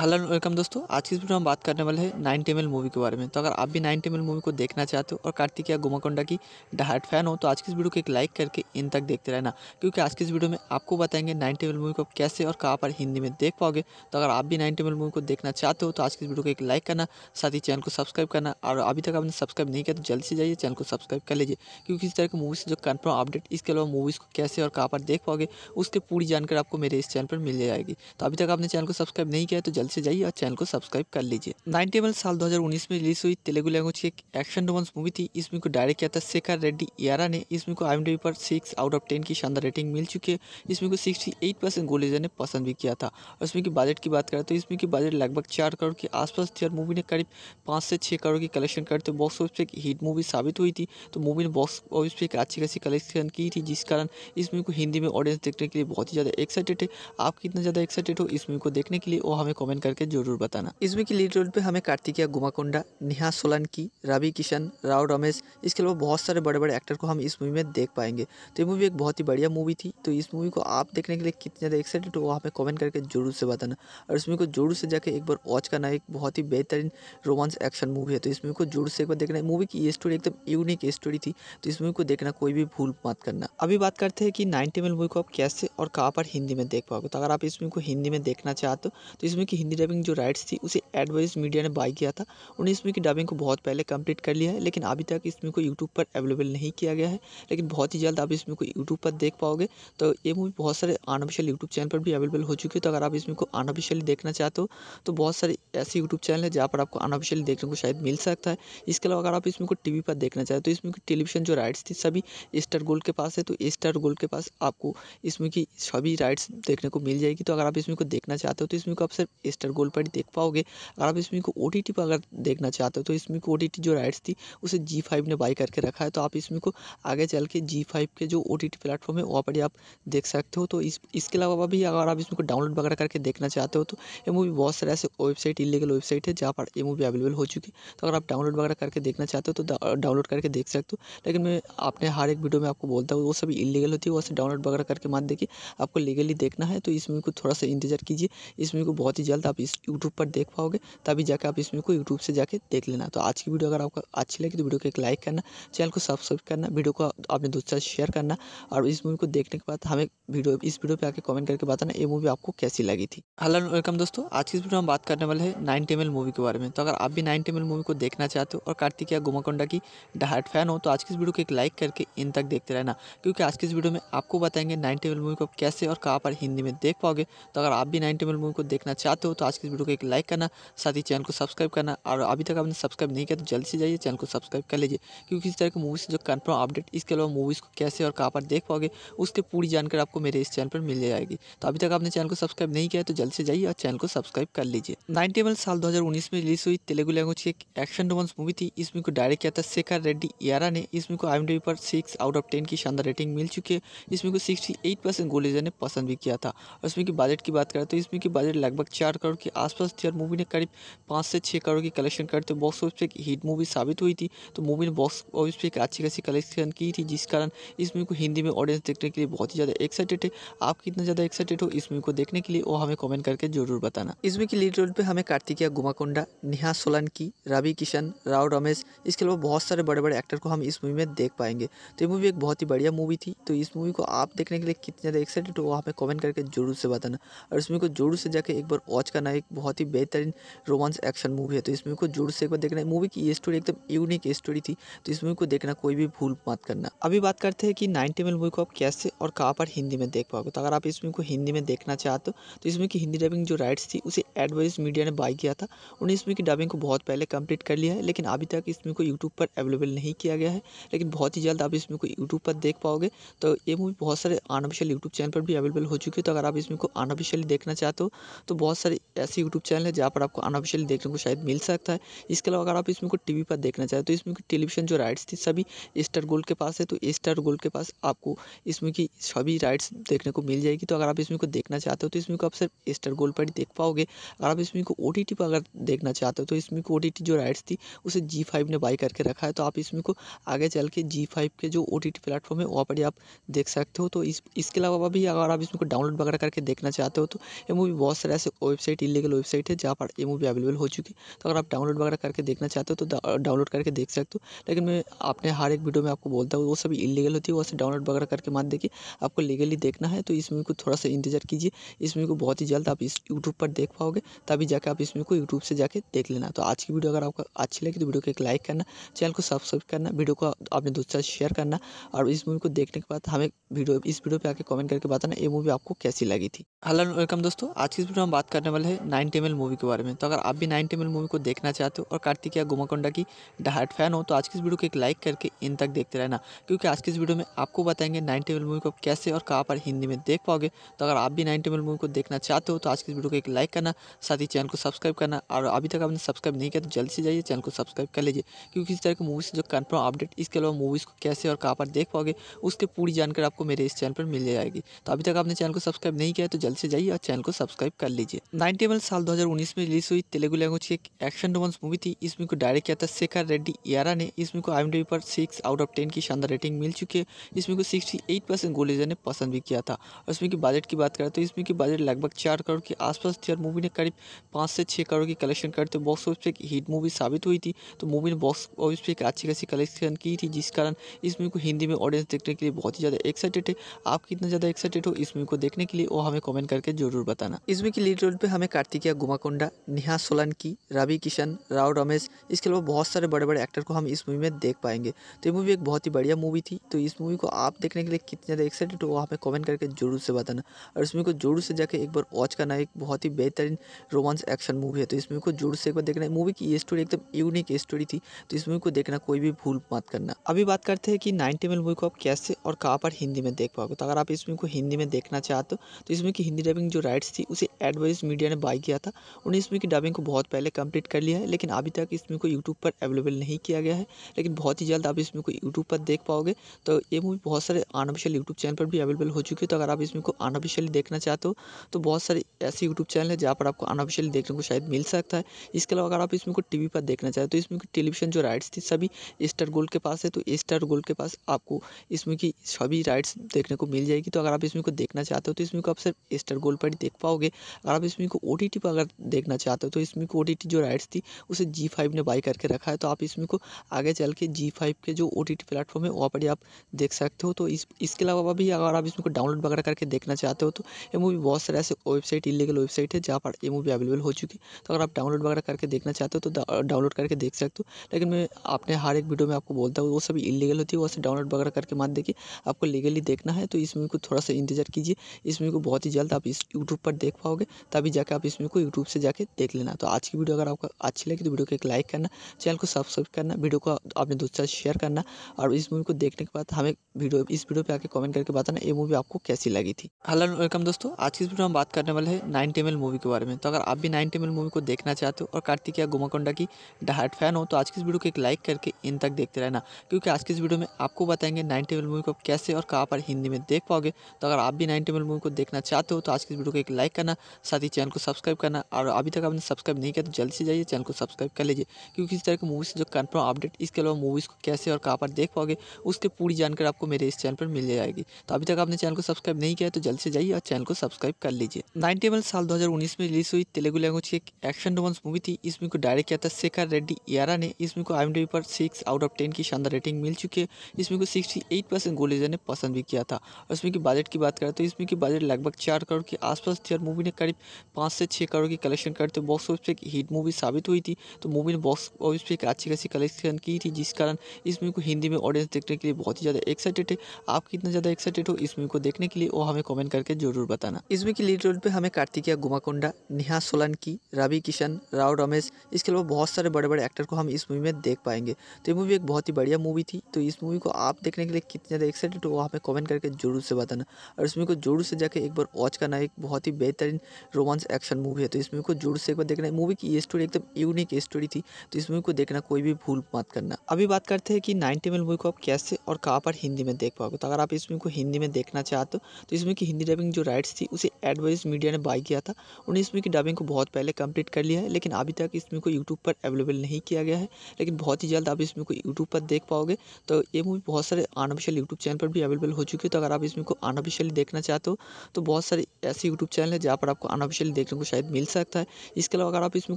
hello and welcome दोस्तों आज की वीडियो हम बात करने वाले हैं नाइन टेमल मूवी के बारे में तो अगर आप भी नाइन टेमल मूवी को देखना चाहते हो और कार्तिक या गुमाकोंडा की डहाट फैन हो तो आज की इस वीडियो को एक लाइक करके इन तक देखते रहना क्योंकि आज की इस वीडियो में आपको बताएंगे नाइन टेमल मूवी को कैसे और कहाँ पर हिंदी में देख पाओगे तो अगर आप भी नाइन टेमल मूवी को देखना चाहते हो तो आज की इस वीडियो को एक लाइक करना साथ ही चैनल को सब्सक्राइब करना और अभी तक आपने सब्सक्राइब नहीं किया तो जल्दी से जाइए चैनल को सब्सक्राइब कर लीजिए क्योंकि इस तरह की मूवी से जो कन्फर्म अपडेट इसके अलावा मूवीज़ को कैसे और कहाँ पर देख पाओगे उसकी पूरी जानकारी आपको मेरे इस चैनल पर मिल जाएगी तो अभी तक आपने चैनल को सब्सक्राइब नहीं किया तो जल्दी चैनल से जाइए और चैनल को सब्सक्राइब कर लीजिए नाइनटी एम साल 2019 में रिलीज हुई तेलुगु लैंग्वेज की एक एक्शन रोमांस मूवी थी इसमें को डायरेक्ट किया था शेखर रेड्डी यारा ने इसमें को आई पर सिक्स आउट ऑफ टेन की शानदार रेटिंग मिल चुकी है इसमें को सिक्सटी एट परसेंट गोलेजर ने पसंद भी किया था और इसमें की बजट की बात करें तो इसमें की बजट लगभग चार करोड़ के आसपास थी और मूवी ने करीब पाँच से छः करोड़ की कलेक्शन करते बॉक्स ऑफिस पर एक हिट मूवी साबित हुई थी तो मूवी ने बॉक्स ऑफिस पर एक अच्छी खासी कलेक्शन की थी जिस कारण इस मूवी को हिंदी में ऑडियंस देखने के लिए बहुत ही ज़्यादा एक्साइटेड है आप कितना ज़्यादा एक्साइटेड हो इस मूवी को देखने के लिए वो हमें कॉमेंट कमेंट करके जरूर बताना इसमें की लीड रोल पे हमें कार्तिकिया गुमाकोंडा नेहा सोलंकी रवि किशन राव रमेश इसके अलावा बहुत सारे बड़े बड़े एक्टर को हम इस मूवी में देख पाएंगे तो ये मूवी एक बहुत ही बढ़िया मूवी थी तो इस मूवी को आप देखने के लिए कितने ज़्यादा एक्साइटेड हो हमें कमेंट करके जरूर से बताना और इस मूवी को जरूर से जाकर एक बार वॉच करना एक बहुत ही बेहतरीन रोमांस एक्शन मूवी है तो इस मूवी को जोर से एक बार देखना मूवी की स्टोरी एकदम यूनिक स्टोरी थी तो इस मूवी को देखना कोई भी भूल मत करना अभी बात करते हैं कि नाइनटी एम मूवी को आप कैसे और कहाँ पर हिंदी में देख पाओगे तो अगर आप इस मूवी को हिंदी में देखना चाहते हो तो इसमें मूवी हिंदी डबिंग जो राइट्स थी उसे एडवाइज मीडिया ने बाय किया था उन्हें इसमें की डबिंग को बहुत पहले कंप्लीट कर लिया है लेकिन अभी तक इसमें को यूट्यूब पर अवेलेबल नहीं किया गया है लेकिन बहुत ही जल्द आप इसमें को यूट्यूब पर देख पाओगे तो ये मूवी बहुत सारे अनऑफिशियल यूट्यूब चैनल पर भी अवेलेबल हो चुकी है तो अगर आप इसमें को अनऑफिशियली देखना चाहते हो तो बहुत सारे ऐसे यूट्यूब चैनल है जहाँ पर आपको अनऑफिशियली देखने को शायद मिल सकता है इसके अलावा अगर आप इसमें को टी पर देखना चाहते हो तो इसमें की टेलीविजन जो राइट्स थी सभी स्टार गोल्ड के पास है तो स्टार गोल्ड के पास आपको इसमें की सभी राइट्स देखने को मिल जाएगी तो अगर आप इसमें को देखना चाहते हो तो इसमें को आप सिर्फ स्टार गोल्ड पर देख पाओगे अगर आप इसमें को ओ पर अगर देखना चाहते हो तो इसमें को ओ जो राइट्स थी उसे जी ने बाई करके रखा है तो आप इसमें को आगे चल के जी फाइव के जो ओ टी टी प्लेटफॉर्म है वहाँ पर आप देख सकते हो तो इस इसके अलावा भी अगर आप इसमें को डाउनलोड वगैरह करके देखना चाहते हो तो ये मूवी बहुत सारे ऐसे वेबसाइट इलीगल वेबसाइट है जहाँ पर ये मूवी अवेलेबल हो चुकी है तो अगर आप डाउनलोड वगैरह करके देखना चाहते हो तो डाउनलोड करके देख सकते हो लेकिन मैं आपने हर एक वीडियो में आपको बोलता हूँ वो सभी इलीगल होती है वैसे डाउनलोड वगैरह करके मत देखिए आपको लीगली देखना है तो इस मूवी को थोड़ा सा इंतजार कीजिए इस मूवी को बहुत ही जल्द तो आप इस यूट्यूब पर देख पाओगे तभी जाके आप इसमें को यूट्यूब से जाके देख लेना तो आज की वीडियो अगर आपको अच्छी लगी तो वीडियो को एक लाइक करना चैनल को सब्सक्राइब करना वीडियो को अपने दोस्तों से शेयर करना और इस मूवी को देखने के बाद हमें वीडियो इस वीडियो पर आके कमेंट करके बताना ये मूवी आपको कैसी लगी थी हेलो वेलकम दोस्तों आज की इस वीडियो में बात करने वाले हैं नाइन टेमल मूवी के बारे में तो अगर आप भी नाइन टेमल मूवी को देखना चाहते हो और कार्तिकिया गुमाकोंडा की डहाट फैन हो तो आज की इस वीडियो को एक लाइक करके इन तक देखते रहना क्योंकि आज की इस वीडियो में आपको बताएंगे नाइन टेबल मूवी को कैसे और कहाँ पर हिंदी में देख पाओगे तो अगर आप भी नाइन टेबल मूवी को देखना चाहते हो हो तो आज की वीडियो को एक लाइक करना साथ ही चैनल को सब्सक्राइब करना और अभी तक आपने सब्सक्राइब नहीं किया तो जल्दी से जाइए चैनल को सब्सक्राइब कर लीजिए क्योंकि इस तरह की मूवीज़ जो कन्फर्म अपडेट इसके अलावा मूवीज़ को कैसे और कहाँ पर देख पाओगे उसकी पूरी जानकारी आपको मेरे इस चैनल पर मिल जाएगी तो अभी तक आपने चैनल को सब्सक्राइब नहीं किया तो जल्द से जाइए और चैनल को सब्सक्राइब कर लीजिए नाइनटी एम साल दो में रिलीज हुई तेलुगु लैंग्वेज की एक एक्शन रोमांस मूवी थी इसमें को डायरेक्ट किया था शेखर रेड्डी यारा ने इसमें को आई पर सिक्स आउट ऑफ टेन की शानदार रेटिंग मिल चुकी है इसमें को सिक्सटी एट परसेंट गोलेजर ने पसंद भी किया था और इसमें की बजट की बात करें तो इसमें की बजट लगभग चार करोड़ के आसपास थी और मूवी ने करीब पाँच से छः करोड़ की कलेक्शन करते हुए बॉक्स ऑफिस पर एक हिट मूवी साबित हुई थी तो मूवी ने बॉक्स ऑफिस पर एक अच्छी खासी कलेक्शन की थी जिस कारण इस मूवी को हिंदी में ऑडियंस देखने के लिए बहुत ही ज़्यादा एक्साइटेड है आप कितना ज़्यादा एक्साइटेड हो इस मूवी को देखने के लिए वो हमें कमेंट करके जरूर बताना इस मूवी की लीड रोल पर हमें कार्तिकिया गुमाकोंडा नेहा सोलंकी रवि किशन राव रमेश इसके अलावा बहुत सारे बड़े बड़े एक्टर को हम इस मूवी में देख पाएंगे तो ये मूवी एक बहुत ही बढ़िया मूवी थी तो इस मूवी को आप देखने के लिए कितने ज़्यादा एक्साइटेड हो हमें कमेंट करके जरूर से बताना और इस मूवी को जरूर से जाके एक बार वॉच वॉच करना एक बहुत ही बेहतरीन रोमांस एक्शन मूवी है तो इस मूवी को जोर से एक बार देखना मूवी की ये स्टोरी एकदम यूनिक स्टोरी थी तो इस मूवी को देखना कोई भी भूल मत करना अभी बात करते हैं कि नाइनटी मिनट मूवी को आप कैसे और कहाँ पर हिंदी में देख पाओगे तो अगर आप इस मूवी को हिंदी में देखना चाहते हो तो इस मूवी की हिंदी डबिंग जो राइट्स थी उसे एडवाइस मीडिया ने बाई किया था उन्होंने इस मूवी की डबिंग को बहुत पहले कंप्लीट कर लिया है लेकिन अभी तक इस मूवी को यूट्यूब पर अवेलेबल नहीं किया गया है लेकिन बहुत ही जल्द आप इस मूवी को यूट्यूब पर देख पाओगे तो ये मूवी बहुत सारे अनऑफिशियल यूट्यूब चैनल पर भी अवेलेबल हो चुकी है तो अगर आप इस मूवी को अनऑफिशियली देखना चाहते हो तो बहुत सारे ऐसे यूट्यूब चैनल है जहाँ पर आपको अनऑफिशियल देखने को शायद मिल सकता है इसके अलावा अगर आप इसमें को टीवी पर देखना चाहें तो इसमें की टेलीविजन जो राइट्स थी सभी स्टार गोल्ड के पास है तो स्टार गोल्ड के पास आपको इसमें की सभी राइट्स देखने को मिल जाएगी तो अगर आप इसमें को देखना चाहते हो तो इसमें को आप सिर्फ स्टार गोल्ड पर ही देख पाओगे अगर आप इसमें को ओ पर अगर देखना चाहते हो तो इसमें को ओ जो राइट्स थी उसे जी ने बाई करके रखा है तो आप इसमें को आगे चल के जी के जो ओ टी प्लेटफॉर्म है वहाँ पर ही आप देख सकते हो तो इसके अलावा भी अगर आप इसमें को डाउनलोड वगैरह करके देखना चाहते हो तो ये मूवी बहुत सारे ऐसे वेबसाइट वेबसाइट इलीगल वेबसाइट है जहाँ पर ये मूवी अवेलेबल हो चुकी है तो अगर आप डाउनलोड वगैरह करके देखना चाहते हो तो डाउनलोड करके देख सकते हो लेकिन मैं अपने हर एक वीडियो में आपको बोलता हूँ वो सभी इलीगल होती है वो डाउनलोड वगैरह करके मत देखिए आपको लीगली देखना है तो इस मूवी को थोड़ा सा इंतजार कीजिए इस मूवी को बहुत ही जल्द आप इस यूट्यूब पर देख पाओगे तभी जाकर आप इस मूवी को यूट्यूब से जाकर देख लेना तो आज की वीडियो अगर आपको अच्छी लगी तो वीडियो को एक लाइक करना चैनल को सब्सक्राइब करना वीडियो को अपने दोस्तों से शेयर करना और इस मूवी को देखने के बाद हमें वीडियो इस वीडियो पर आके कॉमेंट करके बताना ये मूवी आपको कैसी लगी थी हेलो वेलकम दोस्तों आज की इस वीडियो में बात कर अवेलेबल है नाइन टेमल मूवी के बारे में तो अगर आप भी नाइन टेमल मूवी को देखना चाहते हो और कार्तिकिया गुमाकोंडा की डहाट फैन हो तो आज की इस वीडियो को एक लाइक करके इन तक देखते रहना क्योंकि आज की इस वीडियो में आपको बताएंगे नाइन टेबल मूवी को कैसे और कहाँ पर हिंदी में देख पाओगे तो अगर आप भी नाइन टेबल मूवी को देखना चाहते हो तो आज की इस वीडियो को एक लाइक करना साथ ही चैनल को सब्सक्राइब करना और अभी तक आपने सब्सक्राइब नहीं किया तो जल्दी से जाइए चैनल को सब्सक्राइब कर लीजिए क्योंकि इस तरह की मूवी से जो कन्फर्म अपडेट इसके अलावा मूवीज़ को कैसे और कहाँ पर देख पाओगे उसकी पूरी जानकारी आपको मेरे इस चैनल पर मिल जाएगी तो अभी तक आपने चैनल को सब्सक्राइब नहीं किया तो जल्द से जाइए और चैनल को सब्सक्राइब कर लीजिए नाइनटी एम साल 2019 में रिलीज हुई तेलुगु लैंग्वेज की एक एक्शन रोमांस मूवी थी इसमें को डायरेक्ट किया था शेखर रेड्डी यारा ने इसमें को आई पर सिक्स आउट ऑफ टेन की शानदार रेटिंग मिल चुकी है इसमें को सिक्सटी एट परसेंट गोलीजर ने पसंद भी किया था और इसमें की बजट की बात करें तो इसमें की बजट लगभग चार करोड़ के आसपास थी और मूवी ने करीब पाँच से छः करोड़ की कलेक्शन करते बॉक्स ऑफिस पर एक हिट मूवी साबित हुई थी तो मूवी ने बॉक्स ऑफिस पर एक अच्छी खासी कलेक्शन की थी जिस कारण इस मूवी को हिंदी में ऑडियंस देखने के लिए बहुत ही ज़्यादा एक्साइटेड है आप कितना ज़्यादा एक्साइटेड हो इस मूवी को देखने के लिए वो हमें कॉमेंट करके जरूर बताना इसमें की लीड रोल पे हमें कार्तिकिया गुमाकोंडा नेहा सोलंकी रवि किशन राव रमेश इसके अलावा बहुत सारे बड़े बड़े एक्टर को हम इस मूवी में देख पाएंगे तो ये मूवी एक बहुत ही बढ़िया मूवी थी तो इस मूवी को आप देखने के लिए कितने ज़्यादा एक्साइटेड हो हमें कमेंट करके जरूर से बताना और इस मूवी को जोर से जाकर एक बार वॉच करना एक बहुत ही बेहतरीन रोमांस एक्शन मूवी है तो इस मूवी को जोर से एक बार देखना मूवी की स्टोरी एकदम यूनिक स्टोरी थी तो इस मूवी को देखना कोई भी भूल मत करना अभी बात करते हैं कि नाइनटी मिल मूवी को आप कैसे और कहाँ पर हिंदी में देख पाओगे तो अगर आप इस मूवी को हिंदी में देखना चाहते हो तो इस मूवी की हिंदी डबिंग जो राइट्स थी उसे एडवाइज मीडिया इंडिया ने बाई किया था उन्हें इस मूवी की डबिंग को बहुत पहले कंप्लीट कर लिया है लेकिन अभी तक इस मूवी को यूट्यूब पर अवेलेबल नहीं किया गया है लेकिन बहुत ही जल्द आप इस मूवी को यूट्यूब पर देख पाओगे तो ये मूवी बहुत सारे अनऑफिशियल यूट्यूब चैनल पर भी अवेलेबल हो चुकी है तो अगर आप इस मूवी को अनऑफिशियली देखना चाहते हो तो बहुत सारे ऐसे यूट्यूब चैनल है जहाँ पर आपको अनऑफिशियली देखने को शायद मिल सकता है इसके अलावा अगर आप इसमें को टी पर देखना चाहते हो तो इसमें की टेलीविजन जो राइट्स थी सभी स्टार गोल्ड के पास है तो स्टार गोल्ड के पास आपको इसमें की सभी राइट्स देखने को मिल जाएगी तो अगर आप इसमें को देखना चाहते हो तो इसमें को आप सिर्फ स्टार गोल्ड पर ही देख पाओगे अगर आप इसमें को ओ टी टी पर अगर देखना चाहते हो तो इस को ओ टी टी जो राइट्स थी उसे जी फाइव ने बाई करके रखा है तो आप इसमें को आगे चल के जी फाइव के जो ओ टी टी प्लेटफॉर्म है वहाँ पर ही आप देख सकते हो तो इस इसके अलावा भी अगर आप इसमें को डाउनलोड वगैरह करके देखना चाहते हो तो ये मूवी बहुत सारे ऐसे वेबसाइट इलीगल वेबसाइट है जहाँ पर ये मूवी अवेलेबल हो चुकी है तो अगर आप डाउनलोड वगैरह करके देखना चाहते हो तो डाउनलोड करके देख सकते हो लेकिन मैं आपने हर एक वीडियो में आपको बोलता हूँ वो सभी इलीगल होती है वैसे डाउनलोड वगैरह करके मत देखिए आपको लीगली देखना है तो इस मूवी को थोड़ा सा इंतजार कीजिए इस मूवी को बहुत ही जल्द आप इस यूट्यूब पर देख पाओगे तभी जाकर आप इसमें को यूट्यूब से जाके देख लेना तो आज की वीडियो अगर आपको अच्छी लगी तो वीडियो को एक लाइक करना चैनल को सब्सक्राइब करना वीडियो को अपने आपने दूसरा शेयर करना और इस मूवी को देखने के बाद हमें वीडियो इस वीडियो पर आके कमेंट करके बताना ये मूवी आपको कैसी लगी थी हेलो वेलकम दोस्तों आज की इस वीडियो में बात करने वाले हैं नाइन टेमल मूवी के बारे में तो अगर आप भी नाइन टेमल मूवी को देखना चाहते हो और कार्तिकिया गुमाकोंडा की डहाट फैन हो तो आज की इस वीडियो को एक लाइक करके इन तक देखते रहना क्योंकि आज की इस वीडियो में आपको बताएंगे नाइन टेबल मूवी को कैसे और कहाँ पर हिंदी में देख पाओगे तो अगर आप भी नाइन टेबल मूवी को देखना चाहते हो तो आज की इस वीडियो को एक लाइक करना साथ ही चैनल चैनल को सब्सक्राइब करना और अभी तक आपने सब्सक्राइब नहीं किया तो जल्दी से जाइए चैनल को सब्सक्राइब कर लीजिए क्योंकि इस तरह की मूवीज़ जो कन्फर्म अपडेट इसके अलावा मूवीज़ को कैसे और कहाँ पर देख पाओगे उसके पूरी जानकारी आपको मेरे इस चैनल पर मिल जाएगी तो अभी तक आपने चैनल को सब्सक्राइब नहीं किया तो जल्दी से जाइए और चैनल को सब्सक्राइब कर लीजिए नाइनटी एमएल साल दो में रिलीज हुई तेलुगु लैंग्वेज की एक एक्शन रोमांस मूवी थी इसमें को डायरेक्ट किया था शेखर रेड्डी यारा ने इसमें को आई पर सिक्स आउट ऑफ टेन की शानदार रेटिंग मिल चुकी है इसमें को सिक्सटी एट परसेंट गोलेजर ने पसंद भी किया था और इसमें की बजट की बात करें तो इसमें की बजट लगभग चार करोड़ के आसपास थी और मूवी ने करीब पाँच से छः करोड़ की कलेक्शन करते बॉक्स ऑफिस पे एक हिट मूवी साबित हुई थी तो मूवी ने बॉक्स ऑफिस पर एक अच्छी खासी कलेक्शन की थी जिस कारण इस मूवी को हिंदी में ऑडियंस देखने के लिए बहुत ही ज़्यादा एक्साइटेड है आप कितना ज़्यादा एक्साइटेड हो इस मूवी को देखने के लिए वो हमें कॉमेंट करके जरूर बताना इस मूवी की लीड रोल पर हमें कार्तिकिया गुमाकोंडा नेहा सोलंकी रवि किशन राव रमेश इसके अलावा बहुत सारे बड़े बड़े एक्टर को हम इस मूवी में देख पाएंगे तो ये मूवी एक बहुत ही बढ़िया मूवी थी तो इस मूवी को आप देखने के लिए कितने ज़्यादा एक्साइटेड हो हमें कॉमेंट करके जरूर से बताना और इस मूवी को जरूर से जाकर एक बार वॉच करना एक बहुत ही बेहतरीन रोमांस एक्शन मूवी है तो इस मूवी को जोर से एक बार देखना मूवी की ये स्टोरी एकदम यूनिक स्टोरी थी तो इस मूवी को देखना कोई भी भूल मत करना अभी बात करते हैं कि नाइनटी एम मूवी को आप कैसे और कहाँ पर हिंदी में देख पाओगे तो अगर आप इस मूवी को हिंदी में देखना चाहते हो तो इस मूवी की हिंदी डबिंग जो राइट्स थी उसे एडवाइस मीडिया ने बाई किया था उन्हें इस मूवी की डबिंग को बहुत पहले कंप्लीट कर लिया है लेकिन अभी तक इस मूवी को यूट्यूब पर अवेलेबल नहीं किया गया है लेकिन बहुत ही जल्द आप इस मूवी को यूट्यूब पर देख पाओगे तो ये मूवी बहुत सारे अनऑफिशियल यूट्यूब चैनल पर भी अवेलेबल हो चुकी है तो अगर आप इस मूवी को अनऑफिशियली देखना चाहते हो तो बहुत सारे ऐसे यूट्यूब चैनल है जहाँ पर आपको अनऑफिशियल डिटेल देखने को शायद मिल सकता है इसके अलावा अगर आप इसमें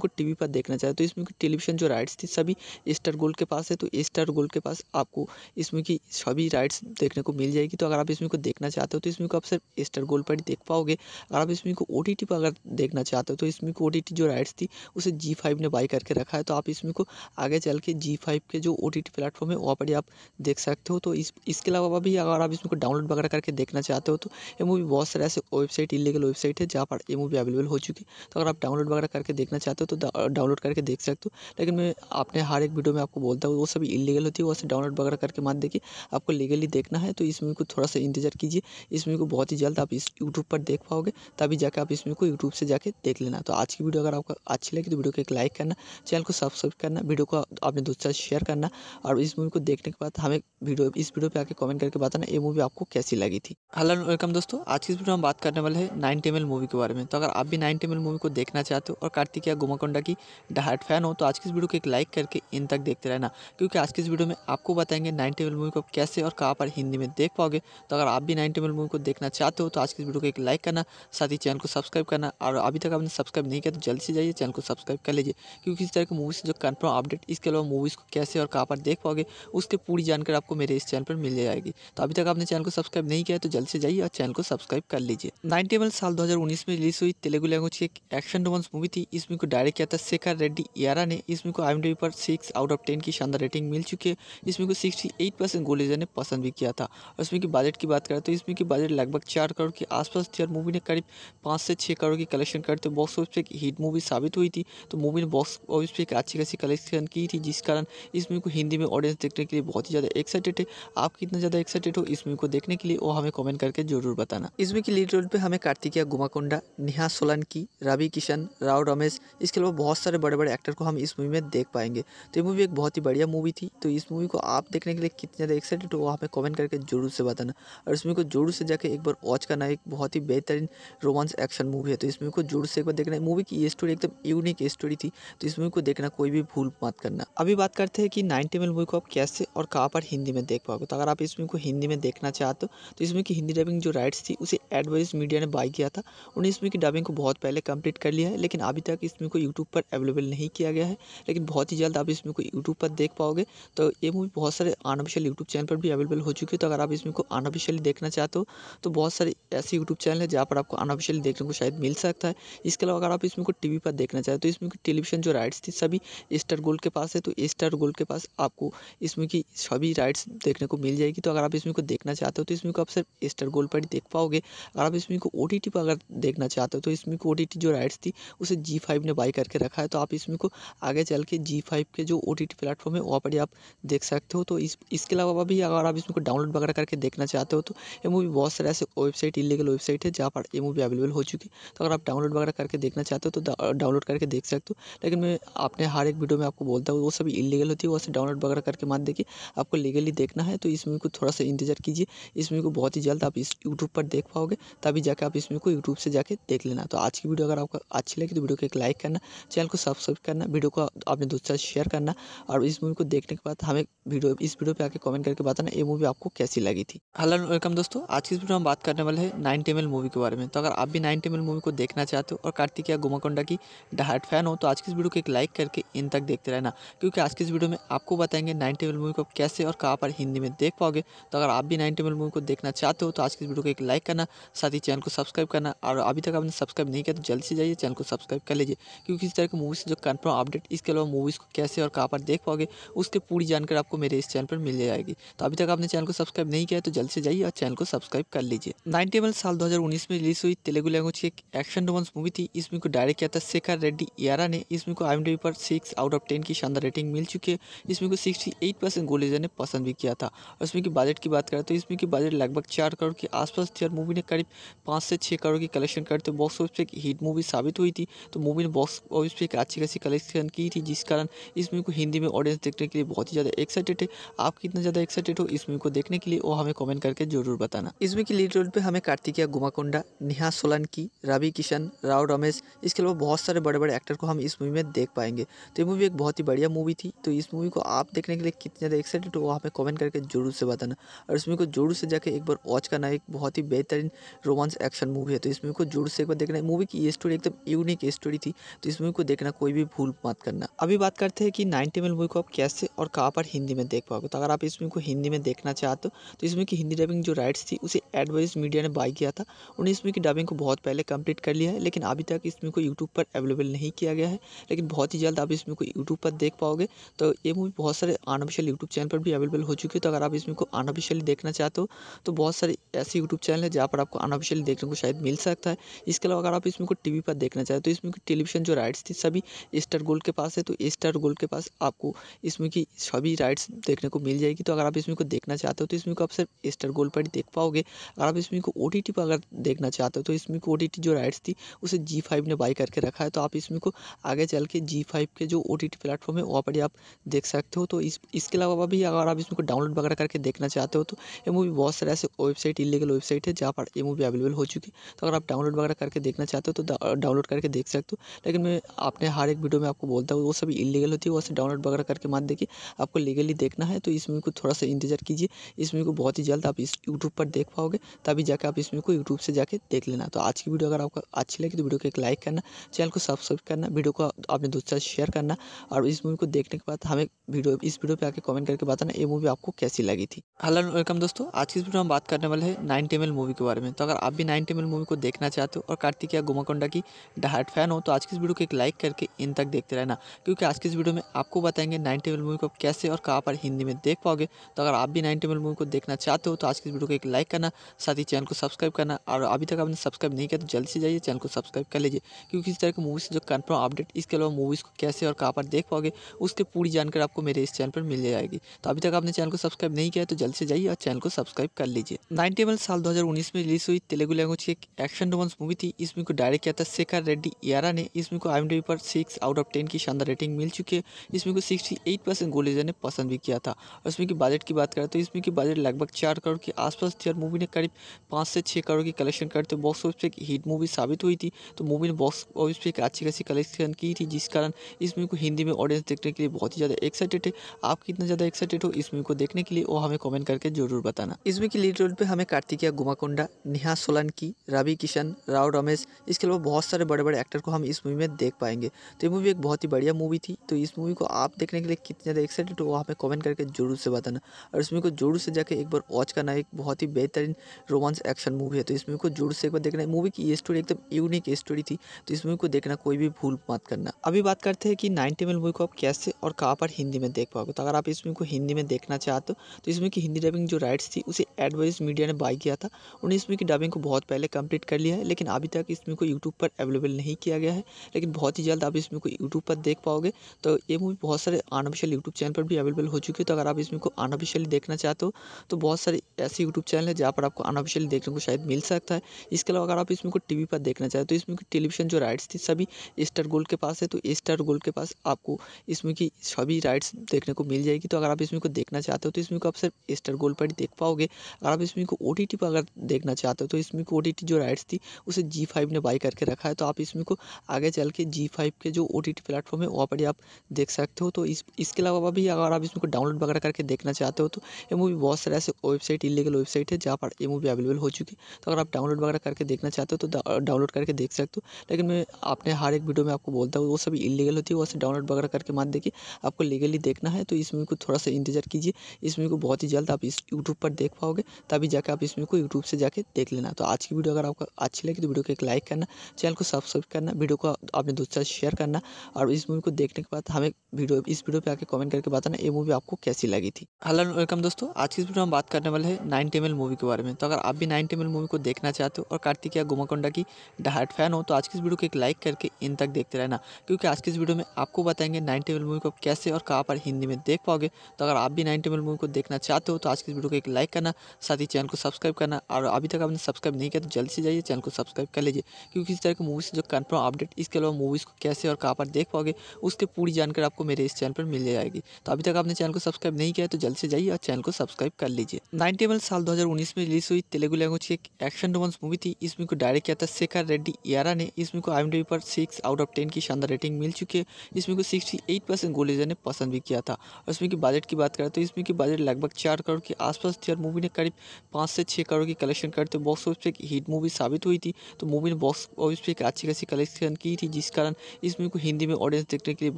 को टीवी पर देखना चाहें तो इसमें की टेलीविज़न जो राइट्स थी सभी स्टार गोल्ड के पास है तो स्टार गोल्ड के पास आपको इसमें की सभी राइट्स देखने को मिल जाएगी तो अगर आप इसमें को देखना चाहते हो तो इसमें को आप सिर्फ स्टार गोल्ड पर ही देख पाओगे अगर आप इसमें को ओ पर अगर देखना चाहते हो तो इसमें को ओ जो राइट्स थी उसे जी ने बाई करके रखा है तो आप इसमें को आगे चल के जी के जो ओ प्लेटफॉर्म है वहाँ पर ही आप देख सकते हो तो इसके अलावा भी अगर आप इसमें को डाउनलोड वगैरह करके देखना चाहते हो तो ये मूवी बहुत सारे ऐसे वेबसाइट इलीगल वेबसाइट है जहाँ पर ये मूवी अवेलेबल अवेलेबल हो चुकी तो अगर आप डाउनलोड वगैरह करके देखना चाहते हो तो डाउनलोड करके देख सकते हो लेकिन मैं अपने हर एक वीडियो में आपको बोलता हूँ वो सभी इलीगल होती है वैसे डाउनलोड वगैरह करके मत देखिए आपको लीगली देखना है तो इस मूवी को थोड़ा सा इंतजार कीजिए इस मूवी को बहुत ही जल्द आप इस यूट्यूब पर देख पाओगे तभी जाकर आप इस मूवी को यूट्यूब से जाकर देख लेना तो आज की वीडियो अगर आपको अच्छी लगी तो वीडियो को एक लाइक करना चैनल को सब्सक्राइब करना वीडियो को अपने दोस्तों से शेयर करना और इस मूवी को देखने के बाद हमें वीडियो इस वीडियो पर आके कमेंट करके बताना ये मूवी आपको कैसी लगी थी हेलो वेलकम दोस्तों आज की वीडियो में हम बात करने वाले हैं नाइन टेमल मूवी के बारे में तो अगर आप भी नाइन टेमल मूवी को देखना चाहते हो और कार्तिकिया गुमाकोंडा की डहाट फैन हो तो आज की इस वीडियो को एक लाइक करके इन तक देखते रहना क्योंकि आज की इस वीडियो में आपको बताएंगे नाइन टेबल मूवी को कैसे और कहाँ पर हिंदी में देख पाओगे तो अगर आप भी नाइन टेबल मूवी को देखना चाहते हो तो आज की इस वीडियो को एक लाइक करना साथ ही चैनल को सब्सक्राइब करना और अभी तक आपने सब्सक्राइब नहीं किया तो जल्द से जाइए चैनल को सब्सक्राइब कर लीजिए क्योंकि इस तरह की मूवी से जो कन्फर्म अपडेट इसके अलावा मूवीज़ को कैसे और कहाँ पर देख पाओगे उसकी पूरी जानकारी आपको मेरे इस चैनल पर मिल जाएगी तो अभी तक आपने चैनल को सब्सक्राइब नहीं किया तो जल्द से जाइए और चैनल को सब्सक्राइब कर लीजिए नाइन टेबल साल दो में रिलीज हुई तेलुगु तेलुगु लैंग्वेज की एक एक्शन रोमांस मूवी थी इसमें को डायरेक्ट किया था शेखर रेड्डी यारा ने इसमें को आई एम पर सिक्स आउट ऑफ टेन की शानदार रेटिंग मिल चुकी है इसमें को सिक्सटी एट परसेंट गोल ने पसंद भी किया था और इसमें की बजट की बात करें तो इसमें की बजट लगभग चार करोड़ के आसपास थी और मूवी ने करीब पाँच से छः करोड़ की कलेक्शन करते बॉक्स ऑफिस पर एक हिट मूवी साबित हुई थी तो मूवी ने बॉक्स ऑफिस पर एक अच्छी खासी कलेक्शन की थी जिस कारण इस मूवी को हिंदी में ऑडियंस देखने के लिए बहुत ही ज़्यादा एक्साइटेड है आप कितना ज़्यादा एक्साइटेड हो इस मूवी को देखने के लिए वो हमें कमेंट करके जरूर बताना इस मूवी की लीड रोल पर हमें कार्तिकिया गुमाकोंडा नेहा सोला की रवि किशन राव रमेश इसके अलावा बहुत सारे बड़े बड़े एक्टर को हम इस मूवी में देख पाएंगे तो ये मूवी एक बहुत ही बढ़िया मूवी थी तो इस मूवी को आप देखने के लिए कितने ज़्यादा एक्साइटेड हो वहाँ पर कमेंट करके जरूर से बताना और इस मूवी को जरूर से जाकर एक बार वॉच करना एक बहुत ही बेहतरीन रोमांस एक्शन मूवी है तो इस मूवी को जोर से एक बार देखना मूवी की ये स्टोरी एकदम यूनिक स्टोरी थी तो इस मूवी को देखना कोई भी भूल मत करना अभी बात करते हैं कि नाइनटी एम मूवी को आप कैसे और कहाँ पर हिंदी में देख पाओगे तो अगर आप इस मूवी को हिंदी में देखना चाहते हो तो इस मूवी की हिंदी डबिंग जो राइट्स थी उसे एडवाइस मीडिया ने बाई किया था उन्हें इस मूवी की डबिंग को बहुत पहले कंप्लीट कर लिया है लेकिन अभी तक इसमें को यूट्यूब पर अवेलेबल नहीं किया गया है लेकिन बहुत ही जल्द आप इसमें को यूट्यूब पर देख पाओगे तो ये मूवी बहुत सारे अनऑफिशियल यूट्यूब चैनल पर भी अवेलेबल हो चुकी है तो अगर आप इसमें को अनऑफिशियली देखना चाहते हो तो बहुत सारे ऐसे यूट्यूब चैनल है जहाँ पर आपको अनऑफिशियली देखने को शायद मिल सकता है इसके अलावा अगर आप इसमें को टी पर देखना चाहते हो तो इसमें की टेलीविजन जो राइट्स थी सभी स्टार गोल्ड के पास है तो स्टार गोल्ड के पास आपको इसमें की सभी राइट्स देखने को मिल जाएगी तो अगर आप इसमें को देखना चाहते हो तो इसमें को आप सिर्फ स्टार गोल्ड पर ही देख पाओगे अगर आप इसमें को ओ पर अगर देखना चाहते हो तो इसमें इसमें को ओ जो राइट्स थी उसे जी फाइव ने बाई करके रखा है तो आप इसमें को आगे चल के जी फाइव के जो ओ टी टी प्लेटफॉर्म है वहाँ पर आप देख सकते हो तो इस इसके अलावा भी अगर आप इसमें को डाउनलोड वगैरह करके देखना चाहते हो तो ये मूवी बहुत सारे ऐसे वेबसाइट इलीगल वेबसाइट है जहाँ पर ये मूवी अवेलेबल हो चुकी है तो अगर आप डाउनलोड वगैरह करके देखना चाहते हो तो डाउनलोड करके देख सकते हो लेकिन मैं आपने हर एक वीडियो में आपको बोलता हूँ वो सभी इलीगल होती है वो सब डाउनलोड वगैरह करके मान देखिए आपको लीगली देखना है तो इस मूवी को थोड़ा सा इंतजार कीजिए इस मूवी को बहुत ही जल्द आप इस यूट्यूब पर देख पाओगे तभी जाके आप इस मूवी को यूट्यूब से जाके देख लेना तो आज की वीडियो अगर आपको अच्छी लगी तो वीडियो को एक लाइक करना चैनल को सब्सक्राइब करना वीडियो को अपने दोस्तों साथ शेयर करना और इस मूवी को देखने के बाद हमें वीडियो इस वीडियो पे आके कमेंट करके बताना ये मूवी आपको कैसी लगी थी हेलो वेलकम दोस्तों आज की इस वीडियो में बात करने वाले हैं नाइन टेमल मूवी के बारे में तो अगर आप भी नाइन टेमल मूवी को देखना चाहते हो और कार्तिकिया गुमाकोंडा की डहाट फैन हो तो आज की इस वीडियो को एक लाइक करके इन तक देखते रहना क्योंकि आज की इस वीडियो में आपको बताएंगे नाइन टेबल मूवी को कैसे और कहाँ पर हिंदी में देख पाओगे तो अगर आप भी नाइन टेबल मूवी को देखना चाहते हो तो आज की इस वीडियो को एक लाइक करना साथ ही चैनल को सब्सक्राइब करना और अभी तक आपने सब्सक्राइब सब्सक्राइब नहीं किया तो जल्दी से जाइए चैनल को सब्सक्राइब कर लीजिए क्योंकि इस तरह की मूवीज़ जो कन्फर्म अपडेट इसके अलावा मूवीज़ को कैसे और कहाँ पर देख पाओगे उसके पूरी जानकारी आपको मेरे इस चैनल पर मिल जाएगी तो अभी तक आपने चैनल को सब्सक्राइब नहीं किया तो जल्द से जाइए और चैनल को सब्सक्राइब कर लीजिए नाइनटी साल दो में रिलीज हुई तेलुगु लैंग्वेज की एक एक्शन रोमांस मूवी थी इसमें को डायरेक्ट किया था शेखर रेड्डी यारा ने इसमें को आई पर सिक्स आउट ऑफ टेन की शानदार रेटिंग मिल चुकी है इसमें को सिक्सटी एट परसेंट गोलेजर ने पसंद भी किया था और इसमें की बजट की बात करें तो इसमें की बजट लगभग चार करोड़ के आसपास थी और मूवी ने करीब पाँच से छः करोड़ की कलेक्शन करते बॉक्स ऑफिस पे एक हिट मूवी साबित हुई थी तो मूवी ने बॉक्स ऑफिस पे एक अच्छी खासी कलेक्शन की थी जिस कारण इस मूवी को हिंदी में ऑडियंस देखने के लिए बहुत ही ज़्यादा एक्साइटेड है आप कितना ज़्यादा एक्साइटेड हो इस मूवी को देखने के लिए वो हमें कॉमेंट करके जरूर बताना इस मूवी की लीड रोल पर हमें कार्तिकिया गुमाकोंडा नेहा सोलंकी रवि किशन राव रमेश इसके अलावा बहुत सारे बड़े बड़े एक्टर को हम इस मूवी में देख पाएंगे तो ये मूवी एक बहुत ही बढ़िया मूवी थी तो इस मूवी को आप देखने के लिए कितने ज़्यादा एक्साइटेड हो हमें कमेंट करके जरूर से बताना और इस मूवी को जरूर से जाकर एक बार वॉच करना एक बहुत ही बेहतरीन रोमांस एक्शन मूवी है तो इस मूवी को जोर से एक बार देखना मूवी की ये स्टोरी एकदम यूनिक स्टोरी थी तो इस मूवी को देखना कोई भी भूल मत करना अभी बात करते हैं कि नाइनटी मिल मूवी को आप कैसे और कहाँ पर हिंदी में देख पाओगे तो अगर आप इस मूवी को हिंदी में देखना चाहते हो तो इस मूवी की हिंदी डबिंग जो राइट्स थी उसे एडवाइज मीडिया ने बाई किया था उन्हें इस मूवी की डबिंग को बहुत पहले कंप्लीट कर लिया है लेकिन अभी तक इस मूवी को यूट्यूब पर अवेलेबल नहीं किया गया है लेकिन बहुत ही जल्द आप इस मूवी को यूट्यूब पर देख पाओगे तो ये मूवी बहुत सारे अनऑफिशियल यूट्यूब चैनल पर भी अवेलेबल हो चुकी है तो अगर आप इस मूवी को अनऑफिशियली देखना चाहते हो तो बहुत सारे ऐसे यूट्यूब चैनल है जहाँ पर आपको अनऑफिशियली देखने को शायद मिल सकता है इसके अलावा अगर अगर आप इसमें को टी वी पर देखना चाहें तो इसमें की टेलीविज़न जो राइट्स थी सभी स्टार गोल्ड के पास है तो स्टार गोल्ड के पास आपको इसमें की सभी राइट्स देखने को मिल जाएगी तो अगर आप इसमें को देखना चाहते हो तो इसमें को आप सिर्फ स्टार गोल्ड पर ही देख पाओगे अगर आप इसमें को ओ टी टी पर अगर देखना चाहते हो तो इसमें को ओ टी टी जो राइट्स थी उसे जी फाइव ने बाई करके रखा है तो आप इसमें को आगे चल के जी फाइव के जो ओ टी टी प्लेटफॉर्म है वहाँ पर ही आप देख सकते हो तो इसके अलावा भी अगर आप इसमें को डाउनलोड वगैरह करके देखना चाहते हो तो ये मूवी बहुत सारे ऐसे वेबसाइट इलीगल वेबसाइट है जहाँ पर ये मूवी अवेलेबल हो चुकी है तो अगर आप डाउनलोड वगैरह करके देखना देखना चाहते हो तो डाउनलोड करके देख सकते हो लेकिन मैं आपने हर एक वीडियो में आपको बोलता हूँ वो सभी इलीगल होती है वैसे डाउनलोड वगैरह करके मत देखिए आपको लीगली देखना है तो इस मूवी को थोड़ा सा इंतजार कीजिए इस मूवी को बहुत ही जल्द आप इस यूट्यूब पर देख पाओगे तभी जाकर आप इस मूवी को यूट्यूब से जाके देख लेना तो आज की वीडियो अगर आपको अच्छी लगी तो वीडियो को एक लाइक करना चैनल को सब्सक्राइब करना वीडियो को अपने आपने दूसरा शेयर करना और इस मूवी को देखने के बाद हमें वीडियो इस वीडियो पर आके कमेंट करके बताना ये मूवी आपको कैसी लगी थी हेलो वेलकम दोस्तों आज की वीडियो हम बात करने वाले हैं नाइन टेमल मूवी के बारे में तो अगर आप भी नाइन टेमल मूवी को देखना चाहते हो और कार्तिक किया गोमाकोंडा की डाहट फैन हो तो आज की इस वीडियो को एक लाइक करके इन तक देखते रहना क्योंकि आज की इस वीडियो में आपको बताएंगे नाइन टेबल मूवी को कैसे और कहाँ पर हिंदी में देख पाओगे तो अगर आप भी नाइन टेबल मूवी को देखना चाहते हो तो आज की इस वीडियो को एक लाइक करना साथ ही चैनल को सब्सक्राइब करना और अभी तक आपने सब्सक्राइब नहीं किया तो जल्दी से जाइए चैनल को सब्सक्राइब कर लीजिए क्योंकि इस तरह की मूवीज़ जो कन्फर्म अपडेट इसके अलावा मूवीज़ को कैसे और कहाँ पर देख पाओगे उसकी पूरी जानकारी आपको मेरे इस चैनल पर मिल जाएगी तो अभी तक आपने चैनल को सब्सक्राइब नहीं किया तो जल्द से जाइए और चैनल को सब्सक्राइब कर लीजिए नाइन टेबल साल दो में रिलीज हुई तेलुगु लैंग्वेज की एक एक्शन रोमांस मूवी थी इसमें इसमें को डायरेक्ट किया था शेखर रेड्डी यारा ने इसमें को आई पर सिक्स आउट ऑफ टेन की शानदार रेटिंग मिल चुकी है इसमें को सिक्सटी एट परसेंट गोलेजर ने पसंद भी किया था और इसमें की बजट की बात करें तो इसमें की बजट लगभग चार करोड़ के आसपास थी और मूवी ने करीब पाँच से छः करोड़ की कलेक्शन करते बॉक्स ऑफिस पर एक हिट मूवी साबित हुई थी तो मूवी ने बॉक्स ऑफिस पर एक अच्छी खासी कलेक्शन की थी जिस कारण इस मूवी को हिंदी में ऑडियंस देखने के लिए बहुत ही ज़्यादा एक्साइटेड है आप कितना ज़्यादा एक्साइटेड हो इस मूवी को देखने के लिए वो हमें कमेंट करके जरूर बताना इसमें की लीड रोल पर हमें कार्तिकिया गुमाकोंडा नेहा सोलंकी रवि किशन राव रमेश इसके अलावा बहुत सारे बड़े बड़े एक्टर को हम इस मूवी में देख पाएंगे तो ये मूवी एक बहुत ही बढ़िया मूवी थी तो इस मूवी को आप देखने के लिए कितने ज़्यादा एक्साइटेड हो वहाँ पर कमेंट करके जरूर से बताना और इस मूवी को जरूर से जाकर एक बार वॉच करना एक बहुत ही बेहतरीन रोमांस एक्शन मूवी है तो इस मूवी को जरूर से एक बार देखना मूवी की ये स्टोरी एकदम यूनिक स्टोरी थी तो इस मूवी को देखना कोई भी भूल मत करना अभी बात करते हैं कि नाइनटी एम मूवी को आप कैसे और कहाँ पर हिंदी में देख पाओगे तो अगर आप इस मूवी को हिंदी में देखना चाहते हो तो इस मूवी की हिंदी डबिंग जो राइट्स थी उसे एडवाइस मीडिया ने बाई किया था उन्हें इस मूवी की डबिंग को बहुत पहले कंप्लीट कर लिया है लेकिन अभी तक कि इसमें को यूट्यूब पर अवेलेबल नहीं किया गया है लेकिन बहुत ही जल्द आप इसमें को यूट्यूब पर देख पाओगे तो ये मूवी बहुत सारे अनऑफिशियल यूट्यूब चैनल पर भी अवेलेबल हो चुकी है तो अगर आप इसमें को अनऑफिशियली देखना चाहते हो तो बहुत सारे ऐसे यूट्यूब चैनल है जहाँ पर आपको अनऑफिशियली देखने को शायद मिल सकता है इसके अलावा अगर आप इसमें को टी पर देखना चाहते हो तो इसमें की टेलीविजन जो राइट्स थी सभी स्टार गोल्ड के पास है तो स्टार गोल्ड के पास आपको इसमें की सभी राइट्स देखने को मिल जाएगी तो अगर आप इसमें को देखना चाहते हो तो इसमें को आप सिर्फ स्टार गोल्ड पर ही देख पाओगे अगर आप इसमें को ओ पर अगर देखना चाहते हो तो इसमें को ओ जो राइट्स थी उसे जी फाइव फाइव ने बाई करके रखा है तो आप इसमें को आगे चल के जी फाइव के जो ओ टी टी प्लेटफॉर्म है वहाँ पर आप देख सकते हो तो इस इसके अलावा भी अगर आप इसमें को डाउनलोड वगैरह करके देखना चाहते हो तो ये मूवी बहुत सारे ऐसे वेबसाइट इलीगल वेबसाइट है जहाँ पर ये मूवी अवेलेबल हो चुकी है तो अगर आप डाउनलोड वगैरह करके देखना चाहते हो तो डाउनलोड करके देख सकते हो लेकिन मैं आपने हर एक वीडियो में आपको बोलता हूँ वो सभी इलीगल होती है वो डाउनलोड वगैरह करके मत देखिए आपको लीगली देखना है तो इस मूवी को थोड़ा सा इंतजार कीजिए इस मूवी को बहुत ही जल्द आप इस यूट्यूब पर देख पाओगे तभी जाकर आप इस मूवी को यूट्यूब से जाके देख लेना तो आज की वीडियो अगर आपको अच्छी लगी तो वीडियो को एक लाइक लाइक करना चैनल को सब्सक्राइब करना वीडियो को अपने दोस्तों से शेयर करना और इस मूवी को देखने के बाद हमें वीडियो इस वीडियो पर आके कमेंट करके बताना ये मूवी आपको कैसी लगी थी हेलो वेलकम दोस्तों आज की इस वीडियो में बात करने वाले हैं नाइन टेमल मूवी के बारे में तो अगर आप भी नाइन टेमल मूवी को देखना चाहते हो और कार्तिकिया गोमाकोंडा की डहाट फैन हो तो आज की इस वीडियो को एक लाइक करके इन तक देखते रहना क्योंकि आज की इस वीडियो में आपको बताएंगे नाइन टेबल मूवी को कैसे और कहाँ पर हिंदी में देख पाओगे तो अगर आप भी नाइन टेबल मूवी को देखना चाहते हो तो आज की इस वीडियो को एक लाइक करना साथ ही चैनल को सब्सक्राइब करना और अभी तक आपने सब्सक्राइब नहीं किया तो जल्दी से जाइए चैनल को सब्सक्राइब कर लीजिए लीजिए क्योंकि इस तरह की मूवीज़ जो कन्फर्म अपडेट इसके अलावा मूवीज़ को कैसे और कहाँ पर देख पाओगे उसके पूरी जानकारी आपको मेरे इस चैनल पर मिल जाएगी तो अभी तक आपने चैनल को सब्सक्राइब नहीं किया तो जल्द से जाइए और चैनल को सब्सक्राइब कर लीजिए नाइनटी एमएल साल 2019 में रिलीज हुई तेलुगु लैंग्वेज की एक एक्शन रोमांस मूवी थी इसमें को डायरेक्ट किया था शेखर रेड्डी यारा ने इसमें को आई एम पर सिक्स आउट ऑफ टेन की शानदार रेटिंग मिल चुकी है इसमें को सिक्सटी एट परसेंट गोल ने पसंद भी किया था और इसमें की बजट की बात करें तो इसमें की बजट लगभग चार करोड़ के आसपास थी और मूवी ने करीब पाँच से छः करोड़ की कलेक्शन करते बॉक्स ऑफिस पर एक हिट मूवी साबित हुई थी तो मूवी मैंने बॉक्स ऑफिस पर एक अच्छी खासी कलेक्शन की थी जिस कारण इस मूवी को हिंदी में ऑडियंस देखने के लिए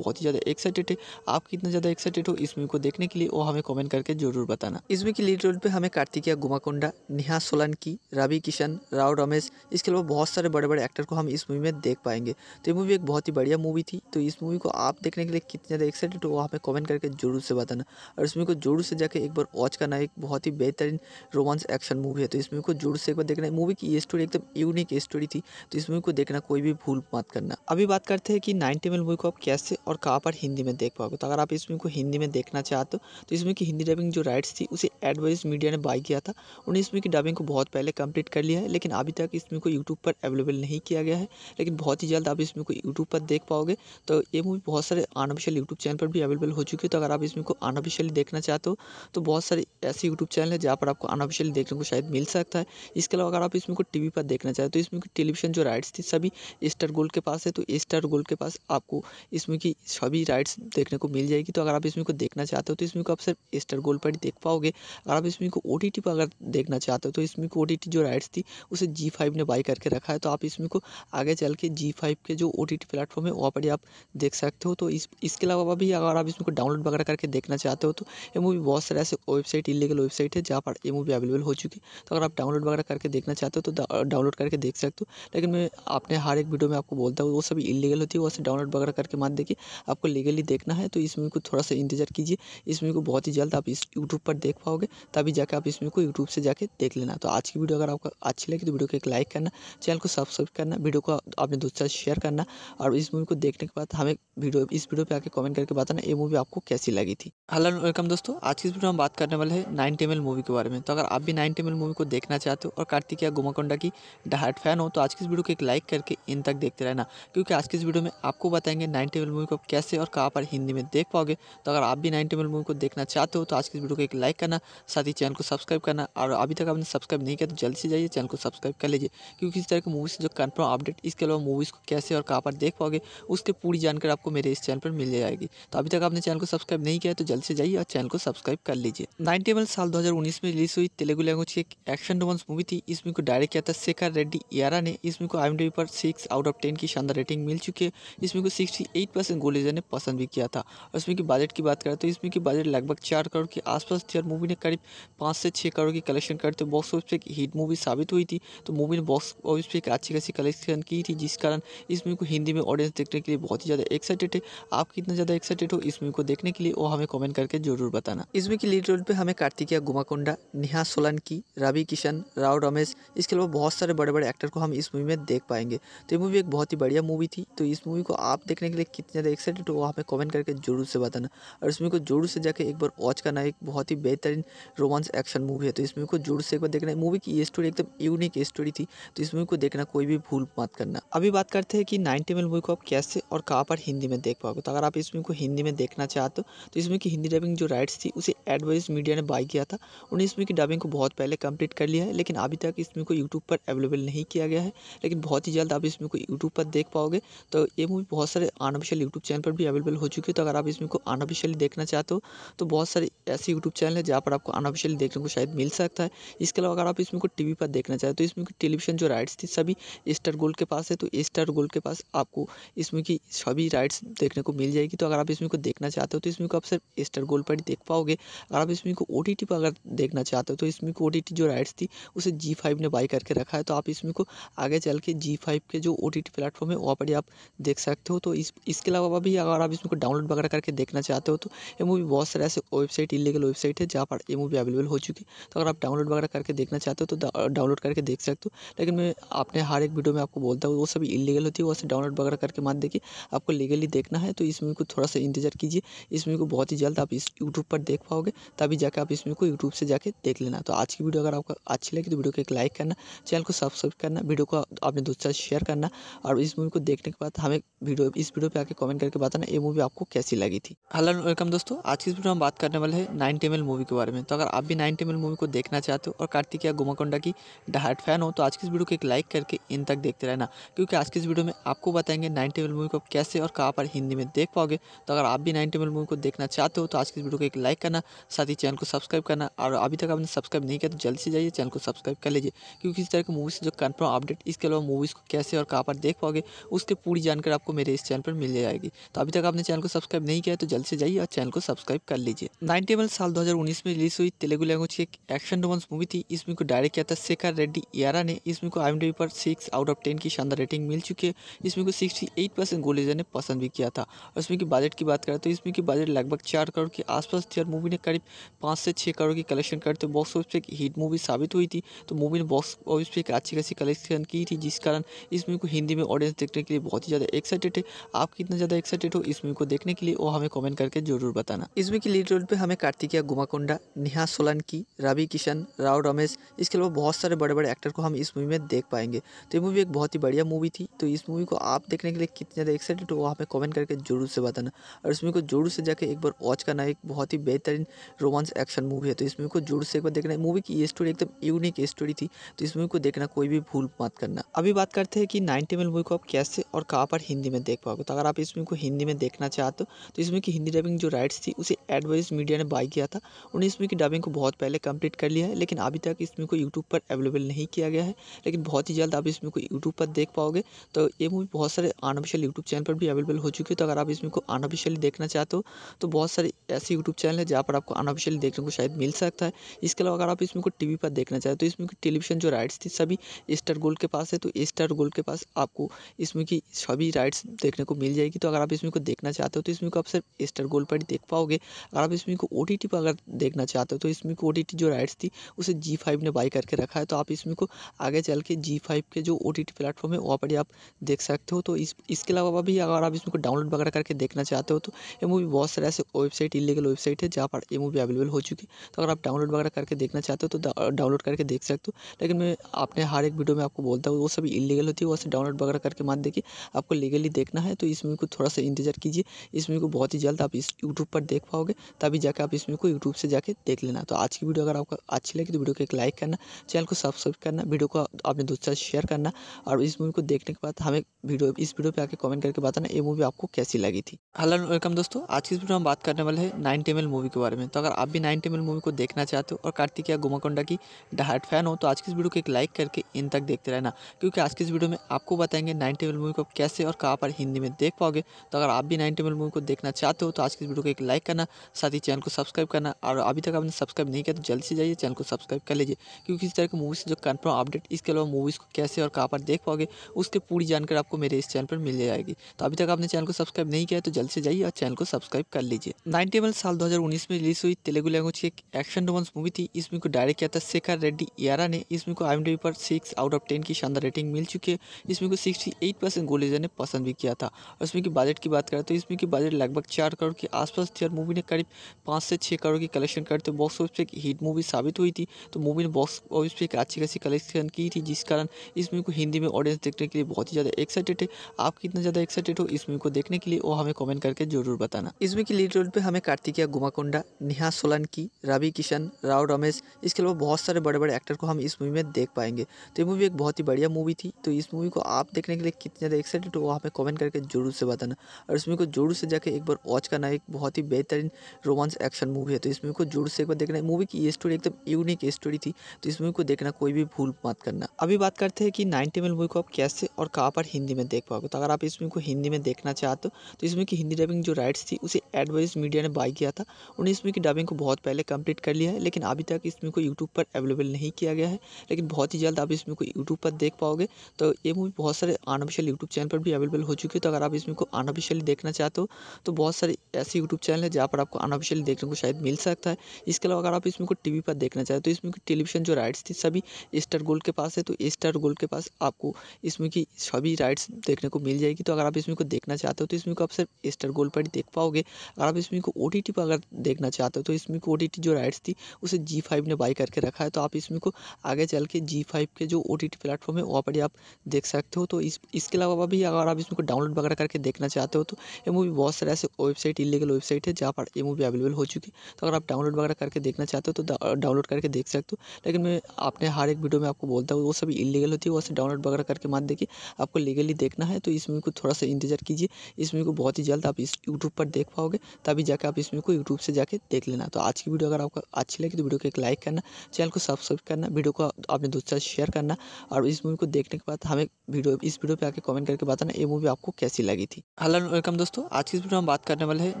बहुत ही ज़्यादा एक्साइटेड है आप कितना ज़्यादा एक्साइटेड हो इस मूवी को देखने के लिए वो हमें कमेंट करके जरूर बताना इस मूवी की लीड रोल पर हमें कार्तिकिया गुमाकोंडा नेहा सोलंकी रवि किशन राव रमेश इसके अलावा बहुत सारे बड़े बड़े एक्टर को हम इस मूवी में देख पाएंगे तो ये मूवी एक बहुत ही बढ़िया मूवी थी तो इस मूवी को आप देखने के लिए कितने ज़्यादा एक्साइटेड हो वो हमें कमेंट करके जरूर से बताना और इस मूवी को जरूर से जाकर एक बार वॉच करना एक बहुत ही बेहतरीन रोमांस एक्शन मूवी है तो इस मूवी को जरूर से एक बार देखना मूवी की ये स्टोरी एकदम यूनिक स्टोरी थी तो इस मूवी को देखना कोई भी भूल मत करना अभी बात करते हैं कि नाइनटी मिनट मूवी को आप कैसे और कहाँ पर हिंदी में देख पाओगे तो अगर आप इस मूवी को हिंदी में देखना चाहते हो तो इस मूवी की हिंदी डबिंग जो राइट्स थी उसे एडवाइज मीडिया ने बाय किया था उन्होंने इस मूवी की डबिंग को बहुत पहले कंप्लीट कर लिया है लेकिन अभी तक इस मूवी को यूट्यूब पर अवेलेबल नहीं किया गया है लेकिन बहुत ही जल्द आप इस मूवी को यूट्यूब पर देख पाओगे तो ये मूवी बहुत सारे अनऑफिशियल यूट्यूब चैनल पर भी अवेलेबल हो चुकी है तो अगर आप इस मूवी को अनऑफिशियली देखना चाहते हो तो बहुत सारे ऐसे यूट्यूब चैनल है जहाँ पर आपको अनऑफिशियली देखने को शायद मिल सकता है इसके अलावा अगर आप इसमें को टीवी पर देखना चाहते हो तो इसमें टेली डिस्ट्रीब्यूशन जो राइट्स थी सभी स्टार गोल्ड के पास है तो स्टार गोल्ड के पास आपको इसमें की सभी राइट्स देखने को मिल जाएगी तो अगर आप इसमें को देखना चाहते हो तो इसमें को आप सिर्फ स्टार गोल्ड पर ही देख पाओगे अगर आप इसमें को ओ टी पर अगर देखना चाहते हो तो इसमें को ओ जो राइट्स थी उसे जी फाइव ने बाई करके रखा है तो आप इसमें को आगे चल के जी फाइव के जो ओ टी प्लेटफॉर्म है वहाँ पर ही आप देख सकते हो तो इसके अलावा भी अगर आप इसमें को डाउनलोड वगैरह करके देखना चाहते हो तो ये मूवी बहुत सारे ऐसे वेबसाइट इलीगल वेबसाइट है जहाँ पर ये मूवी अवेलेबल हो चुकी है तो अगर आप डाउनलोड वगैरह करके देखना चाहते हो तो डाउनलोड करके देख सकते हो लेकिन मैं अपने हर एक वीडियो में आपको बोलता हूँ वो सभी इलीगल होती है वो डाउनलोड वगैरह करके मत देखिए आपको लीगली देखना है तो इस मूवी को थोड़ा सा इंतजार कीजिए इस मूवी को बहुत ही जल्द आप इस यूट्यूब पर देख पाओगे तभी जाकर आप इस मूवी को यूट्यूब से जाकर देख लेना तो आज की वीडियो अगर आपको अच्छी लगी तो वीडियो को एक लाइक करना चैनल को सब्सक्राइब करना वीडियो को अपने दोस्तों से शेयर करना और इस मूवी को देखने के बाद हमें वीडियो इस वीडियो पर आकर कमेंट करके बताना ये मूवी आपको कैसी लगी थी हेलो वेलकम दोस्तों आज की इस वीडियो में बात करने वाले हैं नाइन टेमल मूवी के बारे में तो अगर आप भी नाइन टेमल मूवी को देखना चाहते हो और कार्तिक या गुमाकोंडा की डहाट फैन हो तो आज की इस वीडियो को एक लाइक करके इन तक देखते रहना क्योंकि आज की इस वीडियो में आपको बताएंगे नाइन टेबल मूवी को कैसे और कहाँ पर हिंदी में देख पाओगे तो अगर आप भी नाइन टेबल मूवी को देखना चाहते हो तो आज की इस वीडियो को एक लाइक करना साथ ही चैनल को सब्सक्राइब करना और अभी तक आपने सब्सक्राइब नहीं किया तो जल्दी से जाइए चैनल को सब्सक्राइब कर लीजिए क्योंकि इस तरह की मूवीज़ जो कन्फर्म अपडेट इसके अलावा मूवीज़ को कैसे और कहाँ पर देख पाओगे उसकी पूरी जानकारी आपको मेरे इस चैनल पर मिल जाएगी तो अभी तक आपने चैनल को सब्सक्राइब नहीं किया तो जल्द से जाइए और चैनल को सब्सक्राइब कर लीजिए नाइन टेबल साल दो में रिलीज हुई तेलुगु लैंग्वेज की एक एक्शन रोमांस मूवी थी इस मूवी को डायरेक्ट किया था शेखर रेड्डी यारा ने है इस को आई पर सिक्स आउट ऑफ टेन की शानदार रेटिंग मिल चुकी है इसमें को सिक्सटी एट परसेंट गोल ने पसंद भी किया था और इसमें की बजट की बात करें तो इसमें की बजट लगभग चार करोड़ के आसपास थी और मूवी ने करीब पाँच से छः करोड़ की कलेक्शन करते बॉक्स ऑफिस पर एक हिट मूवी साबित हुई थी तो मूवी ने बॉक्स ऑफिस पर एक अच्छी खासी कलेक्शन की थी जिस कारण इस मूवी को हिंदी में ऑडियंस देखने के लिए बहुत ही ज़्यादा एक्साइटेड है आप कितना ज़्यादा एक्साइटेड हो इस मूवी को देखने के लिए वो हमें कॉमेंट करके जरूर बताना इसमें की लीड रोल पर हमें कार्तिकिया गुमाकोंडा नेहा सोलंकी रवि किशन राव रमेश इसके अलावा बहुत सारे बड़े बड़े एक्टर को हम इस मूवी में देख पाएंगे तो ये मूवी एक बहुत ही बढ़िया मूवी थी तो इस मूवी को आप देखने के लिए कितने ज़्यादा एक्साइटेड हो आप कमेंट करके जरूर से बताना और इस मूवी को जरूर से जाकर एक बार वॉच करना एक बहुत ही बेहतरीन रोमांस एक्शन मूवी है तो इस मूवी को जोर से एक बार देखना मूवी की स्टोरी एकदम यूनिक स्टोरी थी तो इस मूवी को देखना कोई भी भूल मत करना अभी बात करते हैं कि नाइनटी मिल मूवी को आप कैसे और कहाँ पर हिंदी में देख पाओगे तो अगर आप इस मूवी को हिंदी में देखना चाहते हो तो इस मूवी की हिंदी डबिंग जो राइट्स थी उसे एडवाइस मीडिया ने बाई किया था उन्हें इस मूवी की डबिंग को बहुत पहले कंप्लीट कर लिया है लेकिन अभी तक इस मूवी को यूट्यूब पर अवेलेबल नहीं किया गया है लेकिन बहुत ही जल्द आप इस मूवी को यूट्यूब पर देख पाओगे तो ये मूवी बहुत सारे अनऑफिशियल यूट्यूब चैनल पर भी अवेलेबल हो चुकी है तो अगर आप इसमें को अनऑफिशियली देखना चाहते हो तो बहुत सारे ऐसे यूट्यूब चैनल है जहाँ पर आपको अनऑफिशियली देखने को शायद मिल सकता है इसके अलावा अगर आप इसमें को टी पर देखना चाहते हो तो इसमें की टेलीविजन जो राइट्स थी सभी स्टार गोल्ड के पास है तो स्टार गोल्ड के पास आपको इसमें की सभी राइट्स देखने को मिल जाएगी तो अगर आप इसमें को देखना चाहते हो तो इसमें को आप सिर्फ स्टार गोल्ड पर ही देख पाओगे अगर आप इसमें को ओ पर अगर देखना चाहते हो तो इसमें को ओ जो राइट्स थी उसे जी ने बाई करके रखा है तो आप इसमें को आगे चल के जी फाइव के जो ओ टी टी प्लेटफॉर्म है वहाँ पर ही आप देख सकते हो तो इस इसके अलावा भी अगर आप इसमें डाउनलोड वगैरह करके देखना चाहते हो तो ये मूवी बहुत सारे ऐसे वेबसाइट इलीगल वेबसाइट है जहाँ पर ये मूवी अवेलेबल हो चुकी है तो अगर आप डाउनलोड वगैरह करके देखना चाहते हो तो डाउनलोड करके देख सकते हो लेकिन मैं अपने हर एक वीडियो में आपको बोलता हूँ वो सभी इलीगल होती है वैसे डाउनलोड वगैरह करके मान देखिए आपको लीगली देखना है तो इस मूवी को थोड़ा सा इंतजार कीजिए इस मूवी को बहुत ही जल्द आप इस यूट्यूब पर देख पाओगे तभी जाकर आप इस मूवी को यूट्यूब से जाके देख लेना तो आज की वीडियो अगर आपको अच्छी लगी तो वीडियो को एक लाइक करना चैनल को सब्सक्राइब करना वीडियो को को अपने दोस्तों से शेयर करना और इस मूवी को देखने के बाद हमें वीडियो इस वीडियो पे आके कमेंट करके बताना ये मूवी आपको कैसी लगी थी हेलो वेलकम दोस्तों आज की इस वीडियो में बात करने वाले हैं नाइन टेमल मूवी के बारे में तो अगर आप भी नाइन टेमल मूवी को देखना चाहते हो और कार्तिक या गुमाकोंडा की डहाट फैन हो तो आज की इस वीडियो को एक लाइक करके इन तक देखते रहना क्योंकि आज की इस वीडियो में आपको बताएंगे नाइन टेबल मूवी को आप कैसे और कहाँ पर हिंदी में देख पाओगे तो अगर आप भी नाइन टेबल मूवी को देखना चाहते हो तो आज की इस वीडियो को एक लाइक करना साथ ही चैनल को सब्सक्राइब करना और अभी तक आपने सब्सक्राइब नहीं किया तो जल्दी से जाइए चैनल को सब्सक्राइब कर लीजिए क्योंकि इस तरह की मूवी से जो कन्फर्म अपडेट इसके अलावा मूवीज़ को कैसे और कहाँ पर देख पाओगे उसकी पूरी जानकारी आपको मेरे इस चैनल पर मिल जाएगी तो अभी तक आपने चैनल को सब्सक्राइब नहीं किया तो जल्द से जाइए और चैनल को सब्सक्राइब कर लीजिए नाइनटी एमएल साल उन्नीस में रिलीज हुई तेलुगु लैंग्वेज की एक एक्शन रोमांस मूवी थी इसमें को डायरेक्ट किया था शेखर रेड्डी यारा ने इसमें को आई पर सिक्स आउट ऑफ टेन की शानदार रेटिंग मिल चुकी है इसमें को सिक्सटी एट परसेंट गोलेजर ने पसंद भी किया था और इसमें की बजट की बात करें तो इसमें की बजट लगभग चार करोड़ के आसपास थी और मूवी ने करीब पाँच से छः करोड़ की कलेक्शन करते बॉक्स ऑफिस पर एक हिट मूवी साबित हुई थी तो मूवी ने बॉक्स ऑफिस पर एक अच्छी खासी कलेक्शन की थी जिस कारण इस मूवी को हिंदी में ऑडियंस देखने के लिए बहुत ही ज़्यादा एक्साइटेड है आप कितना ज़्यादा एक्साइटेड हो इस मूवी को देखने के लिए वो हमें कमेंट करके जरूर बताना इस मूवी की लीड रोल पर हमें कार्तिकिया गुमाकोंडा नेहा सोलंकी रवि किशन राव रमेश इसके अलावा बहुत सारे बड़े बड़े एक्टर को हम इस मूवी में देख पाएंगे तो ये मूवी एक बहुत ही बढ़िया मूवी थी तो इस मूवी को आप देखने के लिए कितने ज़्यादा एक्साइटेड हो वो हमें कमेंट करके जरूर से बताना और इस मूवी को जरूर से जाकर एक बार वॉच करना एक बहुत ही बेहतरीन रोमांस एक्शन मूवी है तो इस मूवी को जोर से एक बार देखना मूवी की ये स्टोरी एकदम यूनिक स्टोरी थी तो इस मूवी को देखना कोई भी भूल मत कर करना अभी बात करते हैं कि नाइन टेबल मूवी को आप कैसे और कहाँ पर हिंदी में देख पाओगे तो अगर आप इस मूवी को हिंदी में देखना चाहते हो तो इसमें की हिंदी डबिंग जो राइट्स थी उसे एडवाइज मीडिया ने बाई किया था उन्हें इसमें की डबिंग को बहुत पहले कंप्लीट कर लिया है लेकिन अभी तक इसमें को यूट्यूब पर अवेलेबल नहीं किया गया है लेकिन बहुत ही जल्द आप इसमें को यूट्यूब पर देख पाओगे तो ये मूवी बहुत सारे अनऑफिशियल यूट्यूब चैनल पर भी अवेलेबल हो चुकी है तो अगर आप इसमें को अनऑफिशियली देखना चाहते हो तो बहुत सारे ऐसे यूट्यूब चैनल है जहाँ पर आपको अनऑफिशियली देखने को शायद मिल सकता है इसके अलावा अगर आप इसमें को टीवी पर देखना चाहते हो तो इसमें टेलीविजन जो राइट्स थी सभी स्टार गोल्ड के पास है तो स्टार गोल्ड के पास आपको इसमें की सभी राइट्स देखने को मिल जाएगी तो अगर आप इसमें को देखना चाहते हो तो इसमें को आप सिर्फ स्टार गोल्ड पर ही देख पाओगे अगर आप इसमें को ओ पर अगर देखना चाहते हो तो इसमें को ओ जो राइड्स थी उसे जी ने बाई करके रखा है तो आप इसमें को आगे चल के जी के जो ओ टी प्लेटफॉर्म है वहाँ पर ही आप देख सकते हो तो इस इसके अलावा भी अगर आप इसमें को डाउनलोड वगैरह करके देखना चाहते हो तो ये मूवी बहुत सारे ऐसे वेबसाइट इलीगल वेबसाइट है जहाँ पर ये मूवी अवेलेबल हो चुकी है तो अगर आप डाउनलोड वगैरह करके देखना चाहते हो तो डाउनलोड करके देख सकते हो लेकिन मैं आपने हर एक वीडियो में आपको बोलता है वो सब इलीगल होती है वैसे डाउनलोड वगैरह करके मत देखिए आपको लीगली देखना है तो इस मूवी को थोड़ा सा इंतजार कीजिए इस मूवी को बहुत ही जल्द आप इस यूट्यूब पर देख पाओगे तभी जाकर आप इस मूवी को यूट्यूब से जाके देख लेना तो आज की वीडियो अगर आपको अच्छी लगी तो वीडियो को एक लाइक करना चैनल को सब्सक्राइब करना वीडियो को अपने दोस्तों से शेयर करना और इस मूवी को देखने के बाद हमें वीडियो इस वीडियो पर आकर कमेंट करके बताना ये मूवी आपको कैसी लगी थी हेलो वेलकम दोस्तों आज की इस वीडियो में बात करने वाले हैं नाइन टेमल मूवी के बारे में तो अगर आप भी नाइन टेमल मूवी को देखना चाहते हो और कार्तिक या गुमाकोंडा की डहाट फैन हो तो आज की इस वीडियो को एक लाइक करके इन तक देखते रहना रहना क्योंकि आज की इस वीडियो में आपको बताएंगे नाइन टेबल मूवी को कैसे और कहाँ पर हिंदी में देख पाओगे तो अगर आप भी नाइन टेबल मूवी को देखना चाहते हो तो आज की इस वीडियो को एक लाइक करना साथ ही चैनल को सब्सक्राइब करना और अभी तक आपने सब्सक्राइब नहीं किया तो जल्द से जाइए चैनल को सब्सक्राइब कर लीजिए क्योंकि इस तरह की से जो कन्फर्म अपडेट इसके अलावा मूवीज़ को कैसे और कहाँ पर देख पाओगे उसकी पूरी जानकारी आपको मेरे इस चैनल पर मिल जाएगी तो अभी तक आपने चैनल को सब्सक्राइब नहीं किया तो जल्द से जाइए और चैनल को सब्सक्राइब कर लीजिए नाइन टेबल साल दो में रिलीज हुई तेलुगु लैंग्वेज की एक एक्शन रोमांस मूवी थी इसमें को डायरेक्ट किया था शेखर रेड्डी यारा ने इसमें को आई पर सिक्स आउट ऑफ टेन की की शानदार रेटिंग मिल चुकी है इसमें को सिक्सटी एट परसेंट गोल ने पसंद भी किया था और इसमें की बजट की बात करें तो इसमें की बजट लगभग चार करोड़ के आसपास थी और मूवी ने करीब पाँच से छः करोड़ की कलेक्शन करते बॉक्स ऑफिस पर एक हिट मूवी साबित हुई थी तो मूवी ने बॉक्स ऑफिस पर एक अच्छी खासी कलेक्शन की थी जिस कारण इस मूवी को हिंदी में ऑडियंस देखने के लिए बहुत ही ज़्यादा एक्साइटेड है आप कितना ज़्यादा एक्साइटेड हो इस मूवी को देखने के लिए वो हमें कॉमेंट करके जरूर बताना इस मूवी की लीड रोल पर हमें कार्तिकिया गुमाकोंडा नेहा सोलंकी रवि किशन राव रमेश इसके अलावा बहुत सारे बड़े बड़े एक्टर को हम इस मूवी में देख पाएंगे तो ये मूवी एक बहुत ही बढ़िया मूवी थी तो इस मूवी को आप देखने के लिए कितने ज़्यादा एक्साइटेड हो हमें कमेंट करके जरूर से बताना और इस मूवी को जरूर से जाके एक बार वॉच करना एक बहुत ही बेहतरीन रोमांस एक्शन मूवी है तो इस मूवी को जरूर से एक बार देखना है मूवी की स्टोरी एकदम यूनिक स्टोरी थी तो इस मूवी को देखना कोई भी भूल मत करना अभी बात करते हैं कि नाइनटी एम मूवी को आप कैसे और कहाँ पर हिंदी में देख पाओगे तो अगर आप इस मूवी को हिंदी में देखना चाहते हो तो इस मूवी की हिंदी डबिंग जो राइट्स थी उसे एडवाइस मीडिया ने बाई किया था उन्हें इस मूवी की डबिंग को बहुत पहले कंप्लीट कर लिया है लेकिन अभी तक इस मूवी को यूट्यूब पर अवेलेबल नहीं किया गया है लेकिन बहुत ही जल्द आप इस मूवी को यूट्यूब पर देख पाओगे तो ये मूवी बहुत सारे अनऑफिशियल यूट्यूब चैनल पर भी अवेलेबल हो चुकी है तो अगर आप इसमें को अनऑफिशियली देखना चाहते हो तो बहुत सारे ऐसे यूट्यूब चैनल है जहाँ पर आपको अनऑफिशियली देखने को शायद मिल सकता है इसके अलावा अगर आप इसमें को टी पर देखना चाहते हो तो इसमें की टेलीविजन जो राइट्स थी सभी स्टार गोल्ड के पास है तो स्टार गोल्ड के पास आपको इसमें की सभी राइट्स देखने को मिल जाएगी तो अगर आप इसमें को देखना चाहते हो तो इसमें को आप सिर्फ स्टार गोल्ड पर ही देख पाओगे अगर आप इसमें को ओ पर अगर देखना चाहते हो तो इसमें को ओ जो राइट्स थी उसे जी ने बाई करके रखा है तो आप इसमें को आगे चल के जी के जो ओ टी प्लेटफॉर्म प्लेटफॉर्म है वहाँ पर ही आप देख सकते हो तो इस इसके अलावा भी अगर आप इसमें को डाउनलोड वगैरह करके देखना चाहते हो तो ये मूवी बहुत सारे ऐसे वेबसाइट इलीगल वेबसाइट है जहाँ पर ये मूवी अवेलेबल हो चुकी है तो अगर आप डाउनलोड वगैरह करके देखना चाहते हो तो डाउनलोड करके देख सकते हो लेकिन मैं अपने हर एक वीडियो में आपको बोलता हूँ वो सभी इलीगल होती है वो डाउनलोड वगैरह करके मान देखिए आपको लीगली देखना है तो इस मूवी को थोड़ा सा इंतजार कीजिए इस मूवी को बहुत ही जल्द आप इस यूट्यूब पर देख पाओगे तभी जाकर आप इस मूवी को यूट्यूब से जाकर देख लेना तो आज की वीडियो अगर आपको अच्छी लगी तो वीडियो को एक लाइक करना चैनल को सब्सक्राइब करना वीडियो को अपने दोस्तों से शेयर करना और इस मूवी को देखने के बाद हमें वीडियो इस वीडियो पे आके कमेंट करके बताना ये मूवी आपको कैसी लगी थी हेलो वेलकम दोस्तों आज की इस वीडियो में बात करने वाले हैं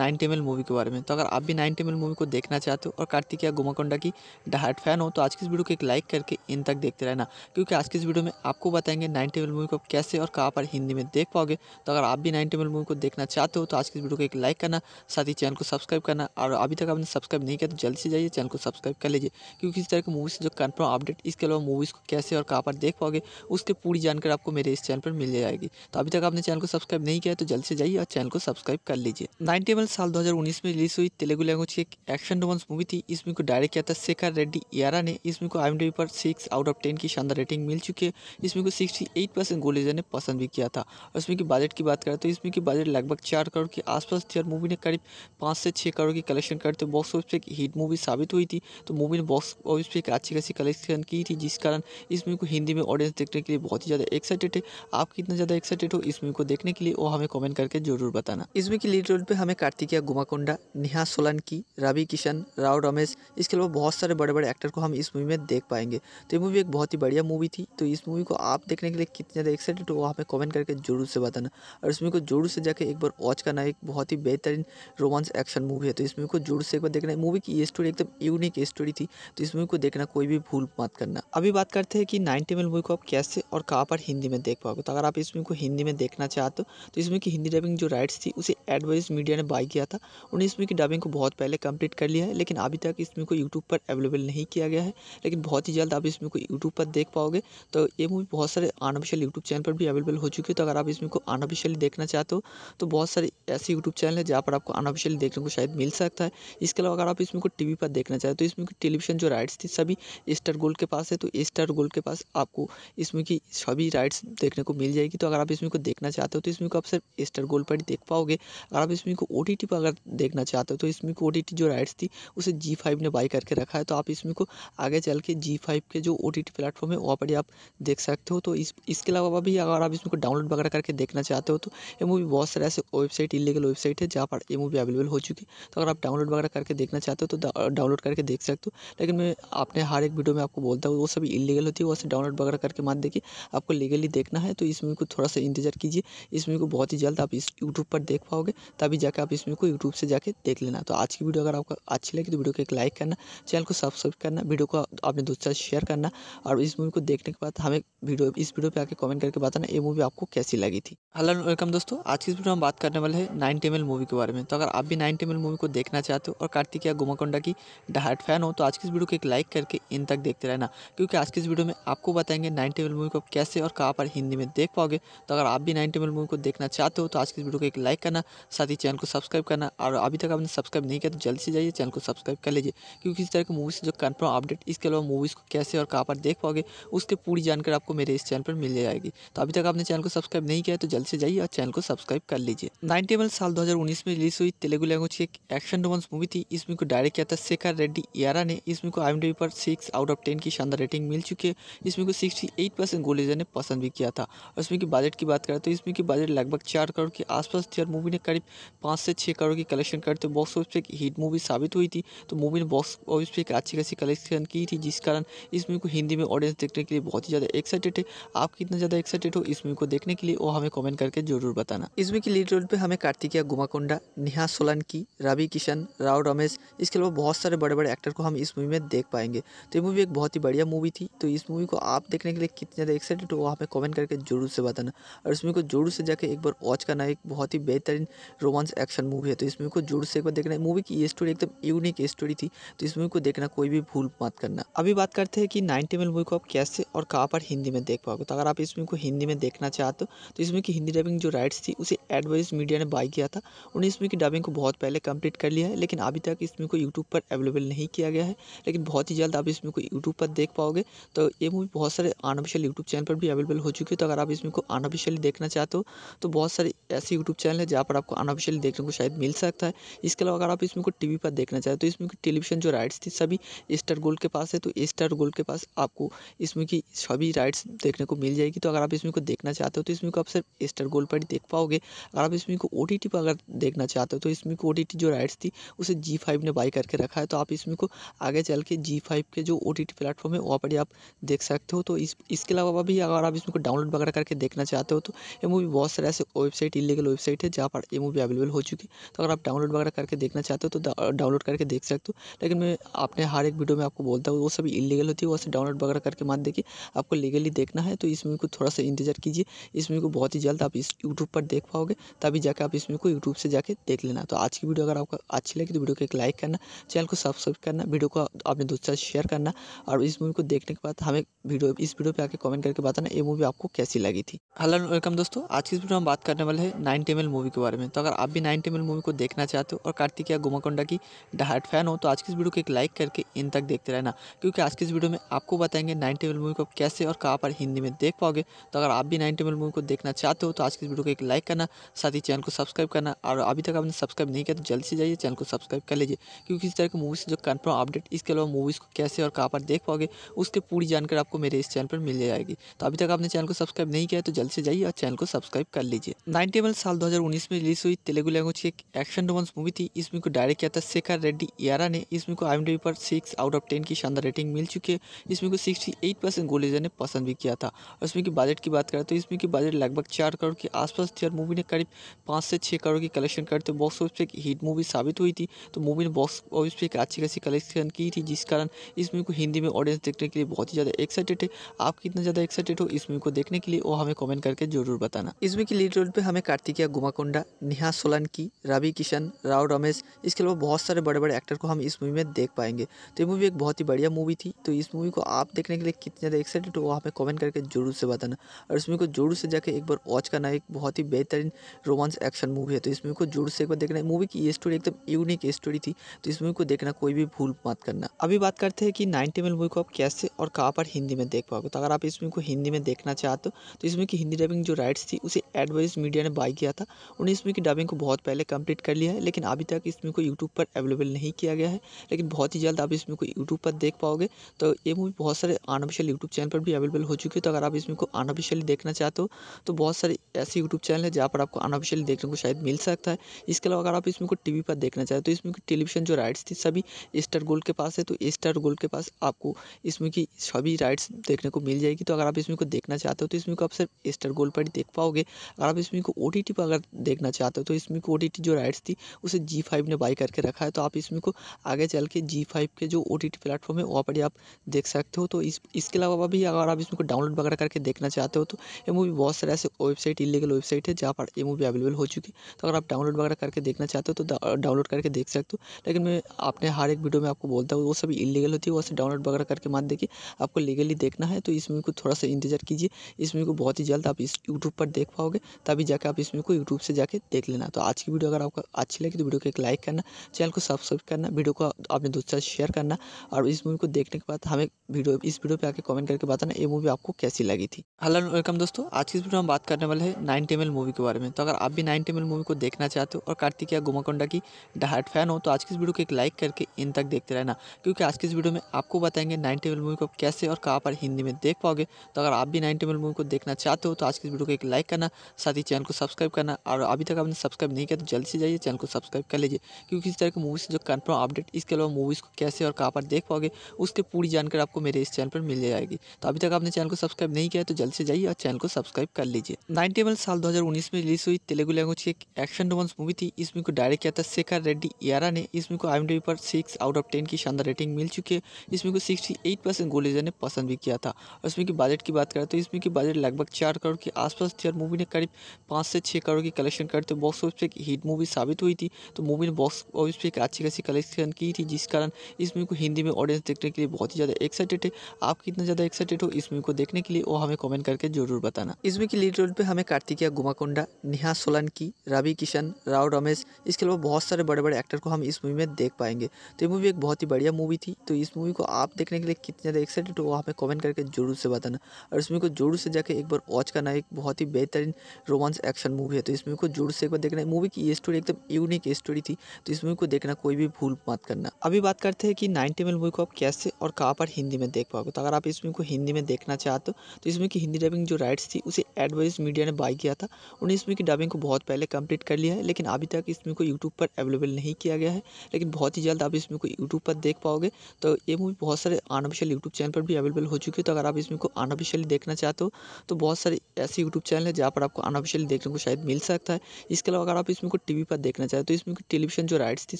नाइन टेमल मूवी के बारे में तो अगर आप भी नाइन टेमल मूवी को देखना चाहते हो और कार्तिकिया गुमाकोंडा की डहाट फैन हो तो आज की इस वीडियो को एक लाइक करके इन तक देखते रहना क्योंकि आज की इस वीडियो में आपको बताएंगे नाइन टेबल मूवी को कैसे और कहाँ पर हिंदी में देख पाओगे तो अगर आप भी नाइन टेबल मूवी को देखना चाहते हो तो आज की इस वीडियो को एक लाइक करना साथ ही चैनल को सब्सक्राइब करना और अभी तक आपने सब्सक्राइब नहीं किया तो जल्दी से जाइए चैनल को सब्सक्राइब कर लीजिए क्योंकि इस तरह की मूवी से जो कन्फर्म अपडेट इसके अलावा मूवीज़ को कैसे और कहाँ पर देख पाओ पाओगे उसके पूरी जानकारी आपको मेरे इस चैनल पर मिल जाएगी तो अभी तक आपने चैनल को सब्सक्राइब नहीं किया तो जल्द से जाइए और चैनल को सब्सक्राइब कर लीजिए नाइनटी एम साल 2019 में रिलीज हुई तेलुगु लैंग्वेज की एक एक्शन रोमांस मूवी थी इसमें को डायरेक्ट किया था शेखर रेड्डी यारा ने इसमें को आई पर सिक्स आउट ऑफ टेन की शानदार रेटिंग मिल चुकी है इसमें को सिक्सटी एट परसेंट गोलेजर ने पसंद भी किया था और इसमें की बजट की बात करें तो इसमें की बजट लगभग चार करोड़ के आसपास थी और मूवी ने करीब पाँच से छः करोड़ की कलेक्शन करते हुए बॉक्स ऑफिस पर एक हिट मूवी साबित हुई थी तो मूवी ने बॉक्स ऑफिस पर एक अच्छी खासी कलेक्शन की थी जिस कारण इसमें को हिंदी में ऑडियंस देखने के लिए बहुत ही ज़्यादा एक्साइटेड है आप कितना ज़्यादा एक्साइटेड हो इस मूवी को देखने के लिए वो हमें कमेंट करके जरूर बताना मूवी की लीड रोल पर हमें कार्तिकिया गुमाकोंडा नेहा सोलंकी रवि किशन राव रमेश इसके अलावा बहुत सारे बड़े बड़े एक्टर को हम इस मूवी में देख पाएंगे तो ये मूवी एक बहुत ही बढ़िया मूवी थी तो इस मूवी को आप देखने के लिए कितने ज़्यादा एक्साइटेड हो हमें कमेंट करके जरूर से बताना और इस मूवी को जरूर से जाकर एक बार वॉच करना एक बहुत ही बेहतरीन रोमांस एक्शन मूवी है तो इस मूवी को जोर से एक बार देखना मूवी की स्टोरी एकदम यूनिक स्टोरी थी तो इस मूवी को देखना कोई भी भूल मत करना अभी बात करते हैं कि नाइनटी एम मूवी को आप कैसे और कहाँ पर हिंदी में देख पाओगे तो अगर आप इस मूवी को हिंदी में देखना चाहते हो तो, तो इसमें की हिंदी डबिंग जो राइट्स थी उसे एडवाइज मीडिया ने बाई किया था उन्हें इसमें की डबिंग को बहुत पहले कंप्लीट कर लिया है लेकिन अभी तक इसमें को यूट्यूब पर अवेलेबल नहीं किया गया है लेकिन बहुत ही जल्द आप इसमें को यूट्यूब पर देख पाओगे तो ये मूवी बहुत सारे अनऑफिशियल यूट्यूब चैनल पर भी अवेलेबल हो चुकी है तो अगर आप इसमें को अनऑफिशियली देखना चाहते हो तो बहुत सारे ऐसे यूट्यूब चैनल है जहाँ पर आपको अनऑफिशियली देखने को शायद मिल सकता है इसके अलावा अगर आप इसमें को टीवी पर देखना चाहते हो तो इसमें टेलीविजन जो राइट्स थी सभी स्टार गोल्ड के पास है तो स्टार गोल्ड के पास आपको इस मूवी की सभी राइड्स देखने को मिल जाएगी तो अगर आप इस मूवी को देखना चाहते हो तो इस मूवी को आप सिर्फ स्टार गोल्ड पर ही देख पाओगे अगर आप इस मूवी को ओ पर अगर देखना चाहते हो तो इस मूवी को ओ जो राइड्स थी उसे जी ने बाई करके रखा है तो आप इस मूवी को आगे चल के जी के जो ओ प्लेटफॉर्म है वहाँ पर ही आप देख सकते हो तो इसके अलावा भी अगर आप इसमें को डाउनलोड वगैरह करके देखना चाहते हो तो ये मूवी बहुत सारे ऐसे वेबसाइट इलीगल वेबसाइट है जहाँ पर ये मूवी अवेलेबल हो चुकी है तो अगर आप डाउनलोड वगैरह करके देखना चाहते हो तो डाउनलोड करके देख सकते हो लेकिन मैं अपने हर एक वीडियो में आपको बोलता हूँ वो सभी इलीगल होती है वो से डाउनलोड वगैरह करके मत देखिए आपको लीगली देखना है तो इस मूवी को थोड़ा सा इंतज़ार कीजिए इस मूवी को बहुत ही जल्द आप इस यूट्यूब पर देख पाओगे तभी जाकर आप इस मूवी को यूट्यूब से जाके देख लेना तो आज की वीडियो अगर आपको अच्छी लगी तो वीडियो को एक लाइक करना चैनल को सब्सक्राइब करना वीडियो को आपने दूसरा शेयर करना और इस मूवी को देखने के बाद हमें वीडियो इस वीडियो पर आकर कमेंट करके बताना ये मूवी आपको कैसी लगी थी हेलो वेलकम दोस्तों आज की वीडियो में बात करने वाले हैं नाइन टेमल मूवी के बारे में तो अगर आप भी नाइन टेमल मूवी को देखना चाहते हो और कार्तिकिया गुमाकोंडा की डहाट फैन हो तो आज की इस वीडियो को एक लाइक करके इन तक देखते रहना क्योंकि आज की इस वीडियो में आपको बताएंगे नाइन्टी टेबल मूवी को आप कैसे और कहाँ पर हिंदी में देख पाओगे तो अगर आप भी नाइन्टी टेबल मूवी को देखना चाहते हो तो आज की वीडियो को एक लाइक करना साथ ही चैनल को सब्सक्राइब करना और अभी तक आपने सब्सक्राइब नहीं किया तो जल्दी से जाइए चैनल को सब्सक्राइब कर लीजिए क्योंकि इस तरह की मूवी से जो कन्फर्म अपडेट इसके अलावा मूवीज़ को कैसे और कहाँ पर देख पाओगे उसकी पूरी जानकारी आपको मेरे इस चैनल पर मिल जाएगी तो अभी तक आपने चैनल को सब्सक्राइब नहीं किया तो जल्द से जाइए और चैनल को सब्सक्राइब कर लीजिए नाइन्टी टेबल साल दो में रिलीज हुई तेलुगु लैंग्वेज की एक एक्शन रोमांस मूवी थी इसमें को डायरेक्ट किया था शेखर रेड्डी यारा ने इसमें को आई पर सिक्स आउट ऑफ टेन की शानदार रेटिंग मिल चुकी है इसमें को सिक्स एट परसेंट गोल्ड ने पसंद भी किया था और इसमें की बजट की बात करें तो इसमें की बजट लगभग चार करोड़ के आसपास थी और मूवी ने करीब पाँच से छः करोड़ की कलेक्शन करते बॉक्स ऑफिस पर एक हिट मूवी साबित हुई थी तो मूवी ने बॉक्स ऑफिस पर एक अच्छी खासी कलेक्शन की थी जिस कारण इस मूवी को हिंदी में ऑडियंस देखने के लिए बहुत ही ज़्यादा एक्साइटेड है आप कितना ज़्यादा एक्साइटेड हो इस मूवी को देखने के लिए वो हमें कॉमेंट करके जरूर बताना इसमें की लीड रोल पर हमें कार्तिकिया गुमाकोंडा नेहा सोलंकी रवि किशन राव रमेश इसके अलावा बहुत सारे बड़े बड़े एक्टर को हम इस मूवी में देख पाएंगे तो ये मूवी एक बहुत ही बढ़िया मूवी थी तो इस मूवी को आप देखने के लिए कितने ज़्यादा एक्साइटेड हो वहाँ पे कमेंट करके जरूर से बताना और इसमें को जरूर से जाके एक बार वॉच करना एक बहुत ही बेहतरीन रोमांस एक्शन मूवी है तो इसमें को जरूर से एक बार देखना मूवी की ये स्टोरी एकदम यूनिक स्टोरी थी तो इस मूवी को देखना कोई भी भूल मत करना अभी बात करते हैं कि नाइनटी एम मूवी को आप कैसे और कहाँ पर हिंदी में देख पाओगे तो अगर आप इस मूवी को हिंदी में देखना चाहते हो तो इसमें की हिंदी डबिंग जो राइट्स थी उसे एडवाइस मीडिया ने बाई किया था उन्हें इसमें की डबिंग को बहुत पहले कंप्लीट कर लिया है लेकिन अभी तक इसमें को यूट्यूब पर अवेलेबल नहीं किया गया है लेकिन बहुत ही जल्द आप इसमें को यूट्यूब पर देख पाओगे तो ये मूवी बहुत सारे अनऑफिशियल यूट्यूब चैनल पर भी अवेलेबल हो चुकी है तो अगर आप इसमें को अनऑफिशियली देखना चाहते हो तो बहुत सारे ऐसे यूट्यूब चैनल है जहाँ पर आपको अनऑफिशियली देखने को शायद मिल सकता है इसके अलावा अगर आप इसमें को टी पर देखना चाहते हो तो इसमें की टेलीविजन जो राइट्स थी सभी स्टार गोल्ड के पास है तो स्टार गोल्ड के पास आपको इसमें की सभी राइट्स देखने को मिल जाएगी तो अगर आप इसमें को देखना चाहते हो तो इसमें को आप सिर्फ स्टार गोल्ड पर ही देख पाओगे अगर आप इसमें को ओ पर अगर देखना चाहते हो तो इसमें को ओ जो राइट्स थी उसे जी ने बाई करके रखा है तो आप इसमें को आगे चल के जी के जो ओ टी प्लेटफॉर्म है वहाँ पर ही आप देख सकते हो तो इस इसके अलावा भी अगर आप इसमें को डाउनलोड वगैरह करके देखना चाहते हो तो ये मूवी बहुत सारे ऐसे वेबसाइट इलीगल वेबसाइट है जहाँ पर ये मूवी अवेलेबल हो चुकी है तो अगर आप डाउनलोड वगैरह करके देखना चाहते हो तो डाउनलोड करके देख सकते हो लेकिन मैं अपने हर एक वीडियो में आपको बोलता हूँ वो सभी इलीगल होती है वैसे डाउनलोड वगैरह करके मत देखिए आपको लीगली देखना है तो इस मूवी को थोड़ा सा इंतजार कीजिए इस मूवी को बहुत ही जल्द आप इस यूट्यूब पर देख पाओगे तभी जाकर आप इस मूवी को यूट्यूब से जाकर देख लेना तो आज की वीडियो अगर आपको अच्छी लगी तो वीडियो को एक लाइक करना चैनल को सब्सक्राइब करना वीडियो को अपने दोस्तों से शेयर करना और इस मूवी को देखने के बाद हमें वीडियो इस वीडियो पे आके कमेंट करके बताना ये मूवी आपको कैसी लगी थी हेलो वेलकम दोस्तों आज की इस वीडियो में बात करने वाले हैं नाइन टेमल मूवी के बारे में तो अगर आप भी नाइन टेमल मूवी को देखना चाहते हो और कार्तिकिया गुमाकोंडा की डहाट फैन हो तो आज की इस वीडियो को एक लाइक करके इन तक देखते रहना क्योंकि आज की इस वीडियो में आपको बताएंगे नाइन टेबल मूवी को कैसे और कहाँ पर हिंदी में देख पाओगे तो अगर आप भी नाइन टेबल मूवी को देखना चाहते हो तो आज की इस वीडियो को एक लाइक करना साथ ही चैनल को सब्सक्राइब करना और अभी तक आपने सब्सक्राइब नहीं किया तो जल्दी से जाइए चैनल को सब्सक्राइब कर लीजिए क्योंकि इस तरह की मूवी से जो कन्फर्म अपडेट इसके अलावा मूवीज़ को कैसे और कहाँ पर देख पाओगे उसके पूरी जानकारी आपको मेरे इस चैनल चैनल पर मिल जाएगी तो अभी तक आपने चैनल को सब्सक्राइब नहीं किया तो जल्द से जाइए और चैनल को सब्सक्राइब कर लीजिए नाइनटेबल साल 2019 में रिलीज हुई तेलुगु लैंग्वेज की एक एक्शन रोमांस मूवी थी इसमें को डायरेक्ट किया था शेखर रेड्डी यारा ने इसमें को आई पर सिक्स आउट ऑफ टेन की शानदार रेटिंग मिल चुकी है इसमें को सिक्सटी एट परसेंट गोलेजर ने पसंद भी किया था और इसमें की बजट की बात करें तो इसमें की बजट लगभग चार करोड़ के आसपास थी और मूवी ने करीब पाँच से छः करोड़ की कलेक्शन करते बॉक्स ऑफिस पर एक हिट मूवी साबित हुई थी तो मूवी ने बॉक्स ऑफिस पर एक अच्छी खासी कलेक्शन की थी जिस कारण इस मूवी को हिंदी में ऑडियंस देखने के लिए बहुत ही ज़्यादा एक्साइटेड है आप कितना ज़्यादा एक्साइटेड हो इस मूवी को देखने के लिए वो हमें कमेंट करके जरूर बताना इस मूवी की लीड रोल पे हमें कार्तिकिया गुमाकोंडा नेहा सोलंकी रवि किशन राव रमेश इसके अलावा बहुत सारे बड़े बड़े एक्टर को हम इस मूवी में देख पाएंगे तो ये मूवी एक बहुत ही बढ़िया मूवी थी तो इस मूवी को आप देखने के लिए कितने ज़्यादा एक्साइटेड हो वो हमें कमेंट करके जरूर से बताना और इस मूवी को जरूर से जाकर एक बार वॉच करना एक बहुत ही बेहतरीन रोमांस एक्शन मूवी है तो इस मूवी को जरूर से एक बार देखना है मूवी की ये स्टोरी एकदम यूनिक स्टोरी थी तो इस मूवी को देखना कोई भी भूल मत करना अभी बात करते हैं कि नाइनटी एम मूवी को आप कैसे और कहाँ पर हिंदी में देख पाओगे को तो अगर आप इस फिल्म को हिंदी में देखना चाहते हो तो इसमें की हिंदी डबिंग जो राइट्स थी उसे एडवाइज मीडिया ने बाई किया था उन्हें इसमें की डबिंग को बहुत पहले कंप्लीट कर लिया है लेकिन अभी तक इस को यूट्यूब पर अवेलेबल नहीं किया गया है लेकिन बहुत ही जल्द आप इस को यूट्यूब पर देख पाओगे तो ये मूवी बहुत सारे अनऑफिशियल यूट्यूब चैनल पर भी अवेलेबल हो चुकी है तो अगर आप इसमें को अनऑफिशियली देखना चाहते हो तो बहुत सारे ऐसे यूट्यूब चैनल है जहाँ पर आपको अनऑफिशियली देखने को शायद मिल सकता है इसके अलावा अगर आप इसमें को टी पर देखना चाहते हो तो इसमें की टेलीविजन जो राइट्स थी सभी स्टार गोल्ड के पास है तो स्टार गोल्ड के पास आपको इसमें की सभी राइट्स देखने को को मिल जाएगी तो अगर आप इसमें को देखना चाहते हो तो इसमें को आप सिर्फ स्टार गोल्ड पर ही देख पाओगे अगर आप इसमें को ओ पर अगर देखना चाहते हो तो इसमें को ओ जो राइट्स थी उसे जी ने बाई करके रखा है तो आप इसमें को आगे चल के जी के जो ओ टी प्लेटफॉर्म है वहाँ पर ही आप देख सकते हो तो इस इसके अलावा भी अगर आप इसमें को डाउनलोड वगैरह करके देखना चाहते हो तो ये मूवी बहुत सारे ऐसे वेबसाइट इलीगल वेबसाइट है जहाँ पर ये मूवी अवेलेबल हो चुकी है तो अगर आप डाउनलोड वगैरह करके देखना चाहते हो तो डाउनलोड करके देख सकते हो लेकिन मैं अपने हर एक वीडियो में आपको बोलता हूँ वो सभी इलीगल होती है वो सब डाउनलोड वगैरह करके मत देखिए आपको लीगली देखना है तो इस मूवी को थोड़ा सा इंतज़ार कीजिए इस मूवी को बहुत ही जल्द आप इस यूट्यूब पर देख पाओगे तभी जाकर आप इस मूवी को यूट्यूब से जाकर देख लेना तो आज की वीडियो अगर आपको अच्छी लगी तो वीडियो को एक लाइक करना चैनल को सब्सक्राइब करना वीडियो को अपने दोस्तों से शेयर करना और इस मूवी को देखने के बाद हमें वीडियो इस वीडियो पर आकर कमेंट करके बताना ये मूवी आपको कैसी लगी थी हेलो वेलकम दोस्तों आज की वीडियो हम बात करने वाले हैं नाइन टेमल मूवी के बारे में तो अगर आप भी नाइन टेमल मूवी को देखना चाहते हो और कार्तिकिया गुमाकोंडा की डहाट फैन हो तो आज की इस वीडियो को एक लाइक करके इन तक देखते रहना क्योंकि आज की इस वीडियो में आपको बताएंगे नाइन टेबल मूवी को कैसे और कहाँ पर हिंदी में देख पाओगे तो अगर आप भी नाइनटी मिनट मूवी को देखना चाहते हो तो आज की वीडियो को एक लाइक करना साथ ही चैनल को सब्सक्राइब करना और अभी तक आपने सब्सक्राइब नहीं किया तो जल्दी से जाइए चैनल को सब्सक्राइब कर लीजिए क्योंकि इस तरह की मूवी से जो कन्फर्म अपडेट इसके अलावा मूवीज़ को कैसे और कहाँ पर देख पाओगे उसकी पूरी जानकारी आपको मेरे इस चैनल पर मिल जाएगी तो अभी तक आपने चैनल को सब्सक्राइब नहीं किया तो जल्द से जाइए और चैनल को सब्सक्राइब कर लीजिए नाइनटी मिनट साल दो में रिलीज हुई तेलुगु लैंग्वेज की एक एक्शन रोमांस मूवी थी इसमें को डायरेक्ट किया था शेखर रेड्डी यारा ने इसमें को आई पर सिक्स आउट ऑफ टेन की शानदार रेटिंग मिल चुकी है इसमें को सिक्सटी एट परसेंट गोलेजर ने पसंद भी किया था और इसमें की बजट की बात करें तो इसमें की बजट लगभग चार करोड़ के आसपास थी और मूवी ने करीब पाँच से छः करोड़ की कलेक्शन करते बॉक्स ऑफिस पर एक हिट मूवी साबित हुई थी तो मूवी ने बॉक्स ऑफिस पर एक अच्छी खासी कलेक्शन की थी जिस कारण इस मूवी को हिंदी में ऑडियंस देखने के लिए बहुत ही ज़्यादा एक्साइटेड है आप कितना ज़्यादा एक्साइटेड हो इस मूवी को देखने के लिए वो हमें कॉमेंट करके जरूर बताना इस मूवी की लीड रोल पर हमें कार्तिकिया गुमाकोंडा नेहा सोलंकी रवि किशन राव रमेश इसके अलावा बहुत सारे बड़े बड़े एक्टर को हम इस मूवी में देख पाएंगे तो ये मूवी एक बहुत ही बढ़िया मूवी थी तो इस मूवी को आप देखने के लिए कितने ज़्यादा एक्साइटेड हो हमें कमेंट करके ज़रूर से बताना और इसमें को ज़रूर से जाके एक बार वॉच करना एक बहुत ही बेहतरीन रोमांस एक्शन मूवी है तो इसमें को ज़रूर से एक बार देखना मूवी की ये स्टोरी एकदम यूनिक स्टोरी थी तो इस मूवी को देखना कोई भी भूल मत करना अभी बात करते हैं कि नाइनटी मिल मूवी को आप कैसे और कहाँ पर हिंदी में देख पाओगे तो अगर आप इस मूवी को हिंदी में देखना चाहते हो तो इसमें की हिंदी डबिंग जो राइट्स थी उसे एडवाइस मीडिया ने बाई किया था उन्हें इसमें की डबिंग को बहुत पहले कंप्लीट कर लिया है लेकिन अभी तक इसमें को यूट्यूब पर अवेलेबल नहीं किया गया है लेकिन बहुत ही जल्द आप इसमें को यूट्यूब पर देख पाओगे तो ये मूवी बहुत सारे अनऑफिशियल यूट्यूब चैनल पर भी अवेलेबल हो चुकी है तो अगर आप इसमें को अनऑफिशियली देखना चाहते हो तो बहुत सारे ऐसे यूट्यूब चैनल है जहाँ पर आपको अनऑफिशियली देखने को शायद मिल सकता है इसके अलावा अगर आप इसमें को टी पर देखना चाहते हो तो इसमें की टेलीविजन जो राइट्स थी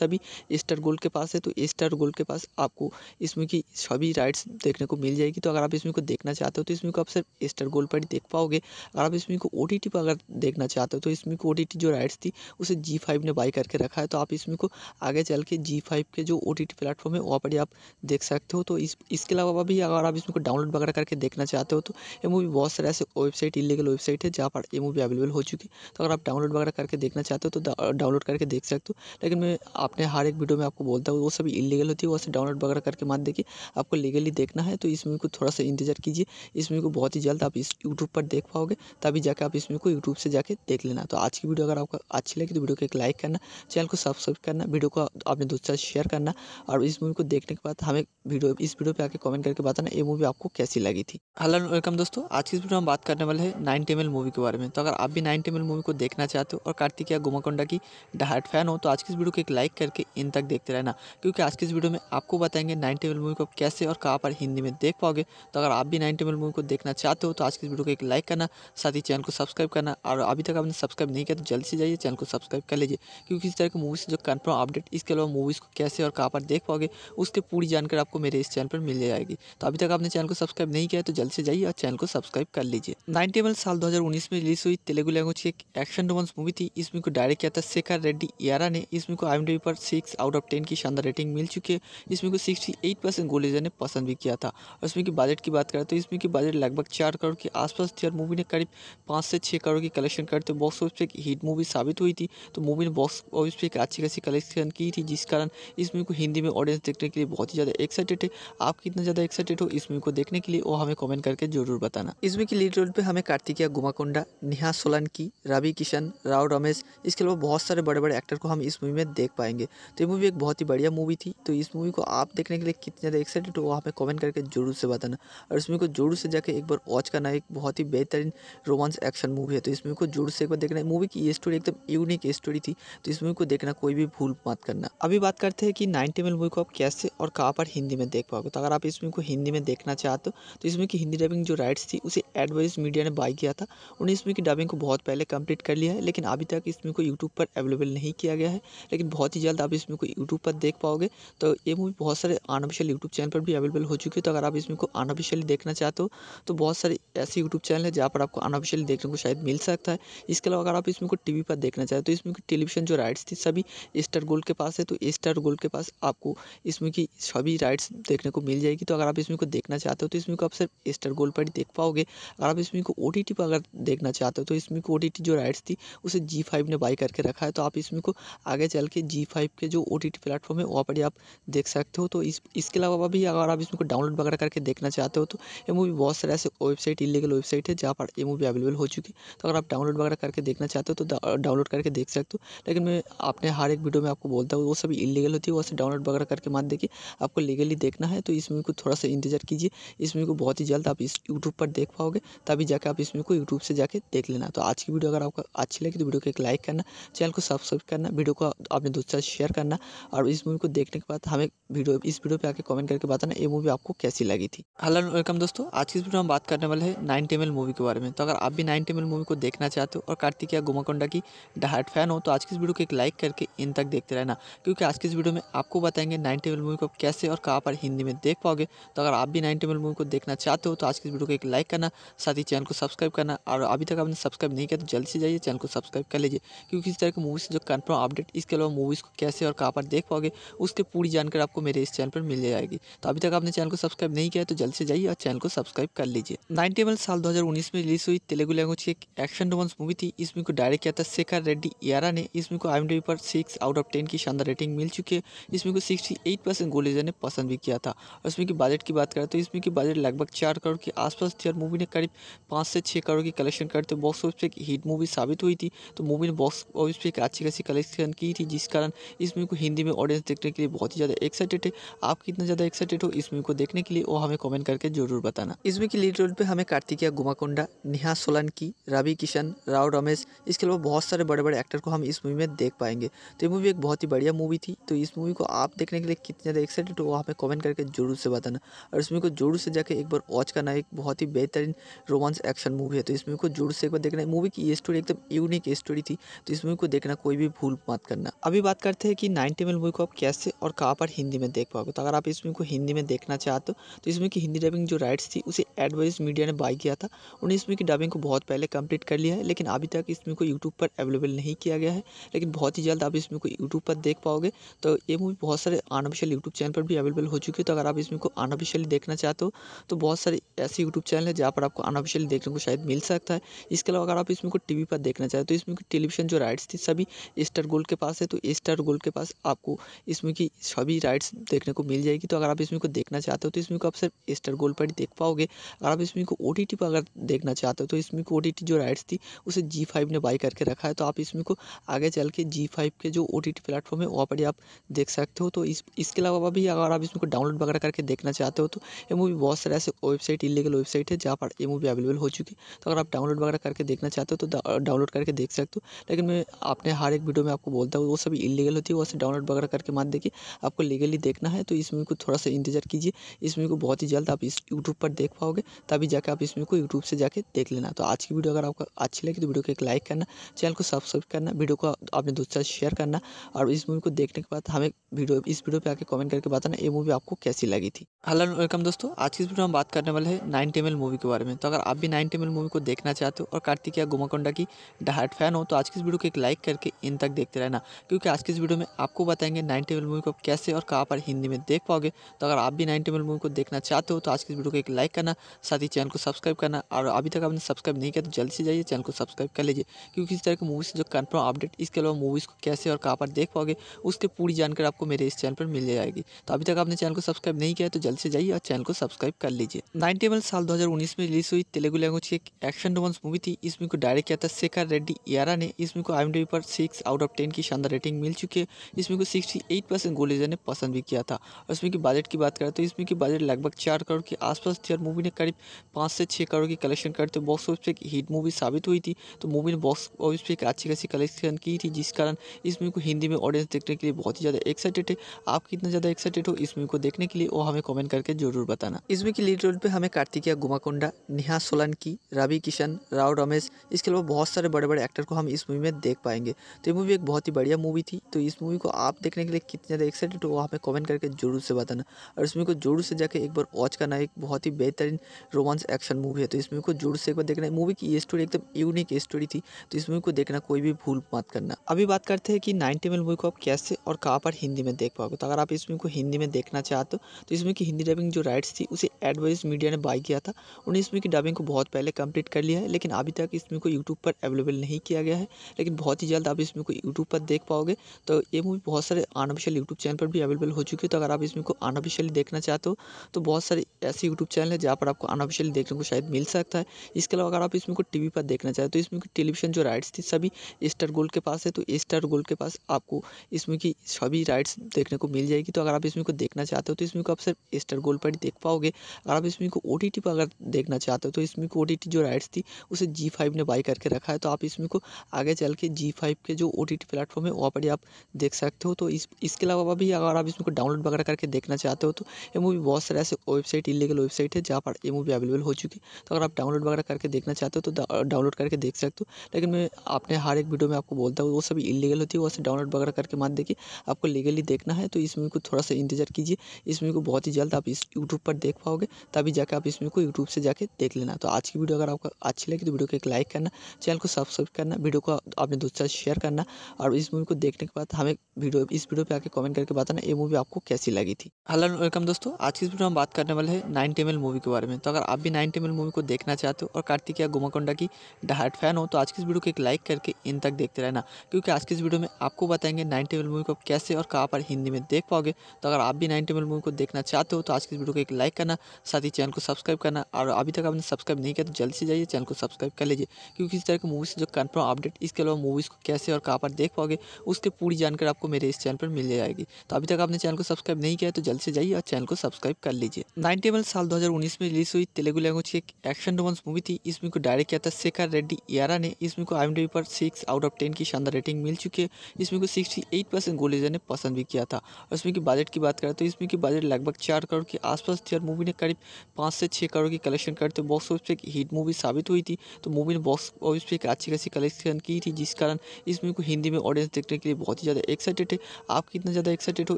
सभी स्टार गोल्ड के पास है तो स्टार गोल्ड के पास आपको इसमें की सभी राइट्स देखने को मिल जाएगी तो अगर आप इसमें को देखना चाहते हो तो इसमें को आप सिर्फ स्टार गोल्ड पर ही देख पाओगे अगर आप इसमें को ओ पर अगर देखना चाहते हो तो इसमें को ओ जो राइट्स थी उसे जी ने बाई करके रखा है तो आप इसमें को आगे चल के जी के जो ओ टी प्लेटफॉर्म है वहाँ पर आप देख सकते हो तो इस इसके अलावा भी अगर आप इसमें को डाउनलोड पकड़ करके देखना चाहते हो तो ये मूवी बहुत सारे ऐसे वेबसाइट इलीगल वेबसाइट है जहाँ पर ये मूवी अवेलेबल हो चुकी है तो अगर आप डाउनलोड वगैरह करके देखना चाहते हो तो डाउनलोड करके देख सकते हो लेकिन मैं अपने हर एक वीडियो में आपको बोलता हूँ वो सभी इलीगल होती है वो डाउनलोड वगैरह करके मत देखिए आपको लीगली देखना है तो इस मूवी को थोड़ा सा इंतजार कीजिए इस मूवी को बहुत ही जल्द आप इस यूट्यूब पर देख पाओगे तभी जाकर आप इस मूवी को यूट्यूब से जाकर देख लेना तो आज की वीडियो अगर आपको अच्छी लगी तो वीडियो को एक लाइक करना चैनल को सब्सक्राइब करना वीडियो को अपने दोस्तों से शेयर करना और इस मूवी को देखने के बाद हमें वीडियो इस वीडियो पे आके कमेंट करके बताना ये मूवी आपको कैसे कैसी लगी थी हेलो वेलकम दोस्तों आज की वीडियो हम बात करने वाले हैं नाइन टेमल मूवी के बारे में तो अगर आप भी नाइन टेमल मूवी को देखना चाहते हो और कार्तिक या गुमाकोंडा की डहाट फैन हो तो आज की इस वीडियो को एक लाइक करके इन तक देखते रहना क्योंकि आज की इस वीडियो में आपको बताएंगे नाइन टेबल मूवी को कैसे और कहाँ पर हिंदी में देख पाओगे तो अगर आप भी नाइन टेबल मूवी को देखना चाहते हो तो आज की इस वीडियो को एक लाइक करना साथ ही चैनल को सब्सक्राइब करना और अभी तक आपने सब्सक्राइब नहीं किया तो जल्दी से जाइए चैनल को सब्सक्राइब कर लीजिए क्योंकि इस तरह की मूवीज़ जो कन्फर्म अपडेट इसके अलावा मूवीज़ को कैसे और कहाँ पर देख पाओगे उसकी पूरी जानकारी आपको मेरे इस चैनल पर मिल जाएगी तो अभी तक आपने चैनल को सब्सक्राइब सब्सक्राइब नहीं किया है तो जल्द से जाइए और चैनल को सब्सक्राइब कर लीजिए नाइनटी साल 2019 में रिलीज हुई तेलुगु लैंग्वेज की एक एक्शन रोमांस मूवी थी इसमें को डायरेक्ट किया था शेखर रेड्डी यारा ने इसमें को आई पर सिक्स आउट ऑफ टेन की शानदार रेटिंग मिल चुकी है इसमें को सिक्सटी एट परसेंट ने पसंद भी किया था और इसमें की बजट की बात करें तो इसमें की बजट लगभग चार करोड़ के आसपास थी और मूवी ने करीब पाँच से छः करोड़ की कलेक्शन करते बॉक्स ऑफिस पर एक हिट मूवी साबित हुई थी तो मूवी ने बॉक्स ऑफिस पर एक अच्छी खासी कलेक्शन की थी जिस कारण इसमें को हिंदी में ऑडियंस देखने के लिए बहुत ही ज़्यादा एक्साइटेड है आप कितना ज़्यादा एक्साइटेड हो इसमें को देखने के निकली वो हमें कमेंट करके जरूर बताना इस वीक की लीड रोल पे हमें कार्तिकिया गुमाकोंडा नेहा सोलंकी रवि किशन राव रमेश इसके अलावा बहुत सारे बड़े बड़े एक्टर को हम इस मूवी में देख पाएंगे तो ये मूवी एक बहुत ही बढ़िया मूवी थी तो इस मूवी को आप देखने के लिए कितने ज़्यादा एक्साइटेड हो हमें कॉमेंट करके जरूर से बताना और इस मूवी को जरूर से जाकर एक बार वॉच करना एक बहुत ही बेहतरीन रोमांस एक्शन मूवी है तो इस मूवी को जोर से एक बार देखना मूवी की ये स्टोरी एकदम यूनिक स्टोरी थी तो इस मूवी को देखना कोई भी भूल मत करना अभी बात करते हैं कि नाइनटी एम मूवी को आप कैसे और कहाँ पर हिंदी में देख पाओगे तो अगर आप इस मूवी को हिंदी में देखना चाहते हो तो तो इसमें की हिंदी डबिंग जो राइट्स थी उसे एडवाइज मीडिया ने बाई किया था उन्हें इसमें की डबिंग को बहुत पहले कंप्लीट कर लिया है लेकिन अभी तक इसमें को यूट्यूब पर अवेलेबल नहीं किया गया है लेकिन बहुत ही जल्द आप इसमें को यूट्यूब पर देख पाओगे तो ये मूवी बहुत सारे अनऑफिशियल यूट्यूब चैनल पर भी अवेलेबल हो चुकी है तो अगर आप इसमें को अनऑफिशियली देखना चाहते हो तो बहुत सारे ऐसे यूट्यूब चैनल है जहाँ पर आपको अनऑफिशियली देखने को शायद मिल सकता है इसके अलावा अगर आप इसमें को टी पर देखना चाहते तो इसमें की टेलीविजन जो राइट्स थी सभी स्टार गोल्ड के पास है तो स्टार गोल्ड के पास आपको इसमें की सभी राइट्स देखने को मिल जाएगी तो अगर आप इसमें को देखना चाहते हो तो इस मूवी को आप सिर्फ स्टार गोल्ड पर ही देख पाओगे अगर आप इस मूवी को ओ पर अगर देखना चाहते हो तो इस मूवी को ओ जो राइट्स थी उसे जी फाइव ने बाई करके रखा है तो आप इस मूवी को आगे चल के जी फाइव के जो ओ टी टी प्लेटफॉर्म है वहाँ पर ही आप देख सकते हो तो इस इसके अलावा भी अगर आप इसमें को डाउनलोड वगैरह करके देखना चाहते हो तो ये मूवी बहुत सारे ऐसे वेबसाइट इलीगल वेबसाइट है जहाँ पर ये मूवी अवेलेबल हो चुकी है तो अगर आप डाउनलोड वगैरह करके देखना चाहते हो तो डाउनलोड करके देख सकते हो लेकिन मैं आपने हर एक वीडियो में आपको बोलता हूँ वो सभी इलीगल होती है वो डाउनलोड वगैरह करके मत देखिए आपको लीगली देखना है तो इस मूवी को थोड़ा सा इंतजार कीजिए इस इस मूवी को बहुत ही जल्द आप इस यूट्यूब पर देख पाओगे तभी जाके आप इस मूवी को यूट्यूब से जाके देख लेना तो आज की वीडियो अगर आपको अच्छी लगी तो वीडियो को एक लाइक करना चैनल को सब्सक्राइब करना वीडियो को अपने दोस्तों से शेयर करना और इस मूवी को देखने के बाद हमें वीडियो इस वीडियो पर आके कमेंट करके बताना ये मूवी आपको कैसी लगी थी हेलो वेलकम दोस्तों आज की इस वीडियो में बात करने वाले हैं नाइन टेमल मूवी के बारे में तो अगर आप भी नाइन टेमल मूवी को देखना चाहते हो और कार्तिक या गुमाकोंडा की डहाट फैन हो तो आज की इस वीडियो को एक लाइक करके इन तक देखते रहना क्योंकि आज की इस वीडियो में आपको बताएंगे नाइन टेबल मूवी को कैसे और कहाँ पर हिंदी में देख पाओगे तो अगर आप भी नाइन टेबल मूवी को देखना चाहते हो तो आज की वीडियो को एक लाइक करना साथ ही चैनल को सब्सक्राइब करना और अभी तक आपने सब्सक्राइब नहीं किया तो जल्दी से जाइए चैनल को सब्सक्राइब कर लीजिए क्योंकि इस तरह की मूवीज़ जो कन्फर्म अपडेट इसके अलावा मूवीज़ को कैसे और कहाँ पर देख पाओगे उसकी पूरी जानकारी आपको मेरे इस चैनल पर मिल जाएगी तो अभी तक आपने चैनल को सब्सक्राइब नहीं किया तो जल्दी से जाइए और चैनल को सब्सक्राइब कर लीजिए नाइनटी एम साल दो में रिलीज हुई तेलुगु लैंग्वेज की एक एक्शन रोमांस मूवी थी इसमें को डायरेक्ट किया था शेखर रेड्डी यारा ने इसमें को आई एम पर सिक्स आउट ऑफ टेन की शानदार रेटिंग मिल चुकी है इसमें को सिक्सटी एट परसेंट गोलीजा ने पसंद भी किया था और इसमें की बजट की बात करें तो इसमें की बजट बजट लगभग चार करोड़ के आसपास थी और मूवी ने करीब पाँच से छः करोड़ की कलेक्शन करते बॉक्स ऑफिस पर एक हिट मूवी साबित हुई थी तो मूवी ने बॉक्स ऑफिस पर एक अच्छी खासी कलेक्शन की थी जिस कारण इस मूवी को हिंदी में ऑडियंस देखने के लिए बहुत ही ज़्यादा एक्साइटेड है आप कितना ज़्यादा एक्साइटेड हो इस मूवी को देखने के लिए वो हमें कमेंट करके जरूर बताना इस मूवी की लीड रोल पर हमें कार्तिकिया गुमाकोंडा नेहा सोलंकी रवि किशन राव रमेश इसके अलावा बहुत सारे बड़े बड़े एक्टर को हम इस मूवी में देख पाएंगे तो ये मूवी एक बहुत ही बढ़िया मूवी थी तो इस मूवी को आप देखने के लिए कितने ज़्यादा एक्साइटेड हो वहाँ पर कॉमेंट करके जरूर से बताना और इस मूवी को जरूर से जाके एक बार वॉच करना एक बहुत ही बेहतरीन रोमांस एक्शन मूवी है तो इस मूवी को जोर से एक बार देखना मूवी की ये स्टोरी एकदम यूनिक स्टोरी थी तो इस मूवी को देखना कोई भी भूल मत करना अभी बात करते हैं कि नाइनटी मिनट मूवी को आप कैसे और कहाँ पर हिंदी में देख पाओगे तो अगर आप इस मूवी को हिंदी में देखना चाहते हो तो इस मूवी की हिंदी डबिंग जो राइट्स थी उसे एडवाइज मीडिया ने बाई किया था उन्हें इस मूवी की डबिंग को बहुत पहले कंप्लीट कर लिया है लेकिन अभी तक इस मूवी को यूट्यूब पर अवेलेबल नहीं किया गया है लेकिन बहुत ही जल्द आप इस मूवी को यूट्यूब पर देख पाओगे तो ये मूवी बहुत सारे अनऑफिशियल यूट्यूब चैनल पर भी अवेलेबल हो चुकी है तो अगर आप इस मूवी को अनऑफिशियली देखना चाहते हो तो बहुत सारे ऐसे यूट्यूब चैनल है जहाँ पर आपको अनऑफिशियल देखने को शायद मिल सकता है इसके अलावा अगर आप इसमें को टीवी पर देखना चाहें तो इसमें की टेलीविजन जो राइट्स थी सभी स्टार गोल्ड के पास है तो स्टार गोल्ड के पास आपको इसमें की सभी राइट्स देखने को मिल जाएगी तो अगर आप इसमें को देखना चाहते हो तो इसमें को आप सिर्फ स्टार गोल्ड पर ही देख पाओगे अगर आप इसमें को ओ पर अगर देखना चाहते हो तो इसमें को ओ जो राइट्स थी उसे जी ने बाई करके रखा है तो आप इसमें को आगे चल के जी के जो ओ टी प्लेटफॉर्म है वहाँ पर ही आप देख सकते हो तो इस इसके अलावा भी अगर आप इसमें को डाउनलोड वगैरह करके देखना चाहते हो तो ये मूवी बहुत मास्टर ऐसे वेबसाइट इलीगल वेबसाइट है जहाँ पर ये मूवी अवेलेबल हो चुकी है तो अगर आप डाउनलोड वगैरह करके देखना चाहते हो तो डाउनलोड करके देख सकते हो लेकिन मैं आपने हर एक वीडियो में आपको बोलता हूँ वो सभी इलीगल होती है वैसे डाउनलोड वगैरह करके मत देखिए आपको लीगली देखना है तो इस मूवी को थोड़ा सा इंतजार कीजिए इस मूवी को बहुत ही जल्द आप इस यूट्यूब पर देख पाओगे तभी जाकर आप इस मूवी को यूट्यूब से जाकर देख लेना तो आज की वीडियो अगर आपको अच्छी लगी तो वीडियो को एक लाइक करना चैनल को सब्सक्राइब करना वीडियो को अपने दोस्तों साथ शेयर करना और इस मूवी को देखने के बाद हमें वीडियो इस वीडियो पर आके कमेंट करके बताना ये मूवी आपको कैसी लगी थी हेलो वेलकम दोस्तों आज की वीडियो हम बात करने वाले हैं नाइन टेमल मूवी के बारे में तो अगर आप भी नाइन टेमल मूवी को देखना चाहते हो और या गुमाकोंडा की डहाट फैन हो तो आज की इस वीडियो को एक लाइक करके इन तक देखते रहना क्योंकि आज की इस वीडियो में आपको बताएंगे नाइन टेबल मूवी को कैसे और कहाँ पर हिंदी में देख पाओगे तो अगर आप भी नाइन टेबल मूवी को देखना चाहते हो तो आज की इस वीडियो को एक लाइक करना साथ ही चैनल को सब्सक्राइब करना और अभी तक आपने सब्सक्राइब नहीं किया तो जल्दी से जाइए चैनल को सब्सक्राइब कर लीजिए क्योंकि इस तरह की मूवी से जो कन्फर्म अपडेट इसके अलावा मूवीज़ को कैसे और कहाँ पर देख पाओगे उसकी पूरी जानकारी आपको मेरे इस चैनल पर मिल जाएगी तो अभी तक आपने चैनल को सब्सक्राइब नहीं किया तो जल्द से जाइए और चैनल को सब्सक्राइब कर लीजिए नाइन टेबल साल 2019 में रिलीज हुई तेलुगु लैंग्वेज की एक एक्शन रोमांस मूवी थी इस मूवी को डायरेक्ट किया था शेखर रेड्डी यारा ने इस मूवी को आई पर सिक्स आउट ऑफ टेन की शानदार रेटिंग मिल चुकी है इसमें को सिक्सटी एट परसेंट गोलेजर ने पसंद भी किया था और इसमें की बजट की बात करें तो इसमें की बजट लगभग चार करोड़ के आसपास थी और मूवी ने करीब पाँच से छः करोड़ की कलेक्शन करते बॉक्स ऑफिस पर एक हिट मूवी साबित हुई थी तो मूवी ने बॉक्स ऑफिस पर एक अच्छी खासी कलेक्शन की थी जिस कारण इस मूवी को हिंदी में ऑडियंस देखने के लिए बहुत ही ज़्यादा एक्साइटेड है आप कितना ज़्यादा एक्साइटेड हो इस मूवी को देखने के लिए वो हमें कमेंट करके जरूर बताना इस इस की लीड रोल पे हमें कार्तिकिया गुमाकोंडा नेहा सोलंकी रवि किशन राव रमेश इसके अलावा बहुत सारे बड़े बड़े एक्टर को हम इस मूवी में देख पाएंगे तो ये मूवी एक बहुत ही बढ़िया मूवी थी तो इस मूवी को आप देखने के लिए कितने ज़्यादा एक्साइटेड हो हमें कमेंट करके जरूर से बताना और इस मूवी को जरूर से जाकर एक बार वॉच करना एक बहुत ही बेहतरीन रोमांस एक्शन मूवी है तो इस मूवी को जोर से एक बार देखना है मूवी की ये स्टोरी एकदम यूनिक स्टोरी थी तो इस मूवी को देखना कोई भी भूल मत करना अभी बात करते हैं कि नाइनटी एम मूवी को आप कैसे और कहाँ पर हिंदी में देख पाओगे तो अगर आप इस मूवी को हिंदी में देखना चाहते हो तो इस मूवी की हिंदी डबिंग जो राइट्स थी उसे एडवाइस मीडिया ने बाई किया था उन्हें इसमें की डबिंग को बहुत पहले कंप्लीट कर लिया है लेकिन अभी तक इसमें को यूट्यूब पर अवेलेबल नहीं किया गया है लेकिन बहुत ही जल्द आप इसमें को यूट्यूब पर देख पाओगे तो ये मूवी बहुत सारे अनऑफिशियल यूट्यूब चैनल पर भी अवेलेबल हो चुकी है तो अगर आप इसमें को अनऑफिशियली देखना चाहते हो तो बहुत सारे ऐसे यूट्यूब चैनल है जहाँ पर आपको अनऑफिशियली देखने को शायद मिल सकता है इसके अलावा अगर आप इसमें को टी पर देखना चाहते हो तो इसमें की टेलीविजन जो राइट्स थी सभी स्टार गोल्ड के पास है तो स्टार गोल्ड के पास आपको इसमें की सभी राइट्स देखने को मिल जाएगी तो अगर आप इसमें को देखना चाहते हो तो इसमें को आप सिर्फ स्टार गोल्ड पर ही देख पाओगे अगर आप इसमें को ओ टी टी पर अगर देखना चाहते हो तो इसमें को ओ टी टी जो राइट्स थी उसे जी फाइव ने बाई करके रखा है तो आप इसमें को आगे चल के जी फाइव के जो ओ टी टी प्लेटफॉर्म है वहाँ पर आप देख सकते हो तो इस इसके अलावा भी अगर आप इसमें को डाउनलोड वगैरह करके देखना चाहते हो तो ये मूवी बहुत सारे ऐसे वेबसाइट इलीगल वेबसाइट है जहाँ पर ये मूवी अवेलेबल हो चुकी है तो अगर आप डाउनलोड वगैरह करके देखना चाहते हो तो डाउनलोड करके देख सकते हो लेकिन मैं अपने हर एक वीडियो में आपको बोलता हूँ वो सभी इलीगल होती है वो डाउनलोड वगैरह करके मान देखिए आपको लीगली देखना है तो इस मूवी को थोड़ा सा इंतजार कीजिए इस मूवी को बहुत ही जल्द आप इस यूट्यूब पर देख पाओ पाओगे तभी जाके आप इस वीडियो को यूट्यूब से जाके देख लेना तो आज की वीडियो अगर आपको अच्छी लगी तो वीडियो को एक लाइक करना चैनल को सब्सक्राइब करना वीडियो को अपने दोस्तों साथ शेयर करना और इस मूवी को देखने के बाद हमें वीडियो इस वीडियो पर आके कॉमेंट करके बताना ये मूवी आपको कैसी लगी थी हेलो वेलकम दोस्तों आज की इस वीडियो में बात करने वाले हैं नाइन टेमल मूवी के बारे में तो अगर आप भी नाइन टेमल मूवी को देखना चाहते हो और कार्तिकिया गुमाकोंडा की डहाट फैन हो तो आज की इस वीडियो को एक लाइक करके इन तक देखते रहना क्योंकि आज की इस वीडियो में आपको बताएंगे नाइन टेबल मूवी को कैसे और कहाँ पर हिंदी में देख पाओगे तो अगर आप भी नाइन टेबल मूवी को देखना चाहते हो तो आज की वीडियो को एक लाइक करना साथ ही चैनल को सब्सक्राइब करना और अभी तक आपने सब्सक्राइब नहीं किया तो जल्दी से जाइए चैनल को सब्सक्राइब कर लीजिए क्योंकि इस तरह की मूवीज़ जो कन्फर्म अपडेट इसके अलावा मूवीज़ को कैसे और कहाँ पर देख पाओगे उसकी पूरी जानकारी आपको मेरे इस चैनल पर मिल जाएगी तो अभी तक आपने चैनल को सब्सक्राइब नहीं किया तो जल्द से जाइए और चैनल को सब्सक्राइब कर लीजिए नाइनटी टेबल साल दो में रिलीज हुई तेलुगु लैंग्वेज की एक एक्शन रोमांस मूवी थी इसमें को डायरेक्ट किया था शेखर रेड्डी यारा ने इसमें को आई पर सिक्स आउट ऑफ टेन की शानदार रेटिंग मिल चुकी है इसमें को सिक्सटी एट परसेंट गोलीजा ने पसंद भी किया था और इसमें की बजट की बात करें तो इसमें की बजट लगभग चार करोड़ के आसपास थी और मूवी ने करीब पाँच से छः करोड़ की कलेक्शन करते बॉक्स ऑफिस पर एक हिट मूवी साबित हुई थी तो मूवी ने बॉक्स ऑफिस पर एक अच्छी खासी कलेक्शन की थी जिस कारण इस मूवी को हिंदी में ऑडियंस देखने के लिए बहुत ही ज़्यादा एक्साइटेड है आप कितना ज़्यादा एक्साइटेड हो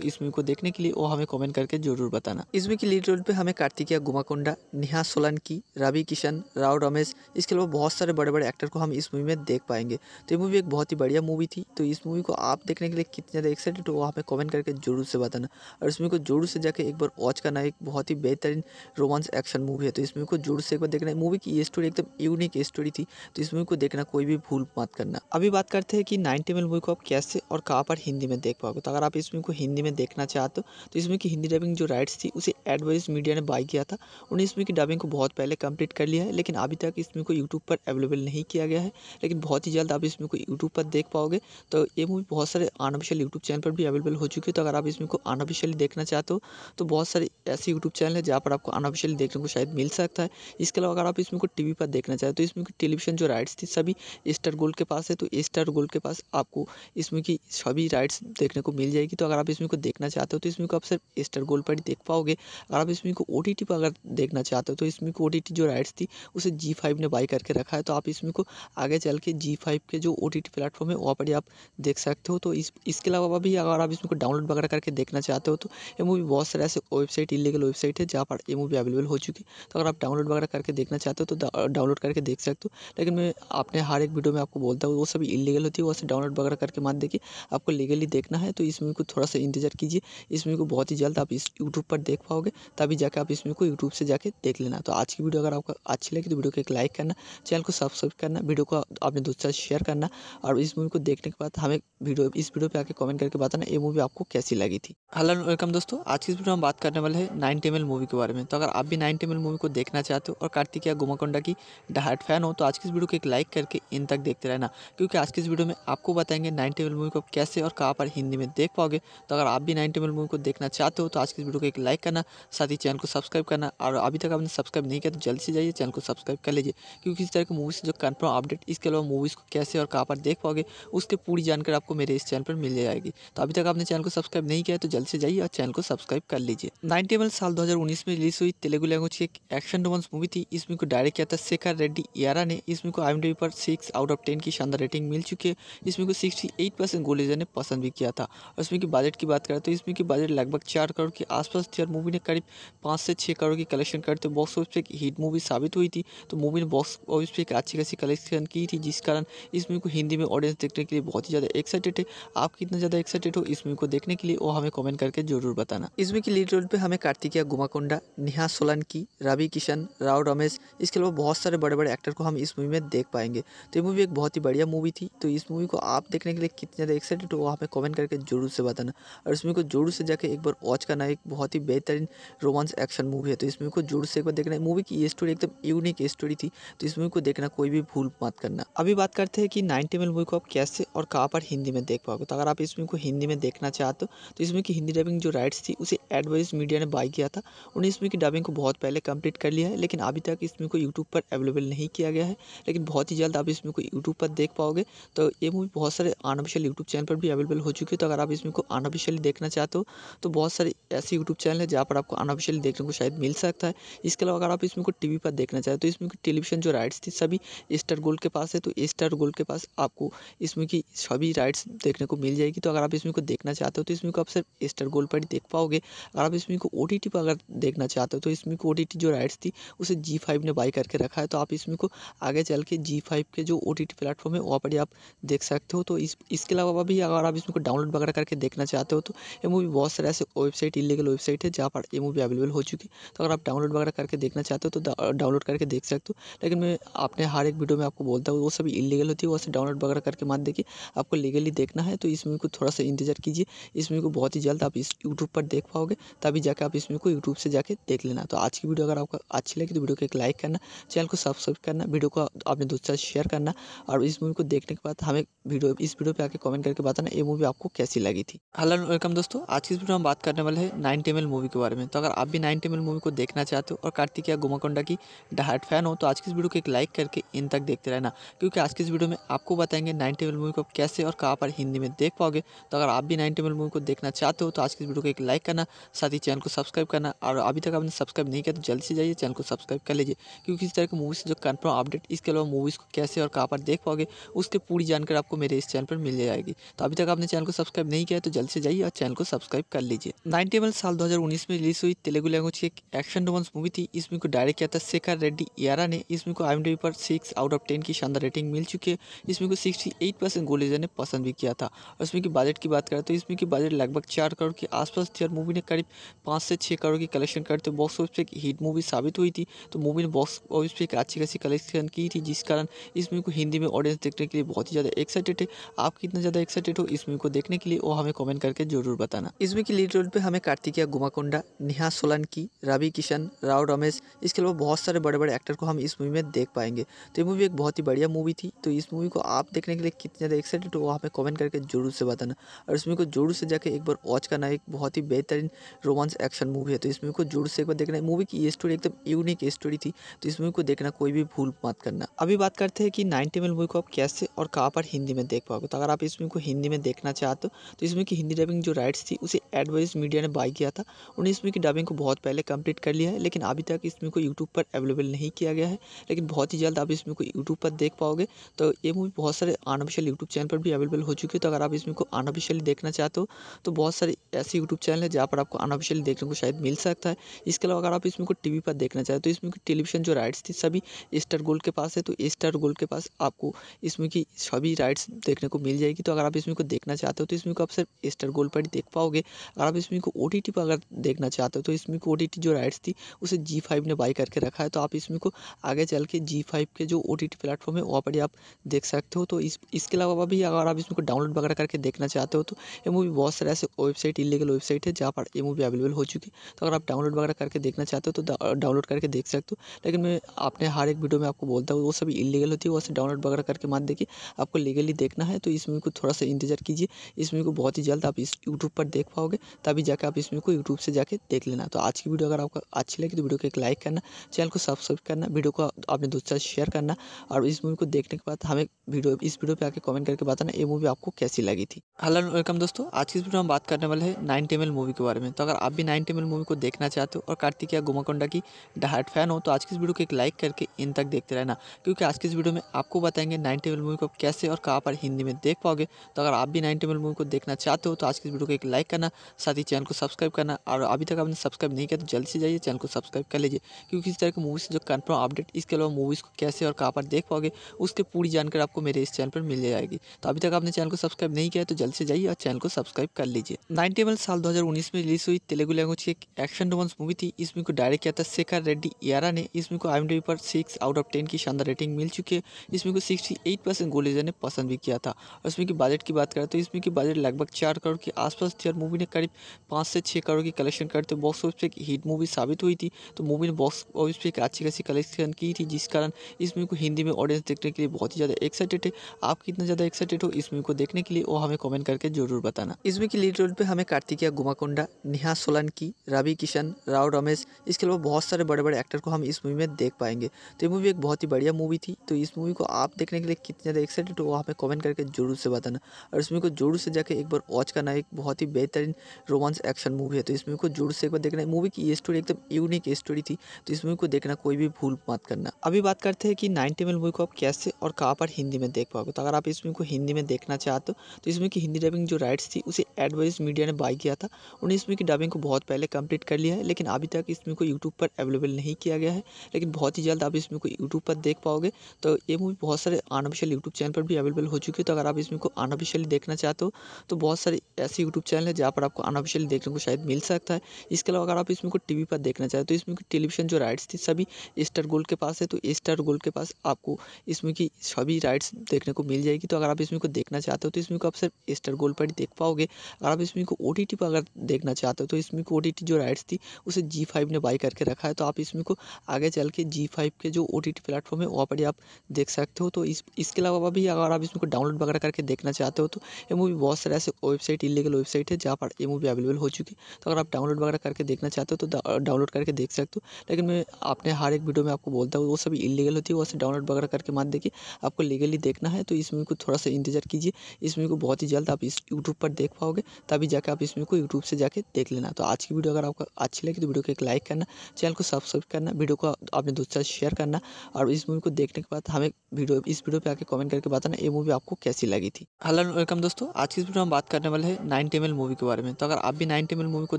इस मूवी को देखने के लिए वो हमें कॉमेंट करके जरूर बताना इस मूवी की लीड रोल पर हमें कार्तिकिया गुमाकोंडा नेहा सोलंकी रवि किशन राव रमेश इसके अलावा बहुत सारे बड़े बड़े एक्टर को हम इस मूवी में देख पाएंगे तो ये मूवी एक बहुत ही बढ़िया मूवी थी तो इस मूवी को आप देखने के लिए कितने ज़्यादा एक्साइटेड हो वहाँ पर कमेंट करके जरूर से बताना और इस मूवी को जरूर से जाके एक बार वॉच करना एक बहुत ही बेहतरीन रोमांस एक्शन मूवी है तो इस मूवी को जोर से एक बार देखना है मूवी की ये स्टोरी एकदम यूनिक स्टोरी थी तो इस मूवी को देखना कोई भी भूल मत करना अभी बात करते हैं कि नाइनटी एम मूवी को आप कैसे और कहाँ पर हिंदी में देख पाओगे तो अगर आप इस मूवी को हिंदी में देखना चाहते हो तो इसमें की हिंदी डबिंग जो राइट्स थी उसे एडवाइस मीडिया ने बाई किया था उन्हें इसमें की डबिंग को बहुत पहले कंप्लीट कर लिया है लेकिन अभी तक इसमें को यूट्यूब पर अवेलेबल नहीं किया गया है लेकिन बहुत ही जल्द आप इसमें को यूट्यूब पर देख पाओगे तो ये मूवी बहुत सारे अनऑफिशियल यूट्यूब चैनल पर भी अवेलेबल हो चुकी है तो अगर आप इसमें को अनऑफिशियली देखना चाहते हो तो बहुत सारे ऐसे यूट्यूब चैनल है जहाँ पर पर आपको अनऑफिशियल देखने को शायद मिल सकता है इसके अलावा अगर आप इसमें को टीवी पर देखना चाहें तो इसमें की टेलीविजन जो राइट्स थी सभी स्टार गोल्ड के पास है तो स्टार गोल्ड के पास आपको इसमें की सभी राइट्स देखने को मिल जाएगी तो अगर आप इसमें को देखना चाहते हो तो इसमें को आप सिर्फ स्टार गोल्ड पर ही देख पाओगे अगर आप इसमें को ओ पर अगर देखना चाहते हो तो इसमें को ओ जो राइट्स थी उसे जी ने बाई करके रखा है तो आप इसमें को आगे चल के जी के जो ओ टी प्लेटफॉर्म है वहाँ पर ही आप देख सकते हो तो इसके अलावा भी अगर आप इसमें को डाउनलोड वगैरह करके देखना चाहते हो तो ये मूवी बहुत सारे ऐसे वेबसाइट इलीगल वेबसाइट है जहाँ पर पर ये मूवी अवेलेबल हो चुकी है तो अगर आप डाउनलोड वगैरह करके देखना चाहते हो तो डाउनलोड करके देख सकते हो लेकिन मैं आपने हर एक वीडियो में आपको बोलता हूँ वो सभी इलीगल होती है वैसे डाउनलोड वगैरह करके मत देखिए आपको लीगली देखना है तो इस मूवी को थोड़ा सा इंतजार कीजिए इस मूवी को बहुत ही जल्द आप इस यूट्यूब पर देख पाओगे तभी जाकर आप इस मूवी को यूट्यूब से जाकर देख लेना तो आज की वीडियो अगर आपको अच्छी लगी तो वीडियो को एक लाइक करना चैनल को सब्सक्राइब करना वीडियो को अपने दोस्तों शेयर करना और इस मूवी को देखने के बाद हमें वीडियो इस वीडियो पर आके कमेंट करके बताना ये मूवी आपको कैसी लगी थी हेलो वेलकम दोस्तों आज की वीडियो में बात करने वाले हैं नाइन टेमल मूवी के बारे में तो अगर आप भी नाइन मिनट मूवी को देखना चाहते हो और या गुमाकोंडा की डहाट फैन हो तो आज की इस वीडियो को एक लाइक करके इन तक देखते रहना क्योंकि आज की इस वीडियो में आपको बताएंगे नाइन टेबल मूवी को कैसे और कहाँ पर हिंदी में देख पाओगे तो अगर आप भी नाइन टेबल मूवी को देखना चाहते हो तो आज की इस वीडियो को एक लाइक करना साथ ही चैनल को सब्सक्राइब करना और अभी तक आपने सब्सक्राइब नहीं किया तो जल्दी से जाइए चैनल को सब्सक्राइब कर लीजिए क्योंकि इस तरह की मूवी से जो कन्फर्म अपडेट इसके अलावा मूवीज़ को कैसे और कहाँ पर देख पाओगे उसकी पूरी जानकारी आपको मेरे इस चैनल पर मिल जाएगी तो अभी तक आपने चैनल को सब्सक्राइब नहीं किया तो जल्दी से जाइए और चैनल को सब्सक्राइब कर लीजिए नाइन टेबल साल दो में में रिलीज हुई तेलुगु लैंग्वेज की एक एक्शन रोमांस मूवी थी इसमें को डायरेक्ट किया था शेखर रेड्डी यारा ने इसमें को आई पर सिक्स आउट ऑफ टेन की शानदार रेटिंग मिल चुकी है इसमें को सिक्सटी एट परसेंट गोलेजर ने पसंद भी किया था और इसमें की बजट की बात करें तो इसमें की बजट लगभग चार करोड़ के आसपास थी और मूवी ने करीब पाँच से छः करोड़ की कलेक्शन करते बॉक्स ऑफिस पर एक हिट मूवी साबित हुई थी तो मूवी ने बॉक्स ऑफिस पर एक अच्छी खासी कलेक्शन की थी जिस कारण इस मूवी को हिंदी में ऑडियंस देखने के लिए बहुत ही ज़्यादा एक्साइटेड है आप कितना ज़्यादा एक्साइटेड हो इस मूवी को देखने के लिए वो हमें कमेंट करके जरूर बताना इस मूवी की लीड रोल पर हमें कार्तिकिया गुमाकोंडा नेहा सोलंकी रवि किशन राव रमेश इसके अलावा बहुत सारे बड़े बड़े एक्टर को हम इस मूवी में देख पाएंगे तो ये मूवी एक बहुत ही बढ़िया मूवी थी तो इस मूवी को आप देखने के लिए कितने ज़्यादा एक्साइटेड हो वो हमें कमेंट करके जरूर से बताना और इस मूवी को जरूर से जाकर एक बार वॉच करना एक बहुत ही बेहतरीन रोमांस एक्शन मूवी है तो इस मूवी को जरूर से एक बार देखना मूवी की ये स्टोरी एकदम यूनिक स्टोरी थी तो इस मूवी को देखना कोई भी भूल मत करना अभी बात करते हैं कि नाइनटी एम मूवी को आप कैसे और कहाँ पर हिंदी में देख पाओगे तो अगर आप इस मूवी को हिंदी में देखना चाहते हो तो इस मूवी की हिंदी डबिंग जो राइट्स थी उसे एडवाइस मीडिया ने बाई किया था उन्हें इस मूवी की डबिंग को बहुत पहले कंप्लीट कर लिया है लेकिन अभी तक इस मूवी को यूट्यूब पर अवेलेबल नहीं किया गया है लेकिन बहुत ही जल्द आप इस मूवी को यूट्यूब पर देख पाओगे तो ये मूवी बहुत सारे अनऑफिशियल यूट्यूब चैनल पर भी अवेलेबल हो चुकी है तो अगर आप इसमें को अनऑफिशियली देखना चाहते हो तो बहुत सारे ऐसे यूट्यूब चैनल है जहाँ पर आपको अनऑफिशियली देखने को शायद मिल सकता है इसके अलावा अगर आप इसमें को टी पर देखना चाहते हो तो इसमें की टेलीविजन जो राइट्स थी सभी स्टार गोल्ड के पास है तो स्टार गोल्ड के पास आपको इसमें की सभी राइट्स देखने को मिल जाएगी तो अगर आप इसमें को देखना चाहते हो तो इसमें को आप सिर्फ स्टार गोल्ड पर ही देख पाओगे अगर आप इसमें को ओ पर अगर देखना रखना चाहते हो तो इसमें को जो राइट्स थी उसे जी फाइव ने बाई करके रखा है तो आप इसमें को आगे चल के जी फाइव के जो ओ टी टी प्लेटफॉर्म है वहाँ पर आप देख सकते हो तो इस इसके अलावा भी अगर आप इसमें को डाउनलोड वगैरह करके देखना चाहते हो तो ये मूवी बहुत सारे ऐसे वेबसाइट इलीगल वेबसाइट है जहाँ पर ये मूवी अवेलेबल हो चुकी है तो अगर आप डाउनलोड वगैरह करके देखना चाहते हो तो डाउनलोड करके देख सकते हो लेकिन मैं आपने हर एक वीडियो में आपको बोलता हूँ वो सभी इलीगल होती है वो डाउनलोड वगैरह करके मत देखिए आपको लीगली देखना है तो इस मूवी को थोड़ा सा इंतजार कीजिए इसमें को बहुत ही जल्द आप इस यूट्यूब पर देख पाओगे तभी जाके आप इसमें को यूट्यूब से जाकर के देख लेना तो आज की वीडियो अगर आपको अच्छी लगी तो वीडियो को एक लाइक करना चैनल को सब्सक्राइब करना वीडियो को अपने दोस्तों से शेयर करना और इस मूवी को देखने के बाद हमें वीडियो इस वीडियो पर आके कमेंट करके बताना ये मूवी आपको कैसी लगी थी हेलो वेलकम दोस्तों आज की वीडियो हम बात करने वाले हैं नाइन टेमल मूवी के बारे में तो अगर आप भी नाइन टेमल मूवी को देखना चाहते हो और कार्तिक या गुमाकोंडा की डहाट फैन हो तो आज की इस वीडियो को एक लाइक करके इन तक देखते रहना क्योंकि आज की इस वीडियो में आपको बताएंगे नाइन टेबल मूवी को कैसे और कहाँ पर हिंदी में देख पाओगे तो अगर आप भी नाइन टेबल मूवी को देखना चाहते हो तो आज की इस वीडियो को एक लाइक करना साथ ही चैनल को सब्सक्राइब करना और अभी तक आपने सब्सक्राइब नहीं किया तो जल्दी से जाइए चैनल को सब्सक्राइब कर लीजिए क्योंकि इस तरह की मूवीज़ जो कन्फर्म अपडेट इसके अलावा मूवीज़ को कैसे और कहाँ पर देख पाओगे उसके पूरी जानकारी आपको मेरे इस चैनल पर मिल जाएगी तो अभी तक आपने चैनल को सब्सक्राइब नहीं किया तो जल्दी से जाइए और चैनल को सब्सक्राइब कर लीजिए नाइनटी साल दो में रिलीज हुई तेलुगु लैंग्वेज की एक एक्शन रोमांस मूवी थी इसमें को डायरेक्ट किया था शेखर रेड्डी यारा ने इसमें को आई पर सिक्स आउट ऑफ टेन की शानदार रेटिंग मिल चुकी है इसमें को सिक्सटी एट परसेंट गोलेजर ने पसंद भी किया था और इसमें की बजट की बात करें तो इसमें की बजट लगभग चार करोड़ के आसपास थी और मूवी ने करीब पाँच से छः करोड़ की कलेक्शन कलेक्शन करते बॉक्स ऑफिस पर एक हिट मूवी साबित हुई थी तो मूवी ने बॉक्स ऑफिस पर एक अच्छी खासी कलेक्शन की थी जिस कारण इस मूवी को हिंदी में ऑडियंस देखने के लिए बहुत ही ज़्यादा एक्साइटेड है आप कितना ज़्यादा एक्साइटेड हो इस मूवी को देखने के लिए वो हमें कॉमेंट करके जरूर बताना इस मूवी की लीड रोल पर हमें कार्तिकिया गुमाकोंडा नेहा सोलंकी रवि किशन राव रमेश इसके अलावा बहुत सारे बड़े बड़े एक्टर को हम इस मूवी में देख पाएंगे तो ये मूवी एक बहुत ही बढ़िया मूवी थी तो इस मूवी को आप देखने के लिए कितने ज़्यादा एक्साइटेड हो हमें कमेंट करके जरूर से बताना और इस मूवी को जरूर से जाके एक बार वॉच करना एक बहुत ही बेहतरीन रोमांस एक्शन मूवी है तो इस मूवी को जोर से एक बार देखना है मूवी की ये स्टोरी एकदम यूनिक स्टोरी थी तो इस मूवी को देखना कोई भी भूल मत करना अभी बात करते हैं कि नाइनटी एम मूवी को आप कैसे और कहाँ पर हिंदी में देख पाओगे तो अगर आप इस मूवी को हिंदी में देखना चाहते हो तो इस मूवी की हिंदी डबिंग जो राइट्स थी उसे एडवाइस मीडिया ने बाई किया था उन्हें इस मूवी की डबिंग को बहुत पहले कंप्लीट कर लिया है लेकिन अभी तक इस मूवी को यूट्यूब पर अवेलेबल नहीं किया गया है लेकिन बहुत ही जल्द आप इस मूवी को यूट्यूब पर देख पाओगे तो ये मूवी बहुत सारे अनऑफिशियल यूट्यूब चैनल पर भी अवेलेबल हो चुकी है तो अगर आप इस मूवी को अनऑफिशियली देखना चाहते हो तो बहुत सारे ऐसे यूट्यूब चैनल है जहाँ पर आपको अनऑफिशियली देखने को शायद मिल सकता है इसके अलावा अगर आप इसमें को टी वी पर देखना चाहें तो इसमें की टेलीविज़न जो राइट्स थी सभी स्टार गोल्ड के पास है तो स्टार गोल्ड के पास आपको इसमें की सभी राइट्स देखने को मिल जाएगी तो अगर आप इसमें को देखना चाहते हो तो इसमें को आप सिर्फ स्टार गोल्ड पर ही देख पाओगे अगर आप इसमें को ओ टी टी पर अगर देखना चाहते हो तो इसमें को ओ टी टी जो राइट्स थी उसे जी फाइव ने बाई करके रखा है तो आप इसमें को आगे चल के जी फाइव के जो ओ टी टी प्लेटफॉर्म है वहाँ पर आप देख सकते हो तो इसके अलावा भी अगर आप इसमें को डाउनलोड वगैरह करके देखना चाहते हो तो ये मूवी बहुत सारे ऐसे वेबसाइट इलीगल वेबसाइट है जहाँ पर ये मूवी अवेलेबल हो चुकी है तो अगर आप डाउनलोड डाउनलोड वगैरह करके देखना चाहते हो तो डाउनलोड करके देख सकते हो लेकिन मैं अपने हर एक वीडियो में आपको बोलता हूँ वो सभी इलीगल होती है वो डाउनलोड वगैरह करके मत देखिए आपको लीगली देखना है तो इस मूवी को थोड़ा सा इंतजार कीजिए इस मूवी को बहुत ही जल्द आप इस यूट्यूब पर देख पाओगे तभी जाकर आप इस मूवी को यूट्यूब से जाकर देख लेना तो आज की वीडियो अगर आपको अच्छी लगी तो वीडियो को एक लाइक करना चैनल को सब्सक्राइब करना वीडियो को अपने दोस्तों शेयर करना और इस मूवी को देखने के बाद हमें वीडियो इस वीडियो पर आके कमेंट करके बताना ये मूवी आपको कैसी लगी थी हेलो वेलकम दोस्तों आज की इस वीडियो में हम बात करने वाले हैं नाइन टेमल मूवी के बारे में तो अगर आप भी नाइन टेमल मूवी को देखना चाहते चाहते हो और कार्तिक या गोमाकोंडा की डहाट फैन हो तो आज की इस वीडियो को एक लाइक करके इन तक देखते रहना क्योंकि आज की इस वीडियो में आपको बताएंगे नाइन टेबल मूवी को कैसे और कहाँ पर हिंदी में देख पाओगे तो अगर आप भी नाइन टेबल मूवी को देखना चाहते हो तो आज की इस वीडियो को एक लाइक करना साथ ही चैनल को सब्सक्राइब करना और अभी तक आपने सब्सक्राइब नहीं किया तो जल्दी से जाइए चैनल को सब्सक्राइब कर लीजिए क्योंकि इस तरह की से जो कन्फर्म अपडेट इसके अलावा मूवीज़ को कैसे और कहाँ पर देख पाओगे उसकी पूरी जानकारी आपको मेरे इस चैनल पर मिल जाएगी तो अभी तक आपने चैनल को सब्सक्राइब नहीं किया तो जल्द से जाइए और चैनल को सब्सक्राइब कर लीजिए नाइन टेबल साल 2019 में रिलीज हुई तेलुगु लैंग्वेज की एक एक्शन रोमन रोमांस मूवी थी इस मूवी को डायरेक्ट किया था शेखर रेड्डी यारा ने इस मूवी को आई पर सिक्स आउट ऑफ टेन की शानदार रेटिंग मिल चुकी है इसमें को सिक्सटी एट परसेंट गोलेजर ने पसंद भी किया था और इसमें की बजट की बात करें तो इसमें की बजट लगभग चार करोड़ के आसपास थी और मूवी ने करीब पाँच से छः करोड़ की कलेक्शन करते बॉक्स ऑफिस पर एक हिट मूवी साबित हुई थी तो मूवी ने बॉक्स ऑफिस पर एक अच्छी खासी कलेक्शन की थी जिस कारण इस मूवी को हिंदी में ऑडियंस देखने के लिए बहुत ही ज़्यादा एक्साइटेड है आप कितना ज़्यादा एक्साइटेड हो इस मूवी को देखने के लिए वो हमें कॉमेंट करके जरूर बताना इसमें की लीड रोल पर हमें कार्तिकिया गुमाकोंडा नेहा सोलंकी की रवि किशन राव रमेश इसके अलावा बहुत सारे बड़े बड़े एक्टर को हम इस मूवी में देख पाएंगे तो ये मूवी एक बहुत ही बढ़िया मूवी थी तो इस मूवी को आप देखने के लिए कितने ज़्यादा एक्साइटेड हो आप कमेंट करके जरूर से बताना और इस मूवी को जोर से जाकर एक बार वॉच करना एक बहुत ही बेहतरीन रोमांस एक्शन मूवी है तो इस मूवी को जोर से एक बार देखना मूवी की ये स्टोरी एकदम यूनिक स्टोरी थी तो इस मूवी को देखना कोई भी भूल मत करना अभी बात करते हैं कि नाइनटी एम मूवी को आप कैसे और कहाँ पर हिंदी में देख पाओगे तो अगर आप इस मूवी को हिंदी में देखना चाहते हो तो इस मूवी की हिंदी डबिंग जो राइट्स थी उसे एडवाइस मीडिया ने बाई किया था उन्हें इस मूवी की डबिंग को बहुत पहले कंप्लीट कर लिया है लेकिन अभी तक इसमें को यूट्यूब पर अवेलेबल नहीं किया गया है लेकिन बहुत ही जल्द आप इसमें को यूट्यूब पर देख पाओगे तो ये मूवी बहुत सारे अनऑफिशियल यूट्यूब चैनल पर भी अवेलेबल हो चुकी है तो अगर आप इसमें को अनऑफिशियली देखना चाहते हो तो बहुत सारे ऐसे यूट्यूब चैनल है जहाँ पर आपको अनऑफिशियली देखने को शायद मिल सकता है इसके अलावा अगर आप इसमें को टी पर देखना चाहते हो तो इसमें की टेलीविजन जो राइट्स थी सभी स्टार गोल्ड के पास है तो स्टार गोल्ड के पास आपको इसमें की सभी राइट्स देखने को मिल जाएगी तो अगर आप इसमें को देखना चाहते हो तो इसमें को आप सिर्फ स्टार गोल्ड पर ही देख पाओगे अगर आप इसमें को ओ पर अगर देखना चाहते हो तो इसमें को ओ जो राइट्स थी उसे जी फाइव ने बाई करके रखा है तो आप इसमें को आगे चल के जी फाइव के जो ओ टी टी प्लेटफॉर्म है वहाँ पर आप देख सकते हो तो इस इसके अलावा भी अगर आप इसमें को डाउनलोड वगैरह करके देखना चाहते हो तो ये मूवी बहुत सारे ऐसे वेबसाइट इलीगल वेबसाइट है जहाँ पर ये मूवी अवेलेबल हो चुकी है तो अगर आप डाउनलोड वगैरह करके देखना चाहते हो तो डाउनलोड करके देख सकते हो लेकिन मैं आपने हर एक वीडियो में आपको बोलता हूँ वो सभी इलीगल होती है वो डाउनलोड वगैरह करके मत देखिए आपको लीगली देखना है तो इस मूवी को थोड़ा सा इंतजार कीजिए इस मूवी को बहुत ही जल्द आप इस यूट्यूब पर देख पाओगे तभी जाके आप इस मूवी को यूट्यूब से जाके देख लेना तो आज की वीडियो अगर आपको अच्छी अच्छी लगी तो वीडियो को एक लाइक करना चैनल को सब्सक्राइब करना वीडियो को अपने दोस्तों साथ शेयर करना और इस मूवी को देखने के बाद हमें वीडियो इस वीडियो पर आके कमेंट करके बताना ये मूवी आपको कैसी लगी थी हेलो वेलकम दोस्तों आज की इस वीडियो में बात करने वाले हैं नाइन टेमल मूवी के बारे में तो अगर आप भी नाइन टेमल मूवी को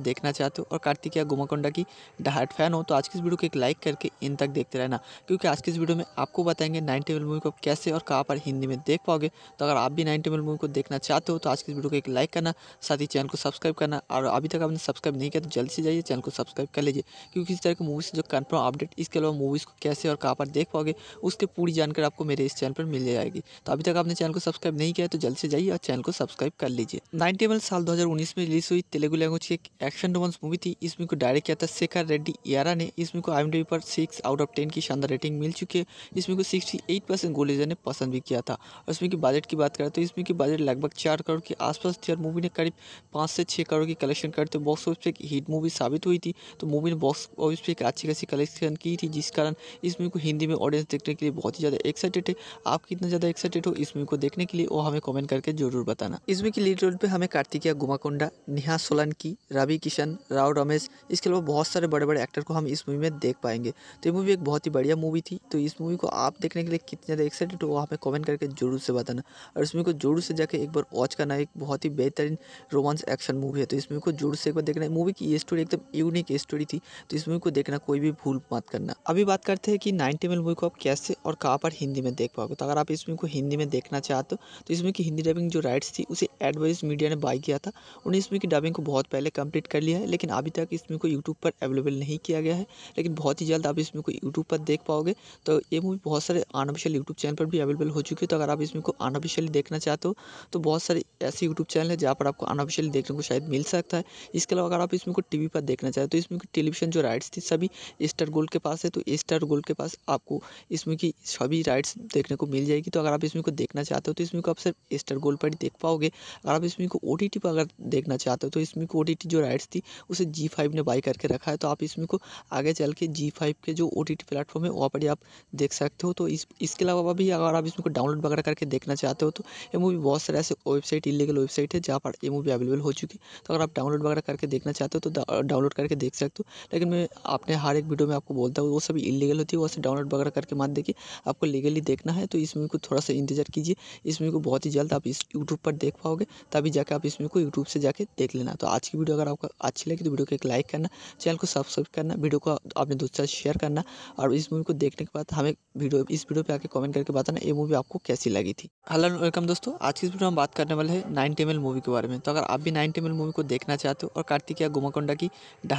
देखना चाहते हो और या गुमाकोंडा की डहाट फैन हो तो आज की इस वीडियो को एक लाइक करके इन तक देखते रहना क्योंकि आज की इस वीडियो में आपको बताएंगे नाइन टेबल मूवी को कैसे और कहाँ पर हिंदी में देख पाओगे तो अगर आप भी नाइन टेबल मूवी को देखना चाहते हो तो आज की इस वीडियो को एक लाइक करना साथ ही चैनल को सब्सक्राइब करना और अभी तक आपने सब्सक्राइब नहीं किया तो जल्दी से जाइए चैनल को सब्सक्राइब कर लीजिए क्योंकि इस तरह की मूवीज़ जो कन्फर्म अपडेट इसके अलावा मूवीज़ को कैसे और कहाँ पर देख पाओगे उसके पूरी जानकारी आपको मेरे इस चैनल पर मिल जाएगी तो अभी तक आपने चैनल को सब्सक्राइब नहीं किया तो जल्द से जाइए और चैनल को सब्सक्राइब कर लीजिए नाइनटी एम साल दो हजार में रिलीज हुई तेलुगु लैंग्वेज की एक एक्शन रोमांस मूवी थी इसमें को डायरेक्ट किया था शेखर रेड्डी यारा ने इसमें को आई पर सिक्स आउट ऑफ टेन की शानदार रेटिंग मिल चुकी है इसमें को सिक्सटी एट परसेंट गोलीजर ने पसंद भी किया था और इसमें की बजट की बात करें तो इसमें की बजट लगभग चार करोड़ के आसपास थी और मूवी ने करीब पाँच से छः करोड़ की कलेक्शन करते बॉक्स ऑफिस पर एक हिट मूवी साबित हुई थी तो मूवी ने बॉक्स ऑफिस पर एक अच्छी खासी कलेक्शन की थी जिस कारण इस मूवी को हिंदी में ऑडियंस देखने के लिए बहुत ही ज़्यादा एक्साइटेड है आप कितना ज़्यादा एक्साइटेड हो इस मूवी को देखने के लिए वो हमें कमेंट करके जरूर बताना इस मूवी की लीड रोल पर हमें कार्तिकिया गुमाकोंडा नेहा सोलंकी रवि किशन राव रमेश इसके अलावा बहुत सारे बड़े बड़े एक्टर को हम इस मूवी में देख पाएंगे तो ये मूवी एक बहुत ही बढ़िया मूवी थी तो इस मूवी को आप देखने के लिए कितने ज़्यादा एक्साइटेड हो वो हमें कमेंट करके जरूर से बताना और इस मूवी को जोर से जाकर एक बार वॉच करना एक बहुत ही बेहतरीन रोमांस एक्शन मूवी है तो इस मूवी को जोर से एक बार देखना मूवी की ये स्टोरी एकदम यू यूनिक स्टोरी थी तो इस मूवी को देखना कोई भी भूल मत करना अभी बात करते हैं कि नाइनटी एम मूवी को आप कैसे और कहाँ पर हिंदी में देख पाओगे तो अगर आप इस मूवी को हिंदी में देखना चाहते हो तो इस मूवी की हिंदी डबिंग जो राइट्स थी उसे एडवाइज मीडिया ने बाई किया था उन्होंने इस मूवी की डबिंग को बहुत पहले कंप्लीट कर लिया है लेकिन अभी तक इस मूवी को यूट्यूब पर अवेलेबल नहीं किया गया है लेकिन बहुत ही जल्द आप इस मूवी को यूट्यूब पर देख पाओगे तो ये मूवी बहुत सारे अनऑफिशियल यूट्यूब चैनल पर भी अवेलेबल हो चुकी है तो अगर आप इस मूवी को अनऑफिशियली देखना चाहते हो तो बहुत सारे ऐसे यूट्यूब चैनल है जहाँ पर आपको अनऑफिशियली देखने को शायद मिल सकता है इसके अलावा अगर आप इस मूवी को टी पर देखना चाहते है तो इसमें की टेलीविज़न जो राइट्स थी सभी स्टार गोल्ड के पास है तो स्टार गोल्ड के पास आपको इसमें की सभी राइट्स देखने को मिल जाएगी तो अगर आप इसमें को देखना चाहते हो तो इसमें को आप सिर्फ स्टार गोल्ड पर ही देख पाओगे अगर आप इसमें को ओ पर अगर देखना चाहते हो तो इसमें को ओ जो राइट्स थी उसे जी ने बाई करके रखा है तो आप इसमें को आगे चल के जी के जो ओ टी प्लेटफॉर्म है वहाँ पर ही आप देख सकते हो तो इसके अलावा भी अगर आप इसमें को डाउनलोड वगैरह करके देखना चाहते हो तो ये मूवी बहुत सारे ऐसे वेबसाइट इलीगल वेबसाइट है जहाँ पर ये मूवी अवेलेबल हो चुकी है तो अगर आप डाउनलोड वगैरह करके देखना चाहते हो तो डाउनलोड करके करके देख सकते हो लेकिन मैं अपने हर एक वीडियो में आपको बोलता हूँ वो सभी इलीगल होती है वैसे डाउनलोड वगैरह करके मत देखिए आपको लीगली देखना है तो इस मूवी को थोड़ा सा इंतजार कीजिए इस मूवी को बहुत ही जल्द आप इस यूट्यूब पर देख पाओगे तभी जाकर आप इस मूवी को यूट्यूब से जाकर देख लेना तो आज की वीडियो अगर आपको अच्छी लगी तो वीडियो को एक लाइक करना चैनल को सब्सक्राइब करना वीडियो को अपने दोस्तों साथ शेयर करना और इस मूवी को देखने के बाद हमें वीडियो इस वीडियो पर आके कमेंट करके बताना ये मूवी आपको कैसी लगी थी हेलो वेलकम दोस्तों आज की वीडियो हम बात करने वाले हैं नाइन टेमल मूवी के बारे में तो अगर आप भी नाइन टेमल मूवी को देखना चाहते हो और कार्तिक या गुमाकोंडा की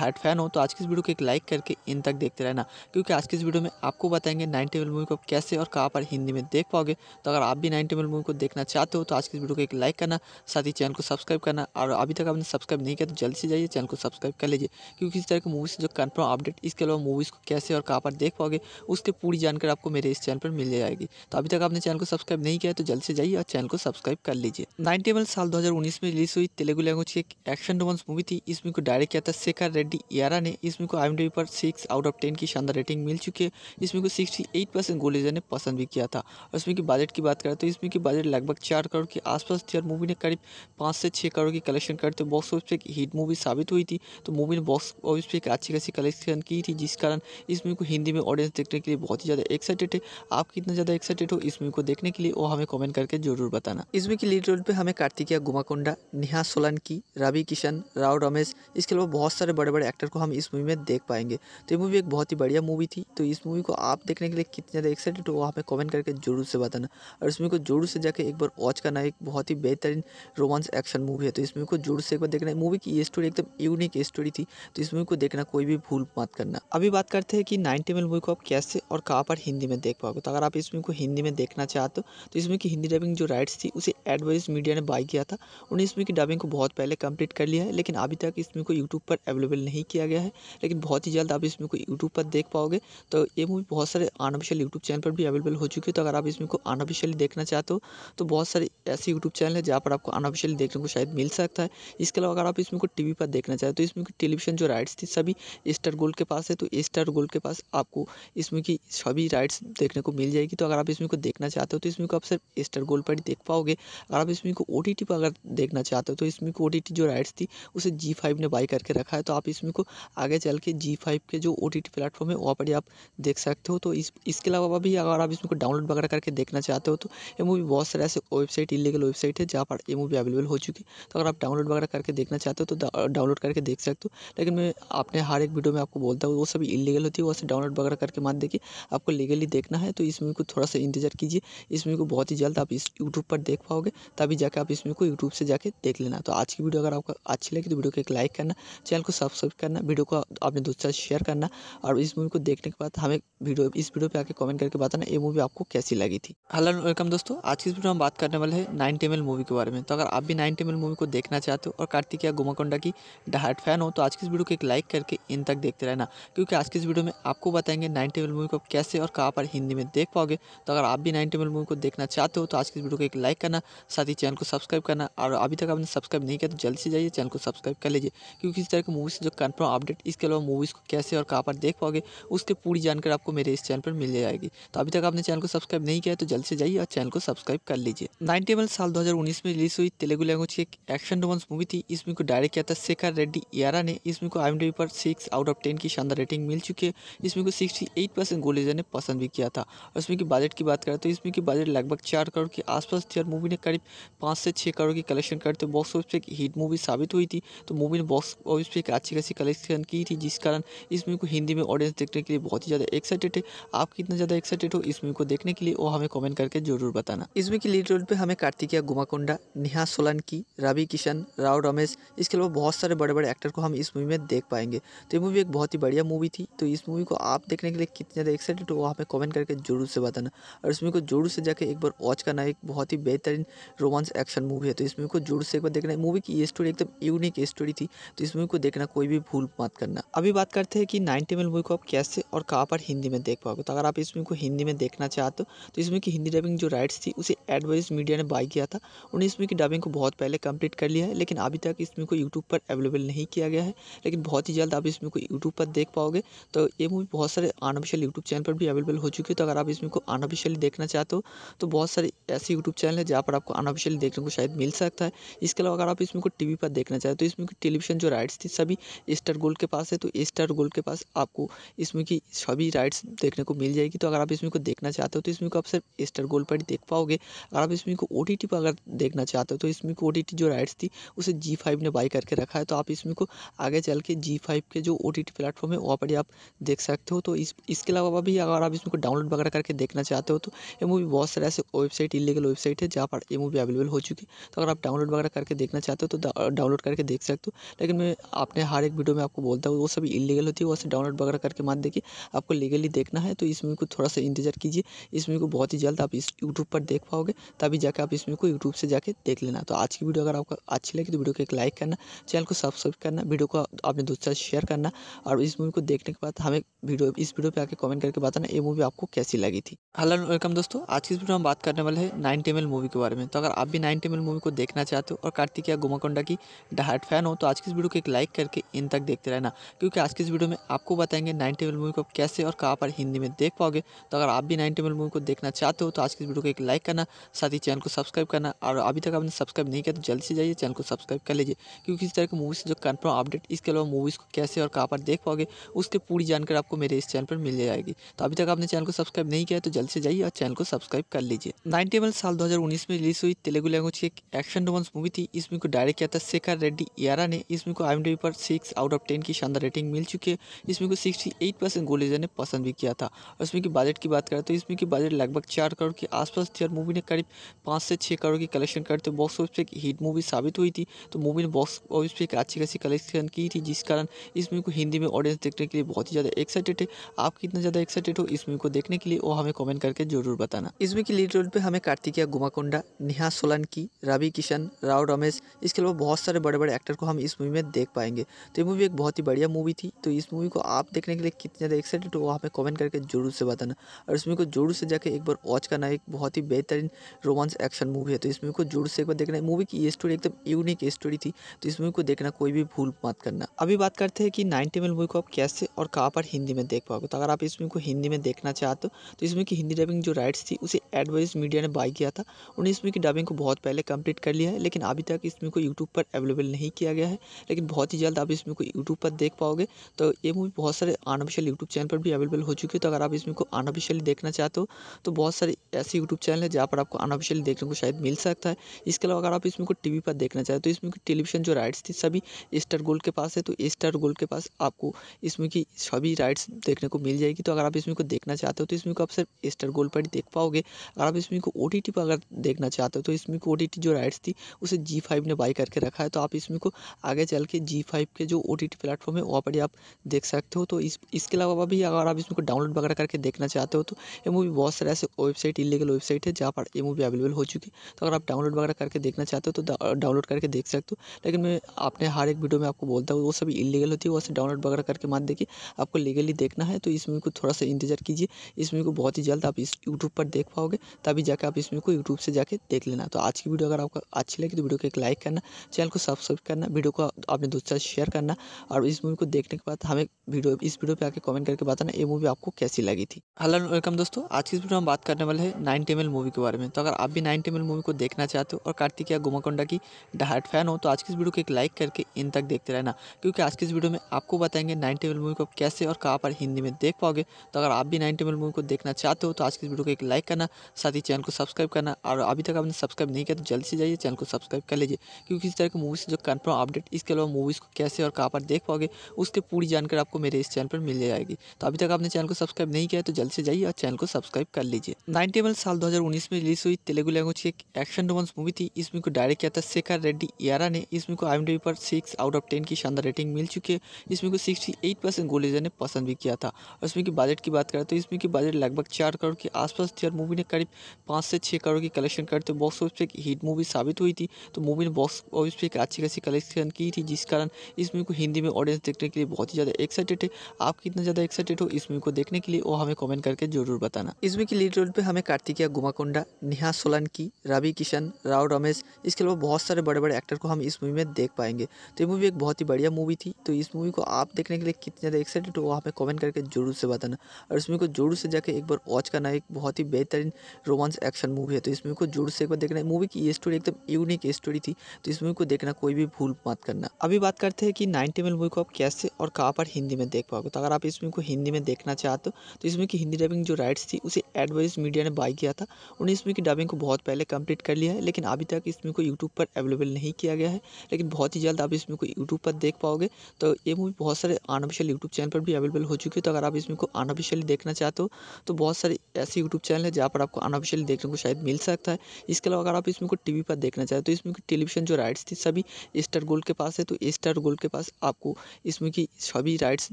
हार्ट फैन हो तो आज की इस वीडियो को एक लाइक करके इन तक देखते रहना क्योंकि आज की इस वीडियो में आपको बताएंगे नाइन टेबल मूवी को कैसे और कहाँ पर हिंदी में देख पाओगे तो अगर आप भी नाइन टेबल मूवी को देखना चाहते हो तो आज की इस वीडियो को एक लाइक करना साथ ही चैनल को सब्सक्राइब करना और अभी तक आपने सब्सक्राइब नहीं किया तो जल्दी से जाइए चैनल को सब्सक्राइब कर लीजिए क्योंकि इस तरह की मूवी से जो कन्फर्म अपडेट इसके अलावा मूवीज़ को कैसे और कहाँ पर देख पाओगे उसकी पूरी जानकारी आपको मेरे इस चैनल पर मिल जाएगी तो अभी तक आपने चैनल को सब्सक्राइब नहीं किया तो जल्द से जाइए और चैनल को सब्सक्राइब कर लीजिए नाइन टेबल साल दो में रिलीज हुई तेलुगु लैंग्वेज की एक एक्शन रोमांस मूवी थी इस मूवी को डायरेक्ट किया था शेखर रेड्डी डी एरा ने इसमें को आई पर सिक्स आउट ऑफ टेन की शानदार रेटिंग मिल चुकी है इसमें को सिक्सटी एट परसेंट गोलेजर ने पसंद भी किया था और इसमें की बजट की बात करें तो इसमें की बजट लगभग चार करोड़ के आसपास थी और मूवी ने करीब पाँच से छः करोड़ की कलेक्शन करते हुए बॉक्स ऑफिस पर एक हिट मूवी साबित हुई थी तो मूवी ने बॉक्स ऑफिस पर एक अच्छी खासी कलेक्शन की थी जिस कारण इस मूवी को हिंदी में ऑडियंस देखने के लिए बहुत ही ज़्यादा एक्साइटेड है आप कितना ज़्यादा एक्साइटेड हो इस मूवी को देखने के लिए वो हमें कॉमेंट करके जरूर बताना इसमें की लीड रोल पर हमें कार्तिकिया गुमाकोंडा नेहा सोलंकी रवि किशन राव रमेश इसके अलावा बहुत सारे बड़े बड़े एक्टर को हम इस मूवी में देख पाएंगे तो ये मूवी एक बहुत ही बढ़िया मूवी थी तो इस मूवी को आप देखने के लिए कितने ज़्यादा एक्साइटेड हो आप कमेंट करके जरूर से बताना और इस मूवी को जोर से जाकर एक बार वॉच करना एक बहुत ही बेहतरीन रोमांस एक्शन मूवी है तो इस मूवी को जोर से एक बार देखना मूवी की स्टोरी एकदम यूनिक स्टोरी थी तो इस मूवी को देखना कोई भी भूल मत करना अभी बात करते हैं कि नाइनटी एम मूवी को आप कैसे और कहाँ पर हिंदी में देख पाओगे तो अगर आप इस मूवी को हिंदी में देखना चाहते हो तो इस मूवी की हिंदी डबिंग जो राइट्स थी उसे एडवाइस मीडिया ने बाई किया था उन्हें इस मूवी की डबिंग को बहुत पहले कंप्लीट कर लिया है लेकिन अभी तक इस मूवी को यूट्यूब पर अवेलेबल नहीं किया गया है लेकिन बहुत ही जल्द आप इसमें को यूट्यूब पर देख पाओगे तो ये मूवी बहुत सारे अनऑफिशियल यूट्यूब चैनल पर भी अवेलेबल हो चुकी है तो अगर आप इसमें को अनऑफिशियली देखना चाहते हो तो बहुत सारे ऐसे यूट्यूब चैनल है जहाँ पर आपको अनऑफिशियली देखने को शायद मिल सकता है इसके अलावा अगर आप इसमें को टी पर देखना चाहते हो तो इसमें टेलीविजन जो राइट्स थी सभी स्टार गोल्ड के पास है तो स्टार गोल्ड के पास आपको इसमें की सभी राइट्स देखने को मिल जाएगी तो अगर आप इसमें को देखना चाहते हो तो इसमें को आप सिर्फ स्टार गोल्ड पर ही देख पाओगे अगर आप इसमें को ओ पर अगर देखना चाहते हो तो इसमें को ओ जो राइट्स थी उसे जी ने बाई करके रखा है तो आप इसमें को आगे चल के जी फाइव के जो ओ टी टी प्लेटफॉर्म है वहाँ पर ही आप देख सकते हो तो इस इसके अलावा भी अगर आप इसमें को डाउनलोड वगैरह करके देखना चाहते हो तो ये मूवी बहुत सारे ऐसे वेबसाइट इलीगल वेबसाइट है जहाँ पर ये मूवी अवेलेबल हो चुकी है तो अगर आप डाउनलोड वगैरह करके देखना चाहते हो तो डाउनलोड करके देख सकते हो लेकिन मैं आपने हर एक वीडियो में आपको बोलता हूँ वो सभी इलीगल होती है वैसे से डाउनलोड वगैरह करके मान देखिए आपको लीगली देखना है तो इस मूवी को थोड़ा सा इंतजार कीजिए इस मूवी को बहुत ही जल्द आप इस यूट्यूब पर देख पाओगे तभी जाके आप इस मूवी को यूट्यूब से जाके देख लेना तो आज की वीडियो अगर आपको अच्छी लगी तो वीडियो को एक लाइक करना चैनल को सब्सक्राइब सब्सक्राइब करना वीडियो को अपने दोस्तों से शेयर करना और इस मूवी को देखने के बाद हमें वीडियो इस वीडियो पे आके कमेंट करके बताना ये मूवी आपको कैसी लगी थी हेलो वेलकम दोस्तों आज की इस वीडियो में बात करने वाले हैं नाइन टेमल मूवी के बारे में तो अगर आप भी नाइन टेमल मूवी को देखना चाहते हो और कार्तिकिया गुमाकोंडा की डहाट फैन हो तो आज की इस वीडियो को एक लाइक करके इन तक देखते रहना क्योंकि आज की इस वीडियो में आपको बताएंगे नाइन टेबल मूवी को कैसे और कहाँ पर हिंदी में देख पाओगे तो अगर आप भी नाइन टेबल मूवी को देखना चाहते हो तो आज की वीडियो को एक लाइक करना साथ ही चैनल को सब्सक्राइब करना और अभी तक आपने सब्सक्राइब नहीं किया तो जल्दी से जाइए चैनल को सब्सक्राइब कर लीजिए क्योंकि इस तरह की मूवी से जो कन्फर्म अपडेट इसके अलावा मूवीज़ को कैसे और कहाँ पर देख पाओगे उसकी पूरी जानकारी आपको मेरे इस चैनल पर मिल जाएगी तो अभी तक आपने चैनल को सब्सक्राइब नहीं किया तो जल्द से जाइए और चैनल को सब्सक्राइब कर लीजिए नाइनटी टेबल साल दो में रिलीज हुई तेलुगु लैंग्वेज की एक एक्शन रोमांस मूवी थी इसमें को डायरेक्ट किया था शेखर रेड्डी यारा ने इसमें को आई पर सिक्स आउट ऑफ टेन की शानदार रेटिंग मिल चुकी है इसमें को सिक्सटी एट परसेंट गोलीजर ने पसंद भी किया था और इसमें की बजट की बात करें तो इसमें की बजट लगभग चार करोड़ के आसपास थी और मूवी ने करीब पाँच से छः करोड़ की कलेक्शन करते बॉक्स ऑफिस पर एक हिट मूवी साबित हुई थी तो मूवी ने बॉक्स ऑफिस पर एक अच्छी ऐसी कलेक्शन की थी जिस कारण इस मूवी को हिंदी में ऑडियंस देखने के लिए बहुत ही ज़्यादा एक्साइटेड है आप कितना ज़्यादा एक्साइटेड हो इस मूवी को देखने के लिए वो हमें कमेंट करके जरूर बताना इस मूवी की लीड रोल पर हमें कार्तिकिया गुमाकोंडा नेहा सोलंकी रवि किशन राव रमेश इसके अलावा बहुत सारे बड़े बड़े एक्टर को हम इस मूवी में देख पाएंगे तो ये मूवी एक बहुत ही बढ़िया मूवी थी तो इस मूवी को आप देखने के लिए कितने ज़्यादा एक्साइटेड हो वो हमें कमेंट करके जरूर से बताना और इस मूवी को जोर से जाकर एक बार वॉच करना एक बहुत ही बेहतरीन रोमांस एक्शन मूवी है तो इस मूवी को जोर से एक बार देखना मूवी की ये स्टोरी एकदम यूनिक स्टोरी थी तो इस मूवी को देखना कोई भी भी भूल मत करना अभी बात करते हैं कि नाइन टेबल मूवी को आप कैसे और कहाँ पर हिंदी में देख पाओगे तो अगर आप इस मूवी को हिंदी में देखना चाहते हो तो इसमें की हिंदी डबिंग जो राइट्स थी उसे एडवाइज मीडिया ने बाई किया था उन्हें इसमें की डबिंग को बहुत पहले कंप्लीट कर लिया है लेकिन अभी तक इसमें को यूट्यूब पर अवेलेबल नहीं किया गया है लेकिन बहुत ही जल्द आप इसमें को यूट्यूब पर देख पाओगे तो ये मूवी बहुत सारे अनऑफिशियल यूट्यूब चैनल पर भी अवेलेबल हो चुकी है तो अगर आप इसमें को अनऑफिशियली देखना चाहते हो तो बहुत सारे ऐसे यूट्यूब चैनल है जहाँ पर आपको अनऑफिशियली देखने को शायद मिल सकता है इसके अलावा अगर आप इसमें को टीवी पर देखना चाहते हो तो इसमें टेलीविजन जो राइट्स थी सभी स्टार गोल्ड के पास है तो एस्टार गोल्ड के पास आपको इसमें की सभी राइड्स देखने को मिल जाएगी तो अगर आप इसमें को देखना चाहते हो तो इसमें को आप सिर्फ स्टार गोल्ड पर ही देख पाओगे अगर आप इसमें को ओ पर अगर देखना चाहते हो तो इसमें को ओ जो राइड्स थी उसे जी ने बाई करके रखा है तो आप इसमें को आगे चल के जी के जो ओ टी प्लेटफॉर्म है वहाँ पर ही आप देख सकते हो तो इसके अलावा भी अगर आप इसमें को डाउनलोड वगैरह करके देखना चाहते हो तो ये मूवी बहुत सारे ऐसे वेबसाइट इलीगल वेबसाइट है जहाँ पर ये मूवी अवेलेबल हो चुकी है तो अगर आप डाउनलोड वगैरह करके देखना चाहते हो तो डाउनलोड करके देख सकते हो लेकिन मैं आपने हर हर एक वीडियो में आपको बोलता हूँ वो सभी इलीगल होती है वैसे डाउनलोड वगैरह करके मत देखिए आपको लीगली देखना है तो इस मूवी को थोड़ा सा इंतजार कीजिए इस मूवी को बहुत ही जल्द आप इस यूट्यूब पर देख पाओगे तभी जाकर आप इस मूवी को यूट्यूब से जाके देख लेना तो आज की वीडियो अगर आपको अच्छी लगी तो वीडियो को एक लाइक करना चैनल को सब्सक्राइब करना वीडियो को आपने दोस्तों शेयर करना और इस मूवी को देखने के बाद हमें वीडियो इस वीडियो पर आकर कमेंट करके बताना ये मूवी आपको कैसी लगी थी हेलो वेलकम दोस्तों आज की वीडियो में बात करने वाले हैं नाइन टेमल मूवी के बारे में तो अगर आप भी नाइन टेमल मूवी को देखना चाहते हो और कार्तिक या गुमाकोंडा की डहाट फैन हो तो आज की इस वीडियो को एक लाइक करके इन तक देखते रहना क्योंकि आज की इस वीडियो में आपको बताएंगे नाइन टेबल मूवी को आप कैसे और कहाँ पर हिंदी में देख पाओगे तो अगर आप भी नाइन टेबल मूवी को देखना चाहते हो तो आज की इस वीडियो को एक लाइक करना साथ ही चैनल को सब्सक्राइब करना और अभी तक आपने सब्सक्राइब नहीं किया तो जल्दी से जाइए चैनल को सब्सक्राइब कर लीजिए क्योंकि इस तरह की मूवी से जो कन्फर्म अपडेट इसके अलावा मूवीज़ को कैसे और कहाँ पर देख पाओगे उसकी पूरी जानकारी आपको मेरे इस चैनल पर मिल जाएगी तो अभी तक आपने चैनल को सब्सक्राइब नहीं किया तो जल्द से जाइए और चैनल को सब्सक्राइब कर लीजिए नाइन टेबल साल दो में रिलीज हुई तेलुगु लैंग्वेज की एक एक्शन रोमांस मूवी थी इसमें को डायरेक्ट किया था शेखर रेड्डी यारा ने इसमें को आई पर six six out of ten की शानदार रेटिंग मिल चुकी है इसमें को सिक्सटी एट परसेंट गोलेजर ने पसंद भी किया था और इसमें की बजट की बात करें तो इसमें की बजट लगभग चार करोड़ के आसपास थी और मूवी ने करीब पाँच से छः करोड़ की कलेक्शन करते बॉक्स ऑफिस पर एक हिट मूवी साबित हुई थी तो मूवी ने बॉक्स ऑफिस पर एक अच्छी खासी कलेक्शन की थी जिस कारण इस मूवी को हिंदी में ऑडियंस देखने के लिए बहुत ही ज़्यादा एक्साइटेड है आप कितना ज़्यादा एक्साइटेड हो इस मूवी को देखने के लिए वो हमें कमेंट करके जरूर बताना इस मूवी की लीड रोल पर हमें कार्तिकिया गुमाकोंडा नेहा सोलंकी रवि किशन राव रमेश इसके अलावा बहुत सारे बड़े बड़े एक्टर को हम इस मूवी में देख पाएंगे तो ये मूवी एक बहुत ही बढ़िया मूवी थी तो इस मूवी को आप देखने के लिए कितने ज़्यादा एक्साइटेड हो वहाँ पे कमेंट करके जरूर से बताना और इस मूवी को जरूर से जाके एक बार वॉच करना एक बहुत ही बेहतरीन रोमांस एक्शन मूवी है तो इस मूवी को जरूर से एक बार देखना है मूवी की ये स्टोरी एकदम यूनिक स्टोरी थी तो इस मूवी को देखना कोई भी भूल मत करना अभी बात करते हैं कि नाइनटी एम मूवी को आप कैसे और कहाँ पर हिंदी में देख पाओगे तो अगर आप इस मूवी को हिंदी में देखना चाहते हो तो इस मूवी की हिंदी डबिंग जो राइट्स थी उसे एडवाइस मीडिया ने बाई किया था उन्हें इस मूवी की डबिंग को बहुत पहले कंप्लीट कर लिया है लेकिन अभी तक इस मूवी को यूट्यूब पर अवेलेबल नहीं किया गया है लेकिन बहुत ही जल्द आप इस इसमें को यूट्यूब पर देख पाओगे तो ये मूवी बहुत सारे अनऑफिशियल यूट्यूब चैनल पर भी अवेलेबल हो चुकी है तो अगर आप इसमें को अनऑफिशियली देखना चाहते हो तो बहुत सारे ऐसे यूट्यूब चैनल है जहाँ पर आपको अनऑफिशियली देखने को शायद मिल सकता है इसके अलावा अगर आप इसमें को टी पर देखना चाहते हो इसमें की टेलीविजन जो राइट्स थी सभी स्टार गोल्ड के पास है तो स्टार गोल्ड के पास आपको इसमें की सभी राइट्स देखने को मिल जाएगी तो अगर आप इसमें को देखना चाहते हो तो इसमें को आप सिर्फ स्टार गोल्ड पर ही देख पाओगे अगर आप इसमें को ओ पर अगर देखना चाहते हो तो इसमें को ओ जो राइट्स थी उसे जी ने बाई करके रखा है तो आप इसमें को आगे चल के जी के जो जो ओ टी टी प्लेटफॉर्म है वहाँ पर आप देख सकते हो तो इस इसके अलावा भी अगर आप इसमें डाउनलोड वगैरह करके देखना चाहते हो तो ये मूवी बहुत सारे ऐसे वेबसाइट इलीगल वेबसाइट है जहाँ पर ये मूवी अवेलेबल हो चुकी है तो अगर आप डाउनलोड वगैरह करके देखना चाहते हो तो डाउनलोड करके देख सकते हो लेकिन मैं अपने हर एक वीडियो में आपको बोलता हूँ वो सभी इलीगल होती है वो से डाउनलोड वगैरह करके मत देखिए आपको लीगली देखना है तो इस मूवी को थोड़ा सा इंतजार कीजिए इस मूवी को बहुत ही जल्द आप इस यूट्यूब पर देख पाओगे तभी जाकर आप इस मूवी को यूट्यूब से जाके देख लेना तो आज की वीडियो अगर आपको अच्छी लगी तो वीडियो को एक लाइक करना चैनल को सब्सक्राइब करना वीडियो को अपने दोस्तों से शेयर करना करना और इस मूवी को देखने के बाद हमें वीडियो इस वीडियो पे आके कमेंट करके बताना ये मूवी आपको कैसी लगी थी हेलो वेलकम दोस्तों आज की वीडियो हम बात करने वाले हैं नाइन टेमल मूवी के बारे में तो अगर आप भी नाइन टेमल मूवी को देखना चाहते हो और कार्तिकिया गुमाकोंडा की डहाट फैन हो तो आज की इस वीडियो को एक लाइक करके इन तक देखते रहना क्योंकि आज की इस वीडियो में आपको बताएंगे नाइन टेबल मूवी को आप कैसे और कहाँ पर हिंदी में देख पाओगे तो अगर आप भी नाइन टेबल मूवी को देखना चाहते हो तो आज की इस वीडियो को एक लाइक करना साथ ही चैनल को सब्सक्राइब करना और अभी तक आपने सब्सक्राइब नहीं किया तो जल्दी से जाइए चैनल को सब्सक्राइब कर लीजिए क्योंकि इस तरह की मूवी से जो कन्फर्म अपडेट इसके अलावा मूवीज़ को कैसे और कहाँ पर देख पाओगे उसके पूरी जानकारी आपको मेरे इस चैनल पर मिल जाएगी तो अभी तक आपने चैनल को सब्सक्राइब नहीं किया तो जल्द से जाइए और चैनल को सब्सक्राइब कर लीजिए नाइनटेबल साल उन्नीस में रिलीज हुई तेलुगु लैंग्वेज की एक एक्शन रोमांस मूवी थी इसमें को डायरेक्ट किया था शेखर रेड्डी यारा ने इसमें को आई पर सिक्स आउट ऑफ टेन की शानदार रेटिंग मिल चुकी है इसमें को सिक्सटी एट परसेंट गोलेजर ने पसंद भी किया था और इसमें की बजट की बात करें तो इसमें की बजट लगभग चार करोड़ के आसपास थी और मूवी ने करीब पाँच से छः करोड़ की कलेक्शन करते बॉक्स ऑफिस पर एक हिट मूवी साबित हुई थी तो मूवी ने बॉक्स ऑफिस पर एक अच्छी खासी कलेक्शन की थी जिस कारण इसमें मूवी को हिंदी में ऑडियंस देखने के लिए बहुत ही ज़्यादा एक्साइटेड है आप कितना ज़्यादा एक्साइटेड हो इस मूवी को देखने के लिए वो हमें कमेंट करके जरूर बताना मूवी की लीड रोल पर हमें कार्तिकिया गुमाकोंडा नेहा सोलंकी रवि किशन राव रमेश इसके अलावा बहुत सारे बड़े बड़े एक्टर को हम इस मूवी में देख पाएंगे तो ये मूवी एक बहुत ही बढ़िया मूवी थी तो इस मूवी को आप देखने के लिए कितने ज़्यादा एक्साइटेड हो हमें कमेंट करके जरूर से बताना और इस मूवी को जरूर से जाकर एक बार वॉच करना एक बहुत ही बेहतरीन रोमांस एक्शन मूवी है तो इस मूवी को जरूर से एक बार देखना मूवी की स्टोरी एकदम यूनिक स्टोरी थी तो इस मूवी को देखना कोई भी भूल मत करना अभी बात करते हैं कि की नाइन्टी एम मूवी को आप कैसे और कहाँ पर हिंदी में देख पाओगे तो अगर आप इस मूवी को हिंदी में देखना चाहते हो तो इसमें की हिंदी डबिंग जो राइट्स थी उसे एडवाइज मीडिया ने बाई किया था उन्हें इसमें की डबिंग को बहुत पहले कंप्लीट कर लिया है लेकिन अभी तक इसमें को यूट्यूब पर अवेलेबल नहीं किया गया है लेकिन बहुत ही जल्द आप इसमें को यूट्यूब पर देख पाओगे तो ये मूवी बहुत सारे अनऑफिशियल यूट्यूब चैनल पर भी अवेलेबल हो चुकी है तो अगर आप इसमें को अनऑफिशियली देखना चाहते हो तो बहुत सारे ऐसे यूट्यूब चैनल है जहाँ पर आपको अनऑफिशियली देखने को शायद मिल सकता है इसके अलावा अगर आप इसमें को को वी पर देखना चाहते हो तो इसमें की टेलीविजन जो राइट्स थी सभी स्टार गोल्ड के पास है तो स्टार गोल्ड के पास आपको इसमें की सभी राइड्स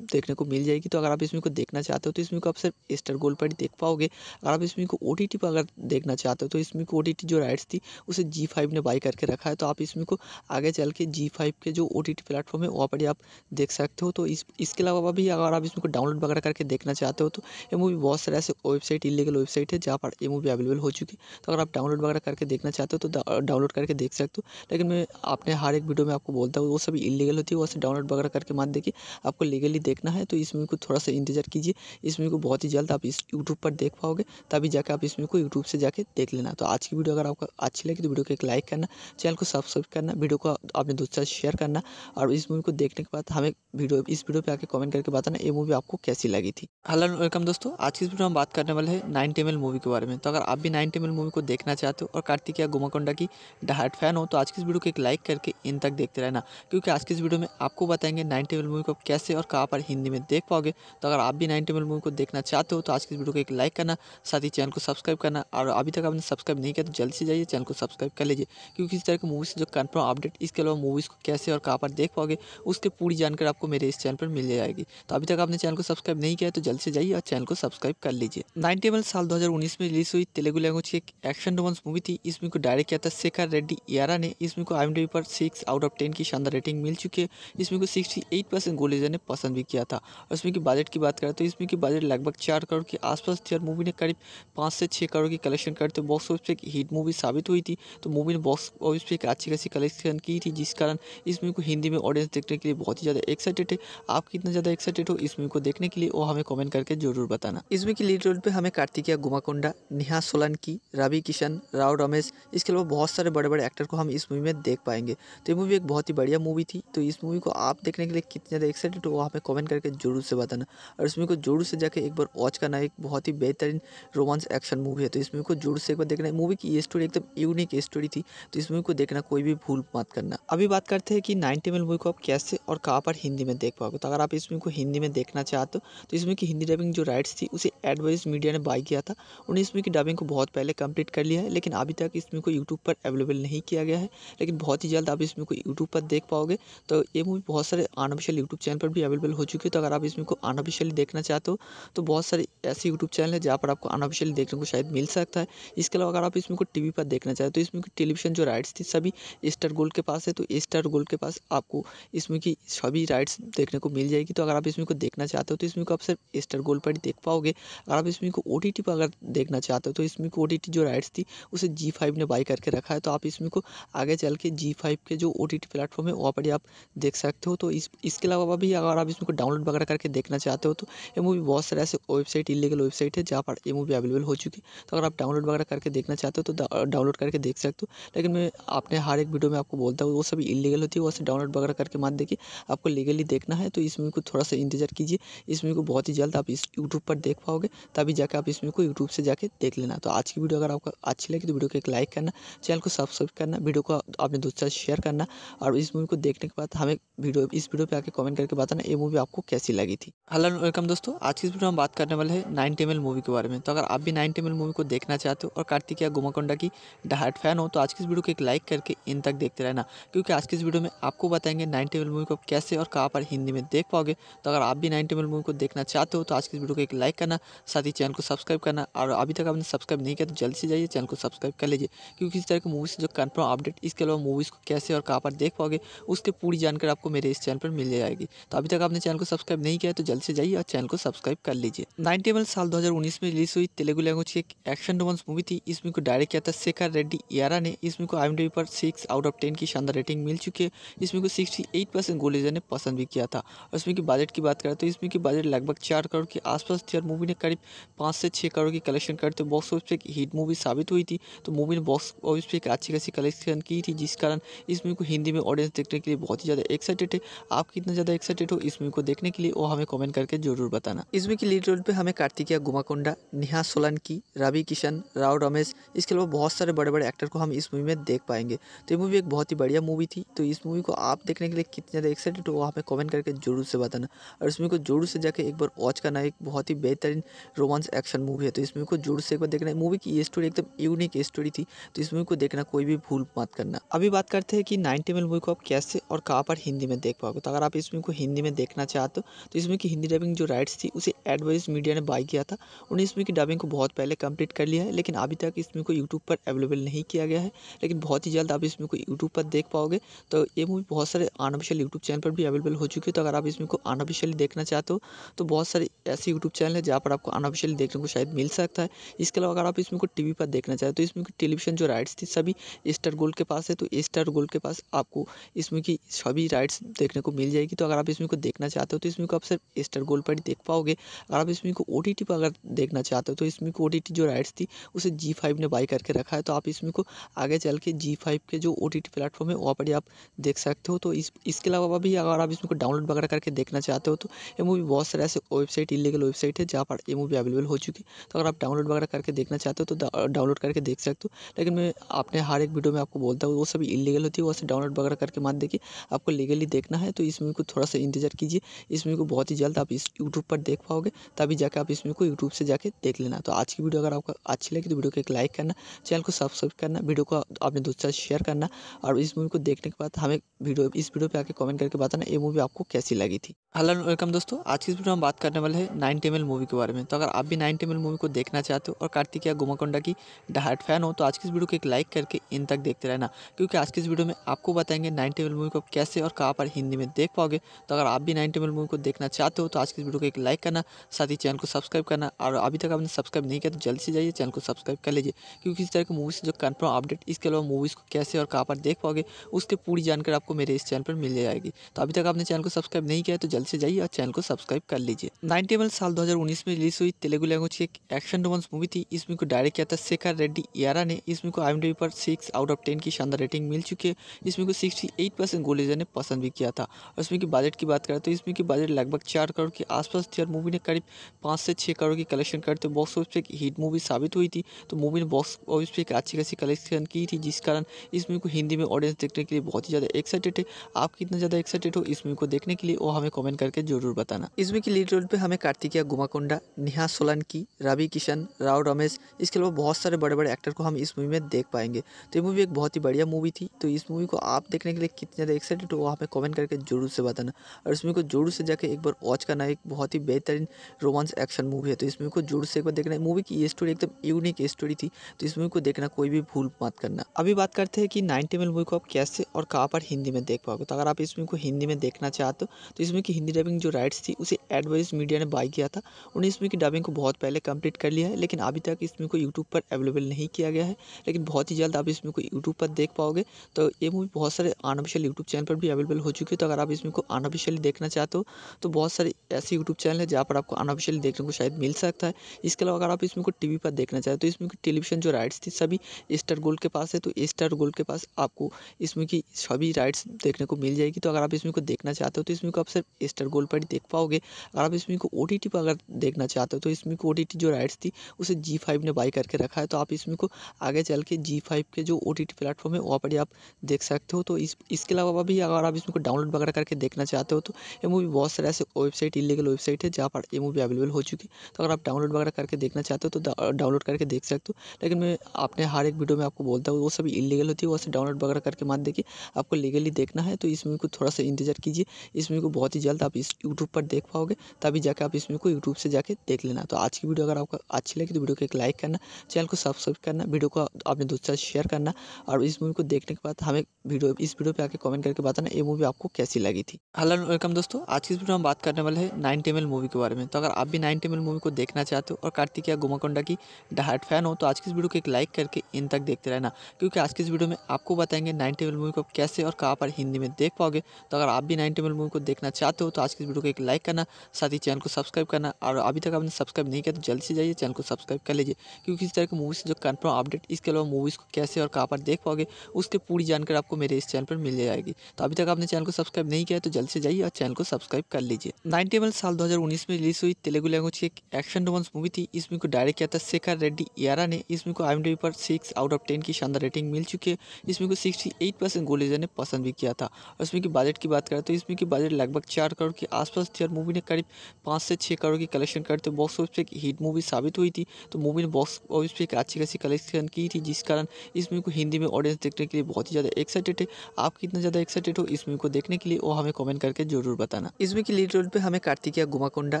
देखने को मिल जाएगी तो अगर आप इसमें को देखना चाहते हो तो इसमें को आप सिर्फ स्टार गोल्ड पर ही देख पाओगे अगर आप इसमें को ओ टी पर अगर देखना चाहते हो तो इसमें को ओ जो राइड्स थी उसे जी फाइव ने बाई करके रखा है तो आप इसमें को आगे चल के जी फाइव के जो ओ टी प्लेटफॉर्म है वहाँ पर ही आप देख सकते हो तो इसके अलावा भी अगर आप इसमें को डाउनलोड वगैरह करके देखना चाहते हो तो ये मूवी बहुत सारे ऐसे वेबसाइट इलीगल वेबसाइट है जहाँ पर ये मूवी अवेलेबल हो चुकी है तो अगर आप डाउनलोड वगैरह करके देखना चाहते हो तो डाउनलोड करके देख सकते हो लेकिन मैं अपने हर एक वीडियो में आपको बोलता हूँ वो सभी इलीगल होती है वो से डाउनलोड वगैरह करके मत देखिए आपको लीगली देखना है तो इस मूवी को थोड़ा सा इंतजार कीजिए इस मूवी को बहुत ही जल्द आप इस यूट्यूब पर देख पाओगे तभी जाकर आप इस मूवी को यूट्यूब से जाके देख लेना तो आज की वीडियो अगर आपको अच्छी लगी तो वीडियो को एक लाइक करना चैनल को सब्सक्राइब करना वीडियो को अपने दोस्तों साथ शेयर करना और इस मूवी को देखने के बाद हमें वीडियो इस वीडियो पर आके कमेंट करके बताना ये मूवी आपको कैसी लगी थी हेलो वेलकम दोस्तों आज की इस वीडियो में बात करने वाले हैं नाइन टेमल मूवी के बारे में तो अगर आप भी नाइन टेमल मूवी को देखना चाहते हो और कार्तिक या गुमाकोंडा की डहाट फैन हो तो आज की इस वीडियो को एक लाइक करके इन तक देखते रहना क्योंकि आज की इस वीडियो में आपको बताएंगे नाइन्टी मिल मूवी को आप कैसे और कहाँ पर हिंदी में देख पाओगे तो अगर आप भी नाइन्टी मिल मूवी को देखना चाहते हो तो आज की वीडियो को एक लाइक करना साथ ही चैनल को सब्सक्राइब करना और अभी तक आपने सब्सक्राइब नहीं किया तो जल्दी से जाइए चैनल को सब्सक्राइब कर लीजिए क्योंकि इस तरह की मूवी से जो कन्फर्म अपडेट इसके अलावा मूवीज़ को कैसे और कहाँ पर देख पाओगे उसकी पूरी जानकारी आपको मेरे इस चैनल पर मिल जाएगी तो अभी तक आपने चैनल को सब्सक्राइब नहीं किया तो जल्द से जाइए और चैनल को सब्सक्राइब कर लीजिए नाइन्टी टेबल साल दो में रिलीज हुई तेलुगु लैंग्वेज की एक एक्शन रोमांस मूवी थी इसमें को डायरेक्ट किया था शेखर रेड्डी यारा ने इसमें को आई पर सिक्स आउट ऑफ टेन की शानदार रेटिंग मिल चुकी है इसमें को सिक्सटी एट परसेंट गोलेजर ने पसंद भी किया था और इसमें की बजट की बात करें तो इसमें की बजट लगभग चार करोड़ के आसपास थी और मूवी ने करीब पाँच से छः करोड़ की कलेक्शन करते बॉक्स ऑफिस पर एक हिट मूवी साबित हुई थी तो मूवी ने बॉक्स ऑफिस पर एक अच्छी खासी कलेक्शन की थी जिस कारण इस मूवी को हिंदी में ऑडियंस देखने के लिए बहुत ही ज़्यादा एक्साइटेड है आप कितना ज़्यादा एक्साइटेड हो इस मूवी को देखने के लिए वो हमें कॉमेंट करके जरूर बताना इसमें की लीड रोल पर हमें कार्तिकिया गुमाकोंडा नेहा सोलंकी रवि किशन राव रमेश इसके अलावा बहुत सारे बड़े बड़े एक्टर को हम इस मूवी में देख पाएंगे तो ये मूवी एक बहुत ही बढ़िया मूवी थी तो इस मूवी मूवी को आप देखने के लिए कितने ज़्यादा एक्साइटेड हो आप कमेंट करके जरूर से बताना और इस मूवी को जोर से जाके एक बार वॉच करना एक बहुत ही बेहतरीन रोमांस एक्शन मूवी है तो इस मूवी को जोर से एक बार देखना मूवी की ये स्टोरी एकदम यूनिक स्टोरी थी तो इस मूवी को देखना कोई भी भूल मत करना अभी बात करते हैं कि नाइनटी एम मूवी को आप कैसे और कहाँ पर हिंदी में देख पाओगे तो अगर आप इस मूवी को हिंदी में देखना चाहते हो तो इस मूवी की हिंदी डबिंग जो राइट्स थी उसे एडवाइस मीडिया ने बाई किया था उन्हें इस मूवी की डबिंग को बहुत पहले कंप्लीट कर लिया है लेकिन अभी तक इस मूवी को यूट्यूब पर अवेलेबल नहीं किया गया है लेकिन बहुत ही जल्द आप इस मूवी को यूट्यूब पर देख पाओगे तो ये मूवी बहुत सारे अनऑफिशियल यूट्यूब चैनल पर भी अवेलेबल हो चुकी है तो अगर आप इसमें को अनऑफिशियली देखना चाहते हो तो बहुत सारे ऐसे यूट्यूब चैनल है जहाँ पर आपको अनऑफिशियली देखने को शायद मिल सकता है इसके अलावा अगर आप इसमें को टी पर देखना चाहते तो इसमें की टेलीविजन जो राइट्स थी सभी स्टार गोल्ड के पास है तो स्टार गोल्ड के पास आपको इसमें की सभी राइट्स देखने को मिल जाएगी तो अगर आप इसमें को देखना चाहते हो तो इसमें को आप सिर्फ स्टार गोल्ड पर ही देख पाओगे अगर आप इसमें को ओ पर अगर देखना चाहते हो तो इसमें को ओ जो राइट्स थी उसे जी ने बाई करके रखा है तो आप इसमें को आगे चल के जी के जो ओ टी प्लेटफॉर्म है वहाँ पर ही आप देख सकते हो तो इस इसके अलावा भी अगर आप इसमें को डाउनलोड वगैरह करके देखना चाहते हो तो ये मूवी बहुत सारे ऐसे वेबसाइट इलीगल वेबसाइट है जहाँ पर ये मूवी अवेलेबल हो चुकी है तो अगर आप डाउनलोड वगैरह करके देखना चाहते हो तो डाउनलोड करके देख सकते हो लेकिन मैं अपने हर एक वीडियो में आपको बोलता हूँ वो सभी इलीगल होती है वो सब डाउनलोड वगैरह करके मत देखिए आपको लीगली देखना है तो इस मूवी को थोड़ा सा इंतजार कीजिए इस मूवी को बहुत ही जल्द आप इस यूट्यूब पर देख पाओगे तभी जाकर आप इस मूवी को यूट्यूब से जाकर देख लेना तो आज की वीडियो अगर आपको अच्छी लगी तो वीडियो को एक लाइक करना चैनल को सब्सक्राइब करना वीडियो को अपने दोस्तों से शेयर करना और इस मूवी को देखने के बाद हमें वीडियो इस वीडियो पे आके कमेंट करके बताना ये मूवी आपको कैसी लगी थी हेलो वेलकम दोस्तों आज की इस वीडियो में बात करने वाले हैं नाइन टेमल मूवी के बारे में तो अगर आप भी नाइन टेमल मूवी को देखना चाहते हो और कार्तिकिया गुमाकोंडा की डहाट फैन हो तो आज की इस वीडियो को एक लाइक करके इन तक देखते रहना क्योंकि आज की इस वीडियो में आपको बताएंगे नाइन टेमल मूवी को कैसे और कहाँ पर हिंदी में देख पाओगे तो अगर आप भी नाइन टेमल मूवी को देखना चाहते हो तो आज की इस वीडियो को एक लाइक करना साथ ही चैनल को सब्सक्राइब करना और अभी तक आपने सब्सक्राइब नहीं किया तो जल्दी से जाइए चैनल को सब्सक्राइब कर लीजिए क्योंकि इस तरह की मूवीज़ जो कन्फर्म अपडेट इसके अलावा मूवीज़ को कैसे और कहाँ पर देख पाओगे उसके पूरी जानकारी रिलेटेड आपको मेरे इस चैनल पर मिल जाएगी तो अभी तक आपने चैनल को सब्सक्राइब नहीं किया तो जल्द से जाइए और चैनल को सब्सक्राइब कर लीजिए नाइनटी साल दो हज़ार उन्नीस में रिलीज हुई तेलुगु लैंग्वेज की एक एक्शन रोमांस मूवी थी इस मूवी को डायरेक्ट किया था शेखर रेड्डी यारा ने इस मूवी को आई पर सिक्स आउट ऑफ टेन की शानदार रेटिंग मिल चुकी है इसमें को सिक्सटी एट परसेंट गोलीजर ने पसंद भी किया था और इसमें की बजट की बात करें तो इसमें की बजट लगभग चार करोड़ के आसपास थी और मूवी ने करीब पाँच से छः करोड़ की कलेक्शन करते बॉक्स ऑफिस पर एक हिट मूवी साबित हुई थी तो मूवी ने बॉक्स ऑफिस पर एक अच्छी खासी कलेक्शन की थी जिस कारण इस मूवी को हिंदी में ऑडियंस देखने के लिए बहुत ही ज़्यादा एक्साइटेड है आप कितना ज़्यादा एक्साइटेड हो इस मूवी को देखने के लिए वो हमें कमेंट करके जरूर बताना इस मूवी की लीड रोल पे हमें कार्तिकिया गुमाकोंडा नेहा सोलंकी रवि किशन राव रमेश इसके अलावा बहुत सारे बड़े बड़े एक्टर को हम इस मूवी में देख पाएंगे तो ये मूवी एक बहुत ही बढ़िया मूवी थी तो इस मूवी को आप देखने के लिए कितने ज़्यादा एक्साइटेड हो वो हमें कॉमेंट करके जरूर से बताना और इस मूवी को जरूर से जाकर एक बार वॉच करना एक बहुत ही बेहतरीन रोमांस एक्शन मूवी है तो इस मूवी को जोर से एक बार देखना मूवी की ये स्टोरी एकदम यूनिक स्टोरी थी तो इस मूवी को देखना कोई भी भूल मत करना अभी बात करते हैं कि नाइनटी एम मूवी को आप कैसे और कहाँ पर हिंदी में देख पाओगे तो अगर आप इस फिल्म को हिंदी में देखना चाहते हो तो इस फिल्म की हिंदी डबिंग जो राइट्स थी उसे एडवाइस मीडिया ने बाई किया था उन्हें इस फिल्म की डबिंग को बहुत पहले कंप्लीट कर लिया है लेकिन अभी तक इस फिल्म को यूट्यूब पर अवेलेबल नहीं किया गया है लेकिन बहुत ही जल्द आप इस फिल्म को यूट्यूब पर देख पाओगे तो ये मूवी बहुत सारे अनऑफिशियल यूट्यूब चैनल पर भी अवेलेबल हो चुकी है तो अगर आप इस फिल्म को अनऑफिशियली देखना चाहते हो तो बहुत सारे ऐसे यूट्यूब चैनल है जहाँ पर आपको अनऑफिशियली देखने को शायद मिल सकता है इसके अलावा अगर आप इसमें को वी पर देखना चाहते तो इसमें की टेलीविजन जो राइट्स थी सभी स्टार गोल्ड के पास है तो स्टार गोल्ड के पास आपको इसमें की सभी साइड्स देखने को मिल जाएगी तो अगर आप इसमें को देखना चाहते हो तो इसमें को आप सिर्फ स्टार गोल्ड पर ही देख पाओगे अगर आप इसमें को ओ पर अगर देखना चाहते हो तो इसमें को ओ जो राइट्स थी उसे जी ने बाई करके रखा है तो आप इसमें को आगे चल के जी के जो ओ टी प्लेटफॉर्म है वहाँ पर ही आप देख सकते हो तो इस इसके अलावा भी अगर आप इसमें को डाउनलोड वगैरह करके देखना चाहते हो तो ये मूवी बहुत सारे ऐसे वेबसाइट इलीगल वेबसाइट है जहाँ पर ये मूवी अवेलेबल हो चुकी है तो अगर आप डाउनलोड वगैरह करके देखना चाहते हो तो डाउनलोड करके देख सकते हो लेकिन मैं अपने हर एक वीडियो में आपको बोलता हूँ वो सभी इलीगल होती है वो डाउनलोड वगैरह करके मत देखिए आपको लीगली देखना है तो इस मूवी को थोड़ा सा इंतज़ार कीजिए इस मूवी को बहुत ही जल्द आप इस यूट्यूब पर देख पाओगे तभी जाकर आप इस मूवी को यूट्यूब से जाके देख लेना तो आज की वीडियो अगर आपको अच्छी लगी तो वीडियो को एक लाइक करना चैनल को सब्सक्राइब करना वीडियो को अपने दोस्तों से शेयर करना और इस मूवी को देखने के बाद हमें वीडियो इस वीडियो पर आके कमेंट करके बताना ये मूवी आपको कैसी लगी थी हेलो वेलकम दोस्तों आज की वीडियो हम बात करने वाले हैं नाइन टेमल मूवी के बारे में तो अगर आप भी नाइन टेमल मूवी को देखना चाहते हो और कार्तिकिया गुमाकोंडा की डहाट फैन हो तो आज की इस वीडियो को एक लाइक करके इन तक देखते रहना क्योंकि आज की इस वीडियो में आपको बताएंगे नाइन टेबल मूवी को कैसे और का आप हिंदी में देख पाओगे तो अगर आप भी नाइन टेबल मूवी को देखना चाहते हो तो आज की वीडियो को एक लाइक करना साथ ही चैनल को सब्सक्राइब करना और अभी तक आपने सब्सक्राइब नहीं किया तो जल्दी से जाइए चैनल को सब्सक्राइब कर लीजिए क्योंकि इस तरह की मूवी से जो कन्फर्म अपडेट इसके अलावा मूवीज़ को कैसे और कहाँ पर देख पाओगे उसकी पूरी जानकारी आपको मेरे इस चैनल पर मिल जाएगी तो अभी तक आपने चैनल को सब्सक्राइब नहीं किया तो जल्दी से जाइए और चैनल को सब्सक्राइब कर लीजिए नाइन टेबल साल 2019 में रिलीज हुई तेलुगु लैंग्वेज की एक एक्शन रोमांस मूवी थी इसमें को डायरेक्ट किया था शेखर रेड्डी यारा ने इसमें को आई पर सिक्स आउट ऑफ टेन की शानदार रेटिंग मिल चुकी है इसमें को सिक्सटी एट परसेंट गोलेजर ने पसंद पसंद भी किया था और इसमें की बजट की बात करें तो इसमें की बजट लगभग चार करोड़ के आसपास थी और मूवी ने करीब पाँच से छः करोड़ की कलेक्शन करते बॉक्स ऑफिस पर एक हिट मूवी साबित हुई थी तो मूवी ने बॉक्स ऑफिस पर एक अच्छी खासी कलेक्शन की थी जिस कारण इस मूवी को हिंदी में ऑडियंस देखने के लिए बहुत ही ज़्यादा एक्साइटेड है आप कितना ज़्यादा एक्साइटेड हो इस मूवी को देखने के लिए वो हमें कॉमेंट करके जरूर बताना इसमें की लीड रोल पर हमें कार्तिकिया गुमाकोंडा नेहा सोलंकी रवि किशन राव रमेश इसके अलावा बहुत सारे बड़े बड़े एक्टर को हम इस मूवी में देख पाएंगे तो ये मूवी एक बहुत ही बढ़िया मूवी थी तो इस मूवी को आप देखने के लिए कितने ज़्यादा एक्साइटेड हो वहाँ पे कमेंट करके जरूर से बताना और इसमें को जरूर से जाके एक बार वॉच करना एक बहुत ही बेहतरीन रोमांस एक्शन मूवी है तो इसमें को जरूर से एक बार देखना मूवी की ये स्टोरी एकदम यूनिक स्टोरी थी तो इस मूवी को देखना कोई भी भूल मत करना अभी बात करते हैं कि नाइनटी एम मूवी को आप कैसे और कहाँ पर हिंदी में देख पाओगे तो अगर आप इस मूवी को हिंदी में देखना चाहते हो तो इसमें की हिंदी डबिंग जो राइट्स थी उसे एडवाइस मीडिया ने बाई किया था उन्हें इसमें की डबिंग को बहुत पहले कंप्लीट कर लिया है लेकिन अभी तक इसमें को यूट्यूब पर अवेलेबल नहीं किया गया है लेकिन बहुत ही जल्द आप इसमें को यूट्यूब पर देख पाओगे तो ये मूवी बहुत सारे अनऑफिशियल यूट्यूब चैनल पर भी अवेलेबल हो चुकी है तो अगर आप इसमें को अनऑफिशियली देखना चाहते हो तो बहुत सारे ऐसे यूट्यूब चैनल है जहाँ पर आपको अनऑफिशियली देखने को शायद मिल सकता है इसके अलावा अगर आप इसमें को टी पर देखना चाहते हो तो इसमें की टेलीविजन जो राइट्स थी सभी स्टार गोल्ड के पास है तो स्टार गोल्ड के पास आपको इसमें की सभी राइट्स देखने को मिल जाएगी तो अगर आप इसमें को देखना चाहते हो तो इसमें को आप सिर्फ स्टार गोल्ड पर ही देख पाओगे अगर आप इसमें को ओ पर अगर देखना चाहते हो तो इसमें को ओ जो राइट्स थी उसे जी ने बाई करके रखा है तो आप इसमें को आगे चल के जी के जो ओ टी प्लेटफॉर्म है वहाँ पर ही आप देख सकते हो तो इस इसके अलावा भी अगर आप इसमें को डाउनलोड वगैरह करके देखना चाहते हो तो ये मूवी बहुत सारे ऐसे वेबसाइट इलीगल वेबसाइट है जहाँ पर ये मूवी अवेलेबल हो चुकी है तो अगर आप डाउनलोड वगैरह करके देखना चाहते हो तो डाउनलोड करके देख सकते हो लेकिन मैं आपने हर एक वीडियो में आपको बोलता हूँ वो सभी इलीगल होती है वैसे डाउनलोड वगैरह करके मान देखिए आपको लीगली देखना है तो इस मूवी को थोड़ा सा इंतजार कीजिए इस मूवी को बहुत ही जल्द आप इस यूट्यूब पर देख पाओगे तभी जाकर आप इस मूवी को यूट्यूब से जाकर देख लेना तो आज की वीडियो अगर आपको अच्छी लगी तो वीडियो को एक लाइक करना चैनल को सब्सक्राइब करना वीडियो को अपने दोस्तों से शेयर करना और इस मूवी को देखने के बाद हमें वीडियो इस वीडियो पर आके कमेंट करके बताना ये मूवी आपको कैसी लगी थी हेलो वेलकम दोस्तों आज की वीडियो में हम बात करने वाले हैं नाइन टेमल मूवी के बारे में तो अगर आप भी नाइन टेमल मूवी को देखना चाहते हो और कार्तिक या गुमाकोंडा की डहाट फैन हो तो आज की इस वीडियो को एक लाइक करके इन तक देखते रहना क्योंकि आज की इस वीडियो में आपको बताएंगे नाइन टेबल मूवी को कैसे और कहाँ पर हिंदी में देख पाओगे तो अगर आप भी नाइन टेबल मूवी को देखना चाहते हो तो आज की इस वीडियो को एक लाइक करना साथ ही चैनल को सब्सक्राइब करना और अभी तक आपने सब्सक्राइब नहीं किया तो जल्दी से जाइए चैनल को सब्सक्राइब कर लीजिए क्योंकि इस तरह की मूवी से जो कन्फर्म अपडेट इसके अलावा मूवीज़ को कैसे और कहाँ पर देख पाओगे उसकी पूरी जानकारी आपको मेरे इस चैनल पर मिल जाएगी तो अभी तक तक आपने चैनल को सब्सक्राइब नहीं किया है तो जल्द से जाइए और चैनल को सब्सक्राइब कर लीजिए नाइनटेबल साल 2019 में रिलीज हुई तेलुगु लैंग्वेज की एक एक्शन रोमांस मूवी थी इसमें को डायरेक्ट किया था शेखर रेड्डी यारा ने इसमें को आई पर सिक्स आउट ऑफ टेन की शानदार रेटिंग मिल चुकी है इसमें को सिक्सटी एट परसेंट ने पसंद भी किया था और इसमें की बजट की बात करें तो इसमें की बजट लगभग चार करोड़ के आसपास थी और मूवी ने करीब पाँच से छः करोड़ की कलेक्शन करते बॉक्स ऑफिस पर एक हिट मूवी साबित हुई थी तो मूवी ने बॉक्स ऑफिस पर एक अच्छी खासी कलेक्शन की थी जिस कारण इसमें को हिंदी में ऑडियंस देखने के लिए बहुत ही ज़्यादा एक्साइटेड है आप कितना ज़्यादा एक्साइटेड हो इस मूवी को देखने के लिए वो हमें कमेंट करके जरूर बताना इस मूवी की लीड रोल पे हमें कार्तिकिया गुमाकोंडा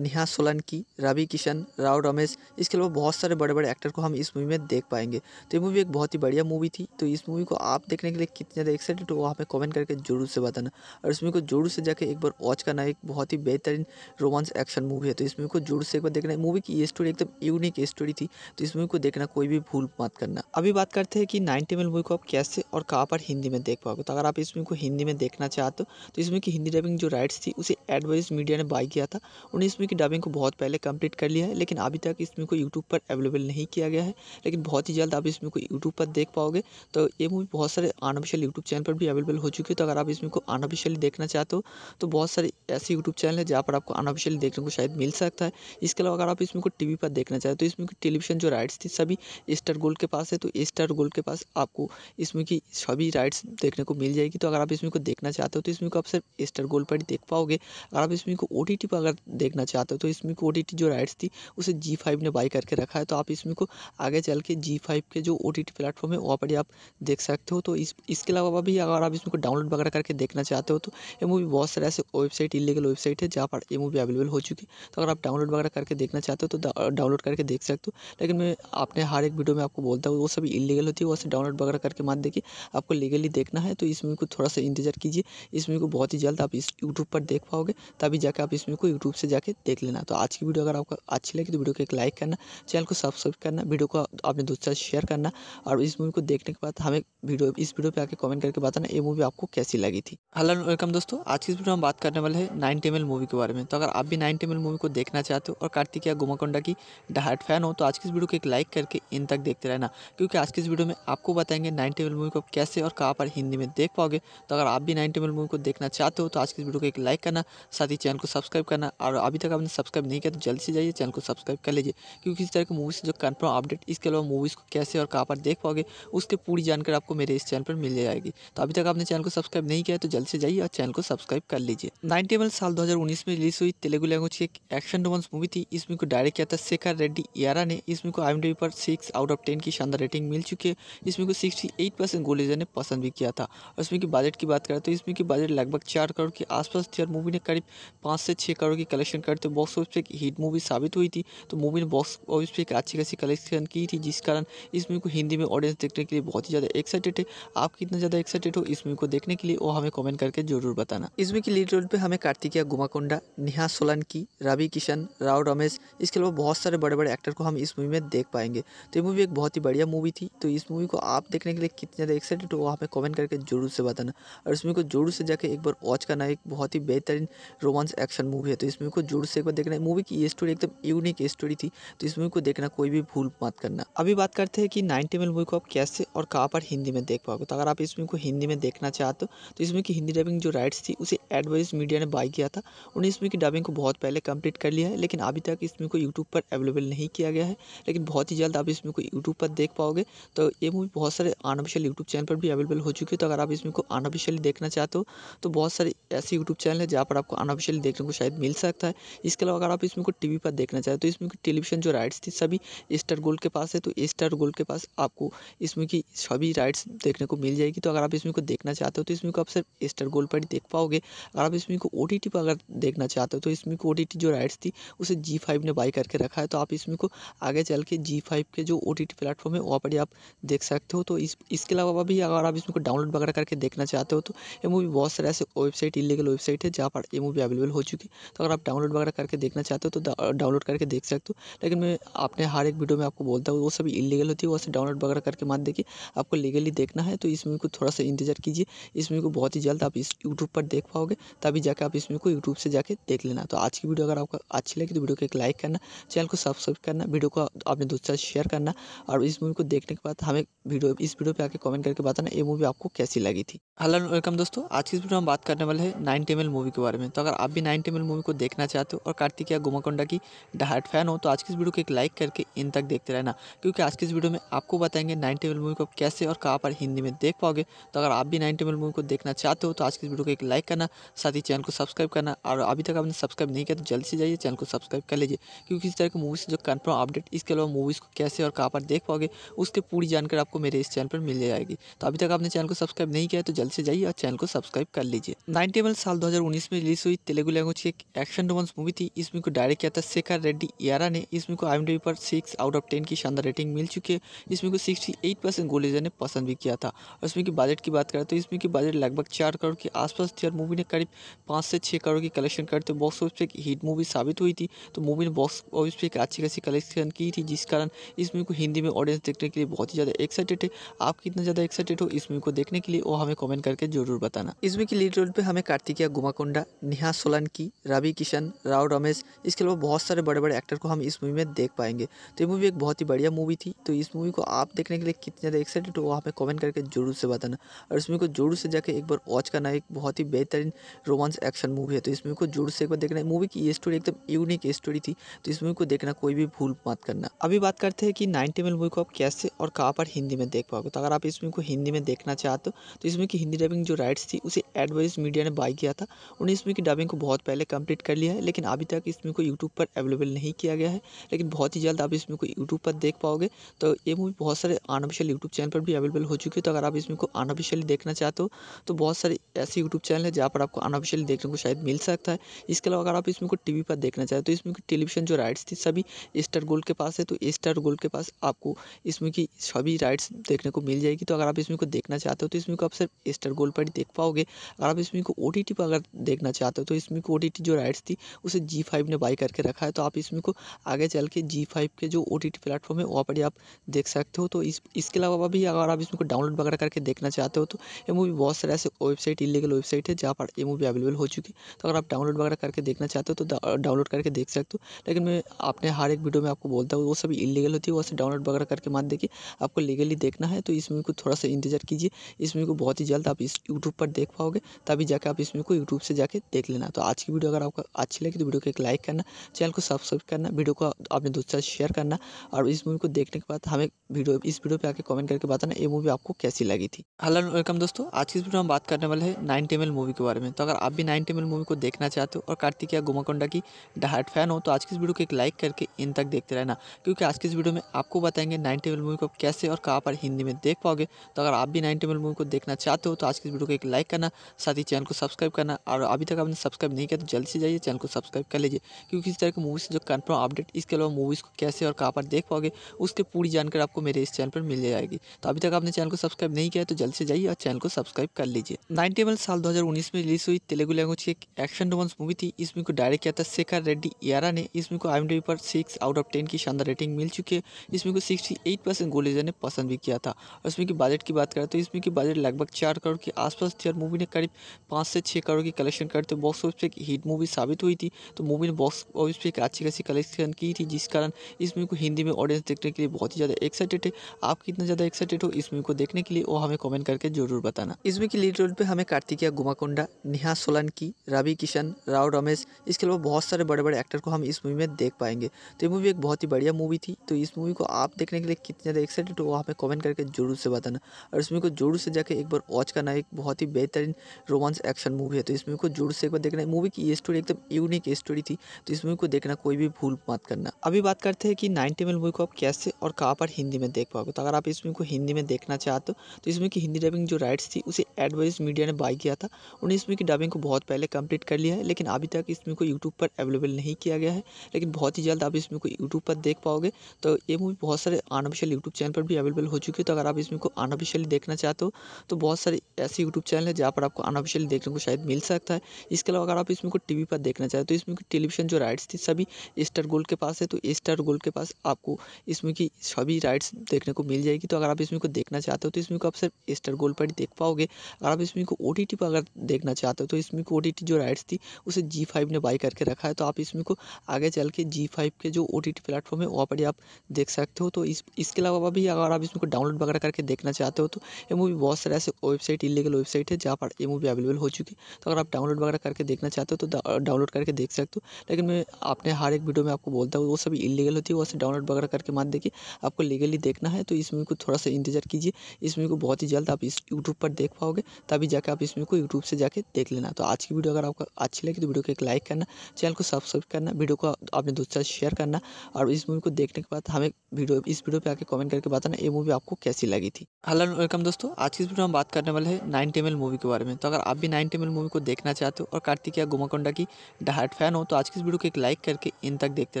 नेहा सोलंकी रवि किशन राव रमेश इसके अलावा बहुत सारे बड़े बड़े एक्टर को हम इस मूवी में देख पाएंगे तो ये मूवी एक बहुत ही बढ़िया मूवी थी तो इस मूवी को आप देखने के लिए कितने ज़्यादा एक्साइटेड हो हमें कमेंट करके जरूर से बताना और इस मूवी को जोर से जाकर एक बार वॉच करना एक बहुत ही बेहतरीन रोमांस एक्शन मूवी है तो इस मूवी को जोर से एक बार देखना मूवी की स्टोरी एकदम यूनिक स्टोरी थी तो इस मूवी को देखना कोई भी भूल मत करना अभी बात करते हैं कि नाइनटी मिल मूवी को आप कैसे और कहाँ पर हिंदी में देख पाओगे तो अगर आप इस मूवी को हिंदी में देखना चाहते हो तो इसमें की हिंदी डबिंग जो राइट्स थी उसे एडवाइज मीडिया ने बाई किया था उन्हें इसमें की डबिंग को बहुत पहले कंप्लीट कर लिया है लेकिन अभी तक इसमें को यूट्यूब पर अवेलेबल नहीं किया गया है लेकिन बहुत ही जल्द आप इसमें को यूट्यूब पर देख पाओगे तो ये मूवी बहुत सारे अनऑफिशियल यूट्यूब चैनल पर भी अवेलेबल हो चुकी है तो अगर आप इसमें को अनऑफिशियली देखना चाहते हो तो, तो बहुत सारे ऐसे यूट्यूब चैनल है जहाँ पर आपको अनऑफिशियली देखने को शायद मिल सकता है इसके अलावा अगर आप इसमें को टी पर देखना चाहते हो तो इसमें टेलीविजन जो राइट्स थी सभी स्टार गोल्ड के पास है तो स्टार गोल्ड के पास आपको इसमें की सभी राइट्स देखने को मिल जाएगी तो अगर आप इसमें को देख देखना चाहते हो तो इसमें को आप सिर्फ स्टार गोल्ड पर ही देख पाओगे अगर आप इसमें को ओ पर अगर देखना चाहते हो तो इसमें को ओ जो राइट्स थी उसे जी फाइव ने बाई करके रखा है तो आप इसमें को आगे चल के जी फाइव के जो ओ टी प्लेटफॉर्म है वहाँ पर ही आप देख सकते हो तो इस इसके अलावा भी अगर आप इसमें को डाउनलोड वगैरह करके देखना चाहते हो तो ये मूवी बहुत सारे ऐसे वेबसाइट इलीगल वेबसाइट है जहाँ पर ये मूवी अवेलेबल हो चुकी है तो अगर आप डाउनलोड वगैरह करके देखना चाहते हो तो डाउनलोड करके देख सकते हो लेकिन मैं आपने हर एक वीडियो में आपको बोलता हूँ वो सभी इलीगल होती है वो डाउनलोड वगैरह करके मत देखिए आपको लीगली देखना है तो इस मूवी को थोड़ा सा इंतजार कीजिए इस मूवी को बहुत ही जल्द आप इस यूट्यूब पर देख पाओगे तभी जाके आप इस मूवी को यूट्यूब से जाके देख लेना तो आज की वीडियो अगर आपको अच्छी लगी तो वीडियो को एक लाइक करना चैनल को सब्सक्राइब करना वीडियो को अपने दोस्तों शेयर करना और इस मूवी को देखने के बाद हमें वीडियो इस वीडियो पर आके कॉमेंट करके बताना ये मूवी आपको कैसी लगी थी हेलो वेलकम दोस्तों आज की वीडियो हम बात करने वाले हैं नाइन टेमल मूवी के बारे में तो अगर आप भी नाइन टेमल मूवी को देखना चाहते हो और कार्तिक या गुमाकोंडा की डहाट फैन हो तो आज की इस वीडियो को एक लाइक करके इन तक देखते रहना क्योंकि आज की इस वीडियो में आपको बताएंगे नाइन टेबल मूवी को कैसे और कहाँ पर हिंदी में देख पाओगे तो अगर आप भी नाइनटी मूवी को देखना चाहते हो तो आज की वीडियो को एक लाइक करना साथ ही चैनल को सब्सक्राइब करना और अभी तक आपने सब्सक्राइब नहीं किया तो जल्दी से जाइए चैनल को सब्सक्राइब कर लीजिए क्योंकि इस तरह की मूवीज़ जो कन्फर्म अपडेट इसके अलावा मूवीज़ को कैसे और कहाँ पर देख पाओगे उसकी पूरी जानकारी आपको मेरे इस चैनल पर मिल जाएगी तो अभी तक आपने चैनल को सब्सक्राइब नहीं किया तो जल्द से जाइए और चैनल को सब्सक्राइब कर लीजिए नाइनटी एम साल दो में रिलीज हुई तेलुगु लैंग्वेज की एक एक्शन रोमांस मूवी थी इस मूवी को डायरेक्ट किया था शेखर रेड्डी यारा ने इस मूवी को आई पर सिक्स आउट ऑफ टेन की शानदार रेटिंग मिल चुकी है इस मूवी को सिक्सटी एट परसेंट गोलेजर ने पसंद भी किया था और इसमें की बजट की बात करें करें तो इसमें की बजट लगभग चार करोड़ के आसपास थी और मूवी ने करीब पाँच से छः करोड़ की कलेक्शन करते तो बॉक्स ऑफिस पर एक हिट मूवी साबित हुई थी तो मूवी ने बॉक्स ऑफिस पर एक अच्छी खासी कलेक्शन की थी जिस कारण इस मूवी को हिंदी में ऑडियंस देखने के लिए बहुत ही ज़्यादा एक्साइटेड है आप कितना ज़्यादा एक्साइटेड हो इस मूवी को देखने के लिए वो हमें कॉमेंट करके जरूर बताना इस मूवी की लीड रोल पर हमें कार्तिकिया गुमाकोंडा नेहा सोलंकी रवि किशन राव रमेश इसके अलावा बहुत सारे बड़े बड़े एक्टर को हम इस मूवी में देख पाएंगे तो ये मूवी एक बहुत ही बढ़िया मूवी थी तो इस मूवी को आप देखने के लिए कितने ज़्यादा एक्साइटेड हो हमें कमेंट करके जरूर से बताना और इस इसमें को जोर से जाके एक बार वॉच करना एक बहुत ही बेहतरीन रोमांस एक्शन मूवी है तो इस मूवी को जोर से एक बार देखना मूवी की ये स्टोरी एकदम यूनिक स्टोरी थी तो इस मूवी को देखना कोई भी भूल मत करना अभी बात करते हैं कि नाइनटी मिनट मूवी को आप कैसे और कहाँ पर हिंदी में देख पाओगे तो अगर आप इस मूवी को हिंदी में देखना चाहते हो तो इस मूवी की हिंदी डबिंग जो राइट्स थी उसे एडवाइस मीडिया ने बाई किया था उन्हें इस मूवी की डबिंग को बहुत पहले कंप्लीट कर लिया है लेकिन अभी तक इस मूवी को यूट्यूब पर अवेलेबल नहीं किया गया है लेकिन बहुत ही जल्द आप इस मूवी को यूट्यूब पर देख पाओगे तो ये मूवी बहुत सारे अनऑफिशियल यूट्यूब चैनल पर भी अवेलेबल हो चुकी है तो अगर आप इसमें को अनऑफिशियली देख देखना चाहते हो तो, तो बहुत सारे ऐसे यूट्यूब चैनल है जहाँ पर आपको अनऑफिशियल देखने को शायद मिल सकता है इसके अलावा अगर आप इसमें को टी पर देखना चाहते हो तो इसमें की टेलीविजन जो राइट्स थी सभी स्टार गोल्ड के पास है तो स्टार गोल्ड के पास आपको इसमें की सभी राइट्स देखने को मिल जाएगी तो अगर आप इसमें को देखना चाहते हो तो इसमें को आप सिर्फ स्टार गोल्ड पर ही देख पाओगे अगर आप इसमें को ओ पर अगर देखना चाहते हो तो इसमें को ओ जो राइट्स थी उसे जी ने बाई करके रखा है तो आप इसमें को आगे चल के जी के जो ओ टी प्लेटफॉर्म है वहाँ पर ही आप देख सकते हो तो इस इसके अलावा भी अगर आप इसमें को डाउनलोड वगैरह करके देखना चाहते हो तो ये मूवी बहुत सारे ऐसे वेबसाइट इलीगल वेबसाइट है जहाँ पर ये मूवी अवेलेबल हो चुकी है तो अगर आप डाउनलोड वगैरह करके देखना चाहते हो तो डाउनलोड करके देख सकते हो लेकिन मैं अपने हर एक वीडियो में आपको बोलता हूँ वो सभी इलीगल होती है वो डाउनलोड वगैरह करके मत देखिए आपको लीगली देखना है तो इस मूवी को थोड़ा सा इंतजार कीजिए इस मूवी को बहुत ही जल्द आप इस यूट्यूब पर देख पाओगे तभी जाकर आप इस मूवी को यूट्यूब से जाकर देख लेना तो आज की वीडियो अगर आपको अच्छी लगी तो वीडियो को एक लाइक करना चैनल को सब्सक्राइब करना वीडियो को अपने दोस्तों साथ शेयर करना और इस मूवी को देखने के बाद हमें वीडियो इस वीडियो पर आके कॉमेंट करके बताना ये मूवी आपको कैसी लगी थी हेलो वेलकम नमस्कार दोस्तों आज की वीडियो हम बात करने वाले हैं नाइन टेमल मूवी के बारे में तो अगर आप भी नाइन टेमल मूवी को देखना चाहते हो और कार्तिकिया गोमाकोंडा की डहाट फैन हो तो आज की इस वीडियो को एक लाइक करके इन तक देखते रहना क्योंकि आज की इस वीडियो में आपको बताएंगे नाइन टेबल मूवी को कैसे और कहाँ पर हिंदी में देख पाओगे तो अगर आप भी नाइन टेमल मूवी को देखना चाहते हो तो आज की इस वीडियो को एक लाइक करना साथ ही चैनल को सब्सक्राइब करना और अभी तक आपने सब्सक्राइब नहीं किया तो जल्दी से जाइए चैनल को सब्सक्राइब कर लीजिए क्योंकि इस तरह की मूवी से जो कन्फर्म अपडेट इसके अलावा मूवीज़ को कैसे और कहाँ पर देख पाओगे उसकी पूरी जानकारी आपको मेरे इस चैनल पर मिल जाएगी तो अभी तक आपने चैनल को सब्सक्राइब नहीं किया तो जल्द से जाइए चैनल को सब्सक्राइब कर लीजिए नाइन टेबल साल 2019 में रिलीज हुई तेलुगु लैंग्वेज की एक एक्शन रोमांस मूवी थी इसमें को डायरेक्ट किया था शेखर रेड्डी यारा ने इसमें को आई पर सिक्स आउट ऑफ टेन की शानदार रेटिंग मिल चुकी है इसमें को सिक्सटी एट परसेंट गोलेजर ने पसंद भी किया था और इसमें की बजट की बात करें तो इसमें की बजट लगभग चार करोड़ के आसपास थी और मूवी ने करीब पाँच से छः करोड़ की कलेक्शन करते बॉक्स ऑफिस पर एक हिट मूवी साबित हुई थी तो मूवी ने बॉक्स ऑफिस पर एक अच्छी खासी कलेक्शन की थी जिस कारण इस मूवी को हिंदी में ऑडियंस देखने के लिए बहुत ही ज़्यादा एक्साइटेड है आप कितना ज़्यादा एक्साइटेड हो इस मूवी को देखने के लिए वो हमें कमेंट करके जरूर ज़रूर बताना इसमें की लीड रोल पे हमें कार्तिकिया गुमाकोंडा नेहा सोलंकी रवि किशन राव रमेश इसके अलावा बहुत सारे बड़े बड़े एक्टर को हम इस मूवी में देख पाएंगे तो ये मूवी एक बहुत ही बढ़िया मूवी थी तो इस मूवी को आप देखने के लिए कितने ज़्यादा एक्साइटेड हो हमें कॉमेंट करके जरूर से बताना और इस मूवी को जोर से जाकर एक बार वॉच करना एक बहुत ही बेहतरीन रोमांस एक्शन मूवी है तो इस मूवी को जोर से एक बार देखना मूवी की स्टोरी एकदम यूनिक स्टोरी थी तो इस मूवी को देखना कोई भी भूल मत करना अभी बात करते हैं कि नाइनटी एम मूवी को आप कैसे और कहाँ पर हिंदी में देख पाओगे तो अगर आप इस मूवी को हिंदी में देखना चाहते हो तो इस मूवी की हिंदी डबिंग जो जो राइट्स थी उसे एडवाइज मीडिया ने बाई किया था उन्होंने इस मूवी की डबिंग को बहुत पहले कंप्लीट कर लिया है लेकिन अभी तक इस मूवी को यूट्यूब पर अवेलेबल नहीं किया गया है लेकिन बहुत ही जल्द आप इस मूवी को यूट्यूब पर देख पाओगे तो ये मूवी बहुत सारे अनऑफिशियल यूट्यूब चैनल पर भी अवेलेबल हो चुकी है तो अगर आप इस मूवी को अनऑफिशियली देखना चाहते हो तो बहुत सारे ऐसे यूट्यूब चैनल है जहाँ पर आपको अनऑफिशियली देखने को शायद मिल सकता है इसके अलावा अगर आप इस मूवी को टी पर देखना चाहते हो तो इस मूवी की टेलीविजन जो राइट्स थी सभी स्टार गोल्ड के पास है तो स्टार गोल्ड के पास आपको इस मूवी की सभी राइट्स देखने को मिल जाएगी तो अगर आप इस मूवी को देखना चाहते हो तो इस मूवी को आप सिर्फ स्टार गोल्ड पर पर देख पाओगे अगर आप इसमें को ओ पर अगर देखना चाहते हो तो इसमें को ओ जो राइट्स थी उसे जी फाइव ने बाई करके रखा है तो आप इसमें को आगे चल के जी फाइव के जो ओ प्लेटफॉर्म है वहाँ पर आप देख सकते हो तो इस इसके अलावा भी अगर आप इसमें को डाउनलोड वगैरह करके देखना चाहते हो तो ये मूवी बहुत सारे ऐसे वेबसाइट इलीगल वेबसाइट है जहाँ पर ये मूवी अवेलेबल हो चुकी है तो अगर आप डाउनलोड वगैरह करके देखना चाहते हो तो डाउनलोड करके देख सकते हो लेकिन मैं आपने हर एक वीडियो में आपको बोलता हूँ वो सभी इलीगल होती है वो डाउनलोड वगैरह करके मान देखिए आपको लीगली देखना है तो इस मूवी को थोड़ा सा इंतजार कीजिए इसमें को बहुत ही जल्द आप इस यूट्यूब पर देख पाओगे तभी जाके आप इसमें को यूट्यूब से जाके देख लेना तो आज की वीडियो अगर आपको अच्छी लगी तो वीडियो को एक लाइक करना चैनल को सब्सक्राइब करना वीडियो को अपने दोस्तों से शेयर करना और इस मूवी को देखने के बाद हमें वीडियो इस वीडियो पर आकर कमेंट करके बताना ये मूवी आपको कैसी लगी थी हेलो वेलकम दोस्तों आज की इस वीडियो में बात करने वाले हैं नाइन टेमल मूवी के बारे में तो अगर आप भी नाइन टेमल मूवी को देखना चाहते हो और कार्तिकिया गुमाकोंडा की डहाट फैन हो तो आज की इस वीडियो को एक लाइक करके इन तक देखते रहना क्योंकि आज की इस वीडियो में आपको बताएंगे नाइन टेबल मूवी को कैसे और कहाँ पर हिंदी में देख पाओगे तो अगर आप भी नाइन टेबल मूवी को देखना चाहते हो तो आज की वीडियो वीडियो को एक लाइक करना साथ ही चैनल को सब्सक्राइब करना और अभी तक आपने सब्सक्राइब नहीं किया तो जल्दी से जाइए चैनल को सब्सक्राइब कर लीजिए क्योंकि इस तरह की मूवीज़ जो कन्फर्म अपडेट इसके अलावा मूवीज़ को कैसे और कहाँ पर देख पाओगे उसकी पूरी जानकारी आपको मेरे इस चैनल पर मिल जाएगी तो अभी तक आपने चैनल को सब्सक्राइब नहीं किया तो जल्द से जाइए और चैनल को सब्सक्राइब कर लीजिए नाइनटी एम साल उन्नीस में रिलीज हुई तेलुगु लैंग्वेज की एक एक्शन रोमांस मूवी थी इसमें को डायरेक्ट किया था शेखर रेड्डी यारा ने इसमें को आई पर सिक्स आउट ऑफ टेन की शानदार रेटिंग मिल चुकी है इसमें को सिक्सटी एट परसेंट ने पसंद भी किया था और इसमें की बजट की बात करें तो इसमें की बजट लगभग चार करोड़ के आस आसपास थी और मूवी ने करीब पाँच से छः करोड़ की कलेक्शन करते बॉक्स ऑफिस पर एक हिट मूवी साबित हुई थी तो मूवी ने बॉक्स ऑफिस पर एक अच्छी खासी कलेक्शन की थी जिस कारण इस मूवी को हिंदी में ऑडियंस देखने के लिए बहुत ही ज़्यादा एक्साइटेड है आप कितना ज़्यादा एक्साइटेड हो इस मूवी को देखने के लिए वो हमें कॉमेंट करके जरूर बताना मूवी की लीड रोल पर हमें कार्तिकिया गुमाकोंडा नेहा सोलंकी रवि किशन राव रमेश इसके अलावा बहुत सारे बड़े बड़े एक्टर को हम इस मूवी में देख पाएंगे तो ये मूवी एक बहुत ही बढ़िया मूवी थी तो इस मूवी को आप देखने के लिए कितने ज़्यादा एक्साइटेड हो हमें कमेंट करके जरूर से बताना और इस मूवी को जरूर से जाके एक बार वॉच करना एक बहुत ही बेहतरीन रोमांस एक्शन मूवी है तो इस मूवी को जोर से एक बार देखना मूवी की स्टोरी एकदम यूनिक स्टोरी थी तो इस मूवी को देखना कोई भी भूल मत करना अभी बात करते हैं कि नाइनटी मिल मूवी को आप कैसे और कहाँ पर हिंदी में देख पाओगे तो अगर आप इस मूवी को हिंदी में देखना चाहते हो तो इसमें कि की हिंदी डबिंग जो राइट्स थी उसे एडवाइस मीडिया ने बाई किया था उन्हें इसमें की डबिंग को बहुत पहले कंप्लीट कर लिया है लेकिन अभी तक इस मूवी को यूट्यूब पर अवेलेबल नहीं किया गया है लेकिन बहुत ही जल्द आप इसमें को यूट्यूब पर देख पाओगे तो ये मूवी बहुत सारे अनऑफिशियल यूट्यूब चैनल पर भी अवेलेबल हो चुकी है तो अगर आप इसमें को अनऑफिशियली देखना चाहते हो तो बहुत सारे ऐसी यूट्यूब चैनल है जहाँ पर आपको अनऑफिशियल देखने को शायद मिल सकता है इसके अलावा अगर आप इसमें को टीवी पर देखना चाहें तो इसमें की टेलीविजन जो राइट्स थी सभी स्टार गोल्ड के पास है तो स्टार गोल्ड के पास आपको इसमें की सभी राइट्स देखने को मिल जाएगी तो अगर आप इसमें को देखना चाहते हो तो इसमें को आप सिर्फ स्टार गोल्ड पर ही देख पाओगे अगर आप इसमें को ओ पर अगर देखना चाहते हो तो इसमें को ओ जो राइट्स थी उसे जी ने बाई करके रखा है तो आप इसमें को आगे चल के जी के जो ओ टी प्लेटफॉर्म है वहाँ पर ही आप देख सकते हो तो इसके अलावा भी अगर आप इसमें को डाउनलोड वगैरह करके देखना चाहते हो तो ये मूवी बहुत सारे ऐसे वेबसाइट इलीगल वेबसाइट है जहाँ पर ये मूवी अवेलेबल हो चुकी है तो अगर आप डाउनलोड वगैरह करके देखना चाहते हो तो डाउनलोड करके देख सकते हो लेकिन मैं अपने हर एक वीडियो में आपको बोलता हूँ वो सभी इलीगल होती है वो डाउनलोड वगैरह करके मत देखिए आपको लीगली देखना है तो इस मूवी को थोड़ा सा इंतजार कीजिए इस मूवी को बहुत ही जल्द आप इस यूट्यूब पर देख पाओगे तभी जाकर आप इस मूवी को यूट्यूब से जाकर देख लेना तो आज की वीडियो अगर आपको अच्छी लगी तो वीडियो को एक लाइक करना चैनल को सब्सक्राइब करना वीडियो को दोस्तों दूसरा शेयर करना और इस मूवी को देखने के बाद हमें वीडियो इस वीडियो पर आके कमेंट करके बताना ये मूवी आपको कैसी लगी थी हेलो वेलकम दोस्तों आज की वीडियो में बात करने वाले हैं नाइन नाइन टेम मूवी के बारे में तो अगर आप भी नाइन टेम मूवी को देखना चाहते हो और कार्तिकिया गुमाकोंडा की डहाट फैन हो तो आज की इस वीडियो को एक लाइक करके इन तक देखते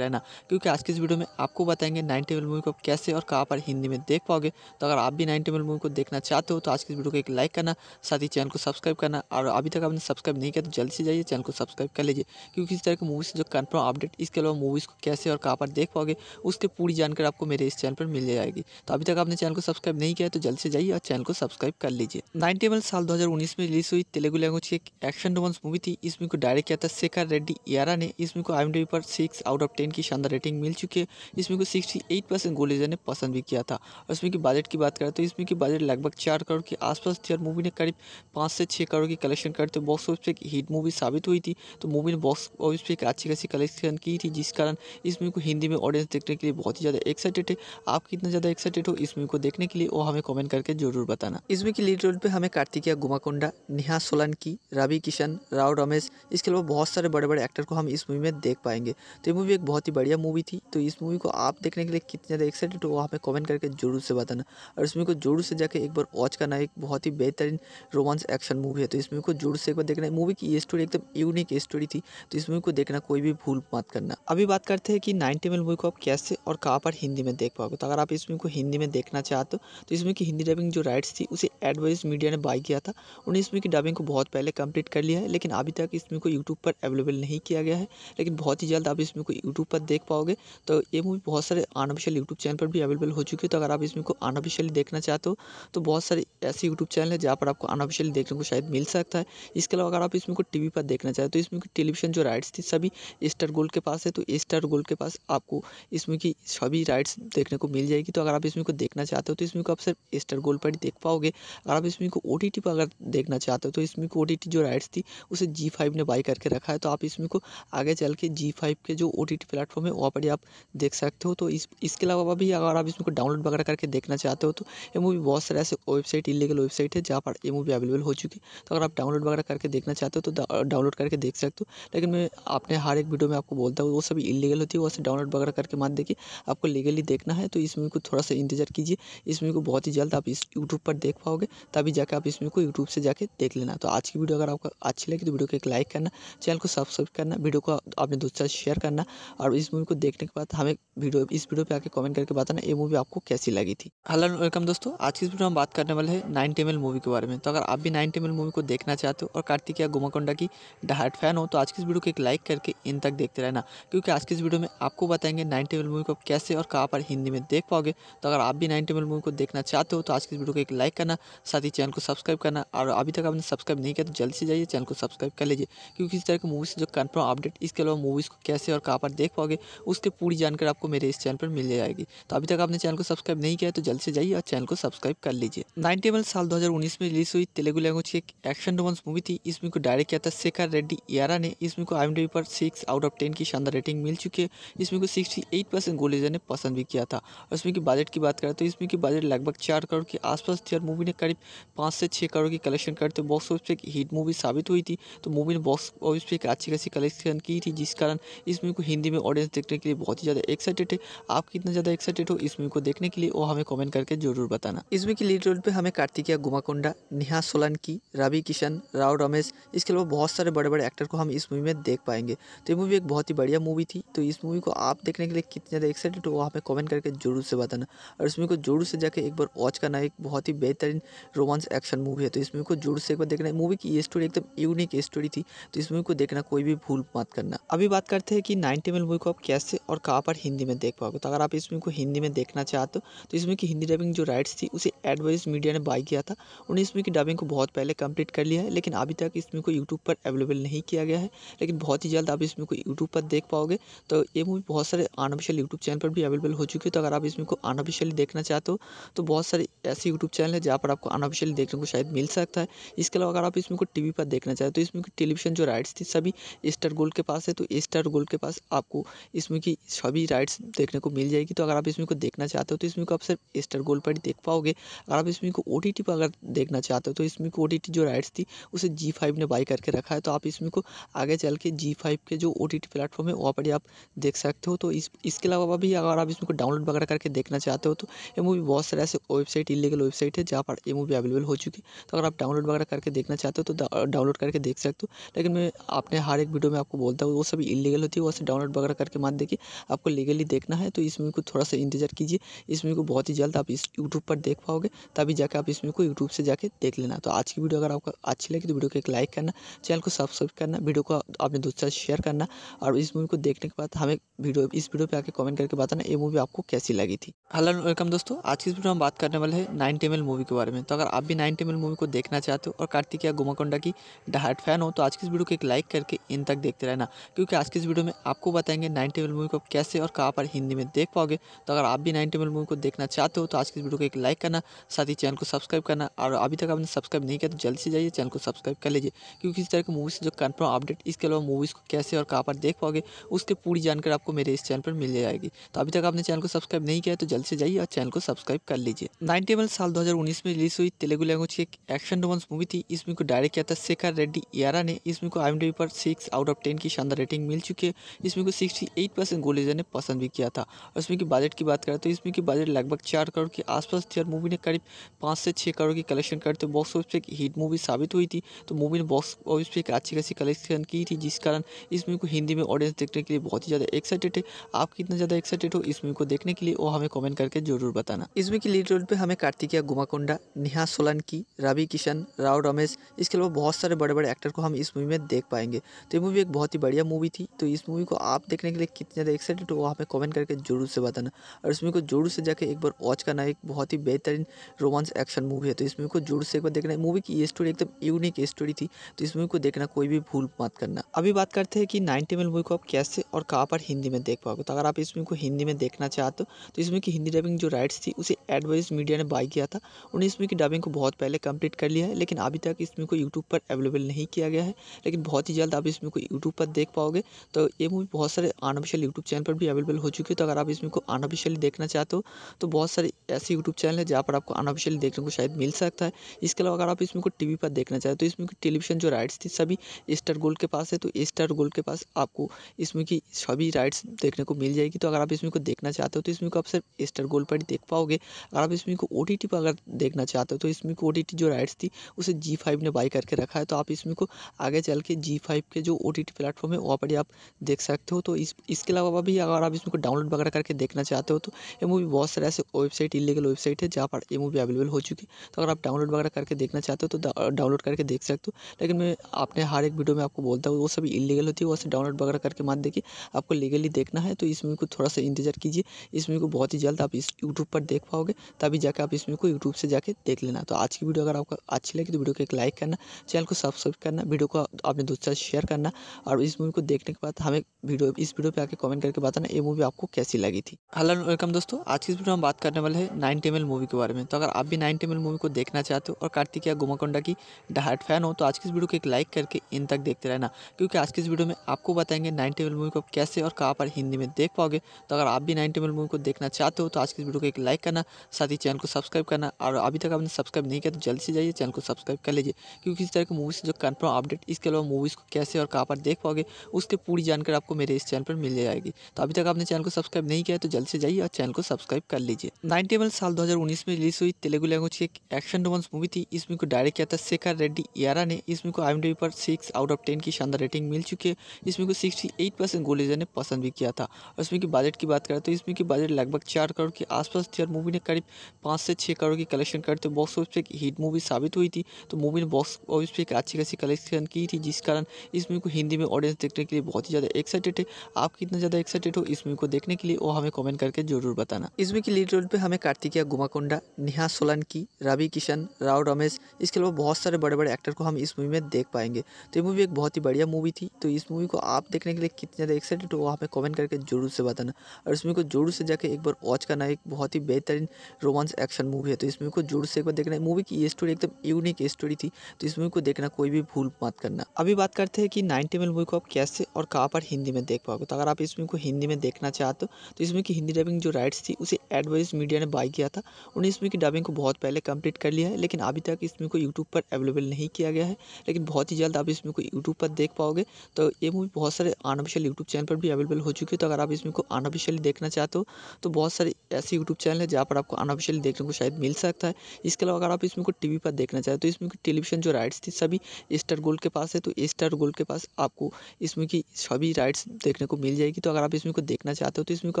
रहना क्योंकि आज की इस वीडियो में आपको बताएंगे नाइन टेम मूवी को कैसे और कहाँ पर हिंदी में देख पाओगे तो अगर आप भी नाइन टेम मूवी को देखना चाहते हो तो आज की इस वीडियो को एक लाइक करना साथ ही चैनल को सब्सक्राइब करना और अभी तक आपने सब्सक्राइब नहीं किया तो जल्दी से जाइए चैनल को सब्सक्राइब कर लीजिए क्योंकि इस तरह की मूवी से जो कन्फर्म अपडेट इसके अलावा मूवीज़ को कैसे और कहाँ पर देख पाओगे उसकी पूरी जानकारी आपको मेरे इस चैनल पर मिल जाएगी तो अभी तक आपने चैनल को सब्सक्राइब नहीं किया तो जल्दी से जाइए और चैनल को सब्सक्राइब कर लीजिए नाइन टेबल साल 2019 में रिलीज हुई तेलुगु लैंग्वेज की एक एक्शन रोमांस मूवी थी इस मूवी को डायरेक्ट किया था शेखर रेड्डी यारा ने इस मूवी को आई पर सिक्स आउट ऑफ टेन की शानदार रेटिंग मिल चुकी है इसमें को सिक्सटी एट परसेंट गोलेजर ने पसंद भी किया था और इसमें की बजट की बात करें तो इसमें की बजट लगभग चार करोड़ के आसपास थी और मूवी ने करीब पाँच से छः करोड़ की कलेक्शन करते बॉक्स ऑफिस पर एक हिट मूवी साबित हुई थी तो मूवी ने बॉक्स ऑफिस पर एक अच्छी खासी कलेक्शन की थी जिस कारण इस मूवी को हिंदी में ऑडियंस देखने के लिए बहुत ही ज़्यादा एक्साइटेड है आप कितना ज़्यादा एक्साइटेड हो इस मूवी को देखने के लिए वो हमें कमेंट करके जरूर बताना इसमें की लीड रोल पर हमें कार्तिक किया गुमाकोंडा नेहा सोलंकी रवि किशन राव रमेश इसके अलावा बहुत सारे बड़े बड़े एक्टर को हम इस मूवी में देख पाएंगे तो ये मूवी एक बहुत ही बढ़िया मूवी थी तो इस मूवी को आप देखने के लिए कितने ज़्यादा एक्साइटेड हो हमें कमेंट करके जरूर से बताना और इस मूवी को जरूर से जाकर एक बार वॉच करना एक बहुत ही बेहतरीन रोमांस एक्शन मूवी है तो इस मूवी को जरूर से एक बार देखना मूवी की स्टोरी एकदम यूनिक स्टोरी थी तो इस मूवी को देखना कोई भी भूल मत करना अभी बात करते हैं कि नाइनटी एम मूवी को आप कैसे और कहाँ पर हिंदी में देख पाओगे तो अगर आप इस मूवी को हिंदी में देखना चाहते हो तो इस मूवी की हिंदी डबिंग जो राइट्स थी उसे एडवाइस मीडिया ने बाई किया किया था उन्होंने इस मूवी की डबिंग को बहुत पहले कंप्लीट कर लिया है लेकिन अभी तक इस मूवी को यूट्यूब पर अवेलेबल नहीं किया गया है लेकिन बहुत ही जल्द आप इस मूवी को यूट्यूब पर देख पाओगे तो ये मूवी बहुत सारे अनऑफिशियल यूट्यूब चैनल पर भी अवेलेबल हो चुकी है तो अगर आप इसमें को अनऑफिशियली देखना चाहते हो तो बहुत सारे ऐसे यूट्यूब चैनल है जहाँ पर आपको अनऑफिशियली देखने को शायद मिल सकता है इसके अलावा अगर आप इसमें को टी पर देखना चाहते हो तो इसमें की टेलीविजन जो राइट्स थी सभी स्टार गोल्ड के पास है तो स्टार गोल्ड के पास आपको इसमें की सभी राइट्स देखने को मिल जाएगी तो अगर आप इसमें को देखना चाहते हो तो इसमें को आप सिर्फ स्टार गोल्ड पर ही देख पाओगे अगर आप इसमें को ओ को अगर देखना चाहते हो तो इसमें को ओ जो राइट्स थी उसे जी फाइव ने बाई करके रखा है तो आप इसमें को आगे चल के जी फाइव के जो ओ टी टी प्लेटफॉर्म है वहाँ पर आप देख सकते हो तो इस इसके अलावा भी अगर आप इसमें को डाउनलोड वगैरह करके देखना चाहते हो तो ये मूवी बहुत सारे ऐसे वेबसाइट इलीगल वेबसाइट है जहाँ पर ये मूवी अवेलेबल हो चुकी है तो अगर आप डाउनलोड वगैरह करके देखना चाहते हो तो डाउनलोड करके देख सकते हो लेकिन मैं आपने हर एक वीडियो में आपको बोलता हूँ वो सभी इलीगल होती है वो डाउनलोड वगैरह करके मत देखिए आपको लीगली देखना है तो इस मूवी को थोड़ा सा इंतजार कीजिए इसमें को बहुत ही जल्द आप इस यूट्यूब पर देख पाओगे तभी जाकर आप इसमें को यूट्यूब से जाके देख लेना तो आज की वीडियो अगर आपको अच्छी लगी तो वीडियो को एक लाइक करना चैनल को सब्सक्राइब करना वीडियो को अपने दोस्तों से शेयर करना और इस मूवी को देखने के बाद हमें वीडियो इस वीडियो पर आके कमेंट करके बताना ये मूवी आपको कैसी लगी थी हेलो वेलकम दोस्तों आज की वीडियो हम बात करने वाले हैं नाइन टेमल मूवी के बारे में तो अगर आप भी नाइन टेमल मूवी को देखना चाहते हो और कार्तिकिया गुमाकोंडा की डहाट फैन हो तो आज की इस वीडियो को एक लाइक करके इन तक देखते रहना क्योंकि आज की इस वीडियो में आपको बताएंगे नाइन टेबल मूवी को कैसे और कहाँ पर हिंदी में देख पाओगे तो अगर आप भी नाइन टेबल मूवी को देखना चाहते हो तो आज की इस वीडियो को एक लाइक करना साथ ही चैनल को सब्सक्राइब करना और अभी तक आपने सब्सक्राइब नहीं किया तो जल्दी से जाइए चैनल को सब्सक्राइब कर लीजिए क्योंकि इस तरह के मूवीज़ जो कन्फर्म अपडेट इसके अलावा मूवीज़ को कैसे और कहाँ पर देख पाओगे उसकी पूरी जानकारी आपको मेरे इस चैनल पर मिल जाएगी तो अभी तक आपने चैनल को सब्सक्राइब नहीं किया तो जल्दी से जाइए और चैनल को सब्सक्राइब कर लीजिए नाइनटेबल साल दो में रिलीज हुई तेलुगु लैंग्वेज की एक एक्शन रोमांस मूवी थी इसमें को डायरेक्ट किया था शेखर रेड्डी यारा ने इसमें को आई पर सिक्स आउट ऑफ टेन की शानदार रेटिंग मिल चुकी है इसमें को सिक्सटी एट परसेंट गोलीजर ने पसंद भी किया था और इसमें की बजट की बात करें तो इसमें की बजट लगभग चार करोड़ के आसपास थी और मूवी ने करीब पाँच से छः करोड़ की कलेक्शन करते बॉक्स ऑफिस पर एक हिट मूवी साबित हुई थी तो मूवी ने बॉक्स ऑफिस पर एक अच्छी खासी कलेक्शन की थी जिस कारण इस मूवी को हिंदी में ऑडियंस देखने के लिए बहुत ही ज़्यादा एक्साइटेड है आप कितना ज़्यादा एक्साइटेड हो इस मूवी को देखने के लिए वो हमें कमेंट करके जरूर बताना इस मूवी की लीड रोल पर हमें कार्तिकिया गुमाकोंडा नेहा सोलंकी रवि किशन राव रमेश इसके अलावा बहुत सारे बड़े बड़े एक्टर को हम इस मूवी में देख पाएंगे तो ये मूवी एक बहुत ही बढ़िया मूवी थी तो इस मूवी को आप देखने के लिए कितने ज़्यादा एक्साइटेड हो वो हमें कमेंट करके जरूर से बताना और इस मूवी को जरूर से जाकर एक बार वॉच करना एक बहुत ही बेहतरीन रोमांस एक्शन मूवी है तो इस मूवी को जोर से एक बार देखना मूवी की ये स्टोरी एकदम यूनिक स्टोरी थी तो इस मूवी को देखना कोई भी भूल मत करना अभी बात करते हैं कि नाइनटी मिल मूवी को आप कैसे और कहाँ पर हिंदी में देख पाओगे तो अगर आप इस मूवी को हिंदी में देखना चाहते हो तो इस मूवी की हिंदी डबिंग जो राइट्स थी उसे एडवाइस मीडिया ने बाई किया था उन्होंने इस मूवी की डबिंग को बहुत पहले कंप्लीट कर लिया है लेकिन अभी तक इस मूवी को यूट्यूब पर अवेलेबल नहीं किया गया है लेकिन बहुत ही जल्द आप इस मूवी को यूट्यूब पर देख पाओगे तो ये मूवी बहुत सारे अनऑफिशियल यूट्यूब चैनल पर भी अवेलेबल हो चुकी है तो अगर आप इस मूवी को अनऑफिशियली देखना चाहते हो तो बहुत सारे ऐसे यूट्यूब चैनल है जहाँ पर आपको अनऑफिशियली देखने को शायद सब्सक्राइब मिल सकता है इसके अलावा अगर आप इसमें को टी पर देखना चाहें तो इसमें की टेलीविजन जो राइट्स थी सभी स्टार गोल्ड के पास है तो स्टार गोल्ड के पास आपको इसमें की सभी राइट्स देखने को मिल जाएगी तो अगर आप इसमें को देखना चाहते हो तो इसमें को आप सिर्फ स्टार गोल्ड पर ही देख पाओगे अगर आप इसमें को ओ पर अगर देखना चाहते हो तो इसमें को ओ जो राइट्स थी उसे जी ने बाई करके रखा है तो आप इसमें को आगे चल के जी के जो ओ प्लेटफॉर्म है वहाँ पर आप देख सकते हो तो इसके अलावा भी अगर आप इसमें को डाउनलोड वगैरह करके देखना चाहते हो तो ये मूवी बहुत सारे ऐसे वेबसाइट इलीगल वेबसाइट है जहाँ पर ये मूवी अवेलेबल हो चुकी है तो अगर आप डाउनलोड वगैरह करके देखना चाहते हो तो डाउनलोड करके देख सकते हो लेकिन मैं अपने हर एक वीडियो में आपको बोलता हूँ वो सभी इलीगल होती है वो सब डाउनलोड वगैरह करके मत देखिए आपको लीगली देखना है तो इस मूवी को थोड़ा सा इंतजार कीजिए इस मूवी को बहुत ही जल्द आप इस यूट्यूब पर देख पाओगे तभी जाकर आप इस मूवी को यूट्यूब से जाकर देख लेना तो आज की वीडियो अगर आपको अच्छी लगी तो वीडियो को एक लाइक करना चैनल को सब्सक्राइब करना वीडियो को अपने दोस्तों साथ शेयर करना और इस मूवी को देखने के बाद हमें वीडियो इस वीडियो पे आके कमेंट करके बताना ये मूवी आपको कैसी लगी थी हेलो वेलकम दोस्तों आज की इस वीडियो में हम बात करने वाले हैं नाइन टेमल मूवी के बारे में तो अगर आप भी नाइन टेमल मूवी को देखना चाहते हो और कार्तिक या गुमाकोंडा की डहाट फैन हो तो आज की इस वीडियो को एक लाइक करके इन तक देखते रहना क्योंकि आज की इस वीडियो में आपको बताएंगे नाइन टेबल मूवी को कैसे और कहाँ पर हिंदी में देख पाओगे तो अगर आप भी नाइन टेबल मूवी को देखना चाहते हो तो आज की इस वीडियो को एक लाइक करना साथ ही चैनल को सब्सक्राइब करना और अभी तक आपने सब्सक्राइब नहीं किया तो जल्दी से जाइए चैनल को सब्सक्राइब कर लीजिए क्योंकि इस तरह की मूवी से जो कन्फर्म अपडेट इसके अलावा मूवीज़ को कैसे और कहाँ पर देख पाओगे उसकी पूरी जानकारी आपको मेरे इस चैनल पर मिल जाएगी तो अभी तक आपने चैनल को सब्सक्राइब नहीं किया तो जल्द से जाइए और चैनल को सब्सक्राइब कर लीजिए नाइन टेबल साल 2019 में रिलीज हुई तेलुगु लैंग्वेज की एक्शन रोमांस मूवी थी इसमें को डायरेक्ट किया था शेखर रेड्डी यारा ने इसमें को आई पर सिक्स आउट ऑफ टेन की शानदार रेटिंग मिल चुकी है इसमें को सिक्सटी एट परसेंट गोलेजर ने पसंद भी किया था और इसमें की बजट की बात करें तो इसमें की बजट लगभग चार करोड़ के आसपास थी और मूवी ने करीब पाँच से छः करोड़ की कलेक्शन करते तो बॉक्स ऑफिस पर एक हिट मूवी साबित हुई थी तो मूवी ने बॉक्स ऑफिस पर एक अच्छी खासी कलेक्शन की थी जिस कारण इस मूवी को हिंदी में ऑडियंस देखने के लिए बहुत ही ज़्यादा एक्साइटेड है आप कितना ज़्यादा एक्साइटेड हो इस मूवी को देखने के लिए वो हमें कॉमेंट करके जरूर बताना इसमें की लीड रोल पर हमें कार्तिकिया गुमाकोंडा नेहा सोलन की रवि किशन राव रमेश इसके अलावा बहुत सारे बड़े बड़े एक्टर को हम इस मूवी में देख पाएंगे तो ये मूवी एक बहुत ही बढ़िया मूवी थी तो इस मूवी को आप देखने के लिए कितने ज़्यादा एक्साइटेड हो हमें कमेंट करके जरूर से बताना और इस मूवी को जरूर से जाकर एक बार वॉच करना एक बहुत ही बेहतरीन रोमांस एक्शन मूवी है तो इस मूवी को जोर से एक बार देखना है मूवी की ये स्टोरी एकदम यूनिक स्टोरी थी तो इस मूवी को देखना कोई भी भूल मत करना अभी बात करते हैं कि नाइनटी एम मूवी को आप कैसे और कहाँ पर हिंदी में देख पाओगे तो अगर आप इस मूवी को हिंदी में देखना चाहते हो तो इसमें की हिंदी डबिंग जो राइट्स थी उसे एडवाइस मीडिया ने बाई किया था उन्हें इसमें की डबिंग को बहुत पहले कम कंप्लीट कर लिया है लेकिन अभी तक इसमें को यूट्यूब पर अवेलेबल नहीं किया गया है लेकिन बहुत ही जल्द आप इसमें को यूट्यूब पर देख पाओगे तो ये मूवी बहुत सारे अनऑफिशियल यूट्यूब चैनल पर भी अवेलेबल हो चुकी है तो अगर आप इसमें को अनऑफिशियली देखना चाहते हो तो बहुत सारे ऐसे यूट्यूब चैनल है जहाँ पर आपको अनऑफिशियली देखने को शायद मिल सकता है इसके अलावा अगर आप इसमें को टी पर देखना चाहते हो तो इसमें की टेलीविजन जो राइट्स थी सभी स्टार गोल्ड के पास है तो स्टार गोल्ड के पास आपको इसमें की सभी राइट्स देखने को मिल जाएगी तो अगर आप इसमें को देखना चाहते हो तो इसमें को आप सिर्फ स्टार गोल्ड पर ही देख पाओगे अगर आप इसमें को ओ पर अगर देखना चाहते हो तो इसमें को ओ जो राइट्स थी उसे जी फाइव ने बाई करके रखा है तो आप इसमें को आगे चल के जी फाइव के जो ओ टी टी प्लेटफॉर्म है वहाँ पर ही आप देख सकते हो तो इस इसके अलावा भी अगर आप इसमें को डाउनलोड वगैरह करके देखना चाहते हो तो ये मूवी बहुत सारे ऐसे वेबसाइट इलीगल वेबसाइट है जहाँ पर ये मूवी अवेलेबल हो चुकी है तो अगर आप डाउनलोड वगैरह करके देखना चाहते हो तो डाउनलोड करके देख सकते हो लेकिन मैं आपने हर एक वीडियो में आपको बोलता हूँ वो सभी इलीगल होती है वो डाउनलोड वगैरह करके मत देखिए आपको लीगली देखना है तो इस मूवी को थोड़ा सा इंतजार कीजिए इस मूवी को बहुत ही जल्द आप इस यूट्यूब पर देख पाओगे तभी जाकर आप इस मूवी को यूट्यूब से जाके देख लेना तो आज की वीडियो अगर अगर आपको अच्छी लगी तो वीडियो को एक लाइक करना चैनल को सब्सक्राइब करना वीडियो को अपने दोस्तों से शेयर करना और इस मूवी को देखने के बाद हमें वीडियो इस वीडियो पर आके कमेंट करके बताना ये मूवी आपको कैसी लगी थी हेलो वेलकम दोस्तों आज की इस वीडियो में बात करने वाले हैं नाइन टेमल मूवी के बारे में तो अगर आप भी नाइन एम मूवी को देखना चाहते हो और कार्तिक या गुमाकोंडा की डहाट फैन हो तो आज की इस वीडियो को एक लाइक करके इन तक देखते रहना क्योंकि आज की इस वीडियो में आपको बताएंगे नाइन टेबल मूवी को कैसे और कहाँ पर हिंदी में देख पाओगे तो अगर आप भी नाइन एम मूवी को देखना चाहते हो तो आज की इस वीडियो को एक लाइक करना साथ ही चैनल को सब्सक्राइब करना और अभी तक आपने सब्सक्राइब नहीं किया तो जल्दी से जाइए चैनल को सब्सक्राइब कर लीजिए क्योंकि इस तरह की मूवीज़ जो कन्फर्म अपडेट इसके अलावा मूवीज़ को कैसे और कहाँ पर देख पाओगे उसकी पूरी जानकारी आपको मेरे इस चैनल पर मिल जाएगी तो अभी तक आपने चैनल को सब्सक्राइब नहीं किया तो जल्दी से जाइए और चैनल को सब्सक्राइब कर लीजिए नाइनटी एम साल दो में रिलीज हुई तेलुगु लैंग्वेज की एक एक्शन रोमांस मूवी थी इसमें को डायरेक्ट किया था शेखर रेड्डी यारा ने इसमें को आई पर सिक्स आउट ऑफ टेन की शानदार रेटिंग मिल चुकी है इसमें को सिक्सटी एट परसेंट गोलेजर ने पसंद भी किया था और इसमें की बजट की बात करें तो इसमें की बजट लगभग चार करोड़ के आसपास थी और मूवी ने करीब पाँच से छः करोड़ की कलेक्शन करते बॉक्स ऑफिस पर हिट मूवी साबित हुई थी तो मूवी ने बॉक्स ऑफिस पर एक अच्छी खासी कलेक्शन की थी जिस कारण इस मूवी को हिंदी में ऑडियंस देखने के लिए बहुत ही ज़्यादा एक्साइटेड है आप कितना ज़्यादा एक्साइटेड हो इस मूवी को देखने के लिए वो हमें कमेंट करके जरूर बताना इस मूवी की लीड रोल पर हमें कार्तिकिया गुमाकोंडा नेहा सोलंकी रवि किशन राव रमेश इसके अलावा बहुत सारे बड़े बड़े एक्टर को हम इस मूवी में देख पाएंगे तो ये मूवी एक बहुत ही बढ़िया मूवी थी तो इस मूवी को आप देखने के लिए कितने ज़्यादा एक्साइटेड हो वो हमें कमेंट करके जरूर से बताना और इस मूवी को जोर से जाकर एक बार वॉच करना एक बहुत ही बेहतरीन रोमांस एक्शन मूवी है तो इस मूवी को जोर से एक बार देखना है मूवी की ये स्टोरी एकदम यूनिक स्टोरी थी तो इस मूवी को देखना कोई भी भूल मत करना अभी बात करते हैं कि नाइनटी मेल मूवी को आप कैसे और कहाँ पर हिंदी में देख पाओगे तो अगर आप इस मूवी को हिंदी में देखना चाहते हो तो इस मूवी की हिंदी डबिंग जो राइट्स थी उसे एडवाइज मीडिया ने बाई किया था उन्हें इस मूवी की डबिंग को बहुत पहले कंप्लीट कर लिया है लेकिन अभी तक इस मूवी को यूट्यूब पर अवेलेबल नहीं किया गया है लेकिन बहुत ही जल्द आप इस मूवी को यूट्यूब पर देख पाओगे तो ये मूवी बहुत सारे अनऑफिशियल यूट्यूब चैनल पर भी अवेलेबल हो चुकी है तो अगर आप इस मूवी को अनऑफिशियली देखना चाहते हो तो बहुत सारे ऐसे यूट्यूब चैनल है जहाँ पर आपको अनऑफिशियली देखने को शायद मिल सकता है इसके अलावा अगर आप इसमें को टीवी पर देखना चाहे तो इसमें की टेलीविज़न जो राइट्स थी सभी स्टार गोल्ड के पास है तो स्टार गोल्ड के पास आपको इसमें की सभी राइट्स देखने को मिल जाएगी तो अगर आप इसमें को देखना चाहते हो तो इसमें को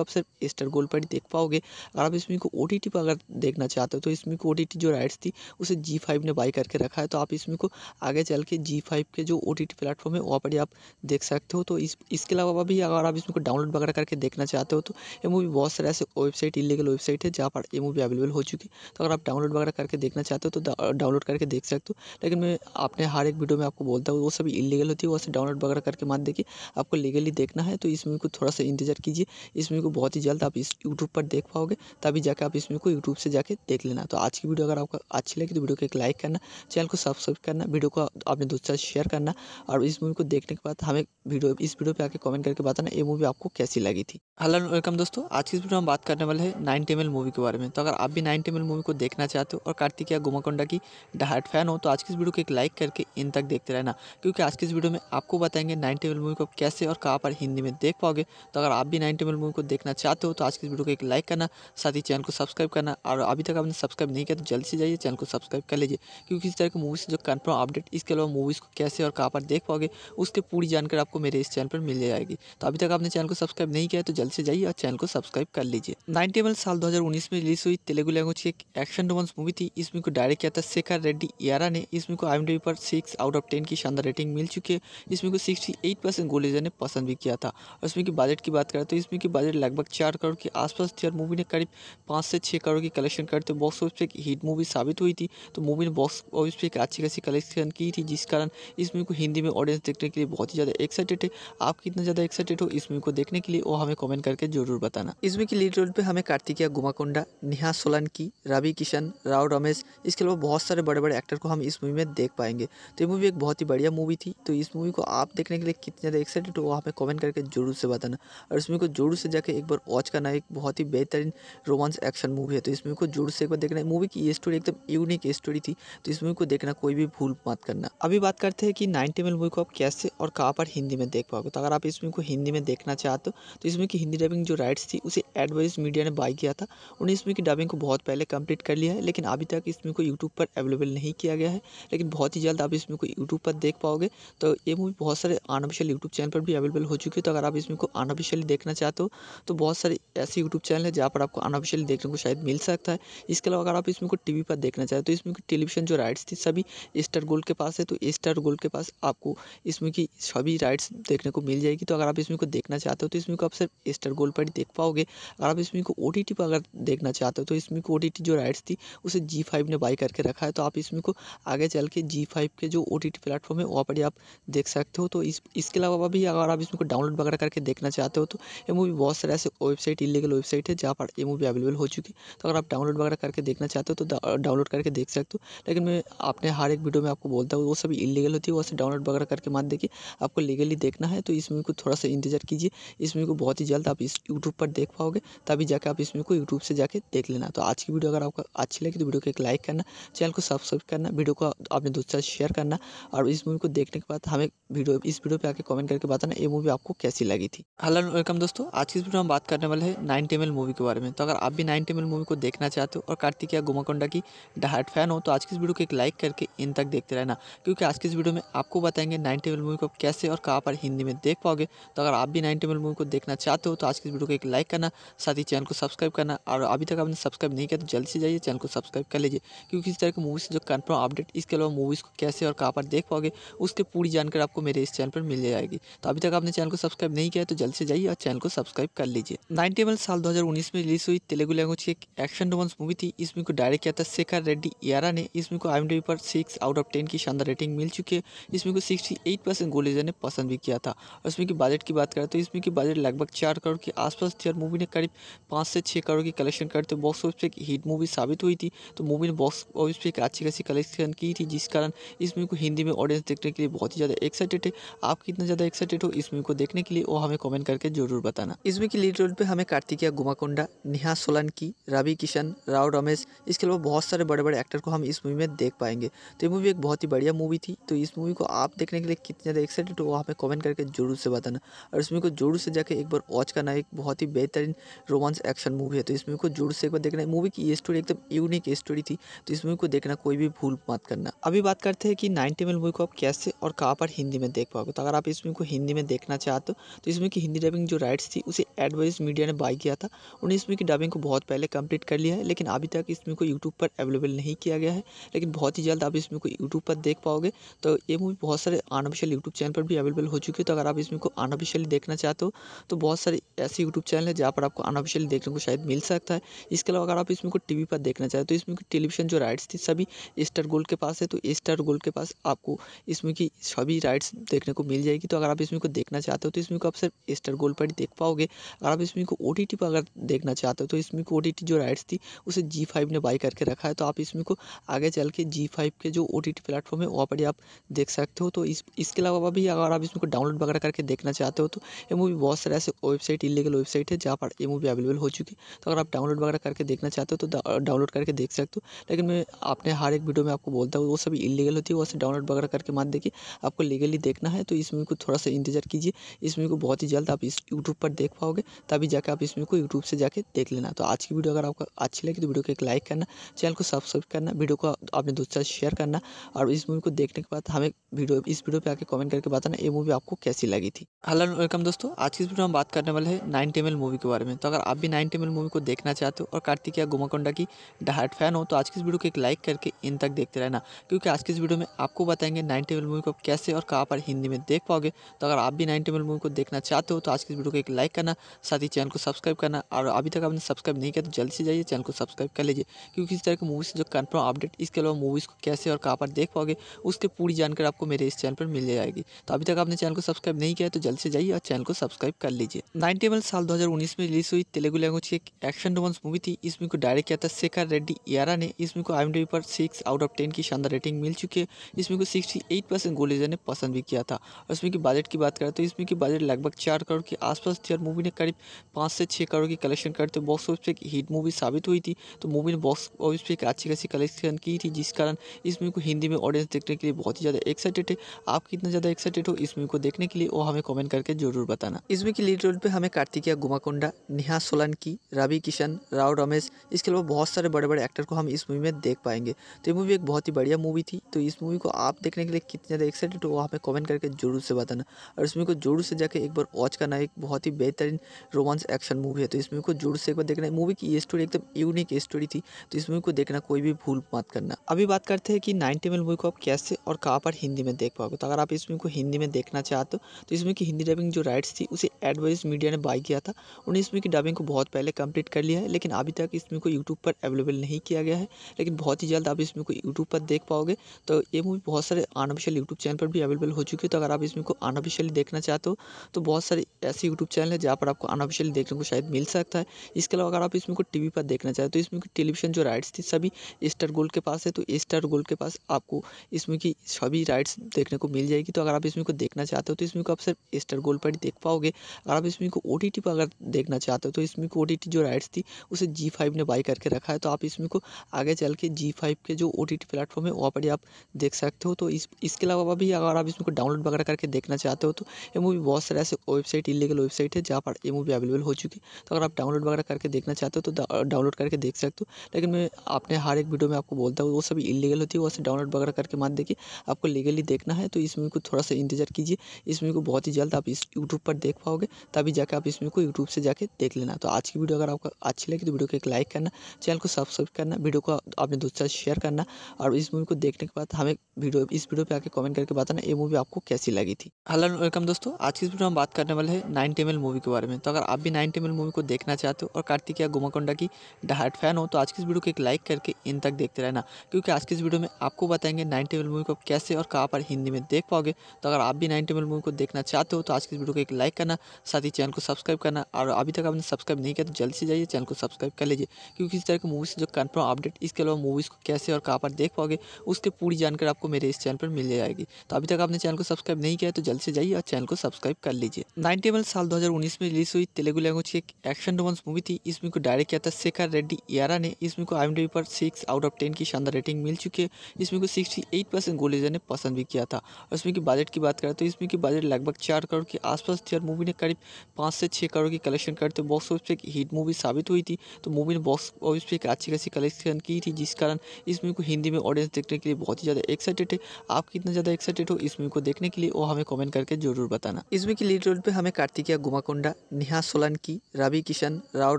आप सिर्फ स्टार गोल्ड पर ही देख पाओगे अगर आप इसमें को ओ पर अगर देखना चाहते हो तो इसमें को ओ जो राइट्स थी उसे जी ने बाई करके रखा है तो आप इसमें को आगे चल के जी के जो ओ टी प्लेटफॉर्म है वहाँ पर ही आप देख सकते हो तो इस इसके अलावा भी अगर आप इसमें को डाउनलोड वगैरह करके देखना चाहते हो तो ये मूवी बहुत सारे ऐसे वेबसाइट इलीगल वेबसाइट है जहाँ पर ये मूवी अवेलेबल हो चुकी है तो अगर आप डाउनलोड वगैरह करके देखना चाहते हो तो डाउनलोड करके देख सकते हो लेकिन मैं अपने हर एक वीडियो में आपको बोलता हूँ वो सभी इलीगल होती है वो डाउनलोड वगैरह करके मत देखिए आपको लीगली देखना है तो इस मूवी को थोड़ा सा इंतजार कीजिए इस मूवी को बहुत ही जल्द आप इस यूट्यूब पर देख पाओगे तभी जाकर आप इस मूवी को यूट्यूब से जाकर देख लेना तो आज की वीडियो अगर आपको अच्छी लगी तो वीडियो को एक लाइक करना चैनल को सब्सक्राइब करना वीडियो को अपने दोस्तों साथ शेयर करना और इस मूवी को देखने के बाद हमें वीडियो इस वीडियो पर आके कमेंट करके बताना ये मूवी आपको कैसी लगी थी हेलो वेलकम दोस्तों आज की वीडियो हम बात करने वाले हैं नाइन टेमल मूवी के बारे में तो अगर आप भी नाइन टेमल मूवी को देखना चाहते हो और कार्तिक या गुमाकोंडा रहेगा कि डायट फैन हो तो आज की इस वीडियो को एक लाइक करके इन तक देखते रहना क्योंकि आज की इस वीडियो में आपको बताएंगे नाइन टेबल मूवी को कैसे और कहाँ पर हिंदी में देख पाओगे तो अगर आप भी नाइन टेबल मूवी को देखना चाहते हो तो आज की इस वीडियो को एक लाइक करना साथ ही चैनल को सब्सक्राइब करना और अभी तक आपने सब्सक्राइब नहीं किया तो जल्द से जाइए चैनल को सब्सक्राइब कर लीजिए क्योंकि इस तरह की मूवी से जो कन्फर्म अपडेट इसके अलावा मूवीज़ को कैसे और कहाँ पर देख पाओगे उसकी पूरी जानकारी आपको मेरे इस चैनल पर मिल जाएगी तो अभी तक आपने चैनल को सब्सक्राइब नहीं किया तो जल्द से जाइए और चैनल को सब्सक्राइब कर लीजिए नाइन टेबल साल दो में रिलीज हुई तेलुगु लैंग्वेज की एक एक्शन रोमांस मूवी थी इसमें को डायरेक्ट किया शेखर रेड्डी यारा ने इस मूवी को आई पर सिक्स आउट ऑफ टेन की शानदार रेटिंग मिल चुकी है इस मूवी को सिक्सटी एट परसेंट गोलेजर ने पसंद भी किया था और इसमें की बजट की बात करें तो इसमें की बजट लगभग चार करोड़ के आसपास थी और मूवी ने करीब पाँच से छः करोड़ की कलेक्शन करते बॉक्स ऑफिस पर एक हिट मूवी साबित हुई थी तो मूवी ने बॉक्स ऑफिस पर एक अच्छी खासी कलेक्शन की थी जिस कारण इस मूवी को हिंदी में ऑडियंस देखने के लिए बहुत ही ज़्यादा एक्साइटेड है आप कितना ज़्यादा एक्साइटेड हो इस मूवी को देखने के लिए वो हमें कॉमेंट करके जरूर बताना इसमें की लीड रोल पर हमें कार्तिकिया गुमाकोंडा नेहा सोलंकी रवि किशन राव रमेश इसके अलावा बहुत सारे बड़े बड़े एक्टर को हम इस मूवी में देख पाएंगे तो ये मूवी एक बहुत ही बढ़िया मूवी थी तो इस मूवी को आप देखने के लिए कितने ज़्यादा एक्साइटेड हो हमें कमेंट करके जरूर से बताना और इस मूवी को जरूर से जाकर एक बार वॉच करना एक बहुत ही बेहतरीन रोमांस एक्शन मूवी है तो इस मूवी को जरूर से एक बार देखना है मूवी की ये स्टोरी एकदम यूनिक स्टोरी थी तो इस मूवी को देखना कोई भी भूल मत करना अभी बात करते हैं कि नाइनटी एम मूवी को आप कैसे और कहाँ पर हिंदी में देख पाओगे तो अगर आप इस मूवी को हिंदी में देखना चाहते हो तो इस मूवी की हिंदी डबिंग जो राइट्स थी उसे एडवाइस मीडिया ने बाई किया था उन्हें इस मूवी की डबिंग को बहुत पहले कंप्लीट कर लिया है लेकिन अभी तक इस मूवी को यूट्यूब यूट्यूब पर अवेलेबल नहीं किया गया है लेकिन बहुत ही जल्द आप इसमें को यूट्यूब पर देख पाओगे तो ये मूवी बहुत सारे अनऑफिशियल यूट्यूब चैनल पर भी अवेलेबल हो चुकी है तो अगर आप इसमें को अनऑफिशियली देखना चाहते हो तो बहुत सारे ऐसे यूट्यूब चैनल है जहाँ पर आपको अनऑफिशियली देखने को शायद मिल सकता है इसके अलावा अगर आप इसमें को टी पर देखना चाहते हो तो इसमें की टेलीविजन जो राइट्स थी सभी स्टार गोल्ड के पास है तो स्टार गोल्ड के पास आपको इसमें की सभी राइट्स देखने को मिल जाएगी तो अगर आप इसमें को देखना चाहते हो तो इसमें को आप सिर्फ स्टार गोल्ड पर ही देख पाओगे अगर आप इसमें को ओ पर अगर देखना चाहते हो तो इसमें को ओ जो राइट्स थी उसे जी ने बाई कर करके रखा है तो आप इसमें को आगे चल के जी फाइव के जो ओ टी टी प्लेटफॉर्म है वहाँ पर ही आप देख सकते हो तो इस इसके अलावा भी अगर आप इसमें को डाउनलोड वगैरह करके देखना चाहते हो तो ये मूवी बहुत सारे ऐसे वेबसाइट इलीगल वेबसाइट है जहाँ पर ये मूवी अवेलेबल हो चुकी है तो अगर आप डाउनलोड वगैरह करके देखना चाहते हो तो डाउनलोड करके देख सकते हो लेकिन मैं आपने हर एक वीडियो में आपको बोलता हूँ वो सभी इलीगल होती है वो डाउनलोड वगैरह करके मान देखिए आपको लीगली देखना है तो इस मूवी को थोड़ा सा इंतजार कीजिए इस मूवी को बहुत ही जल्द आप इस यूट्यूब पर देख पाओगे तभी जाके आप इस मूवी को यूट्यूब से जाके देख लेना तो आज की वीडियो अगर आपको अच्छी लगी तो वीडियो को एक लाइक करना चैनल को सब्सक्राइब करना वीडियो को अपने दोस्तों साथ शेयर करना और इस मूवी को देखने के बाद हमें वीडियो इस वीडियो पे आके कमेंट करके बताना ये मूवी आपको कैसी लगी थी हेलो वेलकम दोस्तों आज की इस वीडियो में बात करने वाले हैं नाइन टेमल मूवी के बारे में तो अगर आप भी नाइन टेमल मूवी को देखना चाहते हो और कार्तिकिया गुमाकोंडा की डहाट फैन हो तो आज की इस वीडियो को एक लाइक करके इन तक देखते रहना क्योंकि आज की इस वीडियो में आपको बताएंगे नाइन टेबल मूवी को कैसे और कहाँ पर हिंदी में देख पाओगे तो अगर आप भी नाइन टेबल मूवी को देखना चाहते हो तो आज की वीडियो को एक लाइक करना साथ ही चैनल को सब्सक्राइब करना और अभी तक आपने सब्सक्राइब नहीं किया तो जल्दी से जाइए चैनल को सब्सक्राइब कर लीजिए क्योंकि इसी तरह की मूवीज़ जो कन्फर्म अपडेट इसके अलावा मूवीज़ को कैसे और कहाँ पर देख पाओगे उसके पूरी जानकारी आपको मेरे इस चैनल पर मिल जाएगी तो अभी तक आपने चैनल को सब्सक्राइब नहीं किया तो जल्द से जाइए और चैनल को सब्सक्राइब कर लीजिए नाइनटी एम साल दो में रिलीज हुई तेलुगु लैंग्वेज की एक एक्शन रोमांस मूवी थी इसमें को डायरेक्ट किया था शेखर रेड्डी यारा ने इसमें को आई पर सिक्स आउट ऑफ टेन की शानदार रेटिंग मिल चुकी है इसमें को सिक्सटी एट परसेंट गोलेजर ने पसंद भी किया था और इसमें की बजट की बात करें तो इसमें की बजट लगभग चार करोड़ के आसपास थी और मूवी ने करीब पाँच से छः करोड़ की कलेक्शन करते बॉक्स ऑफिस पर एक हिट मूवी साबित हुई थी तो मूवी ने बॉक्स और इस पर एक अच्छी खासी कलेक्शन की थी जिस कारण इस मूवी को हिंदी में ऑडियंस देखने के लिए बहुत ही ज़्यादा एक्साइटेड है आप कितना ज़्यादा एक्साइटेड हो इस मूवी को देखने के लिए वो हमें कमेंट करके जरूर बताना इस मूवी की लीड रोल पर हमें कार्तिकिया गुमाकोंडा नेहा सोलंकी रवि किशन राव रमेश इसके अलावा बहुत सारे बड़े बड़े एक्टर को हम इस मूवी में देख पाएंगे तो ये मूवी एक बहुत ही बढ़िया मूवी थी तो इस मूवी को आप देखने के लिए कितने ज़्यादा एक्साइटेड हो हमें कॉमेंट करके जरूर से बताना और इस मूवी को जरूर से जाकर एक बार वॉच करना एक बहुत ही बेहतरीन रोमांस एक्शन मूवी है तो इस मूवी को जरूर से एक बार देखना मूवी की स्टोरी एकदम यूनिक स्टोरी थी तो इस मूवी मूवी को देखना कोई भी भूल मत करना अभी बात करते हैं कि नाइन एम मूवी को आप कैसे और कहाँ पर हिंदी में देख पाओगे तो अगर आप इस मूवी को हिंदी में देखना चाहते हो तो इसमें की हिंदी डबिंग जो राइट्स थी उसे एडवाइस मीडिया ने बाई किया था उन्हें इसमें की डबिंग को बहुत पहले कंप्लीट कर लिया है लेकिन अभी तक इसमें को यूट्यूब पर अवेलेबल नहीं किया गया है लेकिन बहुत ही जल्द आप इसमें को यूट्यूब पर देख पाओगे तो ये मूवी बहुत सारे अनऑफिशियल यूट्यूब चैनल पर भी अवेलेबल हो चुकी है तो अगर आप इसमें को अनऑफिशियली देखना चाहते हो तो बहुत सारे ऐसे यूट्यूब चैनल है जहाँ पर आपको अनऑफिशियली देखने को शायद मिल सकता है इसके अलावा अगर आप इसमें को टीवी पर देखना चाहते हो तो इसमें टेलीविजन जो राइट्स स्थित सभी स्टार गोल्ड के पास है तो स्टार गोल्ड के पास आपको इसमें की सभी राइड्स देखने को मिल जाएगी तो अगर आप इसमें को देखना चाहते हो तो इसमें को आप सिर्फ स्टार गोल्ड पर ही देख पाओगे अगर आप इसमें को ओ पर अगर देखना चाहते हो तो इसमें को ओ जो राइड्स थी उसे जी ने बाई करके रखा है तो आप इसमें को आगे चल के जी के जो ओ टी प्लेटफॉर्म है वहाँ पर ही आप देख सकते हो तो इसके अलावा भी अगर आप इसमें को डाउनलोड वगैरह करके देखना चाहते हो तो ये मूवी बहुत सारे ऐसे वेबसाइट इलीगल वेबसाइट है जहाँ पर ये मूवी अवेलेबल हो चुकी है तो अगर आप डाउनलोड वगैरह करके देखना चाहते हो तो डाउनलोड करके देख सकते हो लेकिन मैं आपने हर एक वीडियो में आपको बोलता हूँ वो सभी इलीगल होती है वो सब डाउनलोड वगैरह करके मत देखिए आपको लीगली देखना है तो इस मूवी को थोड़ा सा इंतजार कीजिए इस मूवी को बहुत ही जल्द आप इस यूट्यूब पर देख पाओगे तभी जाके आप इस मूवी को यूट्यूब से जाके देख लेना तो आज की वीडियो अगर आपको अच्छी लगी तो वीडियो को एक लाइक करना चैनल को सब्सक्राइब करना वीडियो को आपने दूसरा शेयर करना और इस मूवी को देखने के बाद हमें वीडियो इस वीडियो पर आकर कमेंट करके बताना ये मूवी आपको कैसी लगी थी हेलो वेलकम दोस्तों आज की वीडियो में बात करने वाले हैं नाइन टेमल मूवी के बारे में तो अगर आप भी नाइन टेमल मूवी को देखना चाहते हो और कार्तिक या गुमाकोंडा की डहाट फैन हो तो आज की इस वीडियो को एक लाइक करके इन तक देखते रहना क्योंकि आज की इस वीडियो में आपको बताएंगे नाइन टेबल मूवी को कैसे और कहाँ पर हिंदी में देख पाओगे तो अगर आप भी नाइन टेबल मूवी को देखना चाहते हो तो आज की इस वीडियो को एक लाइक करना साथ ही चैनल को सब्सक्राइब करना और अभी तक आपने सब्सक्राइब नहीं किया तो जल्दी से जाइए चैनल को सब्सक्राइब कर लीजिए क्योंकि इस तरह की मूवीज़ जो कन्फर्म अपडेट इसके अलावा मूवीज़ को कैसे और कहाँ पर देख पाओगे उसकी पूरी जानकारी आपको मेरे इस चैनल पर मिल जाएगी तो अभी तक आपने चैनल को सब्सक्राइब नहीं किया तो जल्द से जाइए और चैनल को सब्सक्राइब कर लीजिए नाइन टेबल साल दो में रिलीज हुई तेलुगु लैंग्वेज की एक एक्शन रोमांस मूवी थी इसमें को डायरेक्ट किया था शेखर रेड्डी यारा ने इसमें को आई पर सिक्स आउट ऑफ टेन की शानदार रेटिंग मिल चुकी है इसमें को सिक्सटी एट परसेंट गोलेजर ने पसंद भी किया था और इसमें की बजट की बात करें तो इसमें की बजट लगभग चार करोड़ के आसपास थी और मूवी ने करीब पाँच से छः करोड़ की कलेक्शन करते बॉक्स ऑफिस पर एक हिट मूवी साबित हुई थी तो मूवी ने बॉक्स ऑफिस पर एक अच्छी खासी कलेक्शन की थी जिस कारण इस मूवी को हिंदी में ऑडियंस देखने के लिए बहुत ही ज़्यादा एक्साइटेड है आप कितना ज़्यादा एक्साइटेड हो इस मूवी को देखने के लिए वो हमें कॉमेंट करके जरूर बताना इसमें की लीड रोल पर हमें कार्तिकिया गुमाकोंडा नेहा सोलंकी रवि किशन राव रमेश इसके अलावा बहुत सारे बड़े बड़े एक्टर को हम इस मूवी में देख देख पाएंगे तो ये मूवी एक बहुत ही बढ़िया मूवी थी तो इस मूवी को आप देखने के लिए कितने ज़्यादा एक्साइटेड हो वहाँ पर कमेंट करके जरूर से बताना और इस मूवी को जोर से जाकर एक बार वॉच करना एक बहुत ही बेहतरीन रोमांस एक्शन मूवी है तो इस मूवी को जोर से एक बार देखना मूवी की ये स्टोरी एकदम यूनिक स्टोरी थी तो इस मूवी को देखना कोई भी भूल मत करना अभी बात करते हैं कि नाइनटी मिनट मूवी को आप कैसे और कहाँ पर हिंदी में देख पाओगे तो अगर आप इस मूवी को हिंदी में देखना चाहते हो तो इस मूवी की हिंदी डबिंग जो राइट्स थी उसे एडवाइस मीडिया ने बाई किया था उन्हें इस मूवी की डबिंग को बहुत पहले कंप्लीट कर लिया है लेकिन अभी तक इस मूवी को यूट्यूब पर अवेलेबल नहीं किया गया है लेकिन बहुत ही जल्द आप इसमें को यूट्यूब पर देख पाओगे तो ये मूवी बहुत सारे अनऑफिशियल यूट्यूब चैनल पर भी अवेलेबल हो चुकी है तो अगर आप इसमें को अनऑफिशियली देखना चाहते हो तो बहुत सारे ऐसे यूट्यूब चैनल है जहाँ पर आपको अनऑफिशियली देखने को शायद मिल सकता है इसके अलावा अगर आप इसमें को टी पर देखना चाहते हो इसमें की टेलीविजन जो राइट्स थी सभी स्टार गोल्ड के पास है तो स्टार गोल्ड के पास आपको इसमें की सभी राइट्स देखने को मिल जाएगी तो अगर आप इसमें को देखना चाहते हो तो इसमें को आप सिर्फ स्टार गोल्ड पर ही देख पाओगे अगर आप इसमें को ओ पर अगर देखना चाहते हो तो इसमें को ओ जो राइट्स थी उसे जी ने बाई करके रखा है तो आप इसमें को आगे चल के जी फाइव के जो ओ टी टी प्लेटफॉर्म है वहाँ पर ही आप देख सकते हो तो इस इसके अलावा भी अगर आप इसको डाउनलोड वगैरह करके देखना चाहते हो तो ये मूवी बहुत सारे ऐसे वेबसाइट इलीगल वेबसाइट है जहाँ पर ये मूवी अवेलेबल हो चुकी है तो अगर आप डाउनलोड वगैरह करके देखना चाहते हो तो डाउनलोड करके देख सकते हो लेकिन मैं अपने हर एक वीडियो में आपको बोलता हूँ वो सभी इलीगल होती है वो डाउनलोड वगैरह करके मत देखिए आपको लीगली देखना है तो इस मूवी को थोड़ा सा इंतजार कीजिए इस मूवी को बहुत ही जल्द आप इस यूट्यूब पर देख पाओगे तभी जाकर आप इस मूवी को यूट्यूब से जाकर देख लेना तो आज की वीडियो अगर आपको अच्छी लगी तो वीडियो को एक लाइक करना चैनल को सब्सक्राइब करना वीडियो को आपने दोस्तों शेयर करना और इस मूवी को देखने के बाद हमें वीडियो इस वीडियो पे आके कमेंट करके बताना ये मूवी आपको कैसी लगी थी हेलो वेलकम दोस्तों आज की वीडियो में बात करने वाले हैं नाइन टेमल मूवी के बारे में तो अगर आप भी नाइन टेमल मूवी को देखना चाहते हो और कार्तिकिया गुमाकोंडा की डहाट फैन हो तो आज की इस वीडियो को एक लाइक करके इन तक देखते रहना क्योंकि आज की इस वीडियो में आपको बताएंगे नाइन टेबल मूवी को कैसे और कहाँ पर हिंदी में देख पाओगे तो अगर आप भी नाइन टेबल मूवी को देखना चाहते हो तो आज की इस वीडियो को एक लाइक करना साथ ही चैनल को सब्सक्राइब करना और अभी तक आपने सब्सक्राइब नहीं किया तो जल्दी से जाइए चैनल को सब्सक्राइब कर लीजिए क्योंकि इस तरह की मूवी से जो कन्फर्म अपडेट इसके अलावा मूवीज़ को कैसे और कहाँ पर देख पाओगे उसके पूरी जानकारी आपको मेरे इस चैनल पर मिल जाएगी तो अभी तक आपने चैनल को सब्सक्राइब नहीं किया तो जल्द से जाइए और चैनल को सब्सक्राइब कर लीजिए नाइन टेबल साल उन्नीस में रिलीज हुई तेलुगु लैंग्वेज की एक एक्शन रोमांस मूवी थी इसमें को डायरेक्ट किया था शेखर रेड्डी यारा ने इसमें को आई पर सिक्स आउट ऑफ टेन की शानदार रेटिंग मिल चुकी है इसमें को सिक्सटी एट परसेंट गोलेजर ने पसंद भी किया था और इसमें की बजट की बात करें तो इसमें की बजट लगभग चार करोड़ के आसपास थी और मूवी ने करीब पाँच से छः करोड़ की कलेक्शन करते बॉक्स ऑफिस पर एक हिट मूवी साबित हुई थी तो मूवी ने बॉक्स ऑफिस पर एक अच्छी खासी कलेक्शन की थी जिसका कारण इस मूवी को हिंदी में ऑडियंस देखने के लिए बहुत ही ज़्यादा एक्साइटेड है आप कितना ज़्यादा एक्साइटेड हो इस मूवी को देखने के लिए वो हमें कमेंट करके जरूर बताना मूवी की लीड रोल पर हमें कार्तिकिया गुमाकोंडा नेहा सोलंकी रवि किशन राव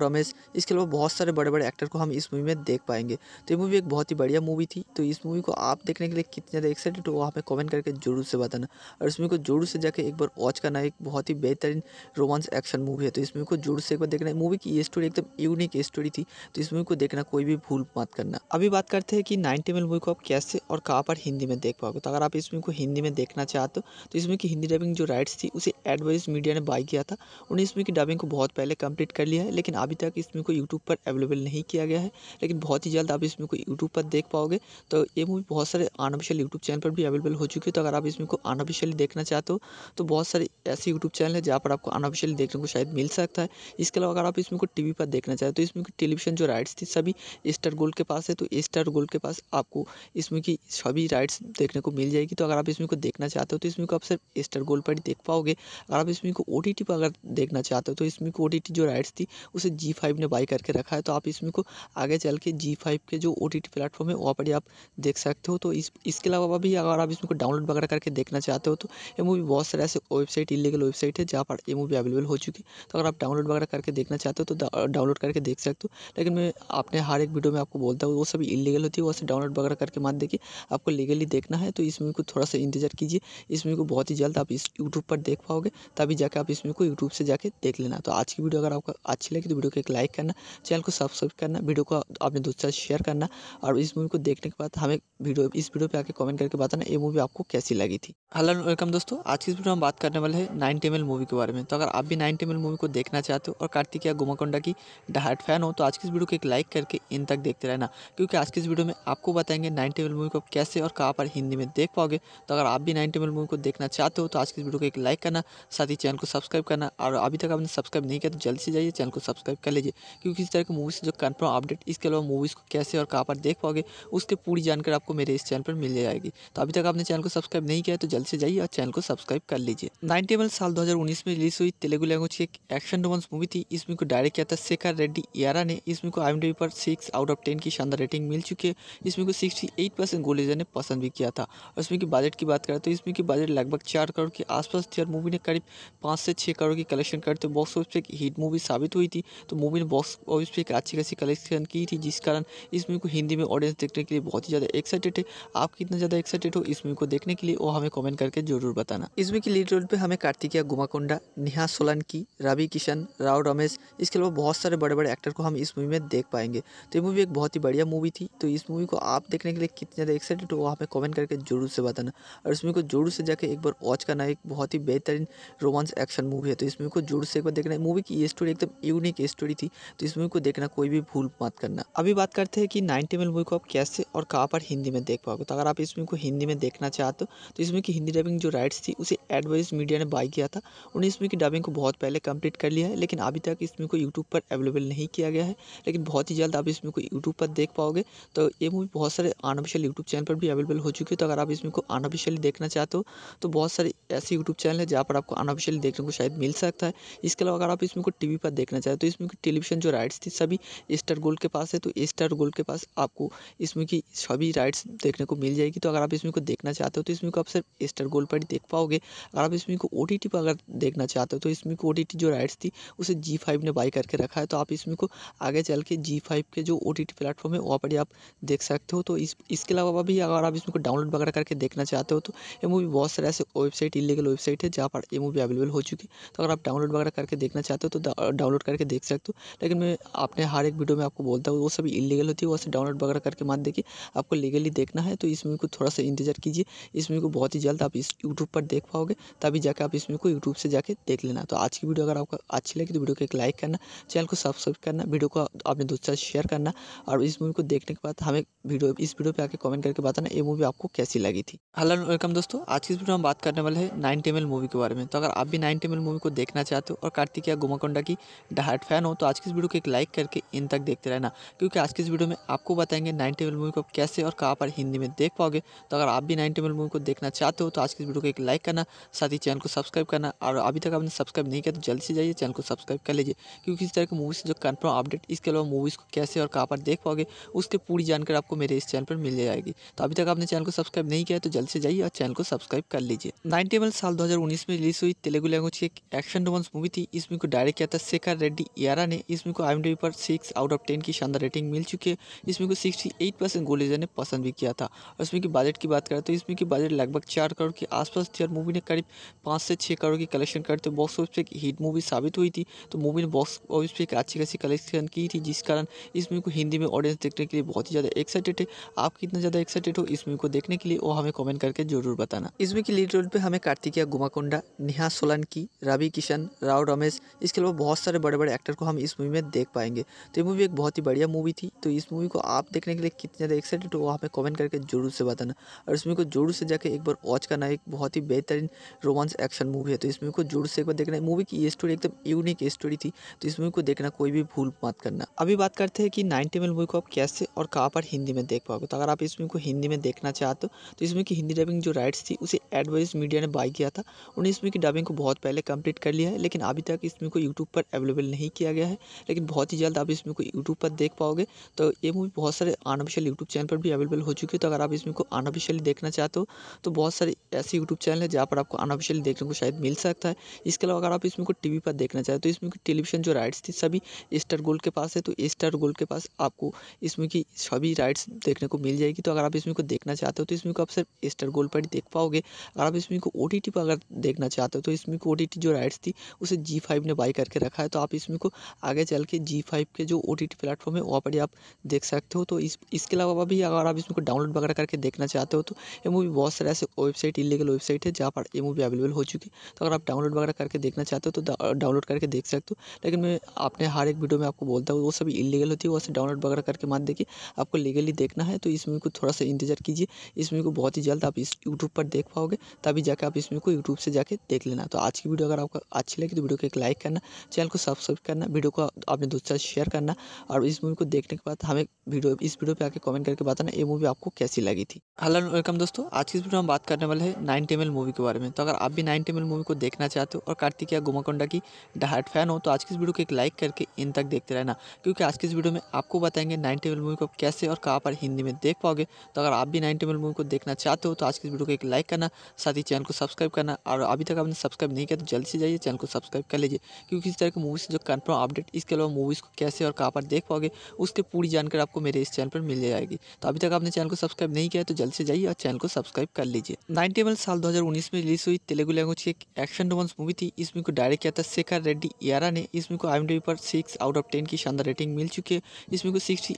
रमेश इसके अलावा बहुत सारे बड़े बड़े एक्टर को हम इस मूवी में देख पाएंगे तो ये मूवी एक बहुत ही बढ़िया मूवी थी तो इस मूवी को आप देखने के लिए कितने ज़्यादा एक्साइटेड हो वो हमें कमेंट करके जरूर से बताना और इस मूवी को जरूर से जाकर एक बार वॉच करना एक बहुत ही बेहतरीन रोमांस एक्शन मूवी है तो इस मूवी को जोर से एक बार देखना मूवी की ये स्टोरी एकदम यूनिक स्टोरी थी तो इस मूवी को देखना कोई भी भूल मत करना अभी बात करते हैं कि नाइन्टी एम मूवी को आप कैसे और कहाँ पर हिंदी में देख पाओगे तो अगर आप इस मूवी को हिंदी में देखना चाहते हो तो इसमें की हिंदी डबिंग जो राइट्स थी उसे एडवाइज मीडिया ने बाई किया था उन्हें इसमें की डबिंग को बहुत पहले कंप्लीट कर लिया है लेकिन अभी तक इसमें को यूट्यूब पर अवेलेबल नहीं किया गया है लेकिन बहुत ही जल्द आप इसमें को यूट्यूब पर देख पाओगे तो ये मूवी बहुत सारे अनऑफिशियल यूट्यूब चैनल पर भी अवेलेबल हो चुकी है तो अगर आप इसमें को अनऑफिशियली देखना चाहते हो तो बहुत सारे ऐसे यूट्यूब चैनल है जहाँ पर आपको अनऑफिशियली देखने को शायद मिल सकता है इसके अलावा अगर आप इसमें को वी पर देखना चाहते हो तो इसमें टेलीविजन जो राइट्स थी सभी स्टार गोल्ड के पास है तो स्टार गोल्ड के पास आपको इसमें की सभी राइट्स देखने को मिल जाएगी तो अगर आप इसमें को देखना चाहते हो तो इसमें को आप सिर्फ स्टार गोल्ड पर ही देख पाओगे अगर आप इसमें को ओ टी पर अगर देखना चाहते हो तो इसमें को ओ टी जो राइट्स थी उसे जी फाइव ने बाई करके रखा है तो आप इसमें को आगे चल के जी फाइव के जो ओ टी टी प्लेटफॉर्म है वहाँ पर ही आप देख सकते हो तो इसके अलावा भी अगर आप इसमें डाउनलोड वगैरह करके देखना चाहते हो तो ये मूवी बहुत सारे ऐसे वेबसाइट इलीगल वेबसाइट है जहाँ पर ये मूवी अवेलेबल हो चुकी है तो अगर आप डाउनलोड वगैरह करके देखना चाहते हो तो डाउनलोड करके देख सकते हो लेकिन मैं अपने हर एक वीडियो में आपको बोलता हूँ वो सभी भी इलीगल होती है उसे डाउनलोड वगैरह करके मत देखिए आपको लीगली देखना है तो इस मूवी को थोड़ा सा इंतजार कीजिए इस मूवी को बहुत ही जल्द आप इस यूट्यूब पर देख पाओगे तभी जाकर आप इस मूवी को यूट्यूब से जाके देख लेना तो आज की वीडियो अगर आपको अच्छी लगी तो वीडियो को एक लाइक करना चैनल को सब्सक्राइब करना वीडियो को अपने दोस्तों साथ शेयर करना और इस मूवी को देखने के बाद हमें वीडियो इस वीडियो पर आके कमेंट करके बताना ये मूवी आपको कैसी लगी थी हेलो वेलकम दोस्तों आज की इस वीडियो में हम बात करने वाले हैं नाइन टेमल मूवी के बारे में तो अगर आप भी नाइन टेमल मूवी को देखना चाहते हो और कार्तिक या गुमाकोंडा की डहाट फैन हो तो आज की इस वीडियो को एक लाइक करके इन तक देखते रहना क्योंकि कि आज की इस वीडियो में आपको बताएंगे नाइन टेबल मूवी को कैसे और कहाँ पर हिंदी में देख पाओगे तो अगर आप भी नाइन टेबल मूवी को देखना चाहते हो तो आज की इस वीडियो को एक लाइक करना साथ ही चैनल को सब्सक्राइब करना और अभी तक आपने सब्सक्राइब नहीं किया तो जल्दी से जाइए चैनल को सब्सक्राइब कर लीजिए क्योंकि इस तरह की से जो कन्फर्म अपडेट इसके अलावा मूवीज़ को कैसे और कहाँ पर देख पाओगे उसकी पूरी जानकारी आपको मेरे इस चैनल पर मिल जाएगी तो अभी तक आपने चैनल को सब्सक्राइब नहीं किया तो जल्दी से जाइए और चैनल को सब्सक्राइब कर लीजिए नाइन टेबल साल दो में रिलीज हुई तेलुगु लैंग्वेज की एक एक्शन रोमांस मूवी थी इसमें को डायरेक्ट किया था शेखर रेड्डी यारा ने इसमें को आई पर सिक्स आउट ऑफ टेन की शानदार रेटिंग रेटिंग मिल चुकी है इसमें को सिक्सटी एट परसेंट गोलेजा ने पसंद भी किया था और इसमें की बजट की बात करें तो इसमें की बजट लगभग चार करोड़ के आसपास थी और मूवी ने करीब पाँच से छः करोड़ की कलेक्शन करते बॉक्स ऑफिस पर एक हिट मूवी साबित हुई थी तो मूवी ने बॉक्स ऑफिस पर एक अच्छी खासी कलेक्शन की थी जिस कारण इस मूवी को हिंदी में ऑडियंस देखने के लिए बहुत ही ज़्यादा एक्साइटेड है आप कितना ज़्यादा एक्साइटेड हो इस मूवी को देखने के लिए वो हमें कॉमेंट करके जरूर बताना इसमें की लीड रोल पर हमें कार्तिकिया गुमाकोंडा नेहा सोलंकी रवि किशन राव रमेश इसके अलावा बहुत सारे बड़े बड़े एक्टर को हम इस मूवी में देख पाएंगे तो ये मूवी एक बहुत ही बढ़िया मूवी थी तो इस मूवी को आप देखने के लिए कितने ज़्यादा एक्साइटेड हो वहाँ पे कमेंट करके जरूर से बताना और इस मूवी को जरूर से जाके एक बार वॉच करना एक बहुत ही बेहतरीन रोमांस एक्शन मूवी है तो इस मूवी को जरूर से एक बार देखना मूवी की ये स्टोरी एकदम यूनिक स्टोरी थी तो इस मूवी को देखना कोई भी भूल मत करना अभी बात करते हैं कि नाइनटी एम मूवी को आप कैसे और कहाँ पर हिंदी में देख पाओगे तो अगर आप इस मूवी को हिंदी में देखना चाहते हो तो इसमें की हिंदी डबिंग जो राइट्स थी उसे एडवाइस मीडिया ने बाई किया था उन्हें इसमें की डबिंग को बहुत पहले कंप्लीट कर लिया है लेकिन अभी तक इसमें को यूट्यूब पर अवेलेबल नहीं किया गया है लेकिन बहुत ही जल्द आप इसमें को यूट्यूब पर देख पाओगे तो ये मूवी बहुत सारे अनऑफिशियल यूट्यूब चैनल पर भी अवेलेबल हो चुकी है तो अगर आप इसमें को अनऑफिशियली देखना चाहते हो तो बहुत सारे ऐसे यूट्यूब चैनल है जहाँ पर आपको अनऑफिशियली देखने को शायद मिल सकता है इसके अलावा अगर आप इसमें को टी पर देखना चाहते तो इसमें की टेलीविजन जो राइट्स थी सभी स्टार गोल्ड के पास है तो स्टार गोल्ड के पास आपको इसमें की सभी राइट्स देखने को मिल जाएगी तो अगर आप इसमें को देखना चाहते हो तो इसमें को आप सिर्फ स्टार गोल्ड पर ही देख पाओगे अगर आप इसमें को ओ पर अगर देखना चाहते हो तो इसमें को ओ जो राइट्स थी उसे जी ने बाई करके रखा है तो आप इसमें को आगे चल के जी के जो ओ टी प्लेटफॉर्म है वहाँ पर ये आप देख सकते हो तो इस इसके अलावा भी अगर आप इसको डाउनलोड वगैरह करके देखना चाहते हो तो ये मूवी बहुत सारे ऐसे वेबसाइट इलीगल वेबसाइट है जहाँ पर ये मूवी अवेलेबल हो चुकी है तो अगर आप डाउनलोड वगैरह करके देखना चाहते हो तो डाउनलोड करके देख सकते हो लेकिन मैं अपने हर एक वीडियो में आपको बोलता हूँ वो सभी इलीगल होती है वो सब डाउनलोड वगैरह करके मत देखिए आपको लीगली देखना है तो इस मूवी को थोड़ा सा इंतजार कीजिए इस मूवी को बहुत ही जल्द आप इस यूट्यूब पर देख पाओगे तभी जाकर आप इस मूवी को यूट्यूब से जाकर देख लेना तो आज की वीडियो अगर आपको अच्छी लगी तो वीडियो को एक लाइक करना चैनल को सब्सक्राइब करना वीडियो को अपने दोस्तों से शेयर करना और इस मूवी को देख देखने के बाद हमें वीडियो इस वीडियो पे आके कमेंट करके बताना ये मूवी आपको कैसी लगी थी हेलो वेलकम दोस्तों आज की इस वीडियो में बात करने वाले हैं नाइन टेमल मूवी के बारे में तो अगर आप भी नाइन टेमल मूवी को देखना चाहते हो और कार्तिक या गुमाकोंडा की डहाट फैन हो तो आज की इस वीडियो को एक लाइक करके इन तक देखते रहना क्योंकि आज की इस वीडियो में आपको बताएंगे नाइन टेबल मूवी को कैसे और कहाँ पर हिंदी में देख पाओगे तो अगर आप भी नाइन टेबल मूवी को देखना चाहते हो तो आज की इस वीडियो को एक लाइक करना साथ ही चैनल को सब्सक्राइब करना और अभी तक आपने सब्सक्राइब नहीं किया तो जल्दी से जाइए चैनल को सब्सक्राइब कर लीजिए क्योंकि इस तरह की मूवी से जो कन्फर्म अपडेट इसके अलावा मूवीज़ को कैसे और कहाँ पर देख पाओगे उस उसकी पूरी जानकारी आपको मेरे इस चैनल पर मिल जाएगी तो अभी तक आपने चैनल को सब्सक्राइब नहीं किया तो जल्द से जाइए और चैनल को सब्सक्राइब कर लीजिए नाइनटी एम साल उन्नीस में रिलीज हुई तेलुगु लैंग्वेज की एक एक्शन रोमांस मूवी थी इसमें को डायरेक्ट किया था शेखर रेड्डी यारा ने इसमें को आई पर सिक्स आउट ऑफ टेन की शानदार रेटिंग मिल चुकी है इसमें को सिक्सटी एट परसेंट गोलेजर ने पसंद भी किया था और इसमें की बजट की बात करें तो इसमें की बजट लगभग चार करोड़ के आसपास थी और मूवी ने करीब पाँच से छः करोड़ की कलेक्शन करते बॉक्स ऑफिस पर एक हिट मूवी साबित हुई थी तो मूवी ने बॉक्स ऑफिस पर एक अच्छी खासी कलेक्शन की थी जिस कारण इस मूवी को हिंदी में ऑडियंस देखने के लिए बहुत ही ज़्यादा एक्साइटेड है आप कितना ज़्यादा एक्साइटेड हो इस मूवी को देखने के लिए वो हमें कमेंट करके जरूर बताना इस मूवी की लीड रोल पे हमें कार्तिकिया गुमाकोंडा नेहा सोलंकी रवि किशन राव रमेश इसके अलावा बहुत सारे बड़े बड़े एक्टर को हम इस मूवी में देख पाएंगे तो ये मूवी एक बहुत ही बढ़िया मूवी थी तो इस मूवी को आप देखने के लिए कितने ज़्यादा एक्साइटेड हो वो हमें कॉमेंट करके जरूर से बताना और इस मूवी को जोर से जाकर एक बार वॉच करना एक बहुत ही बेहतरीन रोमांस एक्शन मूवी है तो इस मूवी को जोर से एक बार देखना मूवी की स्टोरी एकदम यूनिक स्टोरी थी तो इस मूवी को देखना कोई भी भूल मत करना अभी बात करते हैं कि नाइनटी एम मूवी को आप कैसे से और कहाँ पर हिंदी में देख पाओगे तो अगर आप इस फिल्म को हिंदी में देखना चाहते हो तो इस की हिंदी डबिंग जो राइट्स थी उसे एडवाइज मीडिया ने बाई किया था उन्हें इस की डबिंग को बहुत पहले कंप्लीट कर लिया है लेकिन अभी तक इस को यूट्यूब पर अवेलेबल नहीं किया गया है लेकिन बहुत ही जल्द आप इस को यूट्यूब पर देख पाओगे तो ये मूवी बहुत सारे अनऑफिशियल यूट्यूब चैनल पर भी अवेलेबल हो चुकी है तो अगर आप इस को अनऑफिशियली देखना चाहते हो तो बहुत सारे ऐसे यूट्यूब चैनल है जहाँ पर आपको अनऑफिशियली देखने को शायद मिल सकता है इसके अलावा अगर आप इसमें को टीवी पर देखना चाहते हो तो इसमें की टेलीविजन जो राइट्स थी सभी स्टार गोल्ड के पास है तो स्टार गोल्ड के पास आपको इसमें की सभी राइड्स देखने को मिल जाएगी तो अगर आप इसमें को देखना चाहते हो तो इसमें को आप सिर्फ स्टार गोल्ड पर ही देख पाओगे अगर आप इसमें को ओ पर अगर देखना चाहते हो तो इसमें को ओ जो राइड्स थी उसे जी ने बाई करके रखा है तो आप इसमें को आगे चल के जी के जो ओ टी प्लेटफॉर्म है वहाँ पर ही आप देख सकते हो तो इस इसके अलावा भी अगर आप इसमें को डाउनलोड वगैरह करके देखना चाहते हो तो ये मूवी बहुत सारे ऐसे वेबसाइट इलीगल वेबसाइट है जहाँ पर ये मूवी अवेलेबल हो चुकी है तो अगर आप डाउनलोड वगैरह करके देखना चाहते हो तो डाउनलोड करके देख सकते हो लेकिन मैं अपने हर एक वीडियो में आपको बोलता हूँ वो सभी इलीगल होती है वो डाउनलोड वगैरह करके मत देखिए देखिए आपको लीगली देखना है तो इस मूवी को थोड़ा सा इंतज़ार कीजिए इस मूवी को बहुत ही जल्द आप इस यूट्यूब पर देख पाओगे तभी जाकर आप इस मूवी को यूट्यूब से जाके देख लेना तो आज की वीडियो अगर आपको अच्छी लगी तो वीडियो को एक लाइक करना चैनल को सब्सक्राइब करना वीडियो को अपने दोस्तों से शेयर करना और इस मूवी को देखने के बाद हमें वीडियो इस वीडियो पर आके कमेंट करके बताना ये मूवी आपको कैसी लगी थी हेलो वेलकम दोस्तों आज की वीडियो हम बात करने वाले हैं नाइन टेमल मूवी के बारे में तो अगर आप भी नाइन टेमल मूवी को देखना चाहते हो और कार्तिकिया गुमाकोंडा की डहाट फैन हो तो आज की इस वीडियो को एक लाइक करके इन तक देखते रहना क्योंकि आज की इस वीडियो में आपको बताएंगे नाइन टेबल मूवी मूवी को कैसे और कहाँ पर हिंदी में देख पाओगे तो अगर आप भी नाइनटी मिनट मूवी को देखना चाहते हो तो आज की वीडियो को एक लाइक करना साथ ही चैनल को सब्सक्राइब करना और अभी तक आपने सब्सक्राइब नहीं किया तो जल्दी से जाइए चैनल को सब्सक्राइब कर लीजिए क्योंकि इस तरह की मूवी से जो कन्फर्म अपडेट इसके अलावा मूवीज़ को कैसे और कहाँ पर देख पाओगे उसकी पूरी जानकारी आपको मेरे इस चैनल पर मिल जाएगी तो अभी तक आपने चैनल को सब्सक्राइब नहीं किया तो जल्द से जाइए और चैनल को सब्सक्राइब कर लीजिए नाइनटी मिनट साल दो में रिलीज हुई तेलुगु लैंग्वेज की एक एक्शन रोमांस मूवी थी इस मूवी को डायरेक्ट किया था शेखर रेड्डी यारा ने इस मूवी को आई पर सिक्स आउट ऑफ टेन की शानदार रेटिंग मिल चुकी है इस मूवी को सिक्सटी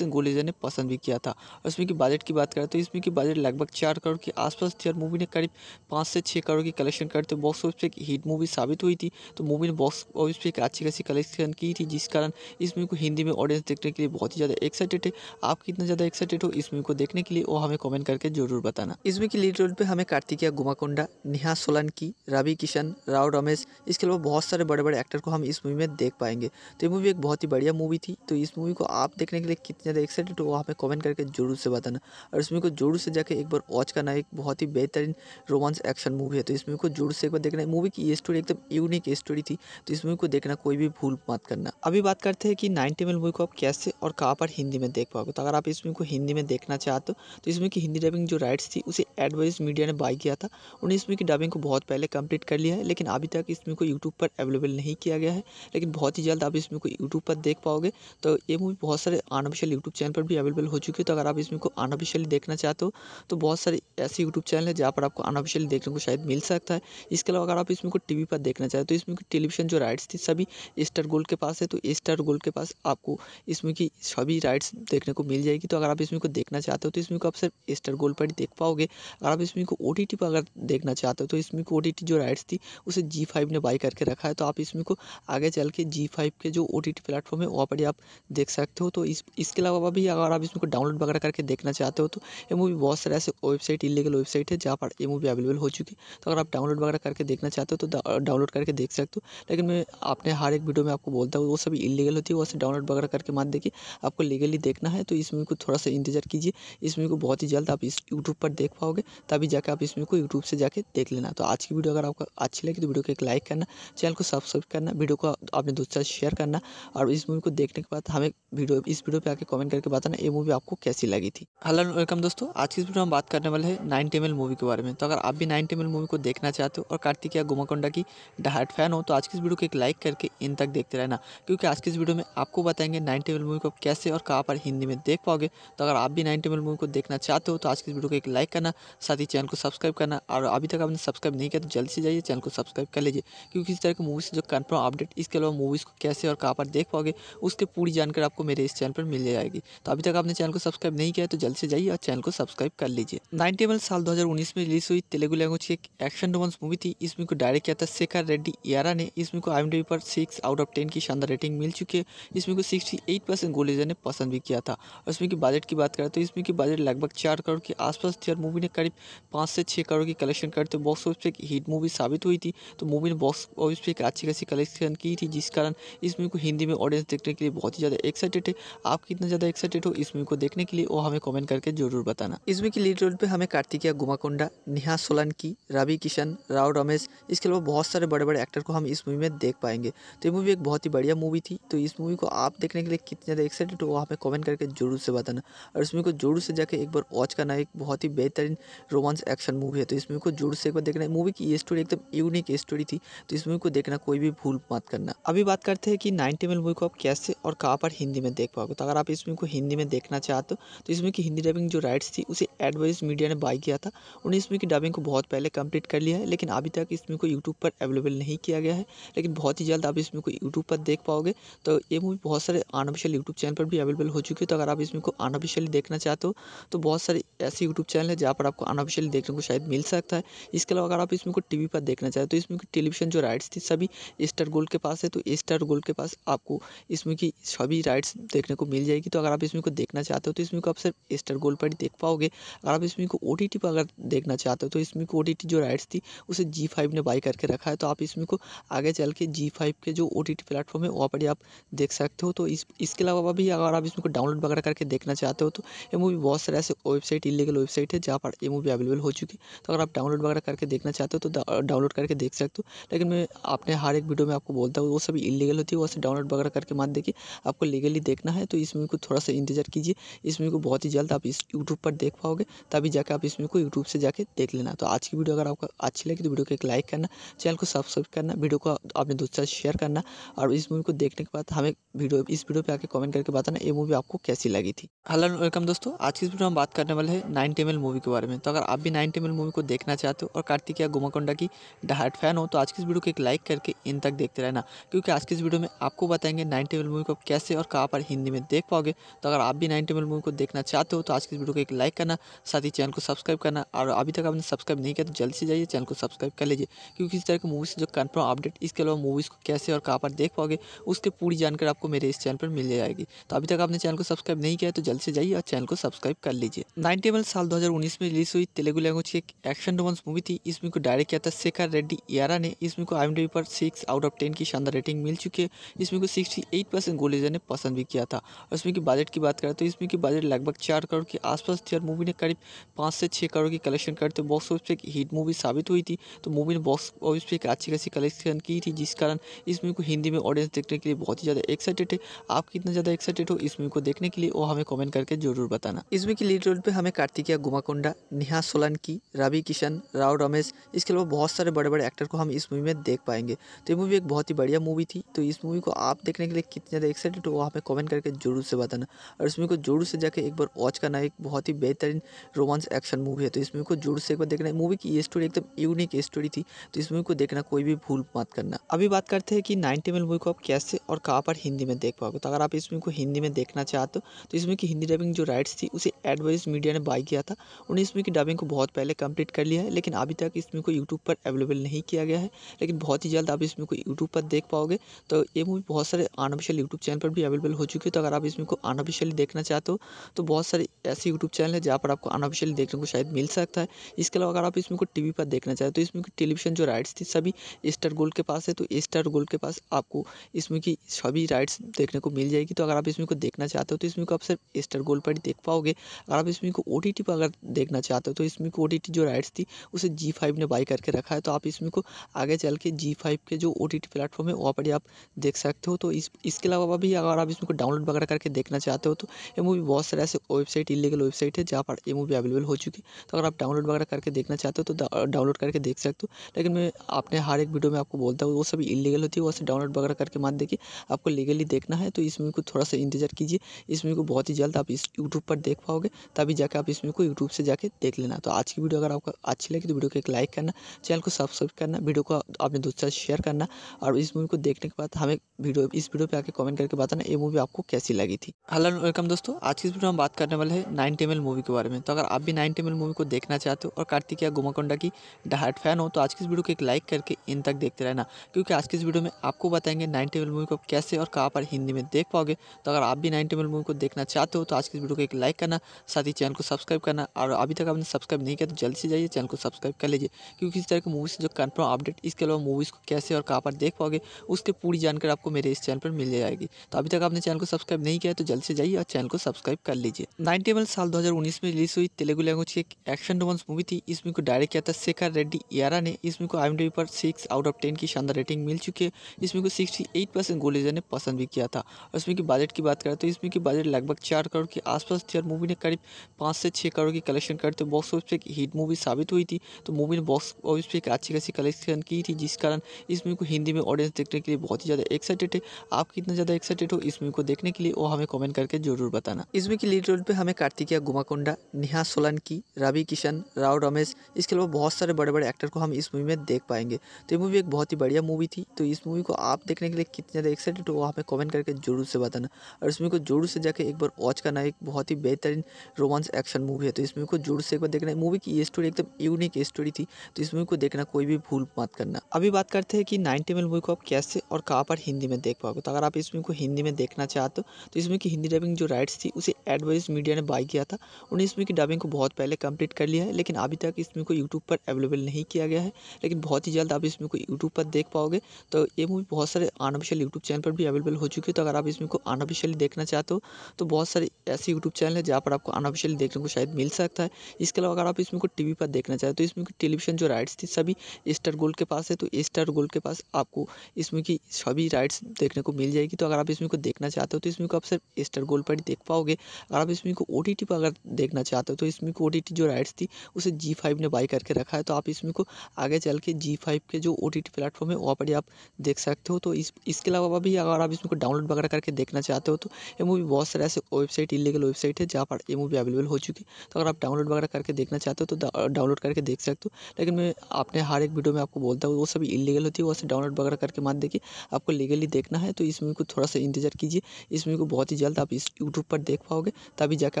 सिंह गुलेजा ने पसंद भी किया था और इसमें की बजट की बात करें तो इसमें की बजट लगभग चार करोड़ के आसपास थी और मूवी ने करीब पाँच से छः करोड़ की कलेक्शन करते तो बॉक्स ऑफिस पर एक हिट मूवी साबित हुई थी तो मूवी ने बॉक्स ऑफिस पर एक अच्छी खासी कलेक्शन की थी जिस कारण इस मूवी को हिंदी में ऑडियंस देखने के लिए बहुत ही ज़्यादा एक्साइटेड है आप कितना ज़्यादा एक्साइटेड हो इस मूवी को देखने के लिए वो हमें कॉमेंट करके जरूर बताना इसमें की लीड रोल पर हमें कार्तिकिया गुमाकोंडा नेहा सोलंकी रवि किशन राव रमेश इसके अलावा बहुत सारे बड़े बड़े एक्टर को हम इस मूवी में देख पाएंगे तो ये मूवी एक बहुत ही बढ़िया मूवी थी तो इस मूवी को आप देखने के लिए कितने ज़्यादा एक्साइटेड हो तो वहाँ पे कमेंट करके जरूर से बताना और इसमें को जरूर से जाके एक बार वॉच करना एक बहुत ही बेहतरीन रोमांस एक्शन मूवी है तो इसमें को जरूर से एक बार देखना मूवी की स्टोरी एकदम यूनिक स्टोरी थी तो इस मूवी को देखना कोई भी भूल मत करना अभी बात करते हैं कि नाइनटी एम मूवी को आप कैसे और कहाँ पर हिंदी में देख पाओगे तो अगर आप इस मूवी को हिंदी में देखना चाहते हो तो इसमें की हिंदी डबिंग जो राइट्स थी उसे एडवाइस मीडिया ने बाई किया था उन्हें इसमें की डबिंग को बहुत पहले कंप्लीट कर लिया है लेकिन अभी तक इसमें को यूट्यूब पर अवेलेबल नहीं किया गया है लेकिन बहुत ही जल्द आप इसमें को यूट्यूब पर देख पाओगे तो ये मूवी बहुत सारे आर्टिफिशियल यूट्यूब चैनल पर भी अवेलेबल हो चुकी है तो अगर आप इसमें को अनऑफिशियली देखना चाहते हो तो बहुत सारे ऐसे यूट्यूब चैनल है जहाँ पर आपको अनऑफिशियली देखने को शायद मिल सकता है इसके अलावा अगर आप इसमें को टी पर देखना चाहते हो तो इसमें टेलीविजन जो राइट्स थी सभी स्टार गोल्ड के पास है तो स्टार गोल्ड के पास आपको इसमें की सभी राइट्स देखने को मिल जाएगी तो अगर आप इसमें को देखना चाहते हो तो इसमें को आप सिर्फ स्टार गोल्ड पर ही देख पाओगे अगर आप इसमें को ओ पर अगर देखना चाहते हो तो इसमें को ओ जो राइट्स थी उसे जी ने बाई करके रखा है तो आप इसमें को आगे चल के जी के जो ओ टी प्लेटफॉर्म है वहाँ पर ही आप देख सकते हो तो इस इसके अलावा भी अगर आप इसमें डाउनलोड वगैरह करके देखना चाहते हो तो ये मूवी बहुत सारे ऐसे वेबसाइट इलीगल वेबसाइट है जहाँ पर ये मूवी अवेलेबल हो चुकी है तो अगर आप डाउनलोड वगैरह करके देखना चाहते हो तो डाउनलोड करके देख सकते हो लेकिन मैं आपने हर एक वीडियो में आपको बोलता हूँ वो सभी इलीगल होती है वो सब डाउनलोड वगैरह करके मत देखिए आपको लीगली देखना है तो इस मूवी को थोड़ा सा इंतजार कीजिए इस मूवी को बहुत ही जल्द आप इस यूट्यूब पर देख पाओगे तभी जाकर आप इस मूवी को यूट्यूब से जाके देख लेना तो आज की वीडियो अगर आपको अच्छी लगी तो वीडियो को एक लाइक करना चैनल को सब्सक्राइब करना वीडियो को अपने दोस्तों से शेयर करना और इस मूवी को देखने के बाद हमें वीडियो इस वीडियो पर आके कमेंट करके बताना ये मूवी आपको कैसी लगी थी हेलो एंड वेलकम दोस्तों आज की वीडियो हम बात करने वाले हैं नाइन टेमल मूवी के बारे में तो अगर आप भी नाइन टेमल मूवी को देखना चाहते हो और कार्तिकिया गुमाकोंडा की डहाट फैन हो तो आज की इस वीडियो को एक लाइक करके इन तक देखते रहना क्योंकि आज की इस वीडियो में आपको बताएंगे नाइन टेबल मूवी को कैसे और कहाँ पर हिंदी में देख पाओगे तो अगर आप भी नाइन टेबल मूवी को देखना चाहते हो तो आज की वीडियो को एक लाइक करना साथ ही चैनल को सब्सक्राइब करना और अभी तक आपने सब्सक्राइब नहीं किया तो जल्दी से जाइए चैनल को सब्सक्राइब कर लीजिए क्योंकि इस तरह की मूवी से जो कन्फर्म अपडेट इसके अलावा मूवीज़ को कैसे और कहाँ पर देख पाओगे उसके पूरी जानकारी आपको मेरे इस चैनल पर मिल जाएगी पाएगी तो अभी तक आपने चैनल को सब्सक्राइब नहीं किया तो जल्द से जाइए और चैनल को सब्सक्राइब कर लीजिए नाइनटी साल 2019 में रिलीज हुई तेलुगु लैंग्वेज की एक एक्शन रोमांस मूवी थी इसमें को डायरेक्ट किया था शेखर रेड्डी यारा ने इसमें को आई पर सिक्स आउट ऑफ टेन की शानदार रेटिंग मिल चुकी है इसमें को सिक्सटी एट परसेंट गोलीजा ने पसंद भी किया था और इसमें की बजट की बात करें तो इसमें की बजट लगभग चार करोड़ के आसपास थी और मूवी ने करीब पाँच से छः करोड़ की कलेक्शन करते बॉक्स ऑफिस पर एक हिट मूवी साबित हुई थी तो मूवी ने बॉक्स ऑफिस पर एक अच्छी खासी कलेक्शन की थी जिस कारण इस मूवी को हिंदी में ऑडियंस देखने के लिए बहुत ही ज़्यादा एक्साइटेड है आप कितना ज़्यादा एक्साइटेड हो इस मूवी को देखने के लिए वो हमें कमेंट करके जरूर बताना इस मूवी की लीड रोल पे हमें कार्तिकिया गुमाकोंडा नेहा सोलंकी रवि किशन राव रमेश इसके अलावा बहुत सारे बड़े बड़े एक्टर को हम इस मूवी में देख पाएंगे तो ये मूवी एक बहुत ही बढ़िया मूवी थी तो इस मूवी को आप देखने के लिए कितने ज़्यादा एक्साइटेड हो वो हमें कॉमेंट करके जरूर से बताना और इस मूवी को जोर से जाकर एक बार वॉच करना एक बहुत ही बेहतरीन रोमांस एक्शन मूवी है तो इस मूवी को जोर से एक बार देखना मूवी की स्टोरी एकदम यूनिक स्टोरी थी तो इस मूवी को देखना कोई भी भूल मत करना अभी बात करते हैं कि नाइनटी मिल मूवी को आप कैसे और कहाँ पर हिंदी में देख पाओगे तो अगर आप इस मूवी को हिंदी में देखना चाहते हो तो इसमें की हिंदी डबिंग जो राइट्स थी उसे एडवाइज मीडिया ने बाई किया था उन्हें इसमें की डबिंग को बहुत पहले कंप्लीट कर लिया है लेकिन अभी तक इसमें को यूट्यूब पर अवेलेबल नहीं किया गया है लेकिन बहुत ही जल्द आप इसमें को यूट्यूब पर देख पाओगे तो ये मूवी बहुत सारे अनऑफिशियल यूट्यूब चैनल पर भी अवेलेबल हो चुकी है तो अगर आप इसमें को अनऑफिशियली देखना चाहते हो तो, तो बहुत सारे ऐसे यूट्यूब चैनल है जहाँ पर आपको अनऑफिशियली देखने को शायद मिल सकता है इसके अलावा अगर आप इसमें को टीवी पर देखना चाहते हो तो इसमें की टेलीविजन जो राइट्स थी सभी स्टार गोल्ड के पास है तो स्टार गोल्ड के पास आपको इसमें की सभी राइट्स देखने को मिल जाएगी तो तो अगर आप इस वीडियो को देखना चाहते हो तो इस को आप सिर्फ स्टार गोल्ड पर ही देख पाओगे अगर आप इस को ओ टी टी पर अगर देखना चाहते हो तो इस को ओ टी टी जो राइट्स थी उसे जी फाइव ने बाई करके रखा है तो आप इस को आगे चल के जी फाइव के जो ओ टी टी प्लेटफॉर्म है वहाँ पर ही आप देख सकते हो तो इस इसके अलावा भी अगर आप इसमें को डाउनलोड वगैरह करके देखना चाहते हो तो ये मूवी बहुत सारे ऐसे वेबसाइट इलीगल वेबसाइट है जहाँ पर ये मूवी अवेलेबल हो चुकी है तो अगर आप डाउनलोड वगैरह करके देखना चाहते हो तो डाउनलोड करके देख सकते हो लेकिन मैं आपने हर एक वीडियो में आपको बोलता हूँ वो सभी इलीगल होती है वो डाउनलोड वगैरह करके मत देखिए आपको लीगली देखना है तो इस मूवी को थोड़ा सा इंतज़ार कीजिए इस वीडियो को बहुत ही जल्द आप इस यूट्यूब पर देख पाओगे तभी जाके आप इस वीडियो को यूट्यूब से जाके देख लेना तो आज की वीडियो अगर आपको अच्छी लगी तो वीडियो को एक लाइक करना चैनल को सब्सक्राइब करना वीडियो को अपने दोस्तों शेयर करना और इस मूवी को देखने के बाद हमें वीडियो इस वीडियो पर आके कमेंट करके बताना ये मूवी आपको कैसी लगी थी हेलो वेलकम दोस्तों आज की वीडियो में बात करने वाले हैं नाइन टेमल मूवी के बारे में तो अगर आप भी नाइन टेमल मूवी को देखना चाहते हो और कार्तिकिया गुमाकोंडा की डहाट फैन हो तो आज की इस वीडियो को एक लाइक करके इन तक देखते रहना क्योंकि आज की इस वीडियो में आपको बताएंगे नाइन टेबल मूवी को कैसे और कहाँ पर हिंदी में देख पाओगे तो अगर आप भी नाइन टेबल मूवी को देखना चाहते हो तो आज की वीडियो को एक लाइक करना साथ ही चैनल को सब्सक्राइब करना और अभी तक आपने सब्सक्राइब नहीं किया तो जल्द से जाइए चैनल को सब्सक्राइब कर लीजिए क्योंकि इस तरह की मूवी से जो कन्फर्म अपडेट इसके अलावा मूवीज़ को कैसे और कहाँ पर देख पाओगे उसकी पूरी जानकारी आपको मेरे इस चैनल पर मिल जाएगी तो अभी तक आपने चैनल को सब्सक्राइब नहीं किया तो जल्द से जाइए और चैनल को सब्सक्राइब कर लीजिए नाइन टेबल साल दो में रिलीज हुई तेलुगु लैंग्वेज की एक एक्शन रोमांस मूवी थी इसमें को डायरेक्ट किया था शेखर रेड्डी यारा ने इसमें को आई पर सिक्स आउट ऑफ टेन की शानदार रेटिंग मिल चुकी है इसमें को सिक्सटी एट परसेंट गोलेजर ने पसंद भी किया था और इसमें की बजट की बात करें तो इस मूवी की बजट लगभग चार करोड़ के आसपास थी और मूवी ने करीब पाँच से छः करोड़ की कलेक्शन करते बॉक्स ऑफिस पर एक हिट मूवी साबित हुई थी तो मूवी ने बॉक्स ऑफिस पर एक अच्छी खासी कलेक्शन की थी जिस कारण इस मूवी को हिंदी में ऑडियंस देखने के लिए बहुत ही ज़्यादा एक्साइटेड है आप कितना ज़्यादा एक्साइटेड हो इस मूवी को देखने के लिए वो हमें कमेंट करके जरूर बताना इस मूवी की लीड रोल पर हमें कार्तिकिया गुमाकोंडा नेहा सोलंकी रवि किशन राव रमेश इसके अलावा बहुत सारे बड़े बड़े एक्टर को हम इस मूवी में देख पाएंगे तो ये मूवी एक बहुत ही बढ़िया मूवी थी तो इस मूवी को आप देखने के लिए कितने ज़्यादा एक्साइटेड हो हमें कमेंट करके जरूर से हुआ था ना और इसमें को जोर से जाके एक बार वॉच करना एक बहुत ही बेहतरीन रोमांस एक्शन मूवी है तो इसमें को जोर से एक बार देखना मूवी की ये स्टोरी एकदम यूनिक स्टोरी थी तो इस मूवी को देखना कोई भी भूल मत करना अभी बात करते हैं कि नाइनटी मिनट मूवी को आप कैसे और कहाँ पर हिंदी में देख पाओगे तो अगर आप इस मूवी को हिंदी में देखना चाहते हो तो इसमें की हिंदी डबिंग जो राइट्स थी उसे एडवाइस मीडिया ने बाय किया था उन्हें इसमें की डबिंग को बहुत पहले कंप्लीट कर लिया है लेकिन अभी तक इसमें को यूट्यूब पर अवेलेबल नहीं किया गया है लेकिन बहुत ही जल्द आप इसमें को यूट्यूब पर देख पाओगे तो ये मूवी बहुत सारे अनऑफिशियल यूट्यूब चैनल पर भी अवेलेबल हो चुकी है तो अगर आप इसमें को को अनऑफिशियली देखना चाहते हो तो, तो बहुत सारे ऐसे यूट्यूब चैनल है जहाँ पर आपको अनऑफिशियली देखने को शायद मिल सकता है इसके अलावा अगर आप इसमें को टी पर देखना चाहते हो तो इसमें की टेलीविजन जो राइट्स थी सभी स्टार गोल्ड के पास है तो स्टार गोल्ड के पास आपको इसमें की सभी राइट्स देखने को मिल जाएगी तो अगर आप इसमें को देखना चाहते हो तो इसमें को आप सिर्फ स्टार गोल्ड पर ही देख पाओगे अगर आप इसमें को ओ पर अगर देखना चाहते हो तो इसमें को ओ जो राइट्स थी उसे जी ने बाई करके रखा है तो आप इसमें को आगे चल के जी के जो ओ टी प्लेटफॉर्म है वहाँ पर ही आप देख सकते हो तो इस इसके अलावा भी अगर आप इसमें को डाउनलोड वगैरह करके देख देखना चाहते हो तो ये मूवी बहुत सारे ऐसे वेबसाइट इलीगल वेबसाइट है जहाँ पर ये मूवी अवेलेबल हो चुकी है तो अगर आप डाउनलोड वगैरह करके देखना चाहते हो तो डाउनलोड करके देख सकते हो लेकिन मैं अपने हर एक वीडियो में आपको बोलता हूँ वो सभी इलीगल होती है वो डाउनलोड वगैरह करके मत देखिए आपको लीगली देखना है तो इस मूवी को थोड़ा सा इंतजार कीजिए इस मूवी को बहुत ही जल्द आप इस यूट्यूब पर देख पाओगे तभी जाकर आप इस मूवी को यूट्यूब से जाकर देख लेना तो आज की वीडियो अगर आपको अच्छी लगी तो वीडियो को एक लाइक करना चैनल को सब्सक्राइब करना वीडियो को अपने दोस्तों से शेयर करना और इस मूवी को देखने के बाद हमें वीडियो इस वीडियो पर आके कॉमेंट करके बताना ये मूवी आपको कैसी लगी थी हेलो वेलकम दोस्तों आज की वीडियो में हम बात करने वाले हैं नाइन टेमल मूवी के बारे में तो अगर आप भी नाइन टेमल मूवी को देखना चाहते हो और कार्तिक या गुमाकोंडा की डहाट फैन हो तो आज की इस वीडियो को एक लाइक करके इन तक देखते रहना क्योंकि आज की इस वीडियो में आपको बताएंगे नाइन टेबल मूवी को कैसे और कहाँ पर हिंदी में देख पाओगे तो अगर आप भी नाइन टेबल मूवी को देखना चाहते हो तो आज की इस वीडियो को एक लाइक करना साथ ही चैनल को सब्सक्राइब करना और अभी तक आपने सब्सक्राइब नहीं किया तो जल्दी से जाइए चैनल को सब्सक्राइब कर लीजिए क्योंकि इस तरह की मूवी से जो कन्फर्म अपडेट इसके अलावा मूवीज़ को कैसे और कहाँ पर देख पाओगे उसकी पूरी जानकारी आपको मेरे इस चैनल पर मिल जाएगी तो अभी तक आपने चैनल को सब्सक्राइब नहीं किया तो जल्द से जाइए और चैनल को सब्सक्राइब कर लीजिए नाइनटेबल साल 2019 में रिलीज हुई तेलुगु लैंग्वेज की एक एक्शन रोमांस मूवी थी इसमें को डायरेक्ट किया था शेखर रेड्डी यारा ने इसमें को आई पर सिक्स आउट ऑफ टेन की शानदार रेटिंग मिल चुकी है इसमें को सिक्सटी एट परसेंट गोलेजर ने पसंद भी किया था और इसमें की बजट की बात करें तो इसमें की बजट लगभग चार करोड़ के आसपास थी और मूवी ने करीब पाँच से छः करोड़ की कलेक्शन करते बॉक्स ऑफिस पे एक हिट मूवी साबित हुई थी तो मूवी ने बॉक्स ऑफिस पर एक अच्छी खासी कलेक्शन की थी जिस कारण इस मूवी को हिंदी में ऑडियंस देखने के लिए बहुत ही ज़्यादा एक्साइटेड है आप कितना ज़्यादा एक्साइटेड हो इस मूवी को देखने के लिए वो हमें कमेंट करके ज़रूर बताना इसमें की लीड रोल पे हमें कार्तिकिया गुमाकोंडा नेहा सोलंकी रवि किशन राव रमेश इसके अलावा बहुत सारे बड़े बड़े एक्टर को हम इस मूवी में देख पाएंगे तो ये मूवी एक बहुत ही बढ़िया मूवी थी तो इस मूवी को आप देखने के लिए कितने ज़्यादा एक्साइटेड हो हमें कमेंट करके जरूर से बताना और इस मूवी को जरूर से जाकर एक बार वॉच करना एक बहुत ही बेहतरीन रोमांस एक्शन मूवी है तो इस मूवी को जरूर से एक बार देखना मूवी की स्टोरी एकदम यूनिक स्टोरी थी तो इस मूवी को देखना कोई भी भूल मत करना अभी बात करते हैं कि नाइनटी मिल मूवी को आप कैसे और कहाँ पर हिंदी में देख पाओगे तो अगर आप इस मूवी को हिंदी में देखना चाहते हो तो इसमें की हिंदी डबिंग जो राइट्स थी उसे एडवाइज मीडिया ने बाई किया था उन्हें इसमें की डबिंग को बहुत पहले कंप्लीट कर लिया है लेकिन अभी तक इसमें को यूट्यूब पर अवेलेबल नहीं किया गया है लेकिन बहुत ही जल्द आप इसमें को यूट्यूब पर देख पाओगे तो ये मूवी बहुत सारे अनऑफिशियल यूट्यूब चैनल पर भी अवेलेबल हो चुकी है तो अगर आप इसमें को अनऑफिशियली देखना चाहते हो तो बहुत सारे ऐसे यूट्यूब चैनल है जहाँ पर आपको अनऑफिशियली देखने को शायद मिल सकता है इसके अलावा अगर आप इसमें को टी पर देखना चाहते हो तो इसमें की टेलीविजन जो राइट्स थी सभी स्टार गोल्ड के पास है तो स्टार गोल्ड के पास आपको इसमें की सभी राइट्स देखने को मिल जाएगी तो अगर आप इसमें को देखना चाहते हो तो इसमें को आप सिर्फ स्टार गोल्ड पर देख पाओगे अगर आप इस मूवी को ओ पर अगर देखना चाहते हो तो इस मूवी को ओ जो राइट्स थी उसे जी फाइव ने बाई करके रखा है तो आप इस मूवी को आगे चल के जी फाइव के जो ओ टी टी प्लेटफॉर्म है वहाँ पर आप देख सकते हो तो इस इसके अलावा भी अगर आप इसमें को डाउनलोड वगैरह करके देखना चाहते हो तो ये मूवी बहुत सारे ऐसे वेबसाइट इलीगल वेबसाइट है जहाँ पर ये मूवी अवेलेबल हो चुकी है तो अगर आप डाउनलोड वगैरह करके देखना चाहते हो तो डाउनलोड करके देख सकते हो लेकिन मैं आपने हर एक वीडियो में आपको बोलता हूँ वो सभी इलीगल होती है वो डाउनलोड वगैरह करके मान देखिए आपको लीगली देखना है तो इस मूवी को थोड़ा सा इंतजार कीजिए इस मूवी को बहुत ही ही जल्द आप इस यूट्यूब पर देख पाओगे तभी जाके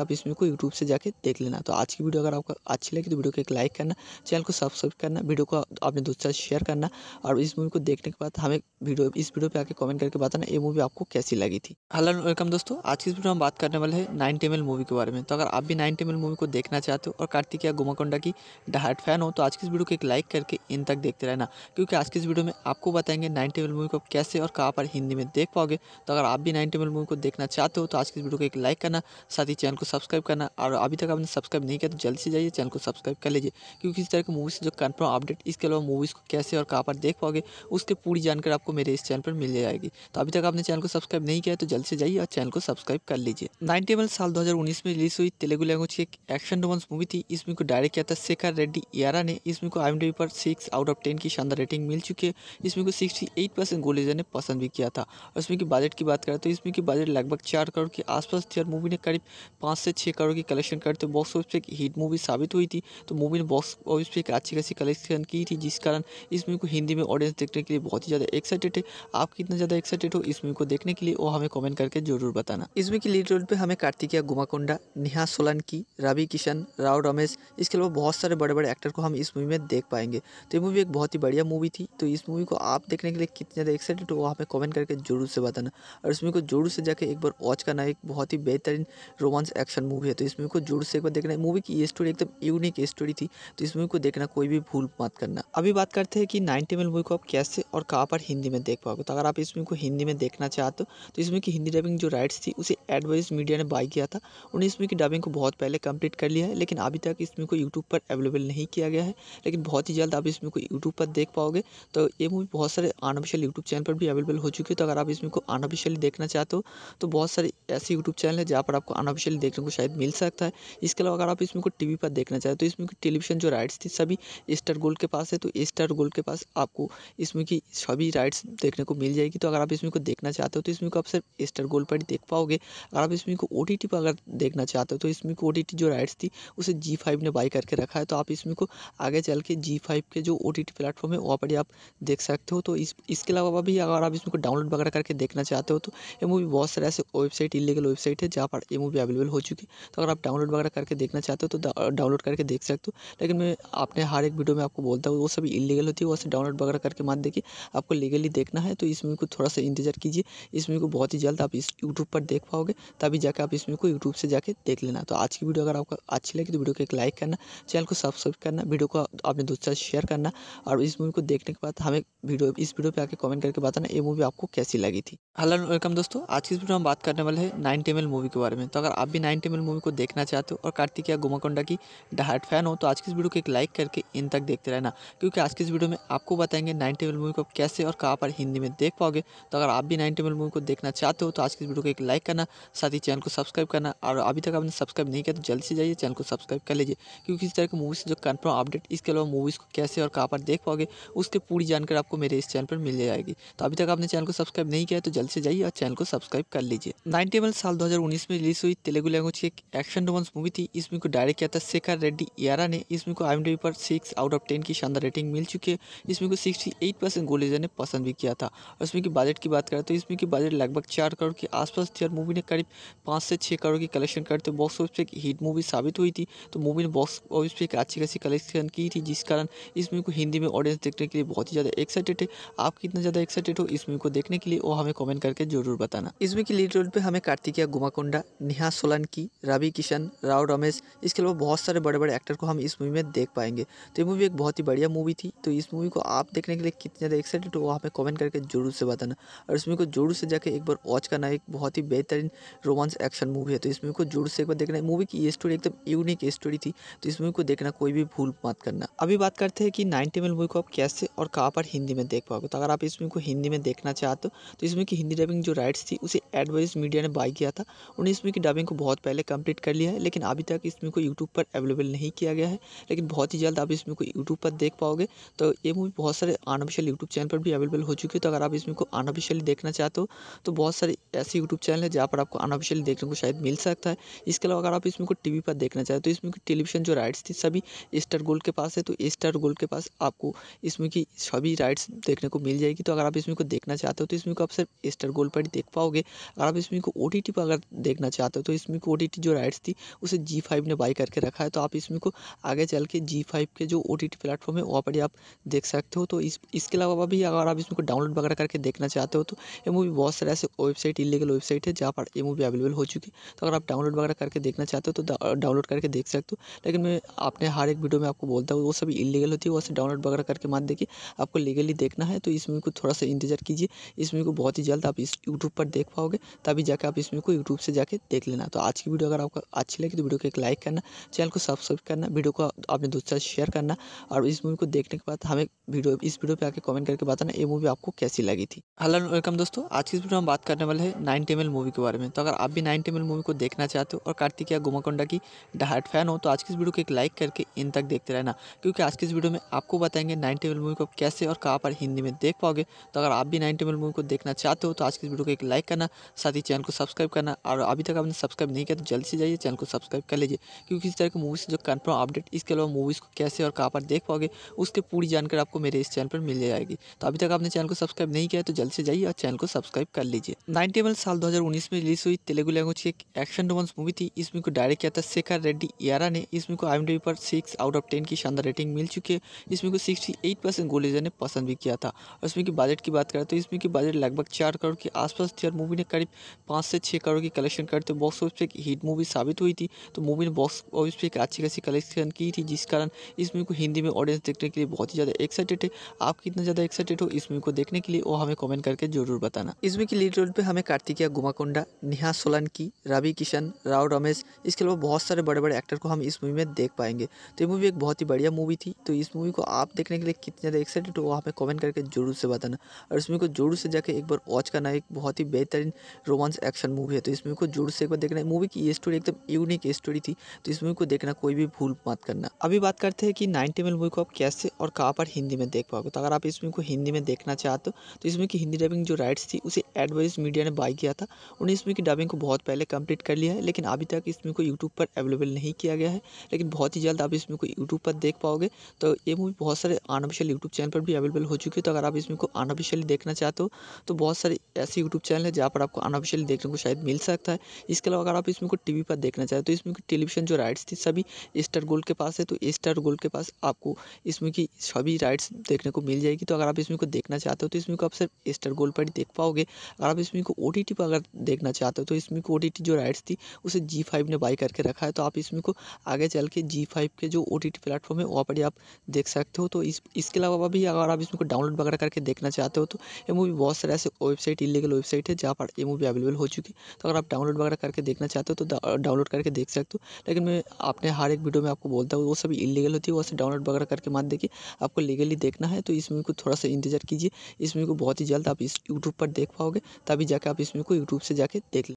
आप इसमें को यूट्यूब से जाके देख लेना तो आज की वीडियो अगर आपको अच्छी लगी तो वीडियो को एक लाइक करना चैनल को सब्सक्राइब करना वीडियो को दोस्तों दूसरा शेयर करना और इस मूवी को देखने के बाद हमें वीडियो इस वीडियो पर आकर कॉमेंट करके बताना ये मूवी आपको कैसी लगी थी हेलो वेलकम दोस्तों आज की इस वीडियो में बात करने वाले हैं नाइन टेमल मूवी के बारे में तो अगर आप भी नाइन टेमल मूवी को देखना चाहते हो और कार्तिकिया गुमाकोंडा की डहाट फैन हो तो आज की इस वीडियो को एक लाइक करके इन तक देखते रहना क्योंकि आज की इस वीडियो में आपको बताएंगे नाइन टेबल मूवी को कैसे और कहाँ पर हिंदी में देख पाओगे तो अगर आप भी नाइन टेबल मूवी को देखना चाहते चाहते हो तो आज की वीडियो को एक लाइक करना साथ ही चैनल को सब्सक्राइब करना और अभी तक आपने सब्सक्राइब नहीं किया तो जल्दी से जाइए चैनल को सब्सक्राइब कर लीजिए क्योंकि इस तरह की मूवीज़ जो कन्फर्म अपडेट इसके अलावा मूवीज़ को कैसे और कहाँ पर देख पाओगे उसकी पूरी जानकारी आपको मेरे इस चैनल पर मिल जाएगी तो अभी तक आपने चैनल को सब्सक्राइब नहीं किया तो जल्द से जाइए और चैनल को सब्सक्राइब कर लीजिए नाइनटेबल साल उन्नीस में रिलीज हुई तेलुगु लैंग्वेज की एक एक्शन रोमांस मूवी थी इसमें को डायरेक्ट किया था शेखर रेड्डी यारा ने इसमें को आई पर सिक्स आउट ऑफ टेन की शानदार रेटिंग मिल चुकी है इसमें को सिक्सटी एट परसेंट ने पसंद भी किया था और इसमें की बजट की बात करें तो इसमें की बजट लगभग चार करोड़ के आसपास थी और मूवी ने करीब पाँच से छः करोड़ की कलेक्शन करते हुए बॉक्स ऑफिस पर एक हिट मूवी साबित हुई थी तो मूवी ने बॉक्स ऑफिस पर एक अच्छी खासी कलेक्शन की थी जिस कारण इस मूवी को हिंदी में ऑडियंस देखने के लिए बहुत ही ज़्यादा एक्साइटेड है आप कितना ज़्यादा एक्साइटेड हो इस मूवी को देखने के लिए वो हमें कॉमेंट करके जरूर बताना इस मूवी की लीड रोल पर हमें कार्तिकिया गुमाकोंडा नेहा सोलंकी रवि किशन राव रमेश इसके अलावा बहुत सारे बड़े बड़े एक्टर को हम इस मूवी में देख पाएंगे तो ये मूवी एक बहुत ही बढ़िया मूवी थी तो इस मूवी को आप देखने के लिए कितने ज़्यादा एक्साइटेड हो हमें कॉमेंट करके जरूर से बताना और इस मूवी को जरूर से जाकर एक बार वॉच करना एक बहुत ही बेहतरीन रोमांस एक्शन मूवी है तो इस मूवी को जोर से एक बार देखना है मूवी की ये स्टोरी एकदम यूनिक स्टोरी थी तो इस मूवी को देखना कोई भी भूल मत करना अभी बात करते हैं कि नाइनटी मिल मूवी को आप कैसे और कहाँ पर हिंदी में देख पाओगे तो अगर आप इस मूवी को हिंदी में देखना चाहते हो तो इसमें की हिंदी डबिंग जो राइट्स थी उसे एडवाइस मीडिया ने बाई किया था उन्हें इसमें की डबिंग को बहुत पहले कंप्लीट कर लिया है लेकिन अभी तक इस मूवी को यूट्यूब पर अवेलेबल नहीं किया गया है लेकिन बहुत ही जल्द आप इसमें को यूट्यूब पर देख पाओगे तो ये मूवी बहुत सारे अनऑफिशियल यूट्यूब चैनल पर भी अवेलेबल हो चुकी है तो अगर आप इसमें को अनऑफिशियली देखना चाहते हो तो बहुत सारे ऐसे यूट्यूब चैनल है जहाँ पर आपको अनऑफिशियली देखने को शायद मिल सकता है इसके अलावा अगर आप इसमें को टी पर देखना चाहें तो इसमें की टेलीविजन जो राइट्स थी सभी स्टार गोल्ड के पास है तो स्टार गोल्ड के पास आपको इसमें की सभी राइट्स देखने को मिल जाएगी तो अगर आप इसमें को देखना चाहते हो तो इसमें को आप सिर्फ स्टार गोल्ड पर ही देख पाओगे अगर आप इसमें को ओ पर अगर देखना चाहते हो तो इसमें को ओ जो राइट्स थी उसे जी ने बाई करके रखा है तो आप इसमें को आगे चल के जी के जो ओ टी प्लेटफॉर्म है वहाँ पर ही आप देख सकते हो तो इस इसके अलावा भी अगर आप इसमें को डाउनलोड वगैरह करके देखना चाहते हो तो ये मूवी बहुत सारे ऐसे वेबसाइट इलीगल वेबसाइट है जहाँ पर ये मूवी अवेलेबल हो चुकी है तो अगर आप डाउनलोड वगैरह करके देखना चाहते हो तो डाउनलोड करके देख सकते हो लेकिन मैं आपने हर एक वीडियो में आपको बोलता हूँ वो सभी इलीगल होती है वैसे डाउनलोड वगैरह करके मान देखिए आपको लीगली देखना है तो इस मूवी को थोड़ा सा इंतजार कीजिए इस मूवी को बहुत ही जल्द आप इस यूट्यूब पर देख पाओगे तभी जाकर आप इस मूवी को यूट्यूब से जाकर देख लेना तो आज की वीडियो अगर आपको अच्छी लगी तो वीडियो को एक लाइक करना चैनल को सब्सक्राइब करना वीडियो को अपने दोस्तों शेयर करना और इस मूवी को देखने के बाद हमें वीडियो इस वीडियो पर आके कॉमेंट करके बताना ये मूवी आपको कैसी लगी थी हेलो वेलकम दोस्तों आज की इस वीडियो में बात कर करने वाले हैं नाइन टेमल मूवी के बारे में तो अगर आप भी नाइन एम मूवी को देखना चाहते हो और या गुमाकोंडा की डहाट फैन हो तो आज की इस वीडियो को एक लाइक करके इन तक देखते रहना क्योंकि आज की इस वीडियो में आपको बताएंगे नाइन टेमल मूवी को कैसे और कहाँ पर हिंदी में देख पाओगे तो अगर आप भी नाइन टेमल मूवी को देखना चाहते हो तो आज की इस वीडियो को एक लाइक करना साथ ही चैनल को सब्सक्राइब करना और अभी तक आपने सब्सक्राइब नहीं किया तो जल्दी से जाइए चैनल को सब्सक्राइब कर लीजिए क्योंकि इस तरह की मूवी से जो कन्फर्म अपडेट इसके अलावा मूवीज़ को कैसे और कहाँ पर देख पाओगे उसकी पूरी जानकारी आपको मेरे इस चैनल पर मिल जाएगी तो अभी तक आपने चैनल को सब्सक्राइब नहीं किया तो जल्दी से जाइए और चैनल को सब्सक्राइब कर लीजिए नाइन टेबल साल 2019 में रिलीज हुई तेलुगु लैंग्वेज की एक एक्शन रोमांस मूवी थी इसमें को डायरेक्ट किया था शेखर रेड्डी यारा ने इसमें को आई पर सिक्स आउट ऑफ टेन की शानदार रेटिंग मिल चुकी है इसमें को सिक्सटी एट परसेंट गोल ने पसंद भी किया था और इसमें की बजट की बात करें तो इसमें की बजट लगभग चार करोड़ के आसपास थी और मूवी ने करीब पाँच से छः करोड़ की कलेक्शन करते बॉक्स ऑफिस पर एक हिट मूवी साबित हुई थी तो मूवी ने बॉक्स ऑफिस पर एक अच्छी खासी कलेक्शन की थी जिस कारण इस मूवी को हिंदी में ऑडियंस देखने के लिए बहुत ही ज़्यादा एक्साइटेड है आप कितना ज़्यादा एक्साइटेड हो इस मूवी को देखने के लिए वो हमें कॉमेंट करके जरूर बताना इसमें की लीडर बॉलीवुड पे हमें कार्तिकिया गुमाकोंडा नेहा सोलंकी रवि किशन राव रमेश इसके अलावा बहुत सारे बड़े बड़े एक्टर को हम इस मूवी में देख पाएंगे तो ये मूवी एक बहुत ही बढ़िया मूवी थी तो इस मूवी को आप देखने के लिए कितने ज़्यादा एक्साइटेड हो वो हमें कमेंट करके जरूर से बताना और इस मूवी को जरूर से जाकर एक बार वॉच करना एक बहुत ही बेहतरीन रोमांस एक्शन मूवी है तो इस मूवी को जोर से एक बार देखना मूवी की ये स्टोरी एकदम यूनिक स्टोरी थी तो इस मूवी को देखना कोई भी भूल मत करना अभी बात करते हैं कि नाइनटी एम मूवी को आप कैसे और कहाँ पर हिंदी में देख पाओगे तो अगर आप इस मूवी को हिंदी में देखना चाहते हो तो इस मूवी की हिंदी डबिंग जो राइट्स थी उसे एडवाइस मीडिया ने बाई किया था उन्हें इस मूवी की डबिंग को बहुत पहले कंप्लीट कर लिया है लेकिन अभी तक इस मूवी को यूट्यूब पर अवेलेबल नहीं किया गया है लेकिन बहुत ही जल्द आप इस मूवी को यूट्यूब पर देख पाओगे तो ये मूवी बहुत सारे अनऑफिशियल यूट्यूब चैनल पर भी अवेलेबल हो चुकी है तो अगर आप इसमें को अनऑफिशियली देखना चाहते हो तो बहुत सारे ऐसे यूट्यूब चैनल है जहाँ पर आपको अनऑफिशियली देखने को शायद मिल सकता है इसके अलावा अगर आप इसमें को टी पर देखना चाहते हो तो इसमें की टेलीविजन जो राइट्स थी सभी स्टार गोल्ड के पास है तो स्टार गोल्ड के पास आपको इसमें की सभी राइट्स देखने को मिल जाएगी तो अगर आप इसमें को देखना चाहते हो तो इसमें को आप सिर्फ स्टार गोल्ड पर ही देख पाओगे अगर आप इस इसमें को ओ टी टी पर अगर देखना चाहते हो तो इसमें को ओ टी टी जो राइट्स थी उसे जी फाइव ने बाई करके रखा है तो आप इसमें को आगे चल के जी फाइव के जो ओ टी टी प्लेटफॉर्म है वहाँ पर आप देख सकते हो तो इस इसके अलावा भी अगर आप इसमें को डाउनलोड वगैरह करके देखना चाहते हो तो ये मूवी बहुत सारे ऐसे वेबसाइट इलीगल वेबसाइट है जहाँ पर ये मूवी अवेलेबल हो चुकी है तो अगर आप डाउनलोड वगैरह करके देखना चाहते हो तो डाउनलोड करके देख सकते हो लेकिन मैं अपने हर एक वीडियो में आपको बोलता हूँ वो सभी इलीगल होती है वो डाउनलोड वगैरह करके मत देखिए आपको लीगली देखना है तो इस मूवी को थोड़ा सा इंतजार कीजिए इस को बहुत ही जल्द आप इस यूट्यूब पर देख पाओगे तब अभी जाकर आप इस वीडियो को यूट्यूब से जाके देख लेना तो आज की वीडियो अगर आपको अच्छी लगी तो वीडियो को एक लाइक करना चैनल को सब्सक्राइब करना वीडियो को अपने दोस्तों साथ शेयर करना और इस मूवी को देखने के बाद हमें वीडियो इस वीडियो पर आके कमेंट करके बताना ये मूवी आपको कैसी लगी थी हेलो वेलकम दोस्तों आज की वीडियो हम बात करने वाले हैं नाइन टेमल मूवी के बारे में तो अगर आप भी नाइन टेमल मूवी को देखना चाहते हो और कार्तिकिया गुमाकोंडा की डहाट फैन हो तो आज की इस वीडियो को एक लाइक करके इन तक देखते रहना क्योंकि आज की इस वीडियो में आपको बताएंगे नाइन टेबल मूवी को कैसे और कहाँ पर हिंदी में देख पाओगे तो अगर आप भी नाइन टेबल मूवी को देखना चाहते हो तो आज की इस वीडियो को एक लाइक करना साथ ही चैनल को सब्सक्राइब करना और अभी तक आपने सब्सक्राइब नहीं किया तो जल्दी से जाइए चैनल को सब्सक्राइब कर लीजिए क्योंकि इस तरह की मूवीज़ जो कन्फर्म अपडेट इसके अलावा मूवीज़ को कैसे और कहाँ पर देख पाओगे उसके पूरी जानकारी आपको मेरे इस चैनल पर मिल जाएगी तो अभी तक आपने चैनल को सब्सक्राइब नहीं किया तो जल्दी से जाइए और चैनल को सब्सक्राइब कर लीजिए नाइनटेबल साल दो में रिलीज हुई तेलुगु लैंग्वेज की एक एक्शन रोमांस मूवी थी इसमें को डायरेक्ट किया था शेखर रेड्डी यारा ने इसमें को आई एम पर सिक्स आउट ऑफ टेन की शानदार रेटिंग मिल चुकी है इसमें को सिक्सटी एट परसेंट गोलेजर ने पसंद भी किया था और इसमें की बजट की बात करें तो इसमें की बजट लगभग चार करोड़ के आसपास थी और मूवी ने करीब पाँच से छः करोड़ की कलेक्शन करते हुए बॉक्स ऑफिस पर एक हिट मूवी साबित हुई थी तो मूवी ने बॉक्स ऑफिस पर एक अच्छी खासी कलेक्शन की थी जिस कारण इस मूवी को हिंदी में ऑडियंस देखने के लिए बहुत ही ज़्यादा एक्साइटेड है आप कितना ज़्यादा एक्साइटेड हो इस मूवी को देखने के लिए वो हमें कमेंट करके जरूर बताना इस मूवी की लीड रोल पर हमें कार्तिकिया गुमाकोंडा नेहा सोलंकी रवि किशन राव रमेश इसके अलावा बहुत सारे बड़े बड़े एक्टर को हम इस मूवी में देख पाएंगे तो ये मूवी एक बहुत ही बढ़िया मूवी थी तो इस मूवी को आप देखने के लिए कितने ज़्यादा एक्साइटेड हो हमें कमेंट करके जरूर से बताना और इस मूवी को जरूर से जाके एक बार वॉच करना एक बहुत ही बेहतरीन रोमांच रोमांस एक्शन मूवी है तो इस मूवी को जोर से एक बार देखना है मूवी की स्टोरी एकदम यूनिक स्टोरी थी तो इस मूवी को देखना कोई भी भूल मत करना अभी बात करते हैं कि नाइनटी एम मूवी को आप कैसे और कहाँ पर हिंदी में देख पाओगे तो अगर आप इस मूवी को हिंदी में देखना चाहते हो तो इस मूवी की हिंदी डबिंग जो राइट्स थी उसे एडवाइस मीडिया ने बाई किया था उन्हें इस मूवी की डबिंग को बहुत पहले कंप्लीट कर लिया है लेकिन अभी तक इस मूवी को यूट्यूब पर अवेलेबल नहीं किया गया है लेकिन बहुत ही जल्द आप इस मूवी को यूट्यूब पर देख पाओगे तो ये मूवी बहुत सारे अनऑफिशियल यूट्यूब चैनल पर भी अवेलेबल हो चुकी है तो अगर आप इस मूवी को अनऑफिशियली देखना चाहते हो तो बहुत सारे ऐसे यूट्यूब चैनल है जहाँ पर आपको अनऑफिशियल ऑफिशियली देखने को शायद मिल सकता है इसके अलावा अगर आप इसमें को टी पर देखना चाहें तो इसमें की टेलीविजन जो राइट्स थी सभी स्टार गोल्ड के पास है तो स्टार गोल्ड के पास आपको इसमें की सभी राइट्स देखने को मिल जाएगी तो अगर आप इसमें को देखना चाहते हो तो इसमें को आप सिर्फ स्टार गोल्ड पर ही देख पाओगे अगर आप इसमें को ओ पर अगर देखना चाहते हो तो इसमें को ओ जो राइट्स थी उसे जी ने बाई करके रखा है तो आप इसमें को आगे चल के जी के जो ओ प्लेटफॉर्म है वहाँ पर आप देख सकते हो तो इस इसके अलावा भी अगर आप इसमें को डाउनलोड वगैरह करके देखना चाहते हो तो ये मूवी बहुत सारे ऐसे वेबसाइट इलीगल वेबसाइट है जहाँ पर ये मूवी अवेलेबल हो चुकी है तो अगर आप डाउनलोड वगैरह करके देखना चाहते हो तो डाउनलोड करके देख सकते हो लेकिन मैं आपने हर एक वीडियो में आपको बोलता हूँ वो सभी इलीगल होती है वो सब डाउनलोड वगैरह करके मत देखिए आपको लीगली देखना है तो इस मूवी को थोड़ा सा इंतजार कीजिए इस मूवी को बहुत ही जल्द आप इस यूट्यूब पर देख पाओगे तभी जाकर आप इस मूवी को यूट्यूब से जाके देख लें